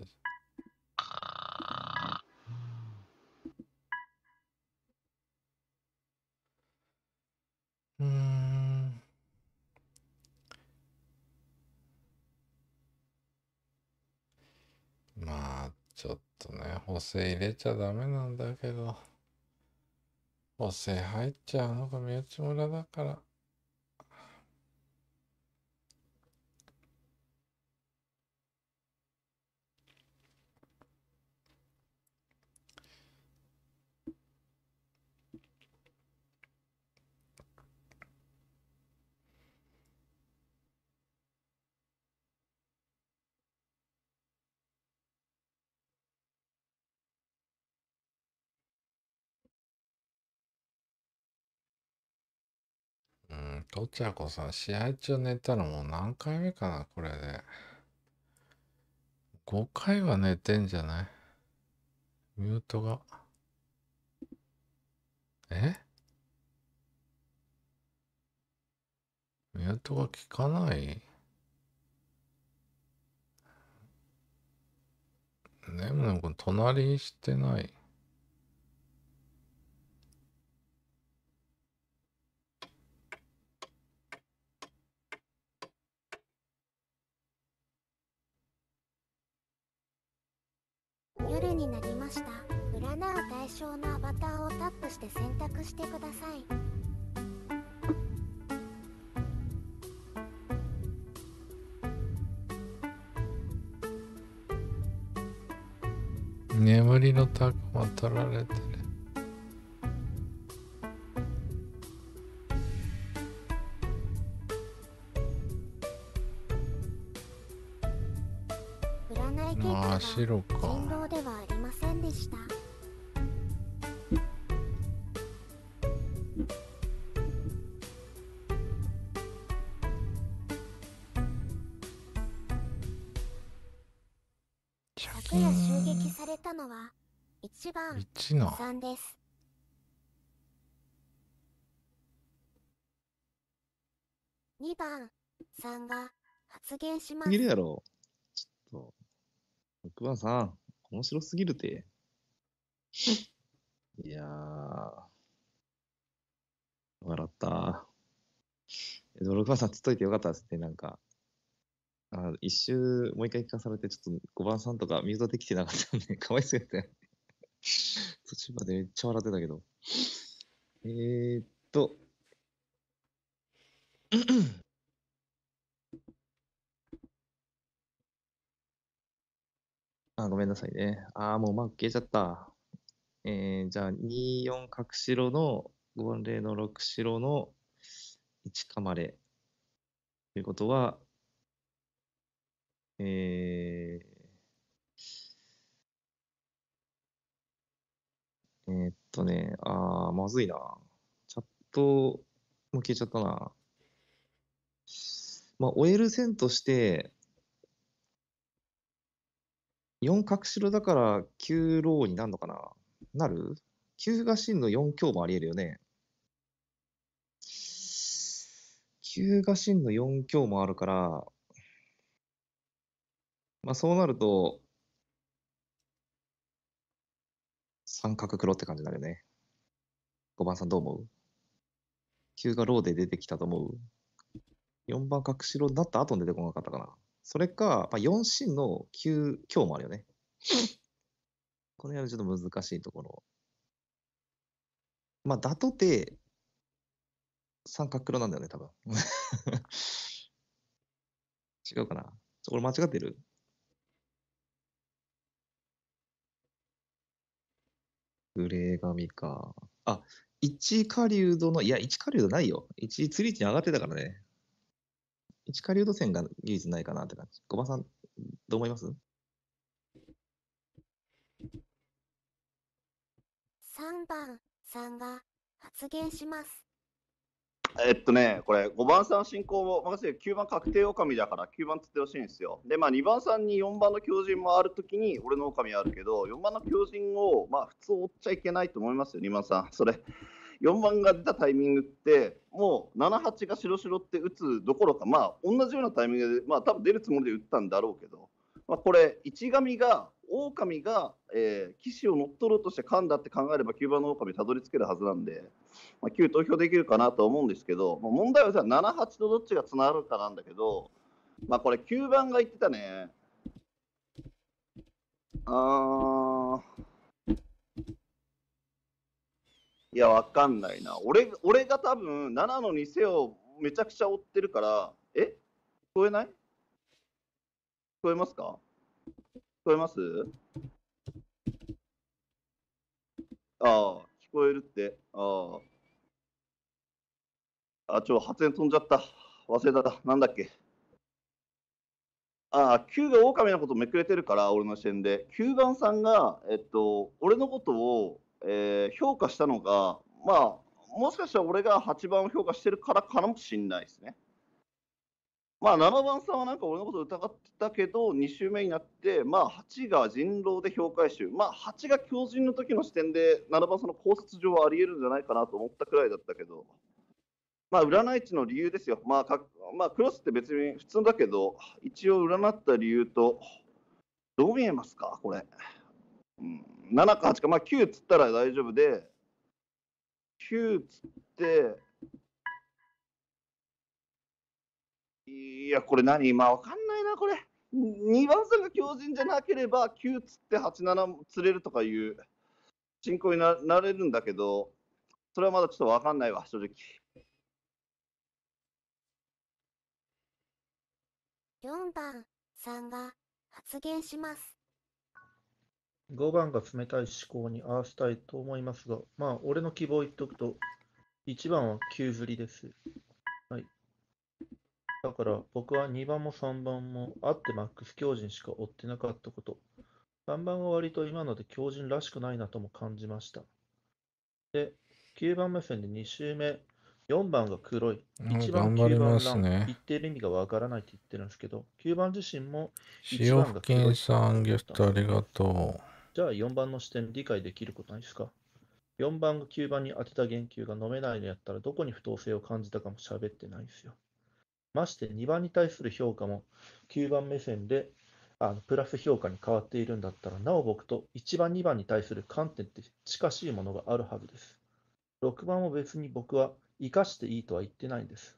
性入れちゃダメなんだけど。補正入っちゃうのが身内村だから。とちゃこさん、試合中寝たのもう何回目かな、これで。5回は寝てんじゃないミュートが。えミュートが効かないねむねむ隣してない。夜になりました占う対象のアバターをタップして選択してください眠りのタコは取られてる白か人狼ではありませんでした襲撃されたのは一番3です二番3が発言しますいるやろ6番さん、面白すぎるて。いやー、笑った。でも6番さん、つっといてよかったですね、なんか。あ一周、もう一回聞かされて、ちょっと5番さんとかミュートできてなかったんで、かわいそうやった 途中までめっちゃ笑ってたけど。えー、っと。あ、ごめんなさいね。ああ、もうまー消えちゃった。えー、じゃあ、24角白の50の6白の1かまれ。ということは、えー、えー、っとね、ああ、まずいな。チャットも消えちゃったな。まあ、OL 線として、4角白だから9ローになるのかななる ?9 が真の4強もあり得るよね。9が真の4強もあるから、まあそうなると、三角黒って感じになるよね。5番さんどう思う ?9 がローで出てきたと思う ?4 番角白になった後に出てこなかったかなそれか、まあ、4進の9強もあるよね。この辺はちょっと難しいところ。まあ、だとて、三角黒なんだよね、多分。違うかな。これ間違ってるグレー紙か。あ、1狩人の、いや、1狩リウないよ。1、釣り位に上がってたからね。市川流動線が唯一ないかなって感じ。小葉さん、どう思います3番さんが発言します。えっとね、これ5番さん進行を任せて9番確定狼だから9番つってほしいんですよ。で、まあ、2番さんに4番の狂人もあるときに俺の狼あるけど4番の狂人をまあ普通追っちゃいけないと思いますよ、2番さん。それ4番が出たタイミングってもう78が白白って打つどころかまあ同じようなタイミングでまあ多分出るつもりで打ったんだろうけど、まあ、これ一神が狼が、えー、騎士を乗っ取ろうとして噛んだって考えれば9番の狼にたどり着けるはずなんで、まあ、9投票できるかなと思うんですけど、まあ、問題は78とどっちがつながるかなんだけど、まあ、これ9番が言ってたねあーいや、わかんないな。俺、俺が多分、7の店をめちゃくちゃ追ってるから、え聞こえない聞こえますか聞こえますああ、聞こえるって。ああ。あ、ちょ、発煙飛んじゃった。忘れた。なんだっけ。ああ、九が狼のことめくれてるから、俺の視点で。9番さんが、えっと、俺のことを、えー、評価したのが、まあ、もしかしたら俺が8番を評価してるからかもしれないですね。まあ、7番さんはなんか俺のこと疑ってたけど、2周目になって、まあ、8が人狼で評価集、まあ、8が狂人の時の視点で、7番さんの考察上はありえるんじゃないかなと思ったくらいだったけど、まあ、占い値の理由ですよ。まあか、まあ、クロスって別に普通だけど、一応占った理由と、どう見えますか、これ。うん7か8か、まあ、9つったら大丈夫で、9つって、いや、これ何まあ、かんないな、これ。2番さんが強人じゃなければ、9つって8、7釣れるとかいう進行にななれるんだけど、それはまだちょっとわかんないわ、正直。4番さんが発言します。5番が冷たい思考に合わせたいと思いますが、まあ、俺の希望言っとくと、1番は急釣りです。はい。だから、僕は2番も3番もあってマックス狂人しか追ってなかったこと。3番は割と今ので狂人らしくないなとも感じました。で、9番目線で2周目、4番が黒い、1番、9番ラン、ね、言ってる意味がわからないって言ってるんですけど、9番自身も1番が黒い。塩さん、ゲストありがとう。じゃあ4番の視点理解できることないですか ?4 番が9番に当てた言及が飲めないのやったらどこに不当性を感じたかも喋ってないですよ。まして2番に対する評価も9番目線であのプラス評価に変わっているんだったら、なお僕と1番、2番に対する観点って近しいものがあるはずです。6番を別に僕は生かしていいとは言ってないんです。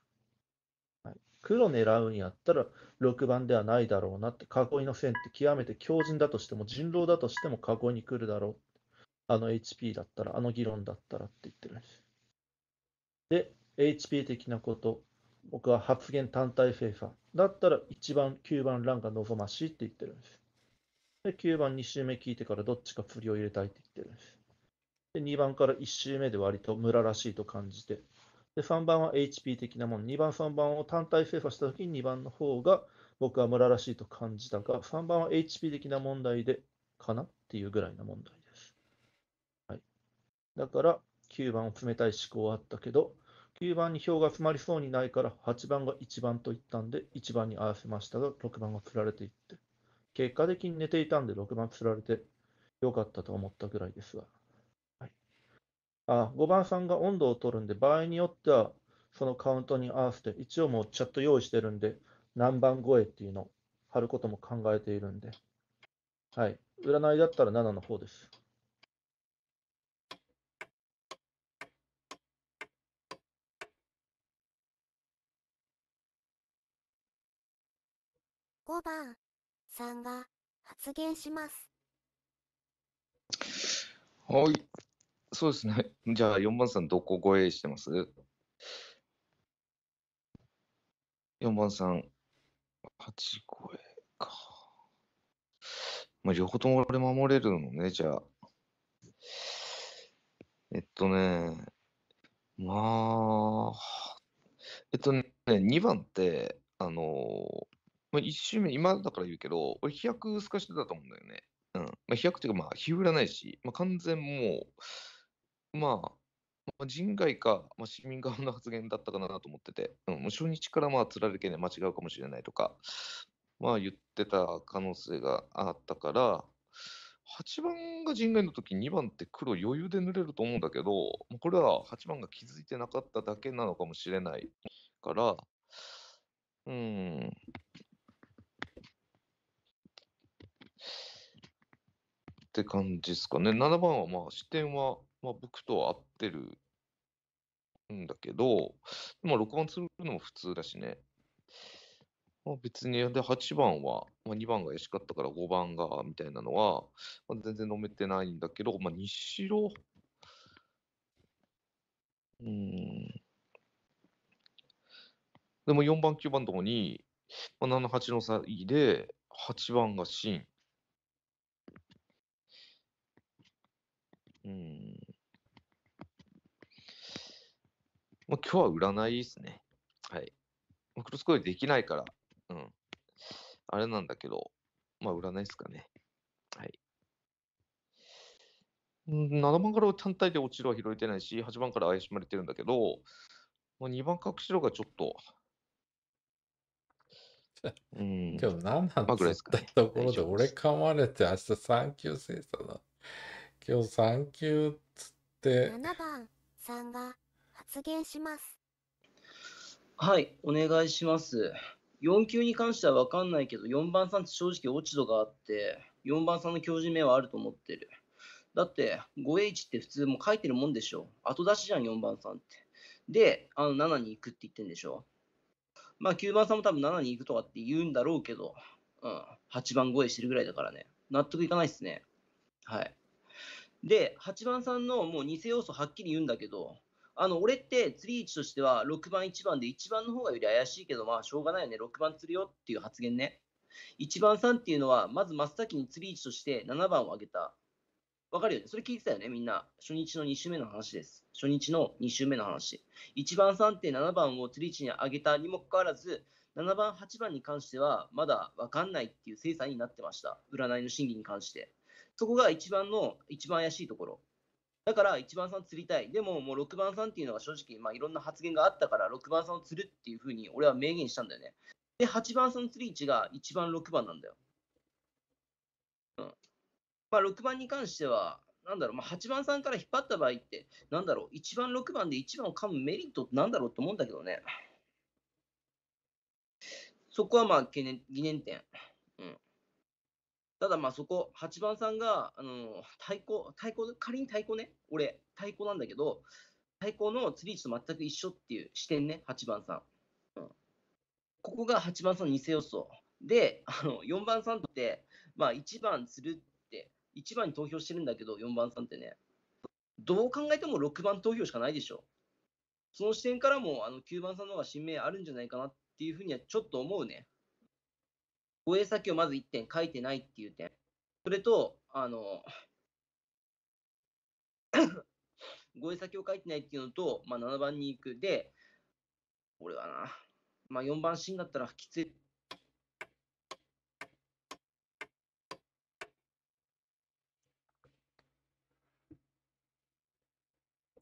黒狙うんやったら6番ではないだろうなって、囲いの線って極めて強靭だとしても、人狼だとしても囲いに来るだろう。あの HP だったら、あの議論だったらって言ってるんです。で、HP 的なこと、僕は発言単体フェイファー。だったら1番、9番ランが望ましいって言ってるんです。で、9番2周目聞いてからどっちか振りを入れたいって言ってるんです。で、2番から1周目で割と村らしいと感じて、で3番は HP 的なもの、2番、3番を単体精査したときに2番の方が僕は村らしいと感じたが、3番は HP 的な問題でかなっていうぐらいの問題です。はい、だから9番を冷たい思考はあったけど、9番に票が詰まりそうにないから8番が1番と言ったんで1番に合わせましたが6番が釣られていって結果的に寝ていたんで6番釣られてよかったと思ったぐらいですがあ、5番さんが温度を取るんで、場合によっては、そのカウントに合わせて、一応もうチャット用意してるんで、何番超えっていうのを貼ることも考えているんで、はい。占いだったら7の方です。5番さんが発言します。はい。そうですね。じゃあ、4番さん、どこ越えしてます ?4 番さん、8越えか。まあ、両方とも俺守れるのね、じゃあ。えっとね、まあ、えっとね、2番って、あのまあ、1周目、今だから言うけど、俺、飛躍すかしてたと思うんだよね。うん。まあ、飛躍っていうか、まあ、日振らないし、まあ、完全もう、まあ、まあ、人外か、まあ、市民側の発言だったかなと思ってて、うん、もう初日からまあ、つられてね、間違うかもしれないとか、まあ、言ってた可能性があったから、8番が人外の時2番って黒余裕で塗れると思うんだけど、これは8番が気づいてなかっただけなのかもしれないから、うん。って感じですかね。7番はまあ視点はまあ、僕と合ってるんだけど、まあ、録音するのも普通だしね。まあ、別に、で、8番は、まあ、2番が怪しかったから5番が、みたいなのは、まあ、全然飲めてないんだけど、まあ、にしろ、うん。でも4番、9番ともに、まあ、7、8の差で、8番がシン。うん。まあ、今日は売らないですね。はい。クロスコイできないから、うん。あれなんだけど、まあ、売らないですかね。はい。7番から単体で落ちるは拾えてないし、8番から怪しまれてるんだけど、まあ、2番隠しろがちょっと、うん、今日な番ですかところで俺噛まれて明日3級精査だ。今日3級つって。7番、3が発言します。はい、お願いします。4級に関しては分かんないけど、4番さんって正直落ち度があって、4番さんの教授名はあると思ってる。だって、5H って普通もう書いてるもんでしょ。後出しじゃん、4番さんって。で、あの7に行くって言ってんでしょ。まあ、9番さんも多分7に行くとかって言うんだろうけど、うん、8番超えしてるぐらいだからね。納得いかないっすね。はい。で、8番さんのもう偽要素はっきり言うんだけど、あの俺って釣り位置としては6番、1番で1番の方がより怪しいけど、まあしょうがないよね、6番釣るよっていう発言ね。1番3っていうのは、まず真っ先に釣り位置として7番を上げた。わかるよねそれ聞いてたよねみんな。初日の2週目の話です。初日の2週目の話。1番3って7番を釣り位置に上げたにもかかわらず、7番、8番に関しては、まだ分かんないっていう精査になってました。占いの審議に関して。そこが一番の、一番怪しいところ。だから1番さん釣りたい。でももう6番さんっていうのは正直、まあ、いろんな発言があったから6番さんを釣るっていうふうに俺は明言したんだよね。で、8番さん釣り位置が1番、6番なんだよ。うん。まあ6番に関しては、なんだろう、まあ、8番さんから引っ張った場合って、なんだろう、1番、6番で1番を噛むメリットってなんだろうと思うんだけどね。そこはまあ懸念疑念点。ただまあそこ、8番さんが、あの、太鼓、太鼓、仮に太鼓ね、俺、太鼓なんだけど、太鼓の釣り位置と全く一緒っていう視点ね、8番さん。うん、ここが8番さんの偽予想。で、あの4番さんって、まあ、1番釣るって、1番に投票してるんだけど、4番さんってね、どう考えても6番投票しかないでしょ。その視点からも、あの9番さんの方が新名あるんじゃないかなっていうふうにはちょっと思うね。護衛先をまず1点書いてないっていう点、それと、あの護衛 先を書いてないっていうのと、まあ、7番に行くで、俺はな、まあ、4番芯だったらきつい。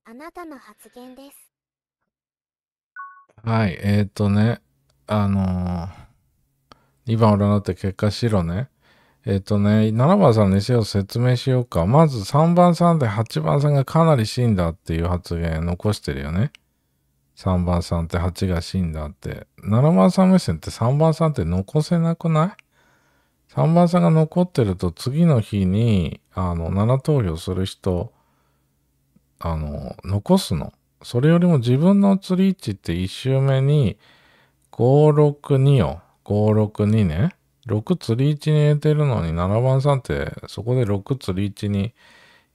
あなたの発言です。はい、えっ、ー、とね、あのー2番占って結果白ね。えっ、ー、とね、7番さんの石を説明しようか。まず3番さんで8番さんがかなり死んだっていう発言残してるよね。3番さんって8が死んだって。7番さん目線って3番さんって残せなくない ?3 番さんが残ってると次の日に、あの、7投票する人、あの、残すの。それよりも自分の釣り位置って1周目に5、6、2を5、6、2ね。6釣り1に入れてるのに7番さんってそこで6釣り1に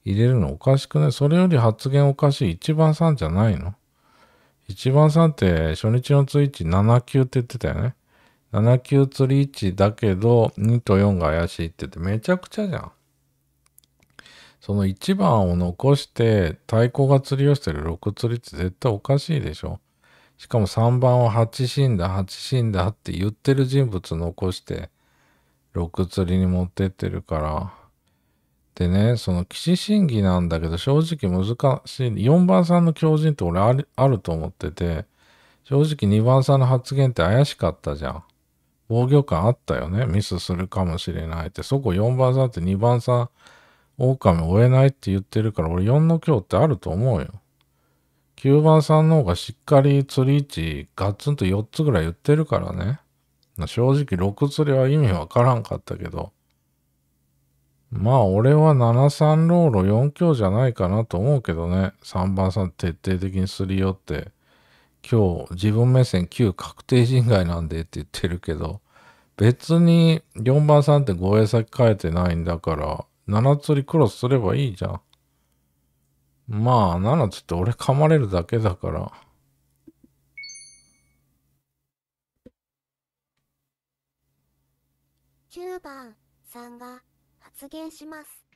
入れるのおかしくないそれより発言おかしい1番さんじゃないの ?1 番さんって初日の釣り1、7級って言ってたよね。7級釣り1だけど2と4が怪しいって言ってめちゃくちゃじゃん。その1番を残して対抗が釣りをしてる6釣りって絶対おかしいでしょ。しかも3番を8死んだ、8死んだって言ってる人物残して、6釣りに持ってってるから。でね、その騎士審議なんだけど、正直難しい。4番さんの狂人って俺あるあると思ってて、正直2番さんの発言って怪しかったじゃん。防御感あったよね。ミスするかもしれないって。そこ4番さんって2番さん、狼追えないって言ってるから、俺4の強ってあると思うよ。9番さんの方がしっかり釣り位置ガツンと4つぐらい言ってるからね。正直6釣りは意味わからんかったけど。まあ俺は73ローロ4強じゃないかなと思うけどね。3番さん徹底的にすり寄って。今日自分目線9確定人外なんでって言ってるけど。別に4番さんって護衛先変えてないんだから、7釣りクロスすればいいじゃん。まあ、7つって俺噛まれるだけだから。9番さんが発言します。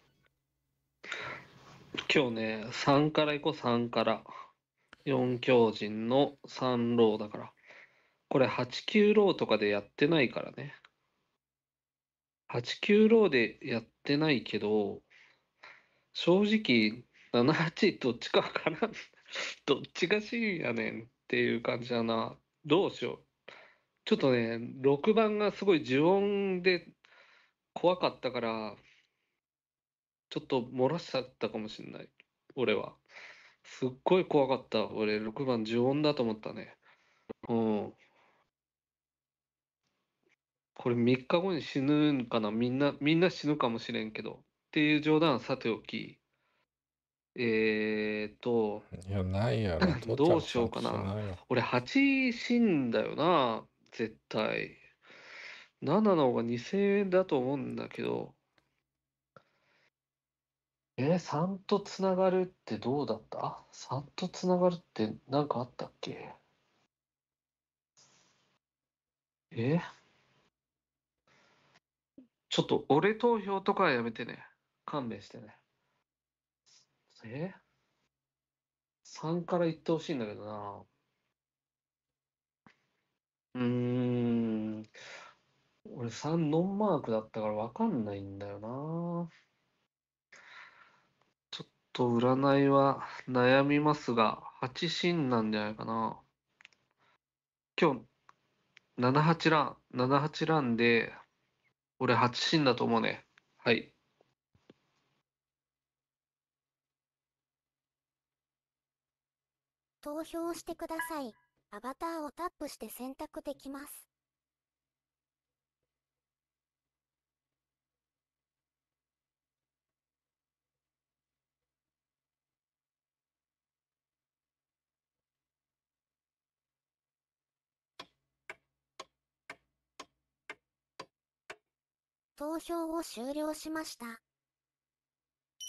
今日ね、3から行こう、3から。4強人の3ローだから。これ8、9ローとかでやってないからね。8、9ローでやってないけど、正直、7 8どっちか分からん どっちが C やねんっていう感じだなどうしようちょっとね6番がすごい呪音で怖かったからちょっと漏らしちゃったかもしんない俺はすっごい怖かった俺6番呪音だと思ったねうんこれ3日後に死ぬんかなみんなみんな死ぬかもしれんけどっていう冗談はさておきえーと、いや、ないやろ。どうしようかな。な俺8死んだよな、絶対。7の方が2000円だと思うんだけど。えー、3とつながるってどうだった ?3 とつながるって何かあったっけえーちょっと俺投票とかはやめてね。勘弁してね。え ?3 から言ってほしいんだけどな。うーん。俺3ノンマークだったから分かんないんだよな。ちょっと占いは悩みますが、8進なんじゃないかな。今日、78ラン、78ランで、俺8進だと思うね。はい。投票してください。アバターをタップして選択できます。投票を終了しました。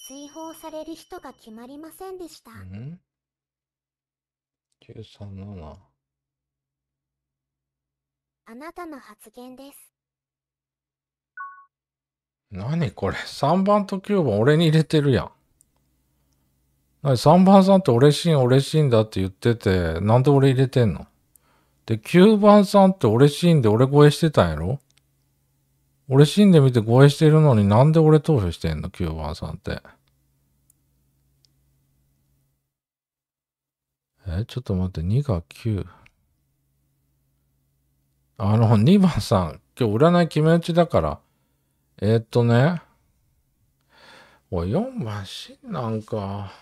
追放される人が決まりませんでした。937あなたの発言です何これ ?3 番と9番俺に入れてるやん。何 ?3 番さんって俺しいん俺しいんだって言ってて、なんで俺入れてんので、9番さんって俺しいんで俺声してたんやろ俺死んでみて護衛してるのになんで俺投票してんの ?9 番さんって。え、ちょっと待って、2が9。あの、2番さん、今日占い決め打ちだから。えー、っとね。おい、4番死なんか。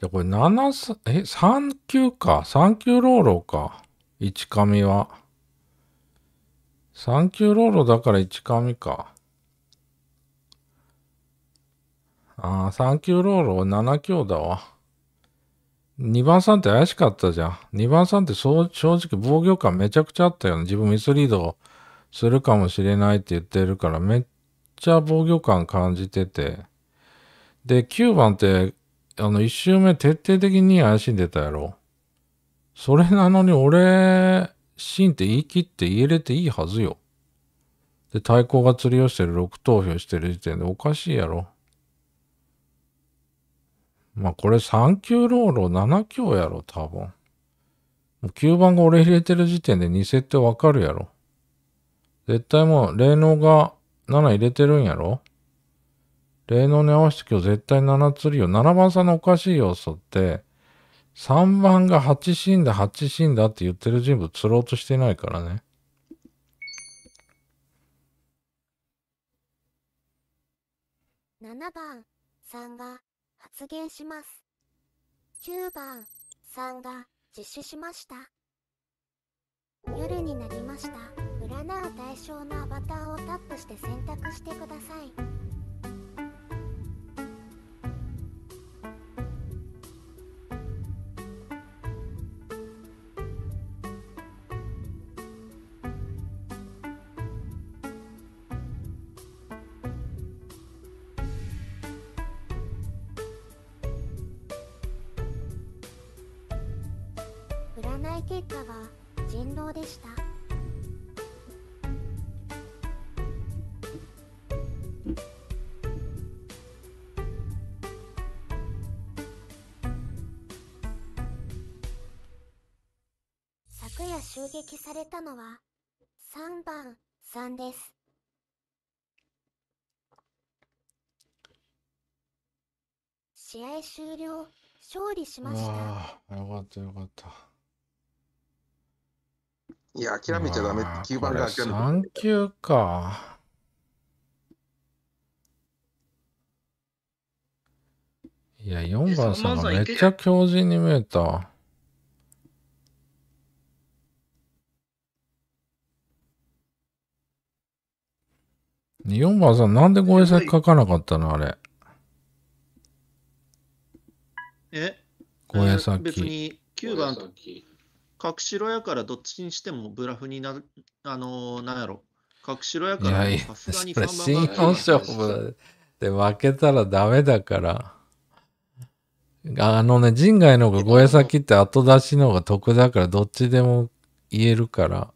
で、これ7、え、3級か。3級ローロか。1紙は。3級ローロだから1紙か。ああ、3級ロールは7強だわ。2番さんって怪しかったじゃん。2番さんってそう正直防御感めちゃくちゃあったよね。自分ミスリードするかもしれないって言ってるから、めっちゃ防御感感じてて。で、9番って、あの、1周目徹底的に怪しんでたやろ。それなのに俺、シンって言い切って入れていいはずよ。で、対抗が釣りをしてる6投票してる時点でおかしいやろ。まあこれ3級ロール7強やろ、多分。もう9番が俺入れてる時点で2セットわかるやろ。絶対もう、霊能が7入れてるんやろ霊能に合わせて今日絶対7釣りよ。7番さんのおかしい要素って、3番が8死んだ、8死んだって言ってる人物釣ろうとしてないからね。7番さんが実現します。9番さんが実施しました。夜になりました。占う対象のアバターをタップして選択してください。結果は人狼でした昨夜襲撃されたのは3番さんです試合終了勝利しましたよかったよかったいや、諦めちゃダメ。9番が諦め3球か。いや、4番さんがめっちゃ強靭に見えた。4番さん、なんでご衛星書かなかったのあれ。えご衛星。別に9番と。隠しろやからどっちにしてもブラフにな、る、あのー、なんやろ。隠しろやから、さすがに信用勝負で負けたらダメだから。あのね、陣外の方が声先って後出しの方が得だから、どっちでも言えるから、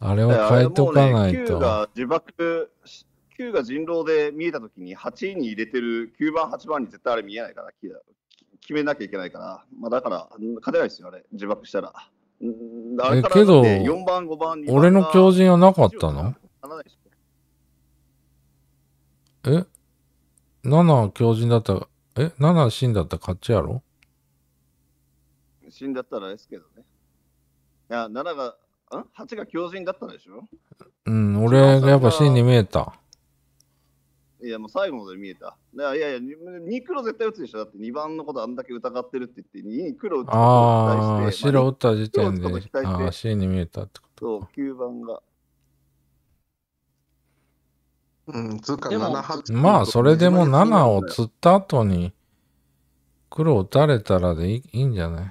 あれを変えとかないと。9が自爆、9が人狼で見えたときに8位に入れてる9番、8番に絶対あれ見えないから、決めなきゃいけないから、まあ、だから勝てないですよ、あれ、自爆したら。らえけど、4番、番、俺の強靭はなかったのえ ?7 強靭だったら、え ?7 死んだったら勝ちやろ死んだったらですけどね。いや、7が、ん ?8 が強靭だったでしょうん、俺がやっぱ死に見えた。いや、もう最後まで見えた。いやいや、2黒絶対打つでしょ。だって2番のことあんだけ疑ってるって言って、2黒打つことを期して。白打った時点で、ああ、C に見えたってこと。そう、9番が。うん、つか7、8まあ、それでも7を釣った後に、黒打たれたらでいいんじゃな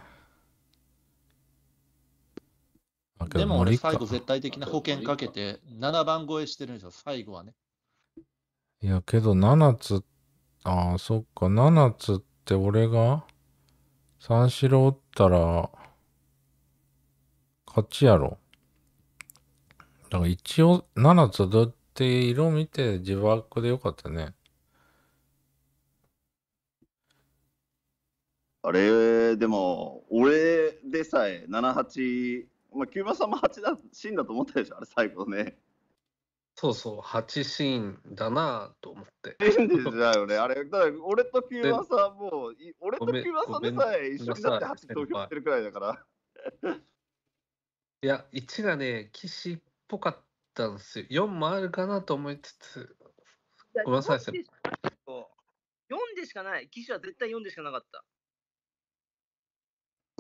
いでも俺最後絶対的な保険かけて7番越えしてるんですよ、最後はね。いや、けど7つ、ああ、そっか、7つって俺が三四郎打ったら、勝ちやろ。だから一応、7つどって色見て自爆でよかったね。あれ、でも、俺でさえ7、8、まあ、キューバさんも8だ、死んだと思ったでしょ、あれ最後ね。そうそう、8シーンだなと思って。便ですだよね。あれ、だから俺とキュさんもう、俺とキュさんでさえ一緒になって8投票してるくらいだから。いや、1がね、岸っぽかったんですよ。4もあるかなと思いつつ、ごめんなさい、4でしかない。岸は絶対4でしかなかった。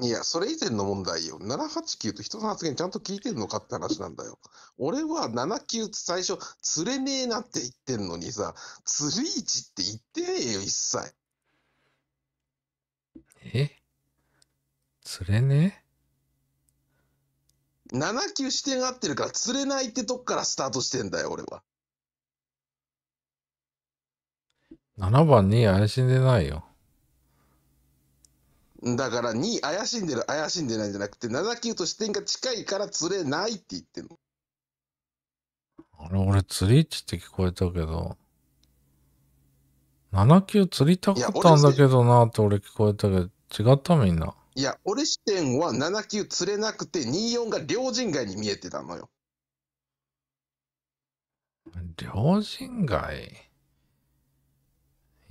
いや、それ以前の問題よ。789と人の発言ちゃんと聞いてんのかって話なんだよ。俺は79って最初、釣れねえなって言ってんのにさ、釣り位置って言ってねえよ、一切。え釣れねえ ?79 視点合ってるから釣れないってとこからスタートしてんだよ、俺は。7番に安心んでないよ。だから2怪しんでる怪しんでないんじゃなくて79と視点が近いから釣れないって言ってんのあれ俺釣り位置って聞こえたけど79釣りたかったんだけどなって俺聞こえたけど違ったみんないや俺視点は79釣れなくて24が両人街に見えてたのよ両人街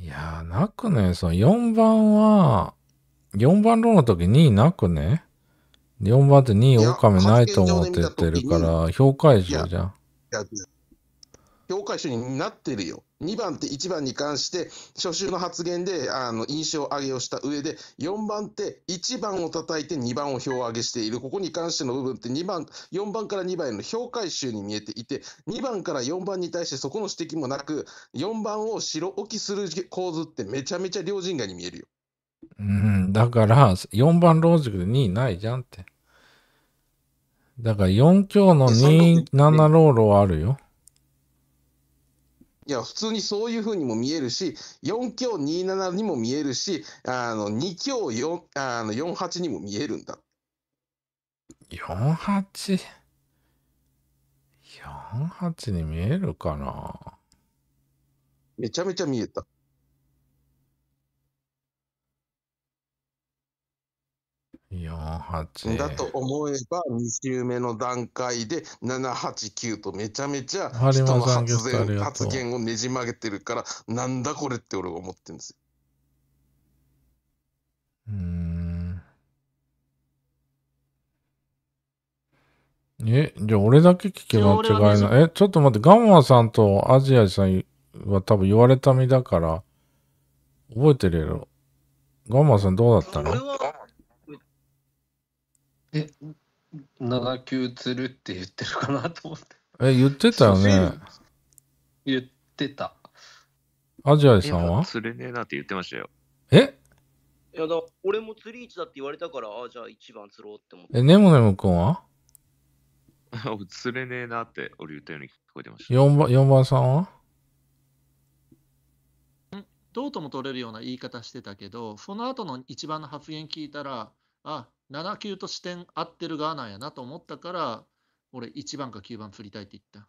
いやなくねその4番は4番ローの時2位なくね ?4 番って2位狼ないと思っててるから、評価以上じゃん。評価以上になってるよ。2番って1番に関して、初週の発言であの印象上げをした上で、4番って1番を叩いて2番を票上げしている、ここに関しての部分って2番、4番から2番への評価集に見えていて、2番から4番に対してそこの指摘もなく、4番を白置きする構図ってめちゃめちゃ両陣外に見えるよ。うん、だから、4番ロジックで2ないじゃんって。だから4強の2、7ローロはあるよ。いや、普通にそういうふうにも見えるし、4強27にも見えるし、あの2強4あの48にも見えるんだ。4 8 48に見えるかなめちゃめちゃ見えた。48だと思えば2周目の段階で789とめちゃめちゃ人の発言発言をねじ曲げてるからなんだこれって俺は思ってるんですよ。うんえじゃあ俺だけ聞けば違いないえちょっと待ってガンマさんとアジアさんは多分言われた身だから覚えてるやろガンマさんどうだったのえ、7球つるって言ってるかなと思って。え、言ってたよね。言ってた。アジアイさんは釣れねえなって言ってましたよ。えいやだ、俺も釣り位置だって言われたから、あじゃあ一番釣ろうって思って。え、ネモネム君は 釣れねえなって俺言ったように聞こえてました。4番 ,4 番さんはどうとも取れるような言い方してたけど、その後の一番の発言聞いたら、あ7球と視点合ってる側なんやなと思ったから俺1番か9番振りたいって言っ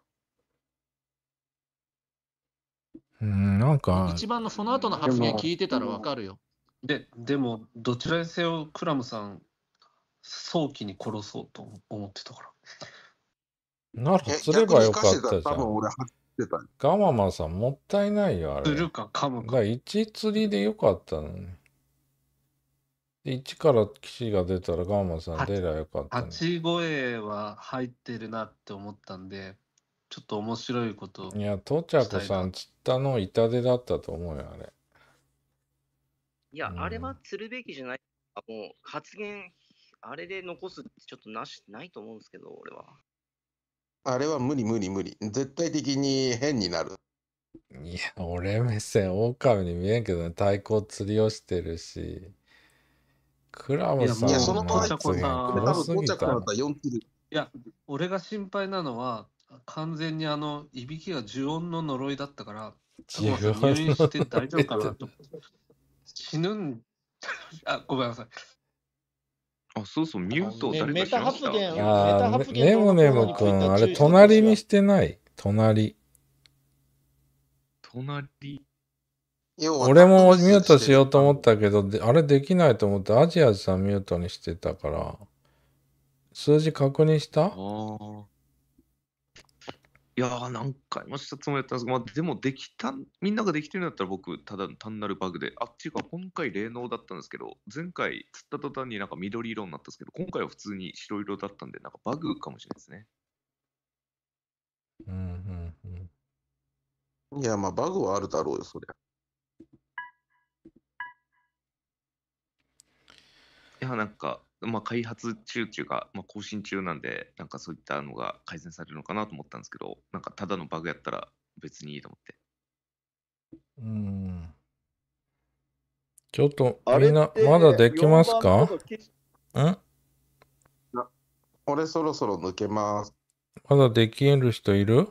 たうんなんか1番のその後の発言聞いてたらわかるよででもどちらにせよクラムさん早期に殺そうと思ってたからならすればよかったじゃんガママさんもったいないよあれするか噛むかが1釣りでよかったのにで、1から騎士が出たらガーマンさん出りゃよかったね。8声は入ってるなって思ったんで、ちょっと面白いこといや、とちゃこさん、釣ったの痛手だったと思うよ、あれ。いや、うんあれは釣るべきじゃない。あもう発言、あれで残すってちょっとなしないと思うんですけど、俺は。あれは無理無理無理。絶対的に変になる。いや、俺目線、狼に見えんけどね、太鼓釣りをしてるし。クラさんいや、そのこ多分4キル。いや、俺が心配なのは、完全にあの、いびきが呪音の呪いだったから、入院して大丈夫かなと。死ぬん、あ、ごめんなさい。あ、そうそう、ミュートを誰かしました。メタ発言。ネネくん、あれ、隣にしてない。隣。隣。俺もミュートしようと思ったけど、あれできないと思って、アジアさんミュートにしてたから、数字確認したいやー、何回もしたつもりだったんですまあ、でもできた、みんなができてるんだったら僕、ただ単なるバグで、あっちが今回、霊能だったんですけど、前回、釣った途端になんか緑色になったんですけど、今回は普通に白色だったんで、なんかバグかもしれないですね。うんうんうん。いや、まあ、バグはあるだろうよ、そりゃ。いや、なんか、まあ、開発中っていうか、まあ、更新中なんで、なんかそういったのが改善されるのかなと思ったんですけど、なんかただのバグやったら別にいいと思って。うん。ちょっと、あれな、まだできますかん俺そろそろ抜けます。まだできる人いる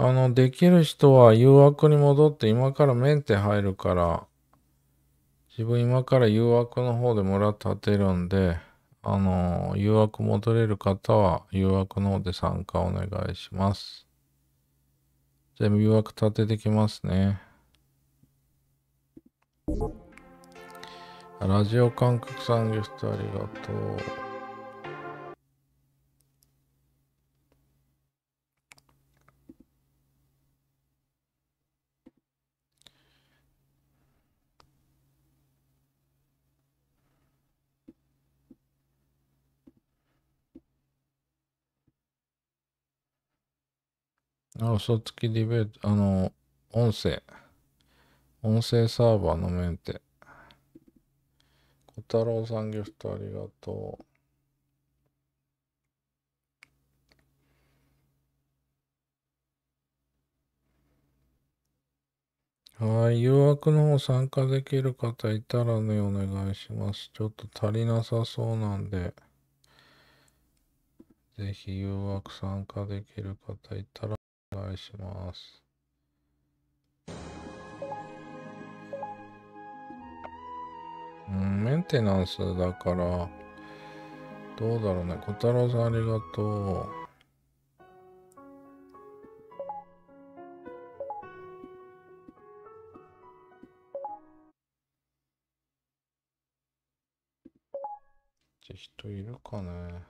あの、できる人は誘惑に戻って今からメンテ入るから、自分今から誘惑の方で村立てるんで、あの、誘惑戻れる方は誘惑の方で参加お願いします。全部誘惑立ててきますね。ラジオ感覚さんゲストありがとう。あ嘘つきディベート、あの、音声。音声サーバーのメンテ。小太郎さんギフトありがとう。はい。誘惑の方参加できる方いたらね、お願いします。ちょっと足りなさそうなんで、ぜひ誘惑参加できる方いたら、お願いします。うん、メンテナンスだから、どうだろうね。小太郎さんありがとう。って人いるかね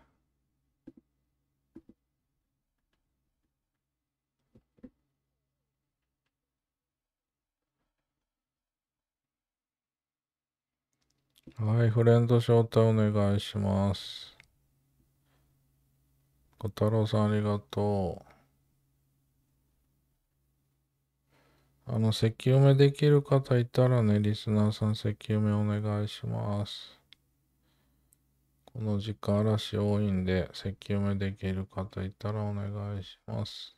はい、フレンド招待お願いします。小太郎さんありがとう。あの、石油埋めできる方いたらね、リスナーさん石埋めお願いします。この時間嵐多いんで、石油埋めできる方いたらお願いします。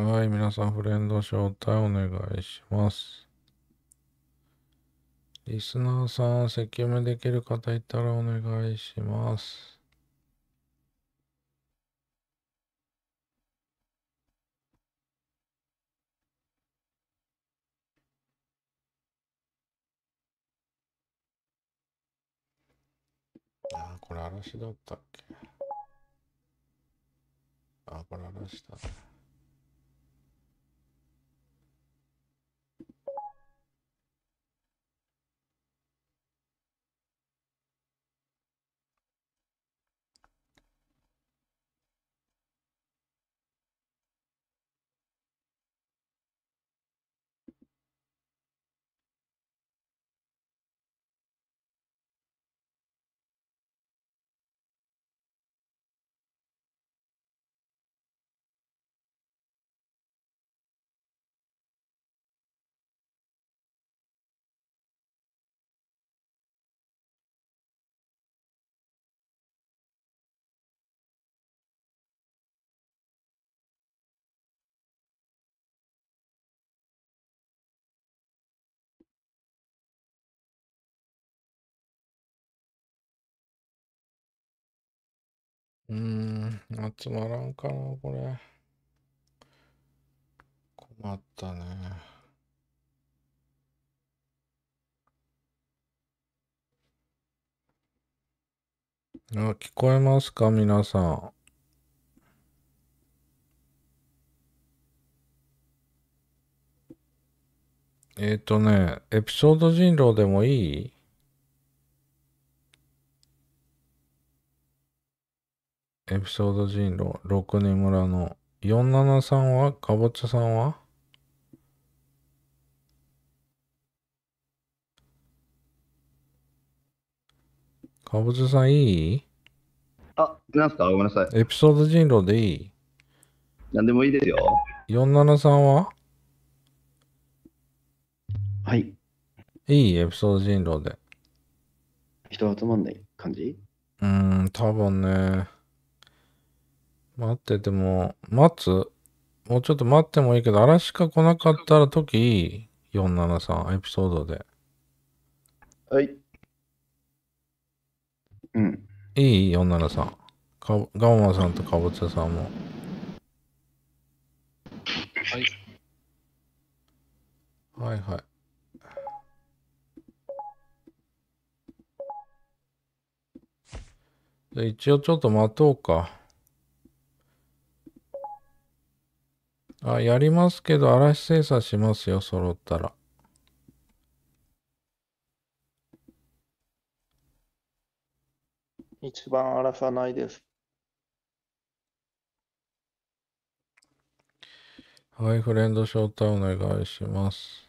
はい、皆さんフレンド招待お願いします。リスナーさん、説明できる方いたらお願いします。ああ、これ嵐だったっけああ、これ嵐だ。うーん、集まらんかな、これ。困ったね。あ、聞こえますか、皆さん。えっ、ー、とね、エピソード人狼でもいいエピソード人狼、6人村の473はかぼちゃさんはかぼちゃさんいいあ、なんすかごめんなさい。エピソード人狼でいいなんでもいいですよ。473ははい。いいエピソード人狼で。人集まんない感じうーん、多分ね。待ってても、待つもうちょっと待ってもいいけど、嵐が来なかったら時、473エピソードで。はい。うん。いい ?473。かガンマさんとかぼちゃさんも。はい。はいはい。一応ちょっと待とうか。あ、やりますけど、嵐精査しますよ、揃ったら。一番荒らさないです。はい、フレンドショータウンお願いします。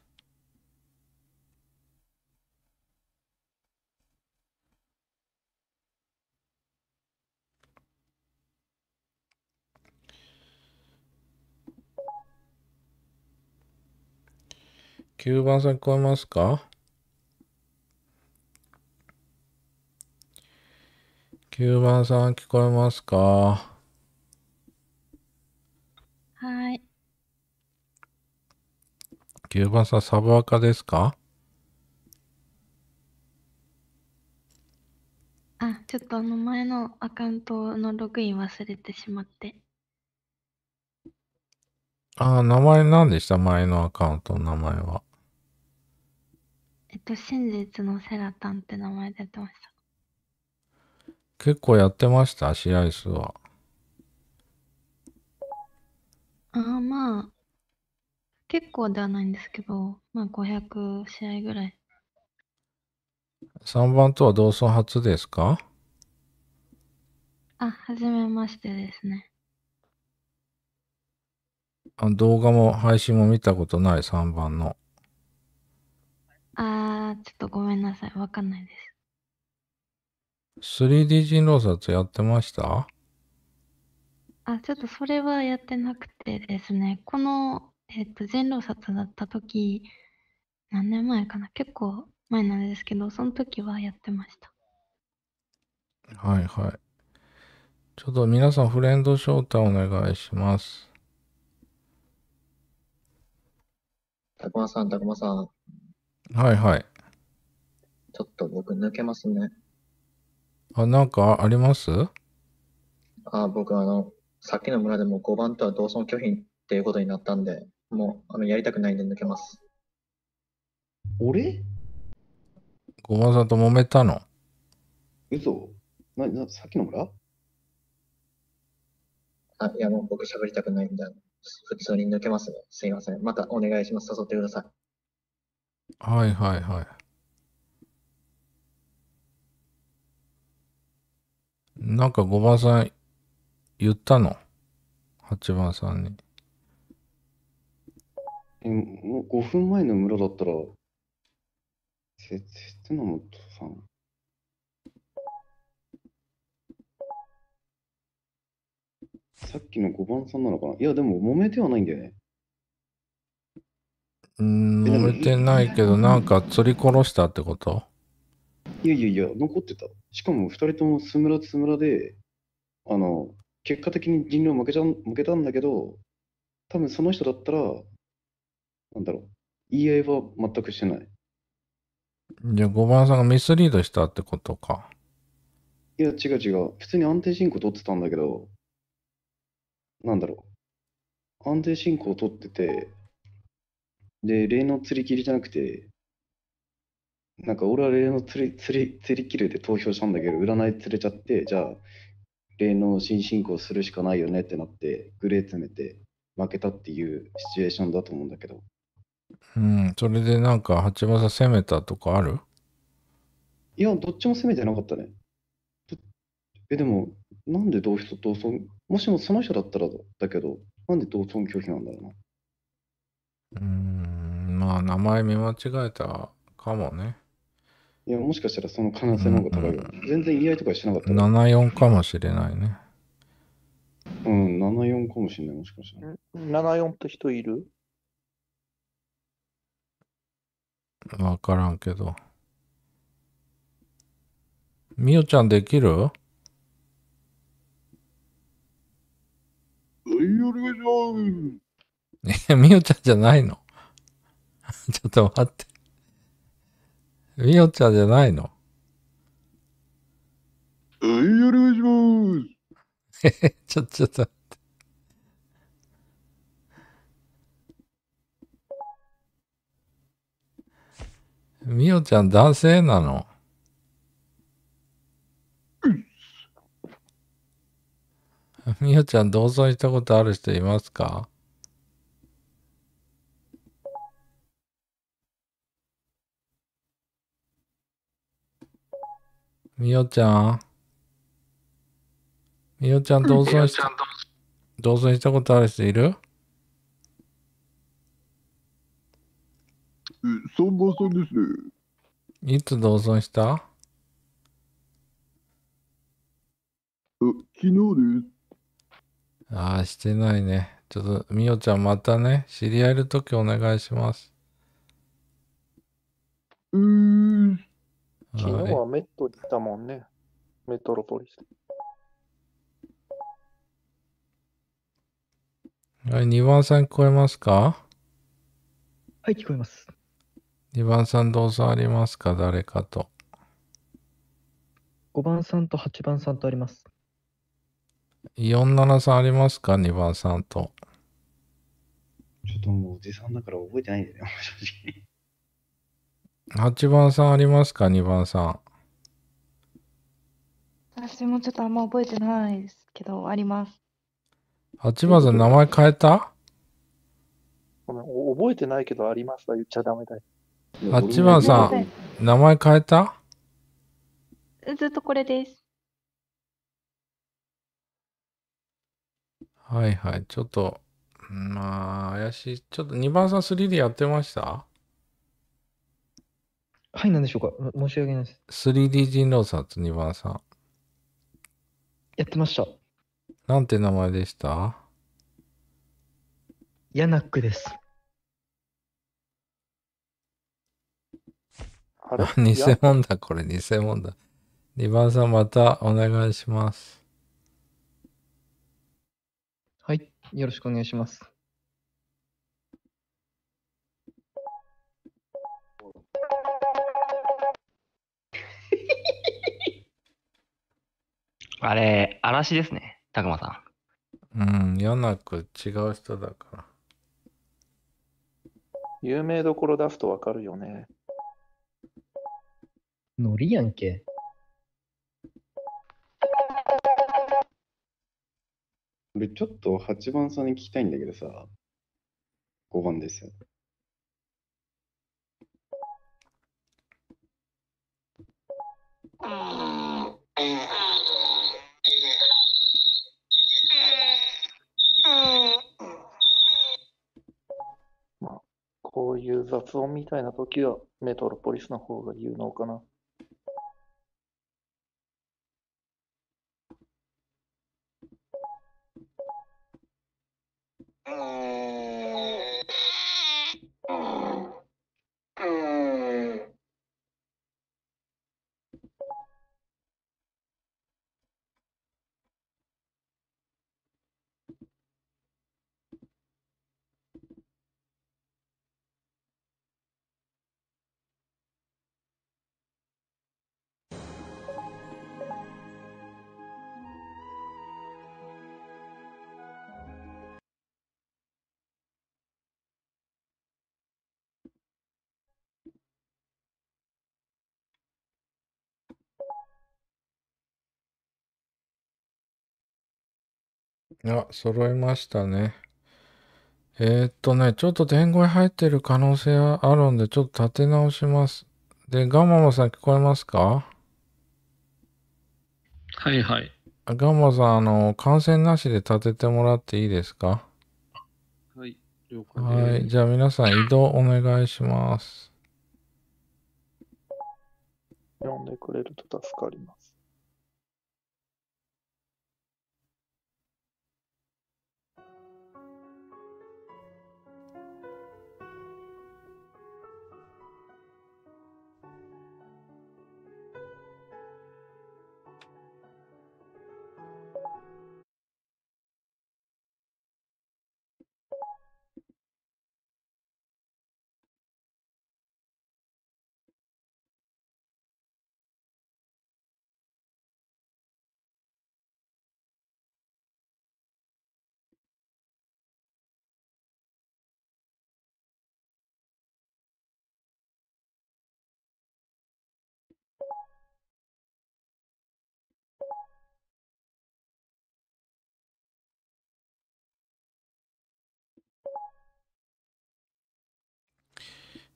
9番さん聞こえますか ?9 番さん聞こえますかはい。9番さん、サブアカですかあ、ちょっとあの前のアカウントのログイン忘れてしまって。あ、名前何でした前のアカウントの名前は。えっと、真実のセラタンって名前でやってました。結構やってました、試合数は。ああ、まあ、結構ではないんですけど、まあ500試合ぐらい。3番とは同窓初ですかあ、はじめましてですね。あ動画も配信も見たことない3番の。あー、ちょっとごめんなさい。わかんないです。3D 人狼殺やってましたあ、ちょっとそれはやってなくてですね、この、えっ、ー、と、人狼殺だった時、何年前かな結構前なんですけど、その時はやってました。はいはい。ちょっと皆さんフレンド招待お願いします。たくまさん、たくまさん。はいはい。ちょっと僕抜けますね。あ、なんかありますあ、僕あの、さっきの村でも5番とは同村拒否っていうことになったんで、もうあのやりたくないんで抜けます。俺 ?5 番さんと揉めたの嘘な、な、さっきの村あ、いやもう僕喋りたくないんで、普通に抜けますね。すいません。またお願いします。誘ってください。はいはいはい。なんか5番さん言ったの ?8 番さんに。え、もう5分前の村だったら、せ、せつなもとさん。さっきの5番さんなのかないや、でも、揉めてはないんだよね。うん、燃えてないけど、なんか釣り殺したってこといやいやいや、残ってた。しかも2人ともスムラスむらで、あの、結果的に人狼負けちゃ負けたんだけど、多分その人だったら、なんだろう、言い合いは全くしてない。じゃあ5番さんがミスリードしたってことか。いや、違う違う。普通に安定進行取ってたんだけど、なんだろう。安定進行取ってて、で、霊の釣り切りじゃなくて、なんか俺は霊の釣り釣り釣り切るで投票したんだけど、占い釣れちゃって、じゃあ、霊の新進行するしかないよねってなって、グレー詰めて負けたっていうシチュエーションだと思うんだけど。うん、それでなんか、八幡攻めたとかあるいや、どっちも攻めてなかったね。え、でも、なんで同人同尊、もしもその人だったらだけど、なんで同尊拒否なんだろうな。うん、まあ、名前見間違えたかもね。いや、もしかしたらその可能性の方が高いよ。全然言い合いとかしなかった74かもしれないね。うん、74かもしれない、もしかしたら。74って人いるわからんけど。みよちゃんできるお願いします。え、みおちゃんじゃないの ちょっと待って。みおちゃんじゃないのはい、お願いします。え ちょ、ちょっと待って。みおちゃん男性なのみおちゃん同窓したことある人いますかみよちゃんみよちゃん同棲し同棲したことある人いるえ、そんなそうですね。いつ同棲した昨日です。ああ、してないね。ちょっと、みおちゃんまたね、知り合えるときお願いします。うーん。昨日はメット行ったもんね。メトロポリス。はい、2番さん聞こえますかはい、聞こえます。2番さん動作ありますか誰かと。5番さんと8番さんとあります。47さんありますか ?2 番さんと。ちょっともうおじさんだから覚えてないんだよ、正直。8番さんありますか ?2 番さん。私もちょっとあんま覚えてないですけど、あります。8番さん、名前変えた覚えてないけど、ありますは言っちゃダメだよ。8番さん、名前変えたずっとこれです。はいはい、ちょっと、まあ、怪しい。ちょっと2番さん3でやってましたはい、なんでしょうか。申し訳ないです。3DG ノーサーツ2番さん。やってました。なんて名前でしたヤナックです。あれ 偽物だ、これ、偽物だ。2番さん、またお願いします。はい、よろしくお願いします。あれ、嵐ですね、たくまさん。うん、世なく違う人だから。有名どころ出すとわかるよね。ノリやんけ。俺ちょっと8番さんに聞きたいんだけどさ、5番ですよ。ああ。こういう雑音みたいな時はメトロポリスの方が有能かな。あ、揃いましたね。えー、っとね、ちょっと天声入ってる可能性はあるんで、ちょっと立て直します。で、ガンママさん聞こえますかはいはい。ガンマさん、あの、感染なしで立ててもらっていいですかはい、了解です。はい、じゃあ皆さん移動お願いします。読んでくれると助かります。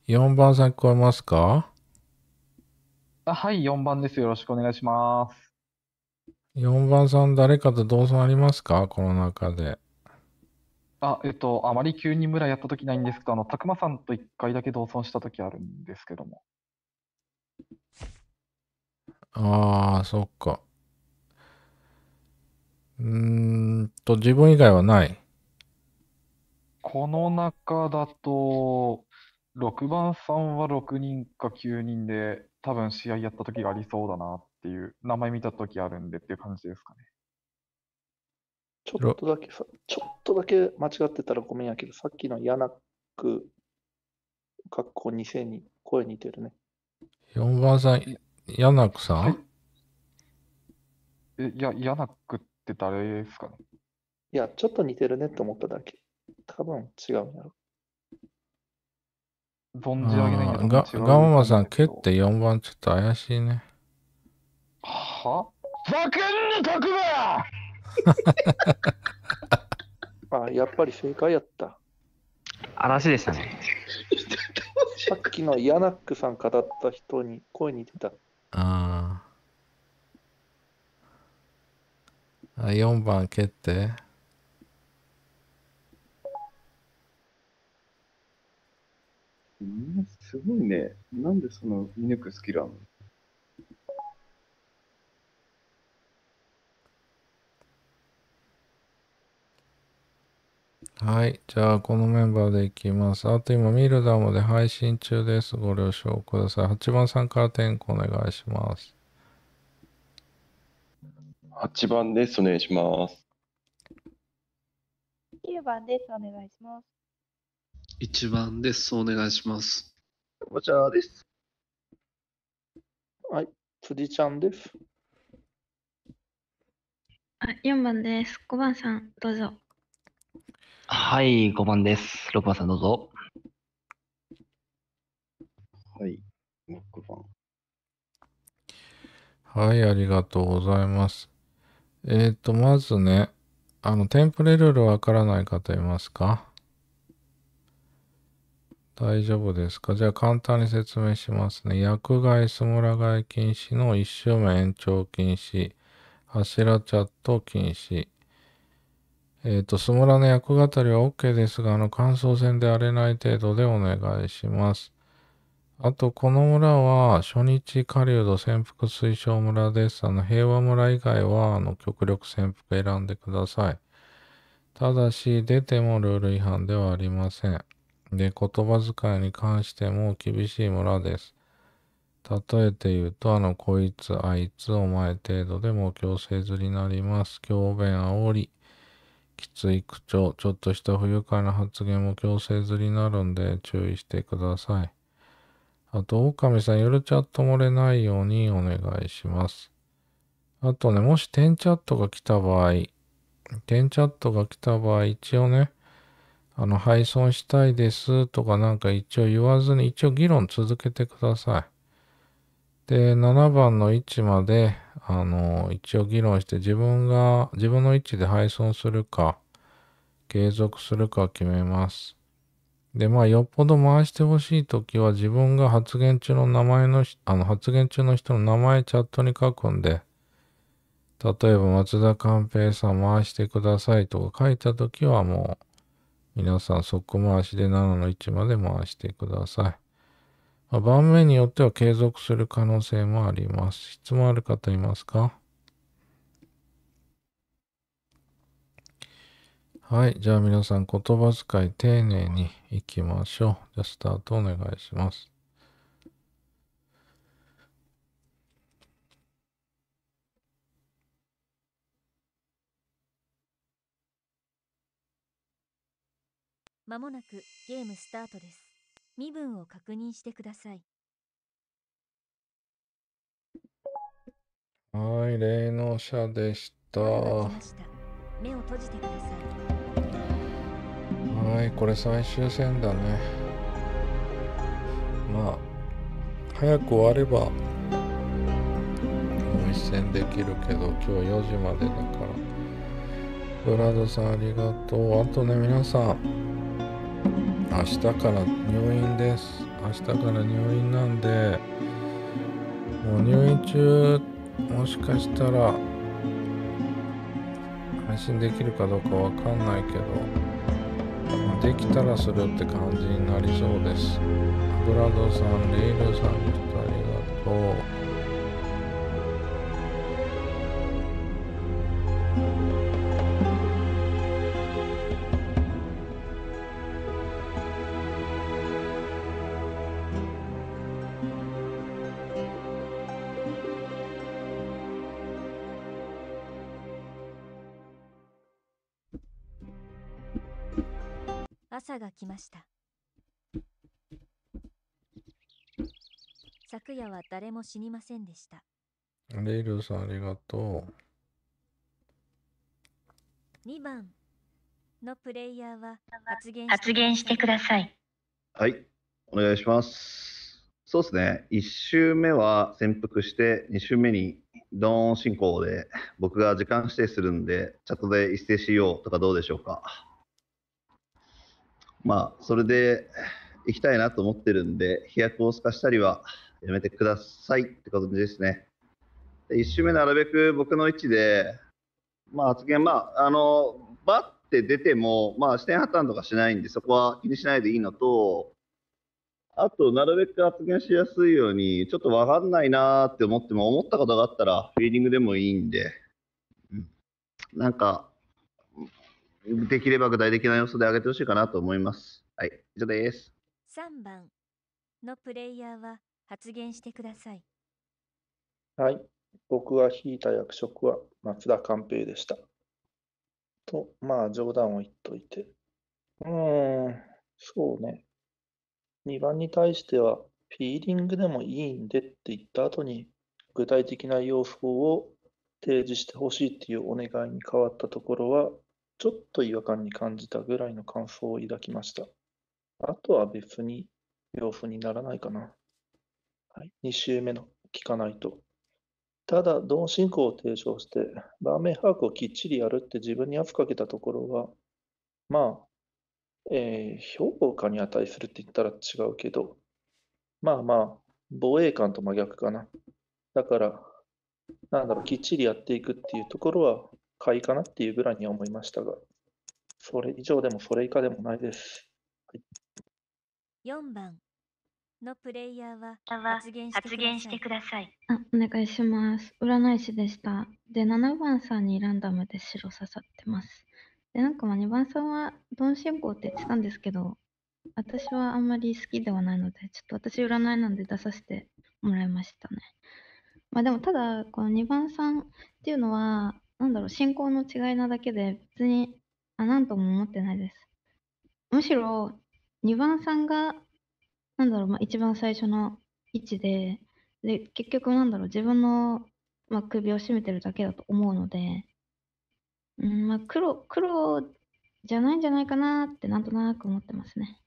4番さん聞こえますかあはい、4番です。よろしくお願いします。4番さん、誰かと同窓ありますかこの中で。あ、えっと、あまり9人ぐらいやったときないんですけど、あの、たくまさんと1回だけ同窓したときあるんですけども。ああ、そっか。うんと、自分以外はない。この中だと、6番さんは6人か9人で、多分試合やった時がありそうだなっていう、名前見た時あるんでっていう感じですかね。ちょっとだけさ、ちょっとだけ間違ってたらごめんやけど、さっきのヤナック、かっこ2000に声似てるね。4番さん、ヤナックさん、はい、え、いや、ヤナックって誰ですかねいや、ちょっと似てるねって思っただけ。多分違うんやろ。存じ上げないが、ガンマさん、蹴って4番ちょっと怪しいね。はバケンの徳馬 あ、やっぱり正解やった。嵐でしたね。さっきのヤナックさん語った人に声に出た。ああ。4番蹴って。すごいね。なんでその見抜くスキルあるのはい。じゃあ、このメンバーでいきます。あと今、ミルダムで配信中です。ご了承ください。8番さんから点呼お願いします。8番です。お願いします。9番です。お願いします。1番です。お願いします。こちらです。はい、辻ちゃんです。あ、4番です。5番さん、どうぞ。はい、5番です。6番さん、どうぞ。はい、6番。はい、ありがとうございます。えっ、ー、と、まずね、あの、テンプレルールわからない方いますか大丈夫ですかじゃあ簡単に説明しますね。薬害、スムラ害禁止の1周目延長禁止。柱チャット禁止。えっ、ー、と、スムラの役語りは OK ですが、あの、感想戦で荒れない程度でお願いします。あと、この村は、初日狩人潜伏推奨村です。あの、平和村以外は、あの、極力潜伏選んでください。ただし、出てもルール違反ではありません。で、言葉遣いに関しても厳しい村です。例えて言うと、あの、こいつ、あいつ、お前程度でも強制ずりになります。強弁煽り、きつい口調、ちょっとした不愉快な発言も強制ずりになるんで注意してください。あと、オオカミさん、ゆるチャット漏れないようにお願いします。あとね、もし点チャットが来た場合、点チャットが来た場合、一応ね、あの、配送したいですとかなんか一応言わずに、一応議論続けてください。で、7番の位置まで、あの、一応議論して自分が、自分の位置で配送するか、継続するか決めます。で、まあ、よっぽど回してほしいときは自分が発言中の名前の、あの、発言中の人の名前チャットに書くんで、例えば松田寛平さん回してくださいとか書いたときはもう、皆さん、こ回しで7の位置まで回してください。まあ、盤面によっては継続する可能性もあります。質問ある方いますかはい。じゃあ皆さん、言葉遣い丁寧にいきましょう。じゃあ、スタートお願いします。まもなくゲームスタートです。身分を確認してください。はい、霊能者でした。目を閉じてください。はい、これ最終戦だね。まあ、早く終われば、もう一戦できるけど、今日4時までだから。ブラドさんありがとう。あとね、皆さん。明日から入院です明日から入院なんでもう入院中もしかしたら配信できるかどうかわかんないけどできたらするって感じになりそうですブラドさんレイルさんありがとう朝が来ました昨夜は誰も死にませんでしたレイルさんありがとう2番のプレイヤーは発言発言してくださいはいお願いしますそうですね1周目は潜伏して2周目にドーン進行で僕が時間指定するんでチャットで一斉しようとかどうでしょうかまあ、それで行きたいなと思ってるんで、飛躍を透かしたりはやめてくださいって感じですね。で1周目なるべく僕の位置で、まあ、発言、まあ、あのバッて出ても、まあ、視点破綻とかしないんで、そこは気にしないでいいのと、あと、なるべく発言しやすいように、ちょっと分かんないなーって思っても、思ったことがあったら、フィーリングでもいいんで、うん、なんか、できれば具体的な要素で挙げてほしいかなと思います。はい、以上です。3番のプレイヤーは発言してください。はい、僕が引いた役職は松田寛平でした。と、まあ冗談を言っといて。うーん、そうね。2番に対しては、フィーリングでもいいんでって言った後に、具体的な要素を提示してほしいっていうお願いに変わったところは、ちょっと違和感に感じたぐらいの感想を抱きました。あとは別に洋風にならないかな。はい、2週目の聞かないと。ただ、同進行を提唱して、場面把握をきっちりやるって自分に圧かけたところは、まあ、えー、評価に値するって言ったら違うけど、まあまあ、防衛感と真逆かな。だから、なんだろう、きっちりやっていくっていうところは、買いかなっていうぐらいには思いましたが、それ以上でもそれ以下でもないです。はい、4番のプレイヤーは発言してください。あ、お願いします。占い師でした。で、7番さんにランダムで白刺さってます。で、なんかまあ2番さんはドン信号って言ってたんですけど、私はあんまり好きではないので、ちょっと私占いなんで出させてもらいましたね。まあでもただ、この2番さんっていうのは、なんだろう、信仰の違いなだけで、別に、あ、なんとも思ってないです。むしろ、2番さんが、なんだろう、まあ、一番最初の位置で、で、結局、なんだろう、自分の、まあ、首を絞めてるだけだと思うので、うん、まあ、黒、黒じゃないんじゃないかなって、なんとなく思ってますね。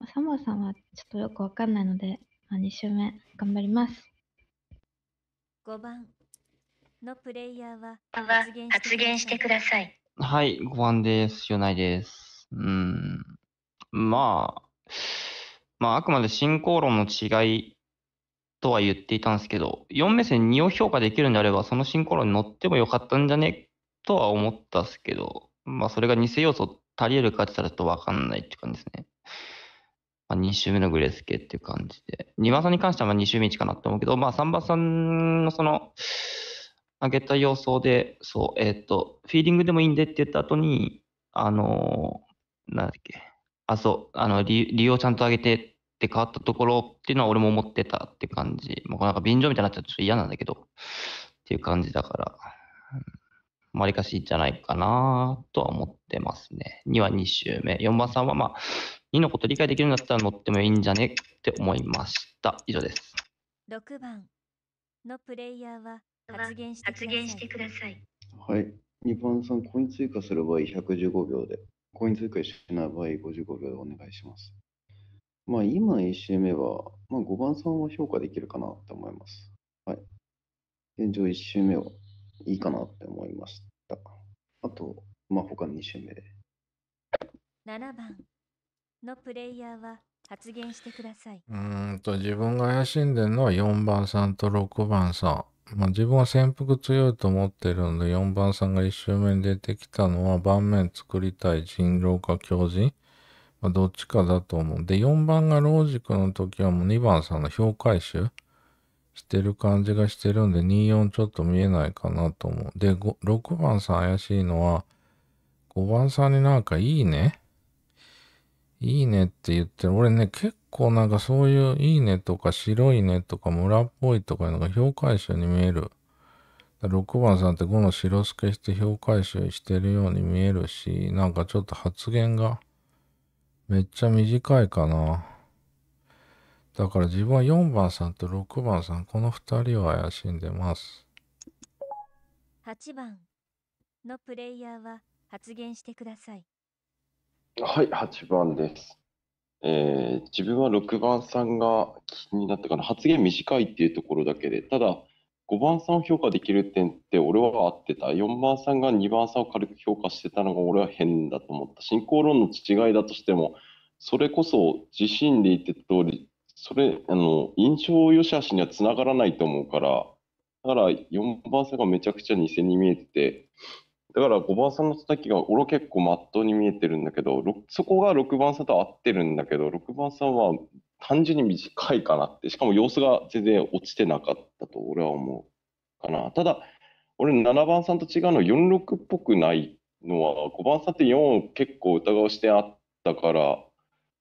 まあ、サモアさんはちょっとよくわかんないので、まあ、2周目頑張ります。5番のプレイヤーは発言してください。はい、5番です。しないです。うん。まあ、まあ、あくまで進行論の違いとは言っていたんですけど、4目線2を評価できるんであれば、その進行論に乗ってもよかったんじゃねとは思ったっすけど、まあ、それが偽要素足り得るかって言ったらちょっとわかんないって感じですね。まあ、2周目のグレスケっていう感じで。2番さんに関してはまあ2周目1かなと思うけど、まあ、3番さんのその、上げた様相で、そう、えー、っと、フィーリングでもいいんでって言った後に、あのー、なんだっけ、あ、そう、あの理、理由をちゃんと上げてって変わったところっていうのは俺も思ってたって感じ。もうなんか便乗みたいになっちゃっとちょっと嫌なんだけど、っていう感じだから、うん、わりかしいじゃないかなとは思ってますね。2は2周目。4番さんはまあ、2のこと理解できるんだったら乗ってもいいんじゃねって思いました。以上です。6番のプレイヤーは発言してください。はい。2番さん、コイン追加する場合115秒で、コイン追加しない場合55秒でお願いします。まあ、今 a c m は、まあ、5番さんは評価できるかなと思います。はい。現状1周目はいいかなって思いました。あと、まあ、他2周目で。7番のプレイヤーは発言してください。うんと、自分が怪しんでるのは4番さんと6番さん。まあ、自分は潜伏強いと思ってるので、4番さんが1周目に出てきたのは、盤面作りたい人狼か狂人、まあ、どっちかだと思う。で、4番がロージックの時はもう2番さんの評回収してる感じがしてるんで、24ちょっと見えないかなと思う。で、6番さん怪しいのは、5番さんになんかいいねいいねって言ってる。俺ね、結構なんかそういういいねとか白いねとか村っぽいとかいうのが評価集に見える。6番さんって5の白助して評価集してるように見えるし、なんかちょっと発言がめっちゃ短いかな。だから自分は4番さんと6番さん、この2人を怪しんでます。8番のプレイヤーは発言してください。はい、8番です。えー、自分は6番さんが気になったかな、発言短いっていうところだけで、ただ、5番さんを評価できる点って俺は合ってた、4番さんが2番さんを軽く評価してたのが俺は変だと思った、進行論の違いだとしても、それこそ自身で言ってた通り、それ、あの、印象良し悪しにはつながらないと思うから、だから4番さんがめちゃくちゃ偽に見えてて、だから5番さんの叩きが俺結構まっとうに見えてるんだけどそこが6番さんと合ってるんだけど6番さんは単純に短いかなってしかも様子が全然落ちてなかったと俺は思うかなただ俺7番さんと違うのは46っぽくないのは5番さんって4結構疑う視点あったから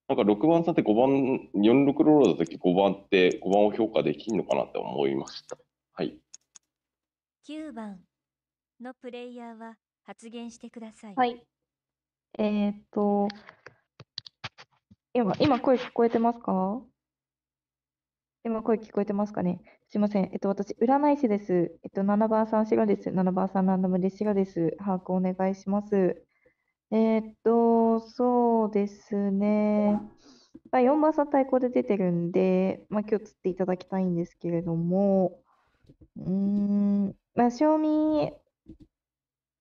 なんか6番さんって5番46ローーだ時5番って5番を評価できるのかなって思いましたはい9番のプレイヤーは発言してください。はい。えー、っと、今、今声聞こえてますか今声聞こえてますかねすいません。えっと、私、占い師です。えっと、7番さん、シガです。7番さん、ランダムでシガです。把握お願いします。えー、っと、そうですね。まあ、4番さん対抗で出てるんで、まあ、今日釣っていただきたいんですけれども、うん、まあ、賞味、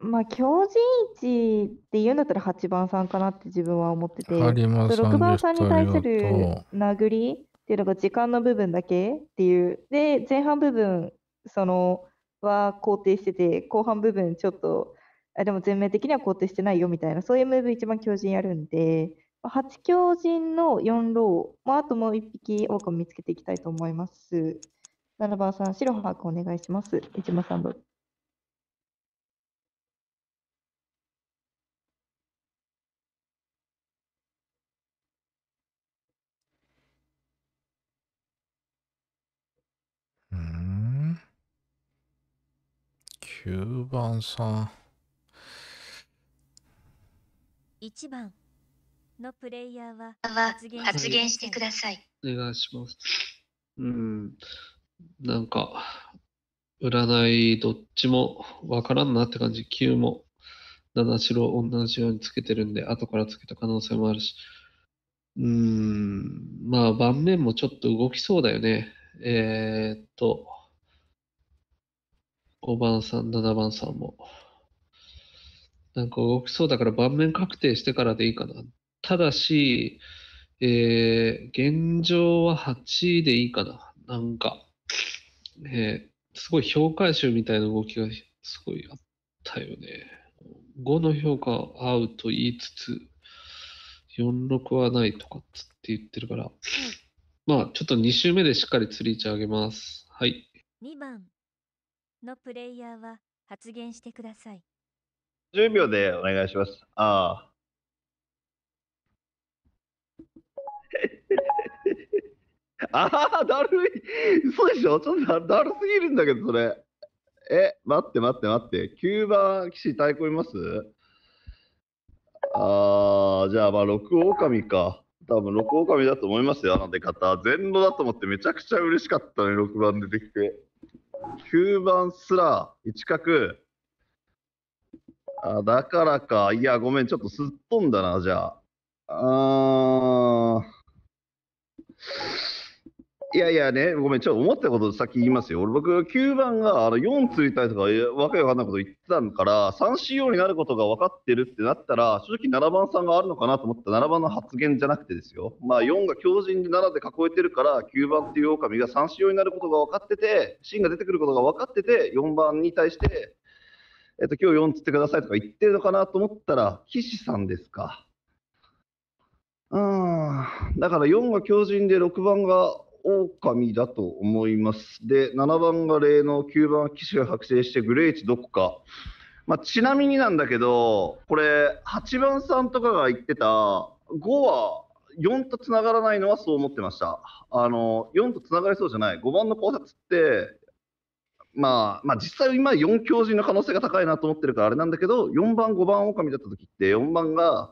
まあ、強靭位置って言うんだったら8番さんかなって自分は思ってて、6番さんに対する殴りっていうのが時間の部分だけっていう、で、前半部分そのは肯定してて、後半部分ちょっと、あでも全面的には肯定してないよみたいな、そういうムーブ一番強靭やるんで、8強靭の4ロー、まあ、あともう1匹多く見つけていきたいと思います。7番さん、白白お願いします。1番3番。9番さん1番のプレイヤーは発言してくださいお願いしますうんなんか占いどっちもわからんなって感じ9も7白同じようにつけてるんで後からつけた可能性もあるしうんまあ盤面もちょっと動きそうだよねえー、っと5番さん、7番さんも。なんか動きそうだから盤面確定してからでいいかな。ただし、えー、現状は8でいいかな。なんか、えー、すごい評価集みたいな動きがすごいあったよね。5の評価合うと言いつつ、46はないとかっつって言ってるから、まあちょっと2周目でしっかり釣り位置上げます。はい。2番のプレイヤーは発言してください。10秒でお願いします。ああ。ああ、だるい。そうでしょちょっとだるすぎるんだけど、それ。え、待って待って待って。キューバ騎士対抗いますああ、じゃあ、まあ、六狼か。多分、六狼だと思いますよ、あの出方。全路だと思ってめちゃくちゃ嬉しかったね、6番出てきて。9番すら一角あだからかいやごめんちょっとすっ飛んだなじゃああーいやいやね、ごめん、ちょっと思ったこと先言いますよ。俺、僕、9番があの4ついたりとか、わけ分かんないこと言ってたから、3仕様になることが分かってるってなったら、正直7番さんがあるのかなと思ったら、7番の発言じゃなくてですよ。まあ、4が強靭で7で囲えてるから、9番っていう狼が3仕様になることが分かってて、芯が出てくることが分かってて、4番に対して、えっと、今日4つってくださいとか言ってるのかなと思ったら、岸さんですか。うん、だから4が強靭で6番が狼だと思います。で、7番が霊能、9番は騎手が覚醒して、グレーチどこか。まあ、ちなみになんだけど、これ、8番さんとかが言ってた、5は4とつながらないのはそう思ってました。あの、4とつながりそうじゃない。5番の考察って、まあ、まあ実際今4強人の可能性が高いなと思ってるからあれなんだけど、4番、5番狼だった時って、4番が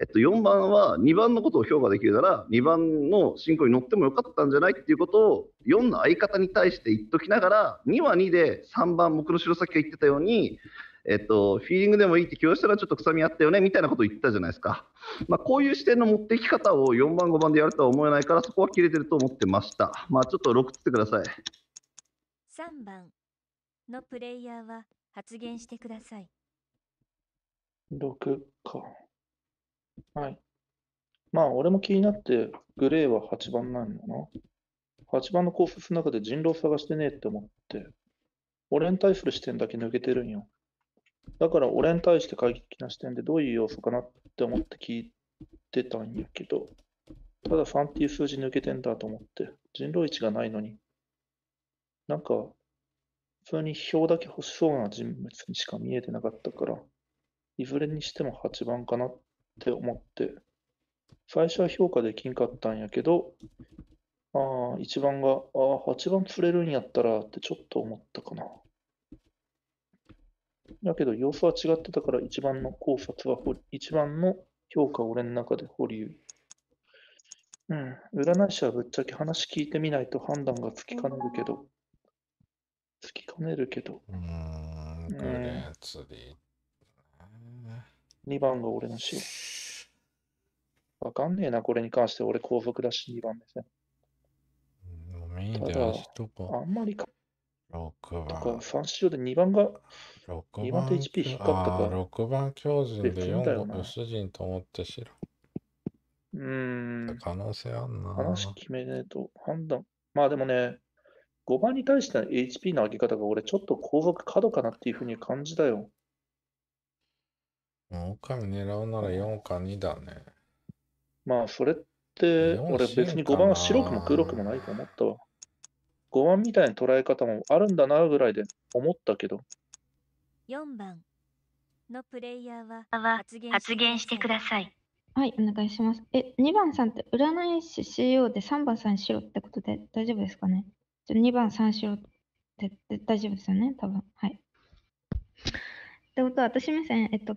えっと、4番は2番のことを評価できるなら2番の進行に乗ってもよかったんじゃないっていうことを4の相方に対して言っときながら2は2で3番僕の城崎が言ってたように。えっと、フィーリングでもいいって気をしたらちょっと臭みあったよねみたいなことを言ったじゃないですか、まあ、こういう視点の持っていき方を4番、5番でやるとは思えないからそこは切れてると思ってました、まあ、ちょっと6つってください3番のプレイヤーは発言してください6か。はい。まあ、俺も気になって、グレーは8番なんだな。8番のコースの中で人狼探してねえって思って、俺に対する視点だけ抜けてるんよ。だから俺に対して快適な視点でどういう要素かなって思って聞いてたんやけど、ただ3っていう数字抜けてんだと思って、人狼位置がないのに、なんか、普通に票だけ欲しそうな人物にしか見えてなかったから、いずれにしても8番かなっって思って、最初は評価できんかったんやけど、ああ、1番が、ああ、8番釣れるんやったらってちょっと思ったかな。だけど様子は違ってたから一番の考察は、一番の評価は俺の中で保留。うん、占い師はぶっちゃけ話聞いてみないと判断がつきかねるけど、つきかねるけど。うん、2番が俺のし。わかんねえな、これに関して俺高速だし2番ですね。メインで足とか。あんまりか。6番。とか3周で2番が、2番と HP 引っかったから。6番教授で4番、主人と思ってしろ。うーん。可能性あんな。話決めねえと判断。まあでもね、5番に対しての HP の上げ方が俺ちょっと後続角かなっていうふうに感じたよ。狼狙うなら4か2だね。まあ、それって、俺別に5番は白くも黒くもないと思ったわ。5番みたいな捉え方もあるんだなぐらいで思ったけど、4番のプレイヤーは発言発言してください。はい、お願いします。え、2番さんって占い師 CO で3番さんしろってことで大丈夫ですかねじゃ ?2 番さんしろって大丈夫ですよね多分。はい。ってことは私目線、えっと、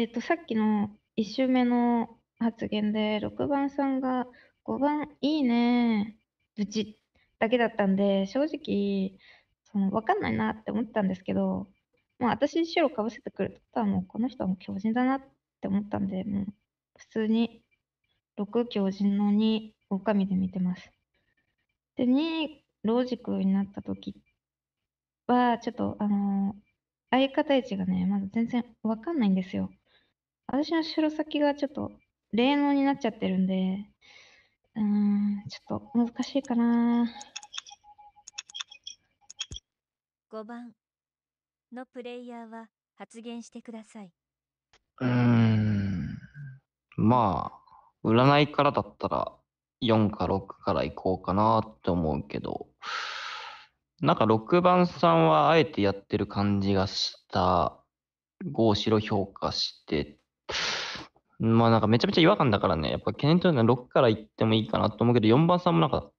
えっ、ー、と、さっきの1周目の発言で、6番さんが5番いいね、ブチだけだったんで、正直、その分かんないなって思ったんですけど、もう私白かぶせてくれたらもうこの人はもう強靭だなって思ったんで、もう普通に6強靭の2、狼で見てます。で、2、ロジックになった時は、ちょっとあのー相方位置がね、まだ全然わかんないんですよ。私の白先がちょっと霊能になっちゃってるんで、うん、ちょっと難しいかな。5番のプレイヤーは発言してください。うーん、まあ、占いからだったら4か6からいこうかなって思うけど、なんか6番さんはあえてやってる感じがした。5白評価してまあなんかめちゃめちゃ違和感だからね、やっぱ懸念というのは6からいってもいいかなと思うけど、4番さんもなんか、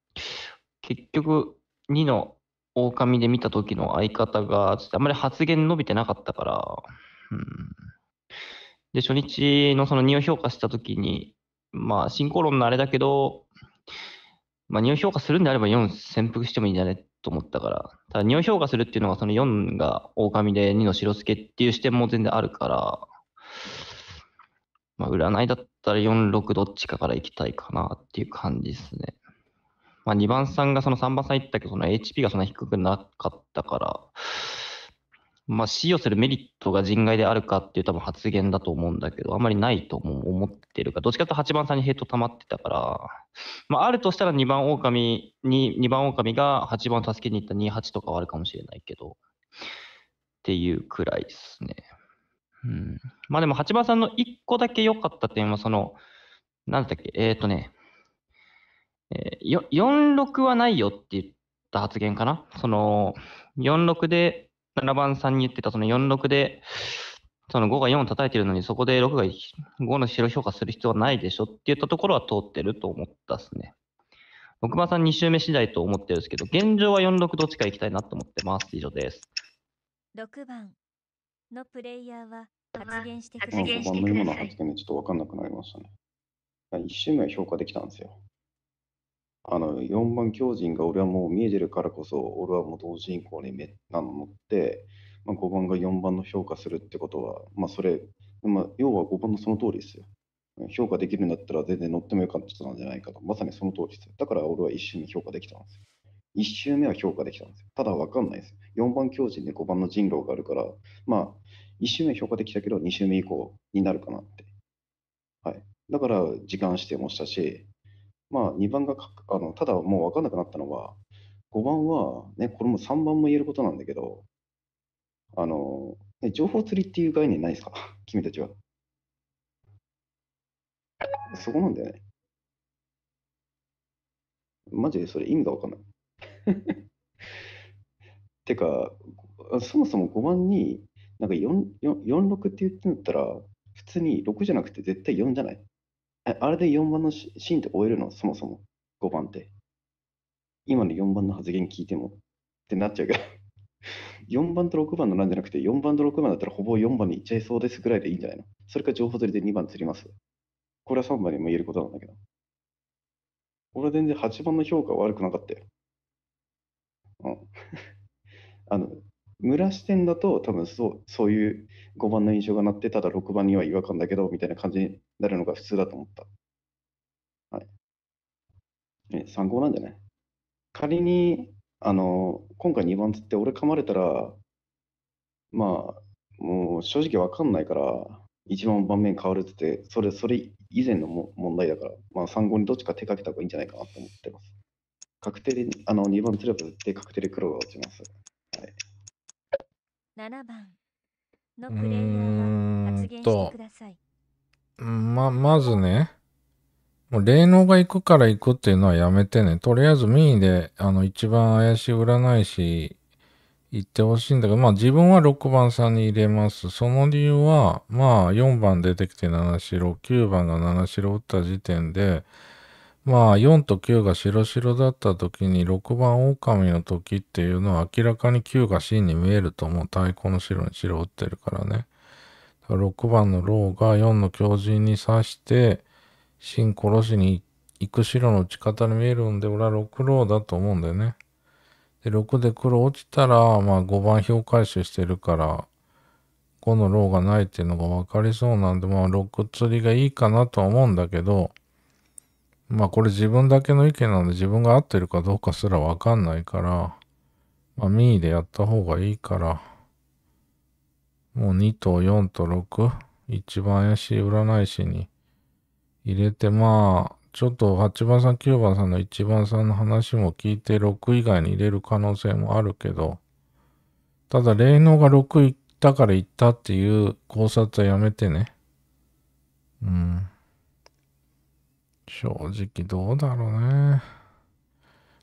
結局2の狼で見た時の相方が、あんまり発言伸びてなかったから、うん。で、初日のその2を評価した時に、まあ進行論のあれだけど、まあ2を評価するんであれば4潜伏してもいいんじゃねと思ったから、ただ2を評価するっていうのはその4が狼で2の白助っていう視点も全然あるから、まあ、占いだったら4、6どっちかから行きたいかなっていう感じですね。まあ、2番さんがその3番さん行ったけど、その HP がそんな低くなかったから、まあ、使用するメリットが人外であるかっていう多分発言だと思うんだけど、あんまりないと思ってるから、どっちかというと8番さんにヘイト溜まってたから、まあ、あるとしたら2番狼に、2番狼が8番を助けに行った28とかはあるかもしれないけど、っていうくらいですね。うん。まあでも、八番さんの一個だけ良かった点は、その、なんだっけ、えっ、ー、とね、えー、46はないよって言った発言かなその、46で、7番さんに言ってたその46で、その5が4叩いてるのに、そこで6が5の白評価する必要はないでしょって言ったところは通ってると思ったっすね。6番さん2周目次第と思ってるんですけど、現状は46どっちか行きたいなと思ってます。以上です。6番のプレイヤーは発言してください。番の発言でちょっと分かんなくなりましたね。一周目は評価できたんですよ。あの4番狂人が俺はもう見えてるからこそ俺はもう同人口にめなの乗って、まあ、5番が4番の評価するってことは、まあ、それ、まあ、要は5番のその通りですよ。評価できるんだったら全然乗ってもよかったんじゃないかと。まさにその通りです。だから俺は一周目評価できたんですよ。一周目は評価できたんですよ。ただ分かんないです。4番狂人で5番の人狼があるから、まあ、1週目評価できたけど、2週目以降になるかなって。はい。だから、時間指定もしたし、まあ、2番があの、ただもう分かんなくなったのは、5番は、ね、これも3番も言えることなんだけど、あの、ね、情報釣りっていう概念ないですか 君たちは。そこなんだよね。マジでそれ意味が分かんない てか、そもそも5番になんか46って言ってんだったら、普通に6じゃなくて絶対4じゃないあれで4番のシーンって終えるのそもそも。5番って。今の4番の発言聞いてもってなっちゃうけど。4 番と6番のなんじゃなくて、4番と6番だったらほぼ4番にいっちゃいそうですぐらいでいいんじゃないのそれか情報取りで2番釣ります。これは3番にも言えることなんだけど。俺は全然8番の評価悪くなかったよ。うん。あの、村視点だと多分そうそういう5番の印象がなってただ6番には違和感だけどみたいな感じになるのが普通だと思った。はい、え参考なんじゃない仮にあの今回2番つって俺噛まれたらまあもう正直わかんないから1番盤面変わるってってそれそれ以前のも問題だから、まあ、参考にどっちか手かけた方がいいんじゃないかなと思ってます。確定であの2番釣れば絶対確定で黒が落ちます。はい7番のプレイヤーが発言してください。ま、まずね、もう霊能が行くから行くっていうのはやめてね、とりあえず民意で、あの、一番怪しい占い師行ってほしいんだけど、まあ自分は6番さんに入れます。その理由は、まあ4番出てきて7白、9番が7白打った時点で、まあ4と9が白白だった時に6番狼の時っていうのは明らかに9が真に見えると思う太鼓の白に白打ってるからね。6番のローが4の強人に刺して真殺しに行く白の打ち方に見えるんで俺は6ローだと思うんだよね。で6で黒落ちたらまあ5番表回収してるから5のローがないっていうのが分かりそうなんでまあ6釣りがいいかなとは思うんだけどまあこれ自分だけの意見なんで自分が合ってるかどうかすらわかんないから、まあミーでやった方がいいから、もう2と4と6、一番怪しい占い師に入れて、まあ、ちょっと8番さん9番さんの1番さんの話も聞いて6以外に入れる可能性もあるけど、ただ霊能が6行ったから行ったっていう考察はやめてね。うん。正直どうだろうね。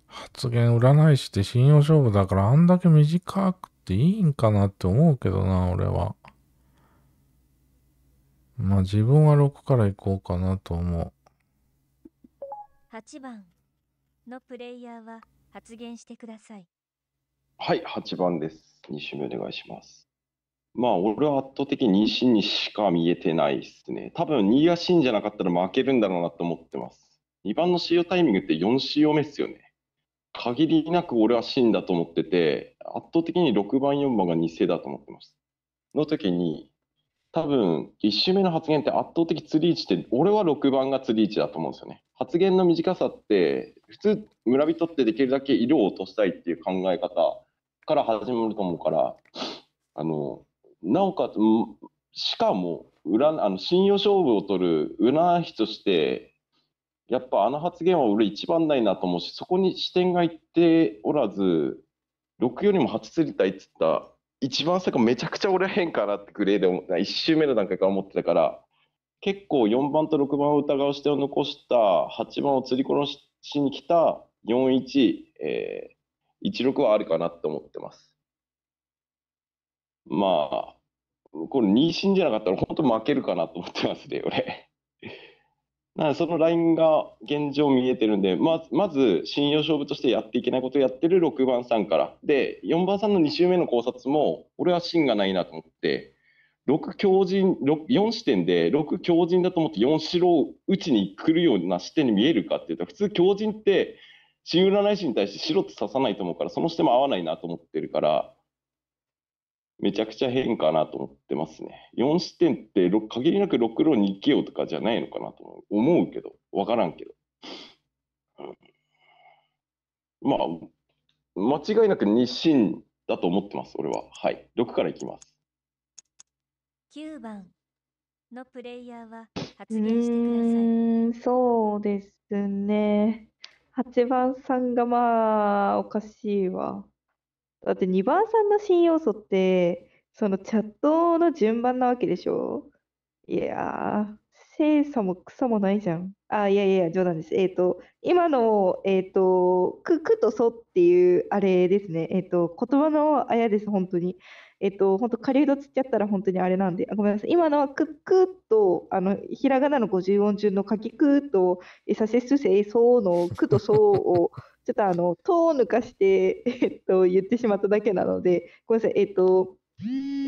発言占い師って信用勝負だからあんだけ短くていいんかなって思うけどな、俺は。まあ自分は6からいこうかなと思う。8番のプレイヤーは発言してください。はい、8番です。2周目お願いします。まあ、俺は圧倒的に2にしか見えてないですね。多分2が進じゃなかったら負けるんだろうなと思ってます。2番の使用タイミングって4使用目っすよね。限りなく俺は真だと思ってて、圧倒的に6番、4番が偽だと思ってます。の時に、多分1周目の発言って圧倒的釣り位置って、俺は6番が釣り位置だと思うんですよね。発言の短さって、普通、村人ってできるだけ色を落としたいっていう考え方から始まると思うから、あの、なおかつ、しかも、裏あの信用勝負を取る裏費として、やっぱあの発言は俺一番ないなと思うし、そこに視点がいっておらず、6よりも8釣りたいっつった、一番最後めちゃくちゃ俺変かなってグレーで思1周目の段階から思ってたから、結構4番と6番を疑う視点を残した、8番を釣り殺しに来た41、えー、16はあるかなって思ってます。まあ、これ妊娠じゃなかったら本当負けるかなと思ってますね、俺。なのでそのラインが現状見えてるんで、ままず信用勝負としてやっていけないことをやってる6番さんから。で、4番さんの2周目の考察も、俺は芯がないなと思って、6強人、4視点で6強人だと思って4白郎打ちに来るような視点に見えるかっていうと、普通強人って、新占い師に対して白って刺さないと思うから、その視点も合わないなと思ってるから、めちゃくちゃ変かなと思ってますね。4視点って限りなく6路に行けよとかじゃないのかなと思うけど、わからんけど。うん、まあ、間違いなく日進だと思ってます、俺は。はい。6からいきます。9番のプレイヤーは発言してください。そうですね。8番さんがまあ、おかしいわ。だって2番さんの新要素って、そのチャットの順番なわけでしょいやー、精査も草もないじゃん。あ、いやいや、冗談です。えっ、ー、と、今の、えっ、ー、と、く、くとそっていうあれですね。えっ、ー、と、言葉のあやです、本当に。えっ、と、本当狩人つっちゃったら本当にあれなんで、あごめんなさい。今のはく、くと、あの、ひらがなの50音順の書きくと、えさせすせそうのくとそうを、ちょっとあの、とを抜かして、えっと、言ってしまっただけなので、ごめんなさい、えっと、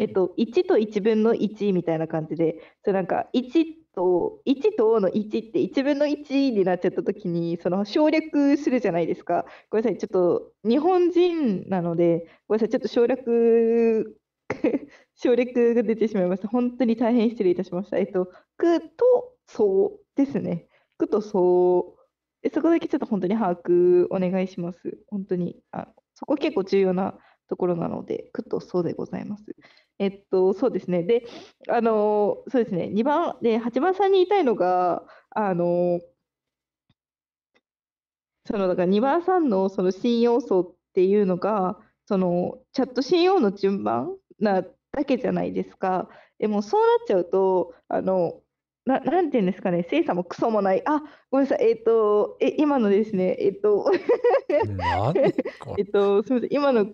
えっと、1と1分の1みたいな感じで、そなんか1と、1との1って1分の1になっちゃったときに、その省略するじゃないですか。ごめんなさい、ちょっと日本人なので、ごめんなさい、ちょっと省略 省略が出てしまいました。本当に大変失礼いたしました。えっと、くとそうですね。くとそうでそこだけちょっと本当に把握お願いします。本当にあそこ結構重要なところなので、くっとそうでございます。えっと、そうですね。で、あの、そうですね。2番、で、8番さんに言いたいのが、あの、その、だから2番さんのその新要素っていうのが、その、チャット信用の順番なだけじゃないですか。でも、そうなっちゃうと、あの、ななんていうんですかね、精査もクソもない、あごめんなさい、えっ、ー、と、え今のですね、えっ、ー、と、えっと、すみません、今の、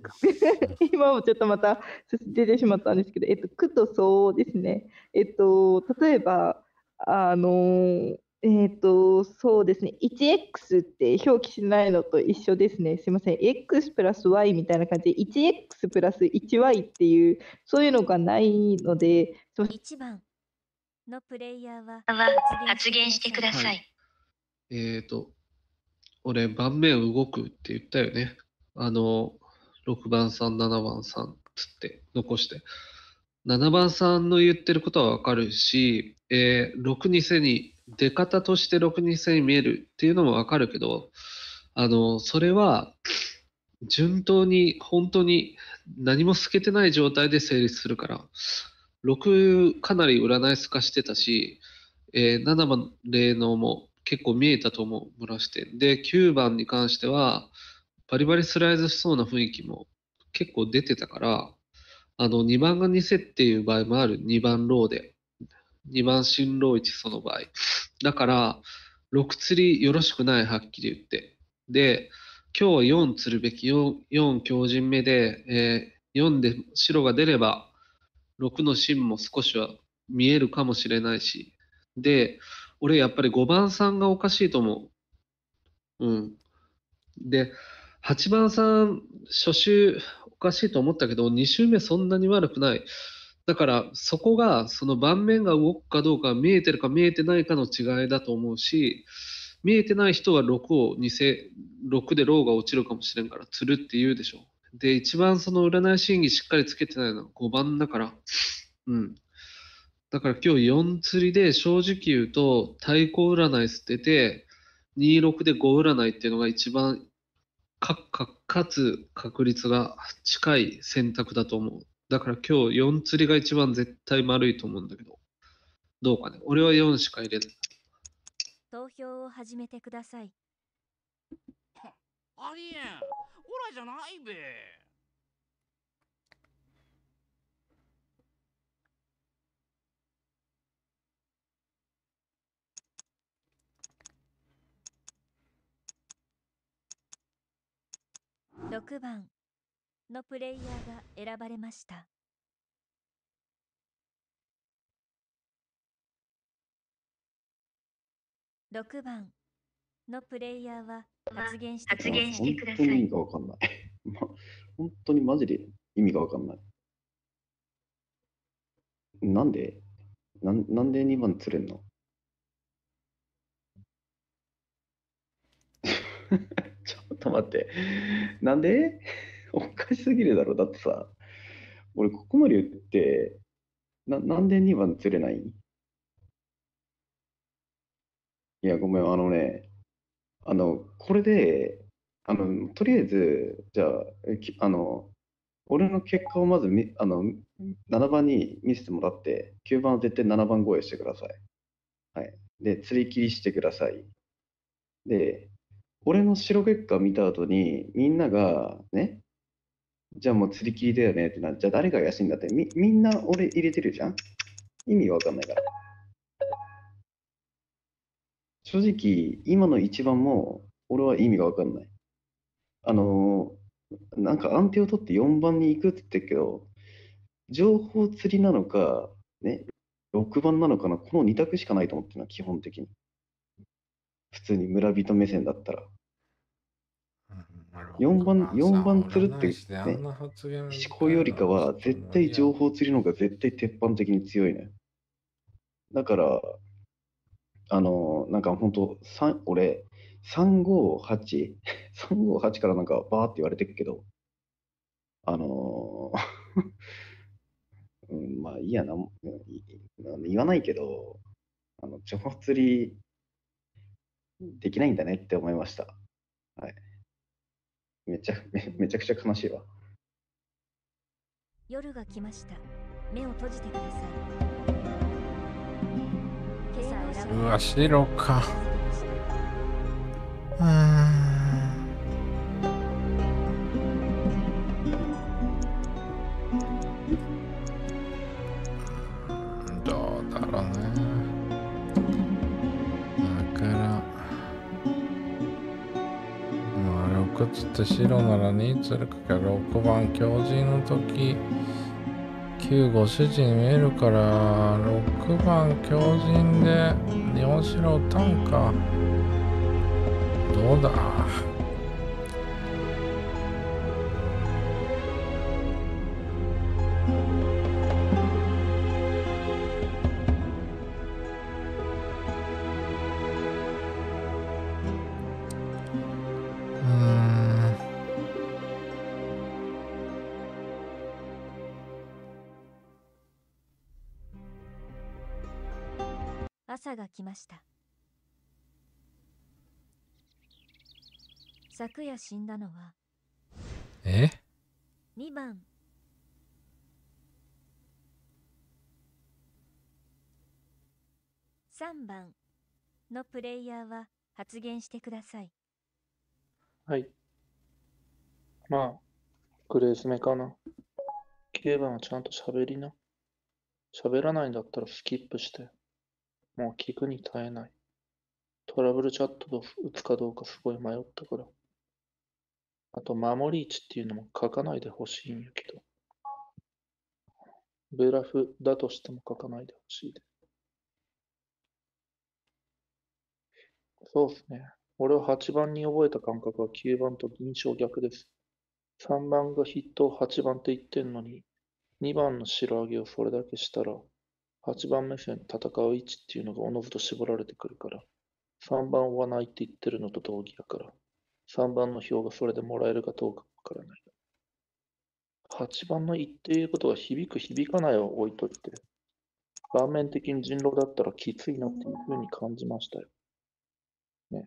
今もちょっとまた出てしまったんですけど、えっ、ー、と、くとそうですね、えっと、例えば、あのえっ、と、そうですね、1x って表記しないのと一緒ですね、すみません、x プラス y みたいな感じで、1x プラス 1y っていう、そういうのがないので、1番。のプレイヤーは発言してください。はい、えっ、ー、と、俺、盤面動くって言ったよね。あの、6番さん、7番さんつって残して。7番さんの言ってることはわかるし、えー、6にせに、出方として6にせに見えるっていうのもわかるけど、あの、それは、順当に本当に何も透けてない状態で成立するから6かなり占いすかしてたし、えー、7番霊能も結構見えたと思う村してで9番に関してはバリバリスライズしそうな雰囲気も結構出てたからあの2番が偽っていう場合もある2番ローで2番新ロー一その場合だから6釣りよろしくないはっきり言ってで今日は4釣るべき 4, 4強靭目で、えー、4で白が出れば6の芯も少しは見えるかもしれないし。で、俺やっぱり5番さんがおかしいと思う。うん。で、8番さん、初週おかしいと思ったけど、2週目そんなに悪くない。だから、そこが、その盤面が動くかどうか、見えてるか見えてないかの違いだと思うし、見えてない人は6を2 6でローが落ちるかもしれんから、つるって言うでしょ。で、一番その占い審議しっかりつけてないのは5番だから。うん。だから今日4釣りで正直言うと対抗占い捨てて、26で5占いっていうのが一番かかかつ確率が近い選択だと思う。だから今日4釣りが一番絶対丸いと思うんだけど、どうかね。俺は4しか入れない。投票を始めてください。ありえんらいじゃないべ。6番のプレイヤーが選ばれました。6番のプレイヤーは発言して発言してください。意味がわかんない。本当にマジで意味がわかんない。なんでなんなんで2番釣れんの ちょっと待って。なんでおかしすぎるだろ。だってさ、俺ここまで言って、ななんで2番釣れないいや、ごめん、あのね、あの、これで、あの、とりあえず、じゃあ、きあの、俺の結果をまずみあの7番に見せてもらって9番は絶対7番超えしてください。はい、で釣り切りしてください。で俺の白結果見た後にみんながねじゃあもう釣り切りだよねってなじゃあ誰が怪しいんだってみみんな俺入れてるじゃん意味わかんないから。正直、今の一番も俺は意味が分かんない。あのー、なんか安定を取って4番に行くって言ってるけど、情報釣りなのか、ね、6番なのかな、この2択しかないと思ってるの、基本的に。普通に村人目線だったら。うん、4番、4番釣るって、ね、思考よりかは、絶対情報釣りの方が絶対鉄板的に強いね。だから、あの、なんか本当、俺、358、358 からなんかバーって言われてるけど、あの うん、まあいいやな、言わないけど、あの、情報釣りできないんだねって思いました。はい。めちゃめ めちゃくちゃ悲しいわ。夜が来ました。目を閉じてください。うわ白かうんどうだろうねだからまあ6つって白なら2つるか6番強靭の時9ご主人見えるから6番強靭で日本打たんかどうだきました昨夜死んだのはえ2番3番のプレイヤーは発言してくださいはいまあグレースメかな9番はちゃんと喋りな喋らないんだったらスキップしてもう聞くに耐えない。トラブルチャットと打つかどうかすごい迷ったから。あと、守り位置っていうのも書かないでほしいんやけど。ブラフだとしても書かないでほしいでそうっすね。俺は8番に覚えた感覚は9番と印象逆です。3番がヒットを8番って言ってんのに、2番の白上げをそれだけしたら、8番目線、戦う位置っていうのがおのずと絞られてくるから、3番はないって言ってるのと同義だから、3番の票がそれでもらえるかどうかわからない。8番の言っていることが響く響かないを置いといて、場面的に人狼だったらきついなっていうふうに感じましたよ。ね。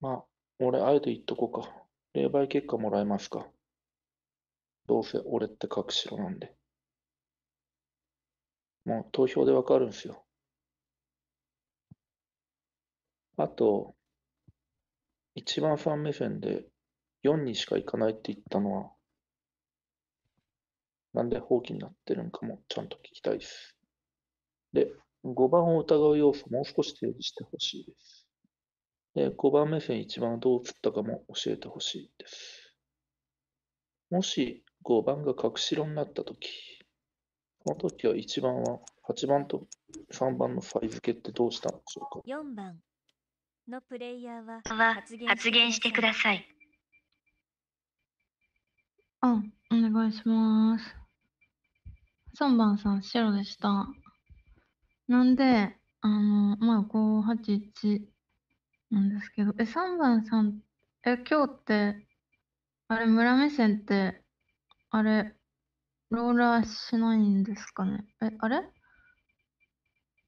まあ、俺、あえて言っとこうか。霊媒結果もらえますか。どうせ俺って隠しろなんで。もう投票でわかるんですよ。あと、一番ファン目線で4にしか行かないって言ったのは、なんで放棄になってるんかもちゃんと聞きたいです。で、5番を疑う要素もう少し提示してほしいです。で、5番目線1番どう映ったかも教えてほしいです。もし5番が隠し論になったとき、この時は1番は8番と3番のサイズってどうしたんでしょうか4番のプレイヤーは発言してください。あ、お願いします。3番さん、白でした。なんで、あの、まあ、581なんですけど、え、3番さん、え、今日って、あれ、村目線って、あれ、ローラーしないんですかね。え、あれ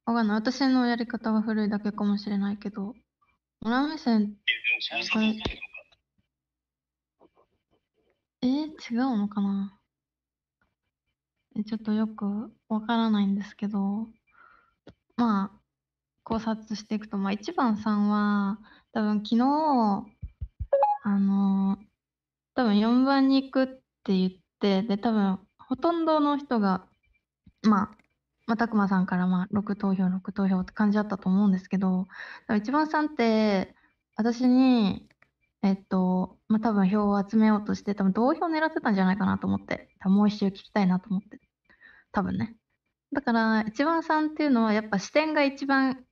わかんない。私のやり方が古いだけかもしれないけど、村目線え違うのかなちょっとよくわからないんですけど、まあ、考察していくと、まあ、1番さんは、多分昨日、あの、多分4番に行くって言って、で、多分ほとんどの人が、まあ、まあ、たくまさんからまあ6投票、6投票って感じだったと思うんですけど、一番さんって、私に、えっと、まあ、多分票を集めようとして、多分同票狙ってたんじゃないかなと思って、多分もう一周聞きたいなと思って、多分ね。だから、一番さんっていうのは、やっぱ視点が一番、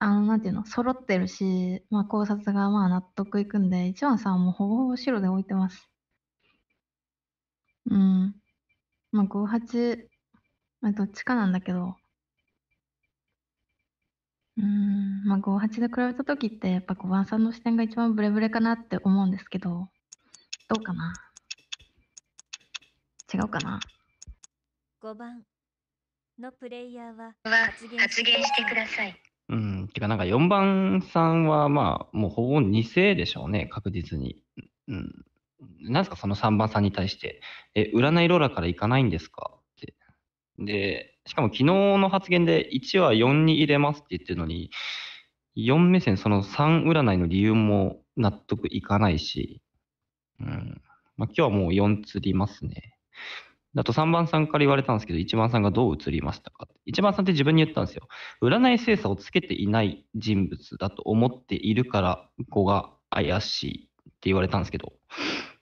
あの、なんていうの、揃ってるし、まあ、考察がまあ納得いくんで、一番さんはもうほぼほぼ白で置いてます。うん。まあ、58、まあ、どっちかなんだけど、うん、まあ、58で比べた時って、やっぱ5番さんの視点が一番ブレブレかなって思うんですけど、どうかな違うかな ?5 番のプレイヤーは発言してください。うん、てかなんか4番さんはまあもうほぼ2世でしょうね、確実に。うん、なんですか、その3番さんに対して、え、占いローラーから行かないんですかって。で、しかも昨日の発言で1は4に入れますって言ってるのに、4目線、その3占いの理由も納得いかないし、うん。まあ、今日はもう4釣りますね。だと3番さんから言われたんですけど、1番さんがどう映りましたか ?1 番さんって自分に言ったんですよ。占い精査をつけていない人物だと思っているから、ここが怪しいって言われたんですけど、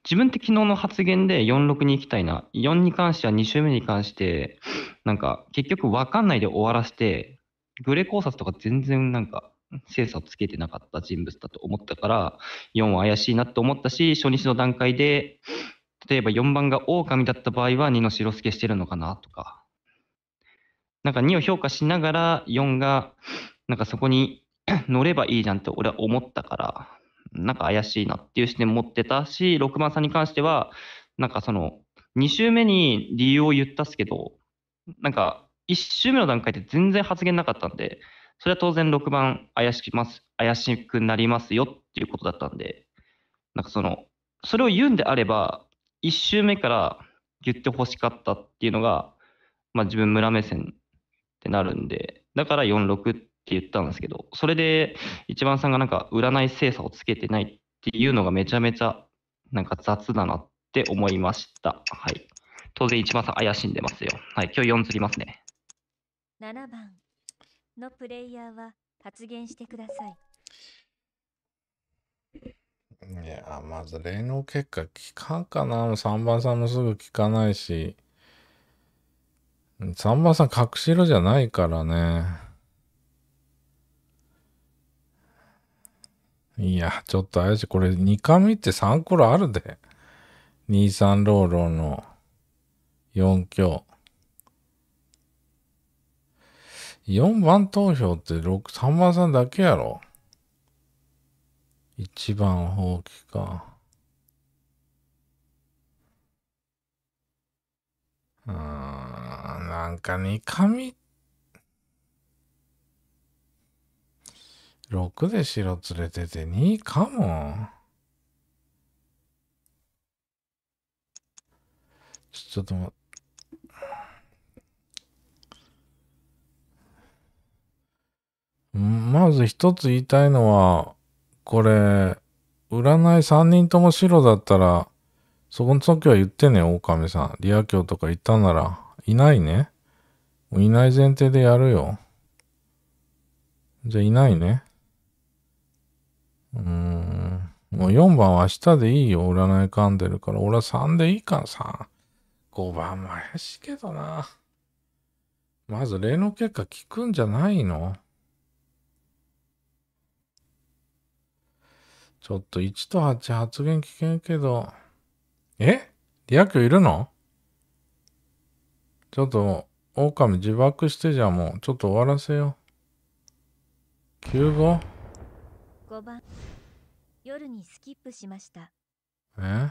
自分って昨日の発言で46に行きたいな。4に関しては2周目に関して、なんか結局わかんないで終わらせて、グレ考察とか全然なんか精査つけてなかった人物だと思ったから、4は怪しいなと思ったし、初日の段階で、例えば4番が狼だった場合は2の白助してるのかなとか、なんか2を評価しながら4が、なんかそこに乗ればいいじゃんって俺は思ったから、なんか怪しいなっていう視点持ってたし、6番さんに関しては、なんかその、2週目に理由を言ったっすけど、なんか1週目の段階で全然発言なかったんで、それは当然6番怪します、怪しくなりますよっていうことだったんで、なんかその、それを言うんであれば、1周目から言ってほしかったっていうのが、まあ自分村目線ってなるんで、だから46っって言ったんですけど、それで一番さんがなんか占い精査をつけてないっていうのがめちゃめちゃなんか雑だなって思いました。はい。当然一番さん怪しんでますよ。はい。今日4つりますね。7番のプレイヤーは発言してください。いや、まず霊能結果聞かんかな。3番さんもすぐ聞かないし。3番さん隠し色じゃないからね。いや、ちょっと怪しい。これ2回目って3コロあるで。23ローローの4強。4番投票って6、3番さんだけやろ。1番放棄か。うーん、なんか三上っ6で白連れてて2かも。ちょっと待って。まず一つ言いたいのは、これ、占い三人とも白だったら、そこの時は言ってね、狼さん。リア教とか言ったなら、いないね。いない前提でやるよ。じゃあいないね。うーん。もう4番は明日でいいよ。占い噛んでるから。俺は3でいいからさ。5番も怪しいけどな。まず例の結果聞くんじゃないのちょっと1と8発言危険けど。えリアキョいるのちょっと、狼自爆してじゃあもう、ちょっと終わらせよう。9 5 5番夜にスキップしましたえ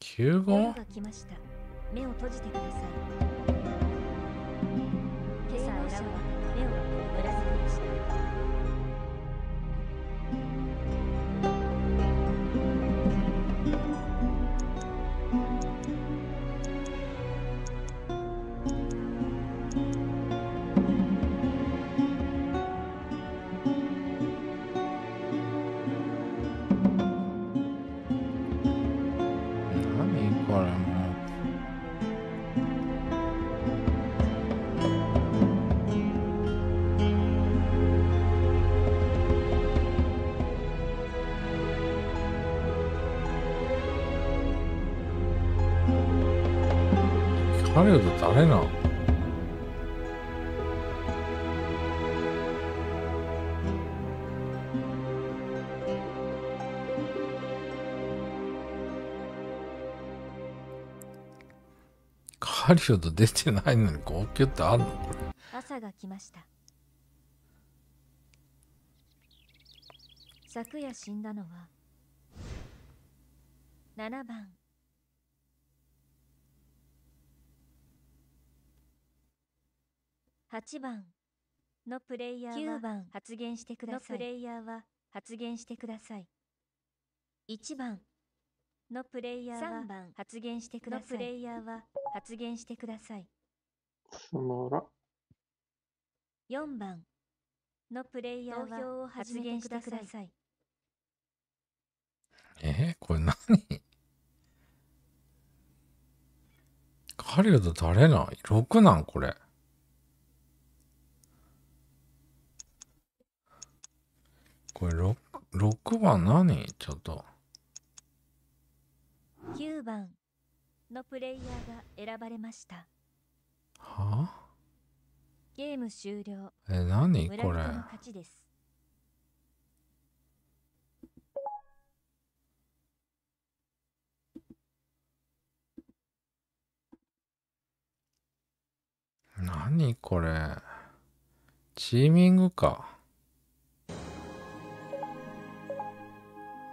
九号が来ました目を閉じてください今朝裏はないなハリオと出てないのに高級ってあるのこれ朝が来ました昨夜死んだのは7番8番のプレイヤーは9番発言してください。のプレイヤーは発言してください。1番のプレイヤーは3番発言してください。のプレイヤーは発言してください。ら。4番のプレイヤーは発言してください。えー、これ何狩人誰なん ?6 なんこれ。これ 6, 6番何ちょっと9番のプレイヤーが選ばれましたはあゲーム終了え何これ何これチーミングか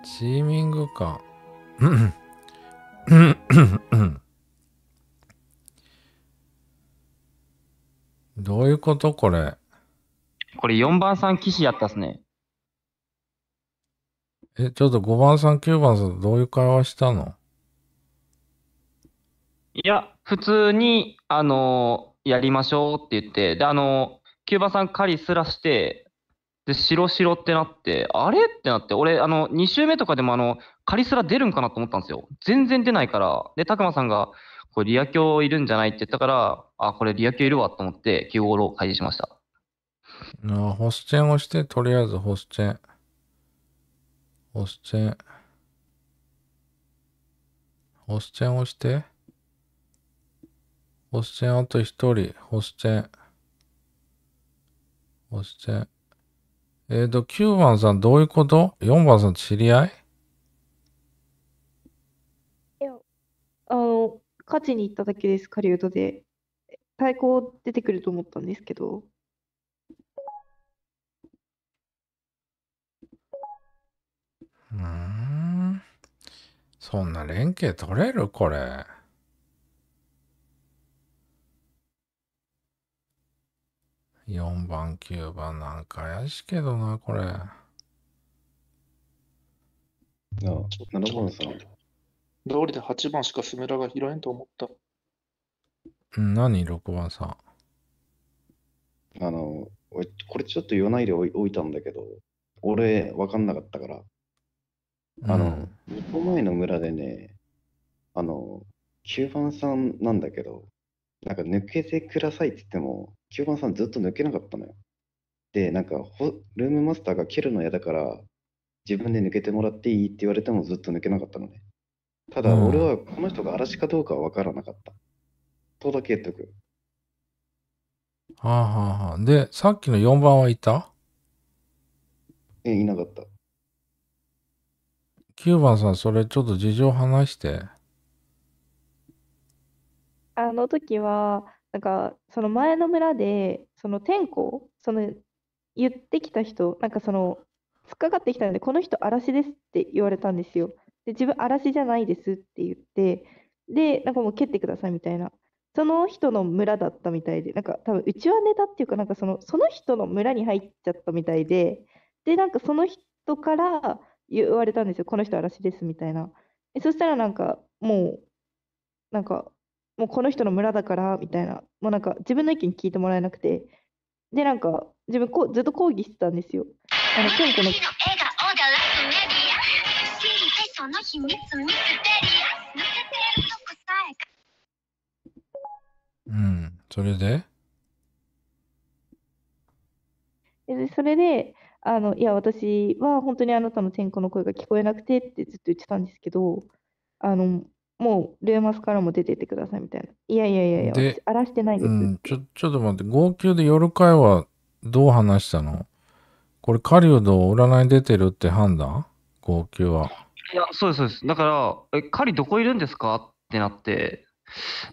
チーミングか。どういうことこれ。これ4番さん騎士やったっすね。え、ちょっと5番さん、9番さんどういう会話したのいや、普通に、あのーやりましょうって言って、で、あのー、キューバさん狩りすらして、で、白白ってなって、あれってなって、俺、あの、2週目とかでも、あの、カリスラ出るんかなと思ったんですよ。全然出ないから。で、たくまさんが、これ、リア教いるんじゃないって言ったから、あ、これ、リア教いるわと思って、9号ロー開示しました。あホスチェンをして、とりあえずホスチェン。ホスチェン。ホスチェンをして。ホスチェンあと1人。ホスチェン。ホスチェン。えっ、ー、と、9番さんどういうこと ?4 番さん知り合いいや、あの、勝ちに行っただけです、狩人で。対抗出てくると思ったんですけど。うん。そんな連携取れるこれ。4番、9番なんか怪しいけどな、これ。なあ、7番さん。道理で8番しかスメラが拾えんと思った。何、6番さん。あの、これちょっと言わないでおいたんだけど、俺、わかんなかったから。あの、2、う、個、前の村でね、あの、9番さんなんだけど、なんか抜けてくださいって言っても、9番さんずっと抜けなかったのよ。で、なんかルームマスターが蹴るの嫌だから、自分で抜けてもらっていいって言われてもずっと抜けなかったのね。ただ、俺はこの人が嵐かどうかは分からなかった。とだけ言っとく。はあはあはあ。で、さっきの4番はいたえ、いなかった。9番さん、それちょっと事情話して。あの時は、なんか、その前の村で、その天候、その言ってきた人、なんかその、突っかかってきたので、この人、嵐ですって言われたんですよ。で、自分、嵐じゃないですって言って、で、なんかもう蹴ってくださいみたいな。その人の村だったみたいで、なんか多分、うちはネタっていうか、なんかその、その人の村に入っちゃったみたいで、で、なんかその人から言われたんですよ。この人、嵐ですみたいな。そしたらなんか、もう、なんか、もうこの人の村だからみたいな、もうなんか自分の意見聞いてもらえなくて、で、なんか自分こうずっと抗議してたんですよ。あの、今日の。うん、それでそれで、あのいや、私は本当にあなたの天候の声が聞こえなくてってずっと言ってたんですけど、あのもう、ルーマスからも出てってくださいみたいな。いやいやいやいや、で荒らしてないんでうす。ん、ちょ、ちょっと待って、号泣で夜会話どう話したのこれ、狩人占い出てるって判断号泣は。いや、そうです、そうです。だから、え、狩りどこいるんですかってなって、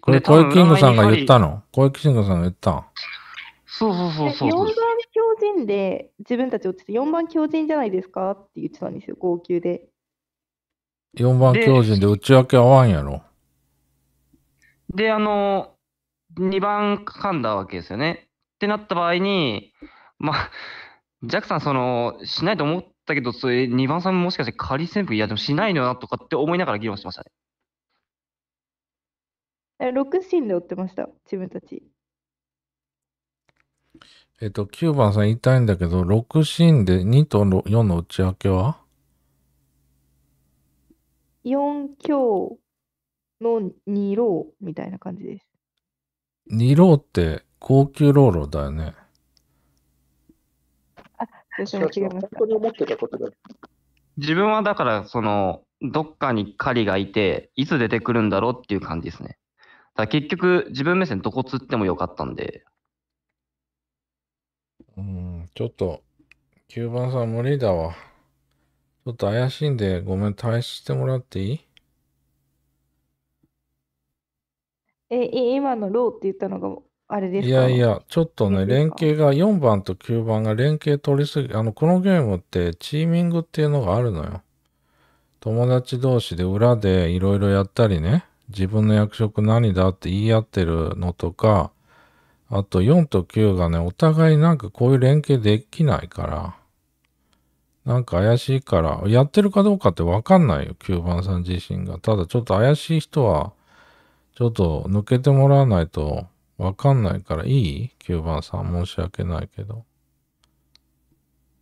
これ、で小分池キングさんが言ったの小池キングさんが言ったそうそうそうそうそう。4番狂人で自分たち落ちて4番狂人じゃないですかって言ってたんですよ、号泣で。4番狂人で内訳合わんやろ。で、あの、2番噛んだわけですよね。ってなった場合に、まあ、ジャックさん、その、しないと思ったけど、それ2番さんもしかして仮潜伏、いや、でもしないのよなとかって思いながら議論してましたね。え、6進で追ってました、自分たち。えっと、9番さん言いたいんだけど、6進で2と4の内訳は4強の2ローみたいな感じです。2ローって高級ローロだよね。あ、私も違いまてた。自分はだから、その、どっかに狩りがいて、いつ出てくるんだろうっていう感じですね。だ結局、自分目線どこ釣ってもよかったんで。うん、ちょっと、9番さん無理だわ。ちょっと怪しいんで、ごめん、退出してもらっていいえ、今のローって言ったのが、あれですいやいや、ちょっとね、連携が、4番と9番が連携取りすぎ、あの、このゲームってチーミングっていうのがあるのよ。友達同士で裏でいろいろやったりね、自分の役職何だって言い合ってるのとか、あと4と9がね、お互いなんかこういう連携できないから、なんか怪しいから、やってるかどうかってわかんないよ、9番さん自身が。ただちょっと怪しい人は、ちょっと抜けてもらわないとわかんないからいい ?9 番さん、申し訳ないけど。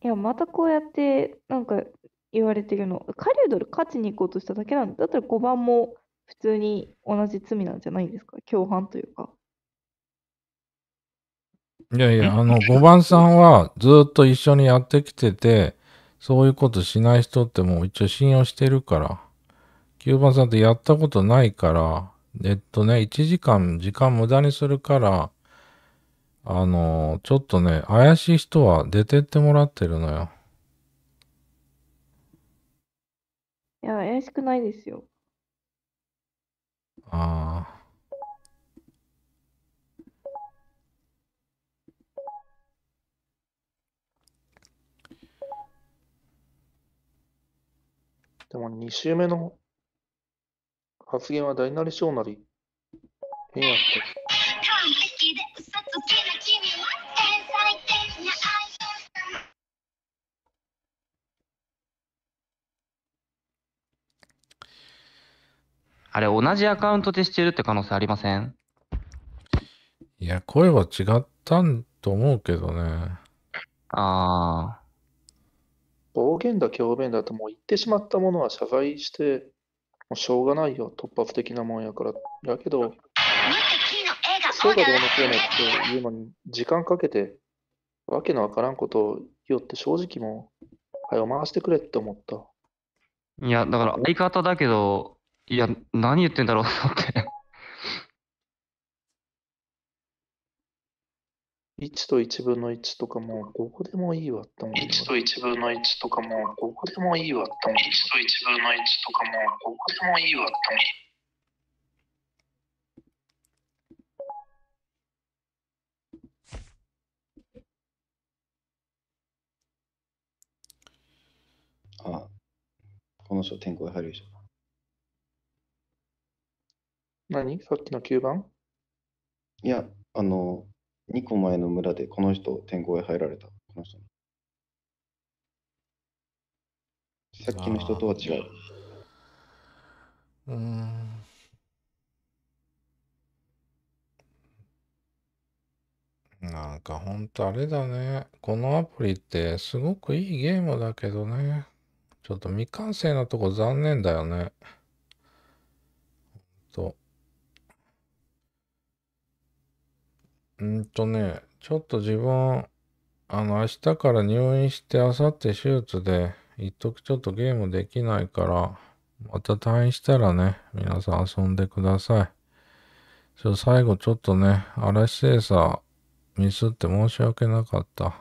いや、またこうやって、なんか言われてるの。カリュードル勝ちに行こうとしただけなんだ。だったら5番も普通に同じ罪なんじゃないんですか共犯というか。いやいや、あの、5番さんはずっと一緒にやってきてて、そういうことしない人ってもう一応信用してるから、9番さんってやったことないから、えっとね、1時間時間無駄にするから、あの、ちょっとね、怪しい人は出てってもらってるのよ。いや、怪しくないですよ。ああ。でも2週目の発言は大なり小なり変やった。あれ、同じアカウントでしてるって可能性ありませんいや、声は違ったんと思うけどね。ああ。暴言だ強弁だともう言ってしまったものは謝罪して、もうしょうがないよ、突発的なもんやから。だけど、そうかどうのこうのっていうのに時間かけて、わけのわからんことを言おって正直もう、は回してくれって思った。いや、だから相方だけど、いや、何言ってんだろうって1と1分の1とかもうここでもいいわって思う。1と1分の1とかもうここでもいいわって思う。1と1分の1とかもうここでもいいわって思う。あこの人、天候入るでしょ。何さっきの9番いや、あの、2個前の村でこの人、天候へ入られた。この人さっきの人とは違う。うん。なんか本当あれだね。このアプリってすごくいいゲームだけどね。ちょっと未完成なとこ残念だよね。ほんと。うんとね、ちょっと自分、あの、明日から入院して、あさって手術で、一時ちょっとゲームできないから、また退院したらね、皆さん遊んでください。ちょ、最後ちょっとね、嵐精査ミスって申し訳なかった。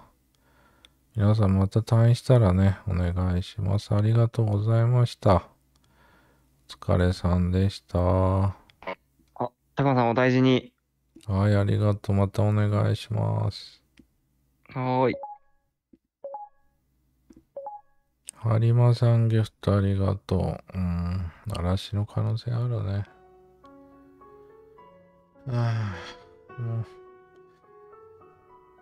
皆さんまた退院したらね、お願いします。ありがとうございました。お疲れさんでした。あ、たかさんお大事に。はい、ありがとう。またお願いします。はーい。ハリマさんギフトありがとう。うん、嵐の可能性あるね。ああ、う。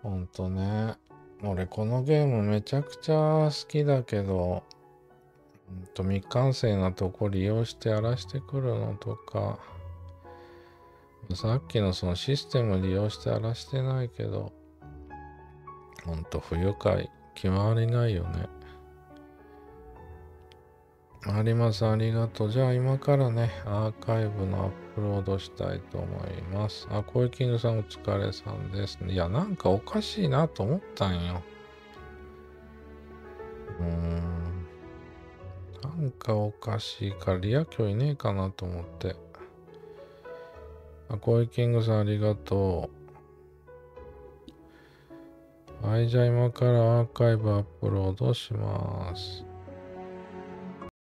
ほんとね。俺このゲームめちゃくちゃ好きだけど、うん、と未完成なとこ利用して荒らしてくるのとか、さっきのそのシステムを利用して荒らしてないけど、ほんと不愉快、決まりないよね。あります、ありがとう。じゃあ今からね、アーカイブのアップロードしたいと思います。あ、コイキングさんお疲れさんです。いや、なんかおかしいなと思ったんよ。うーん。なんかおかしいから、リア教いねえかなと思って。アコイキングさんありがとう。はい、じゃあ今からアーカイブアップロードします。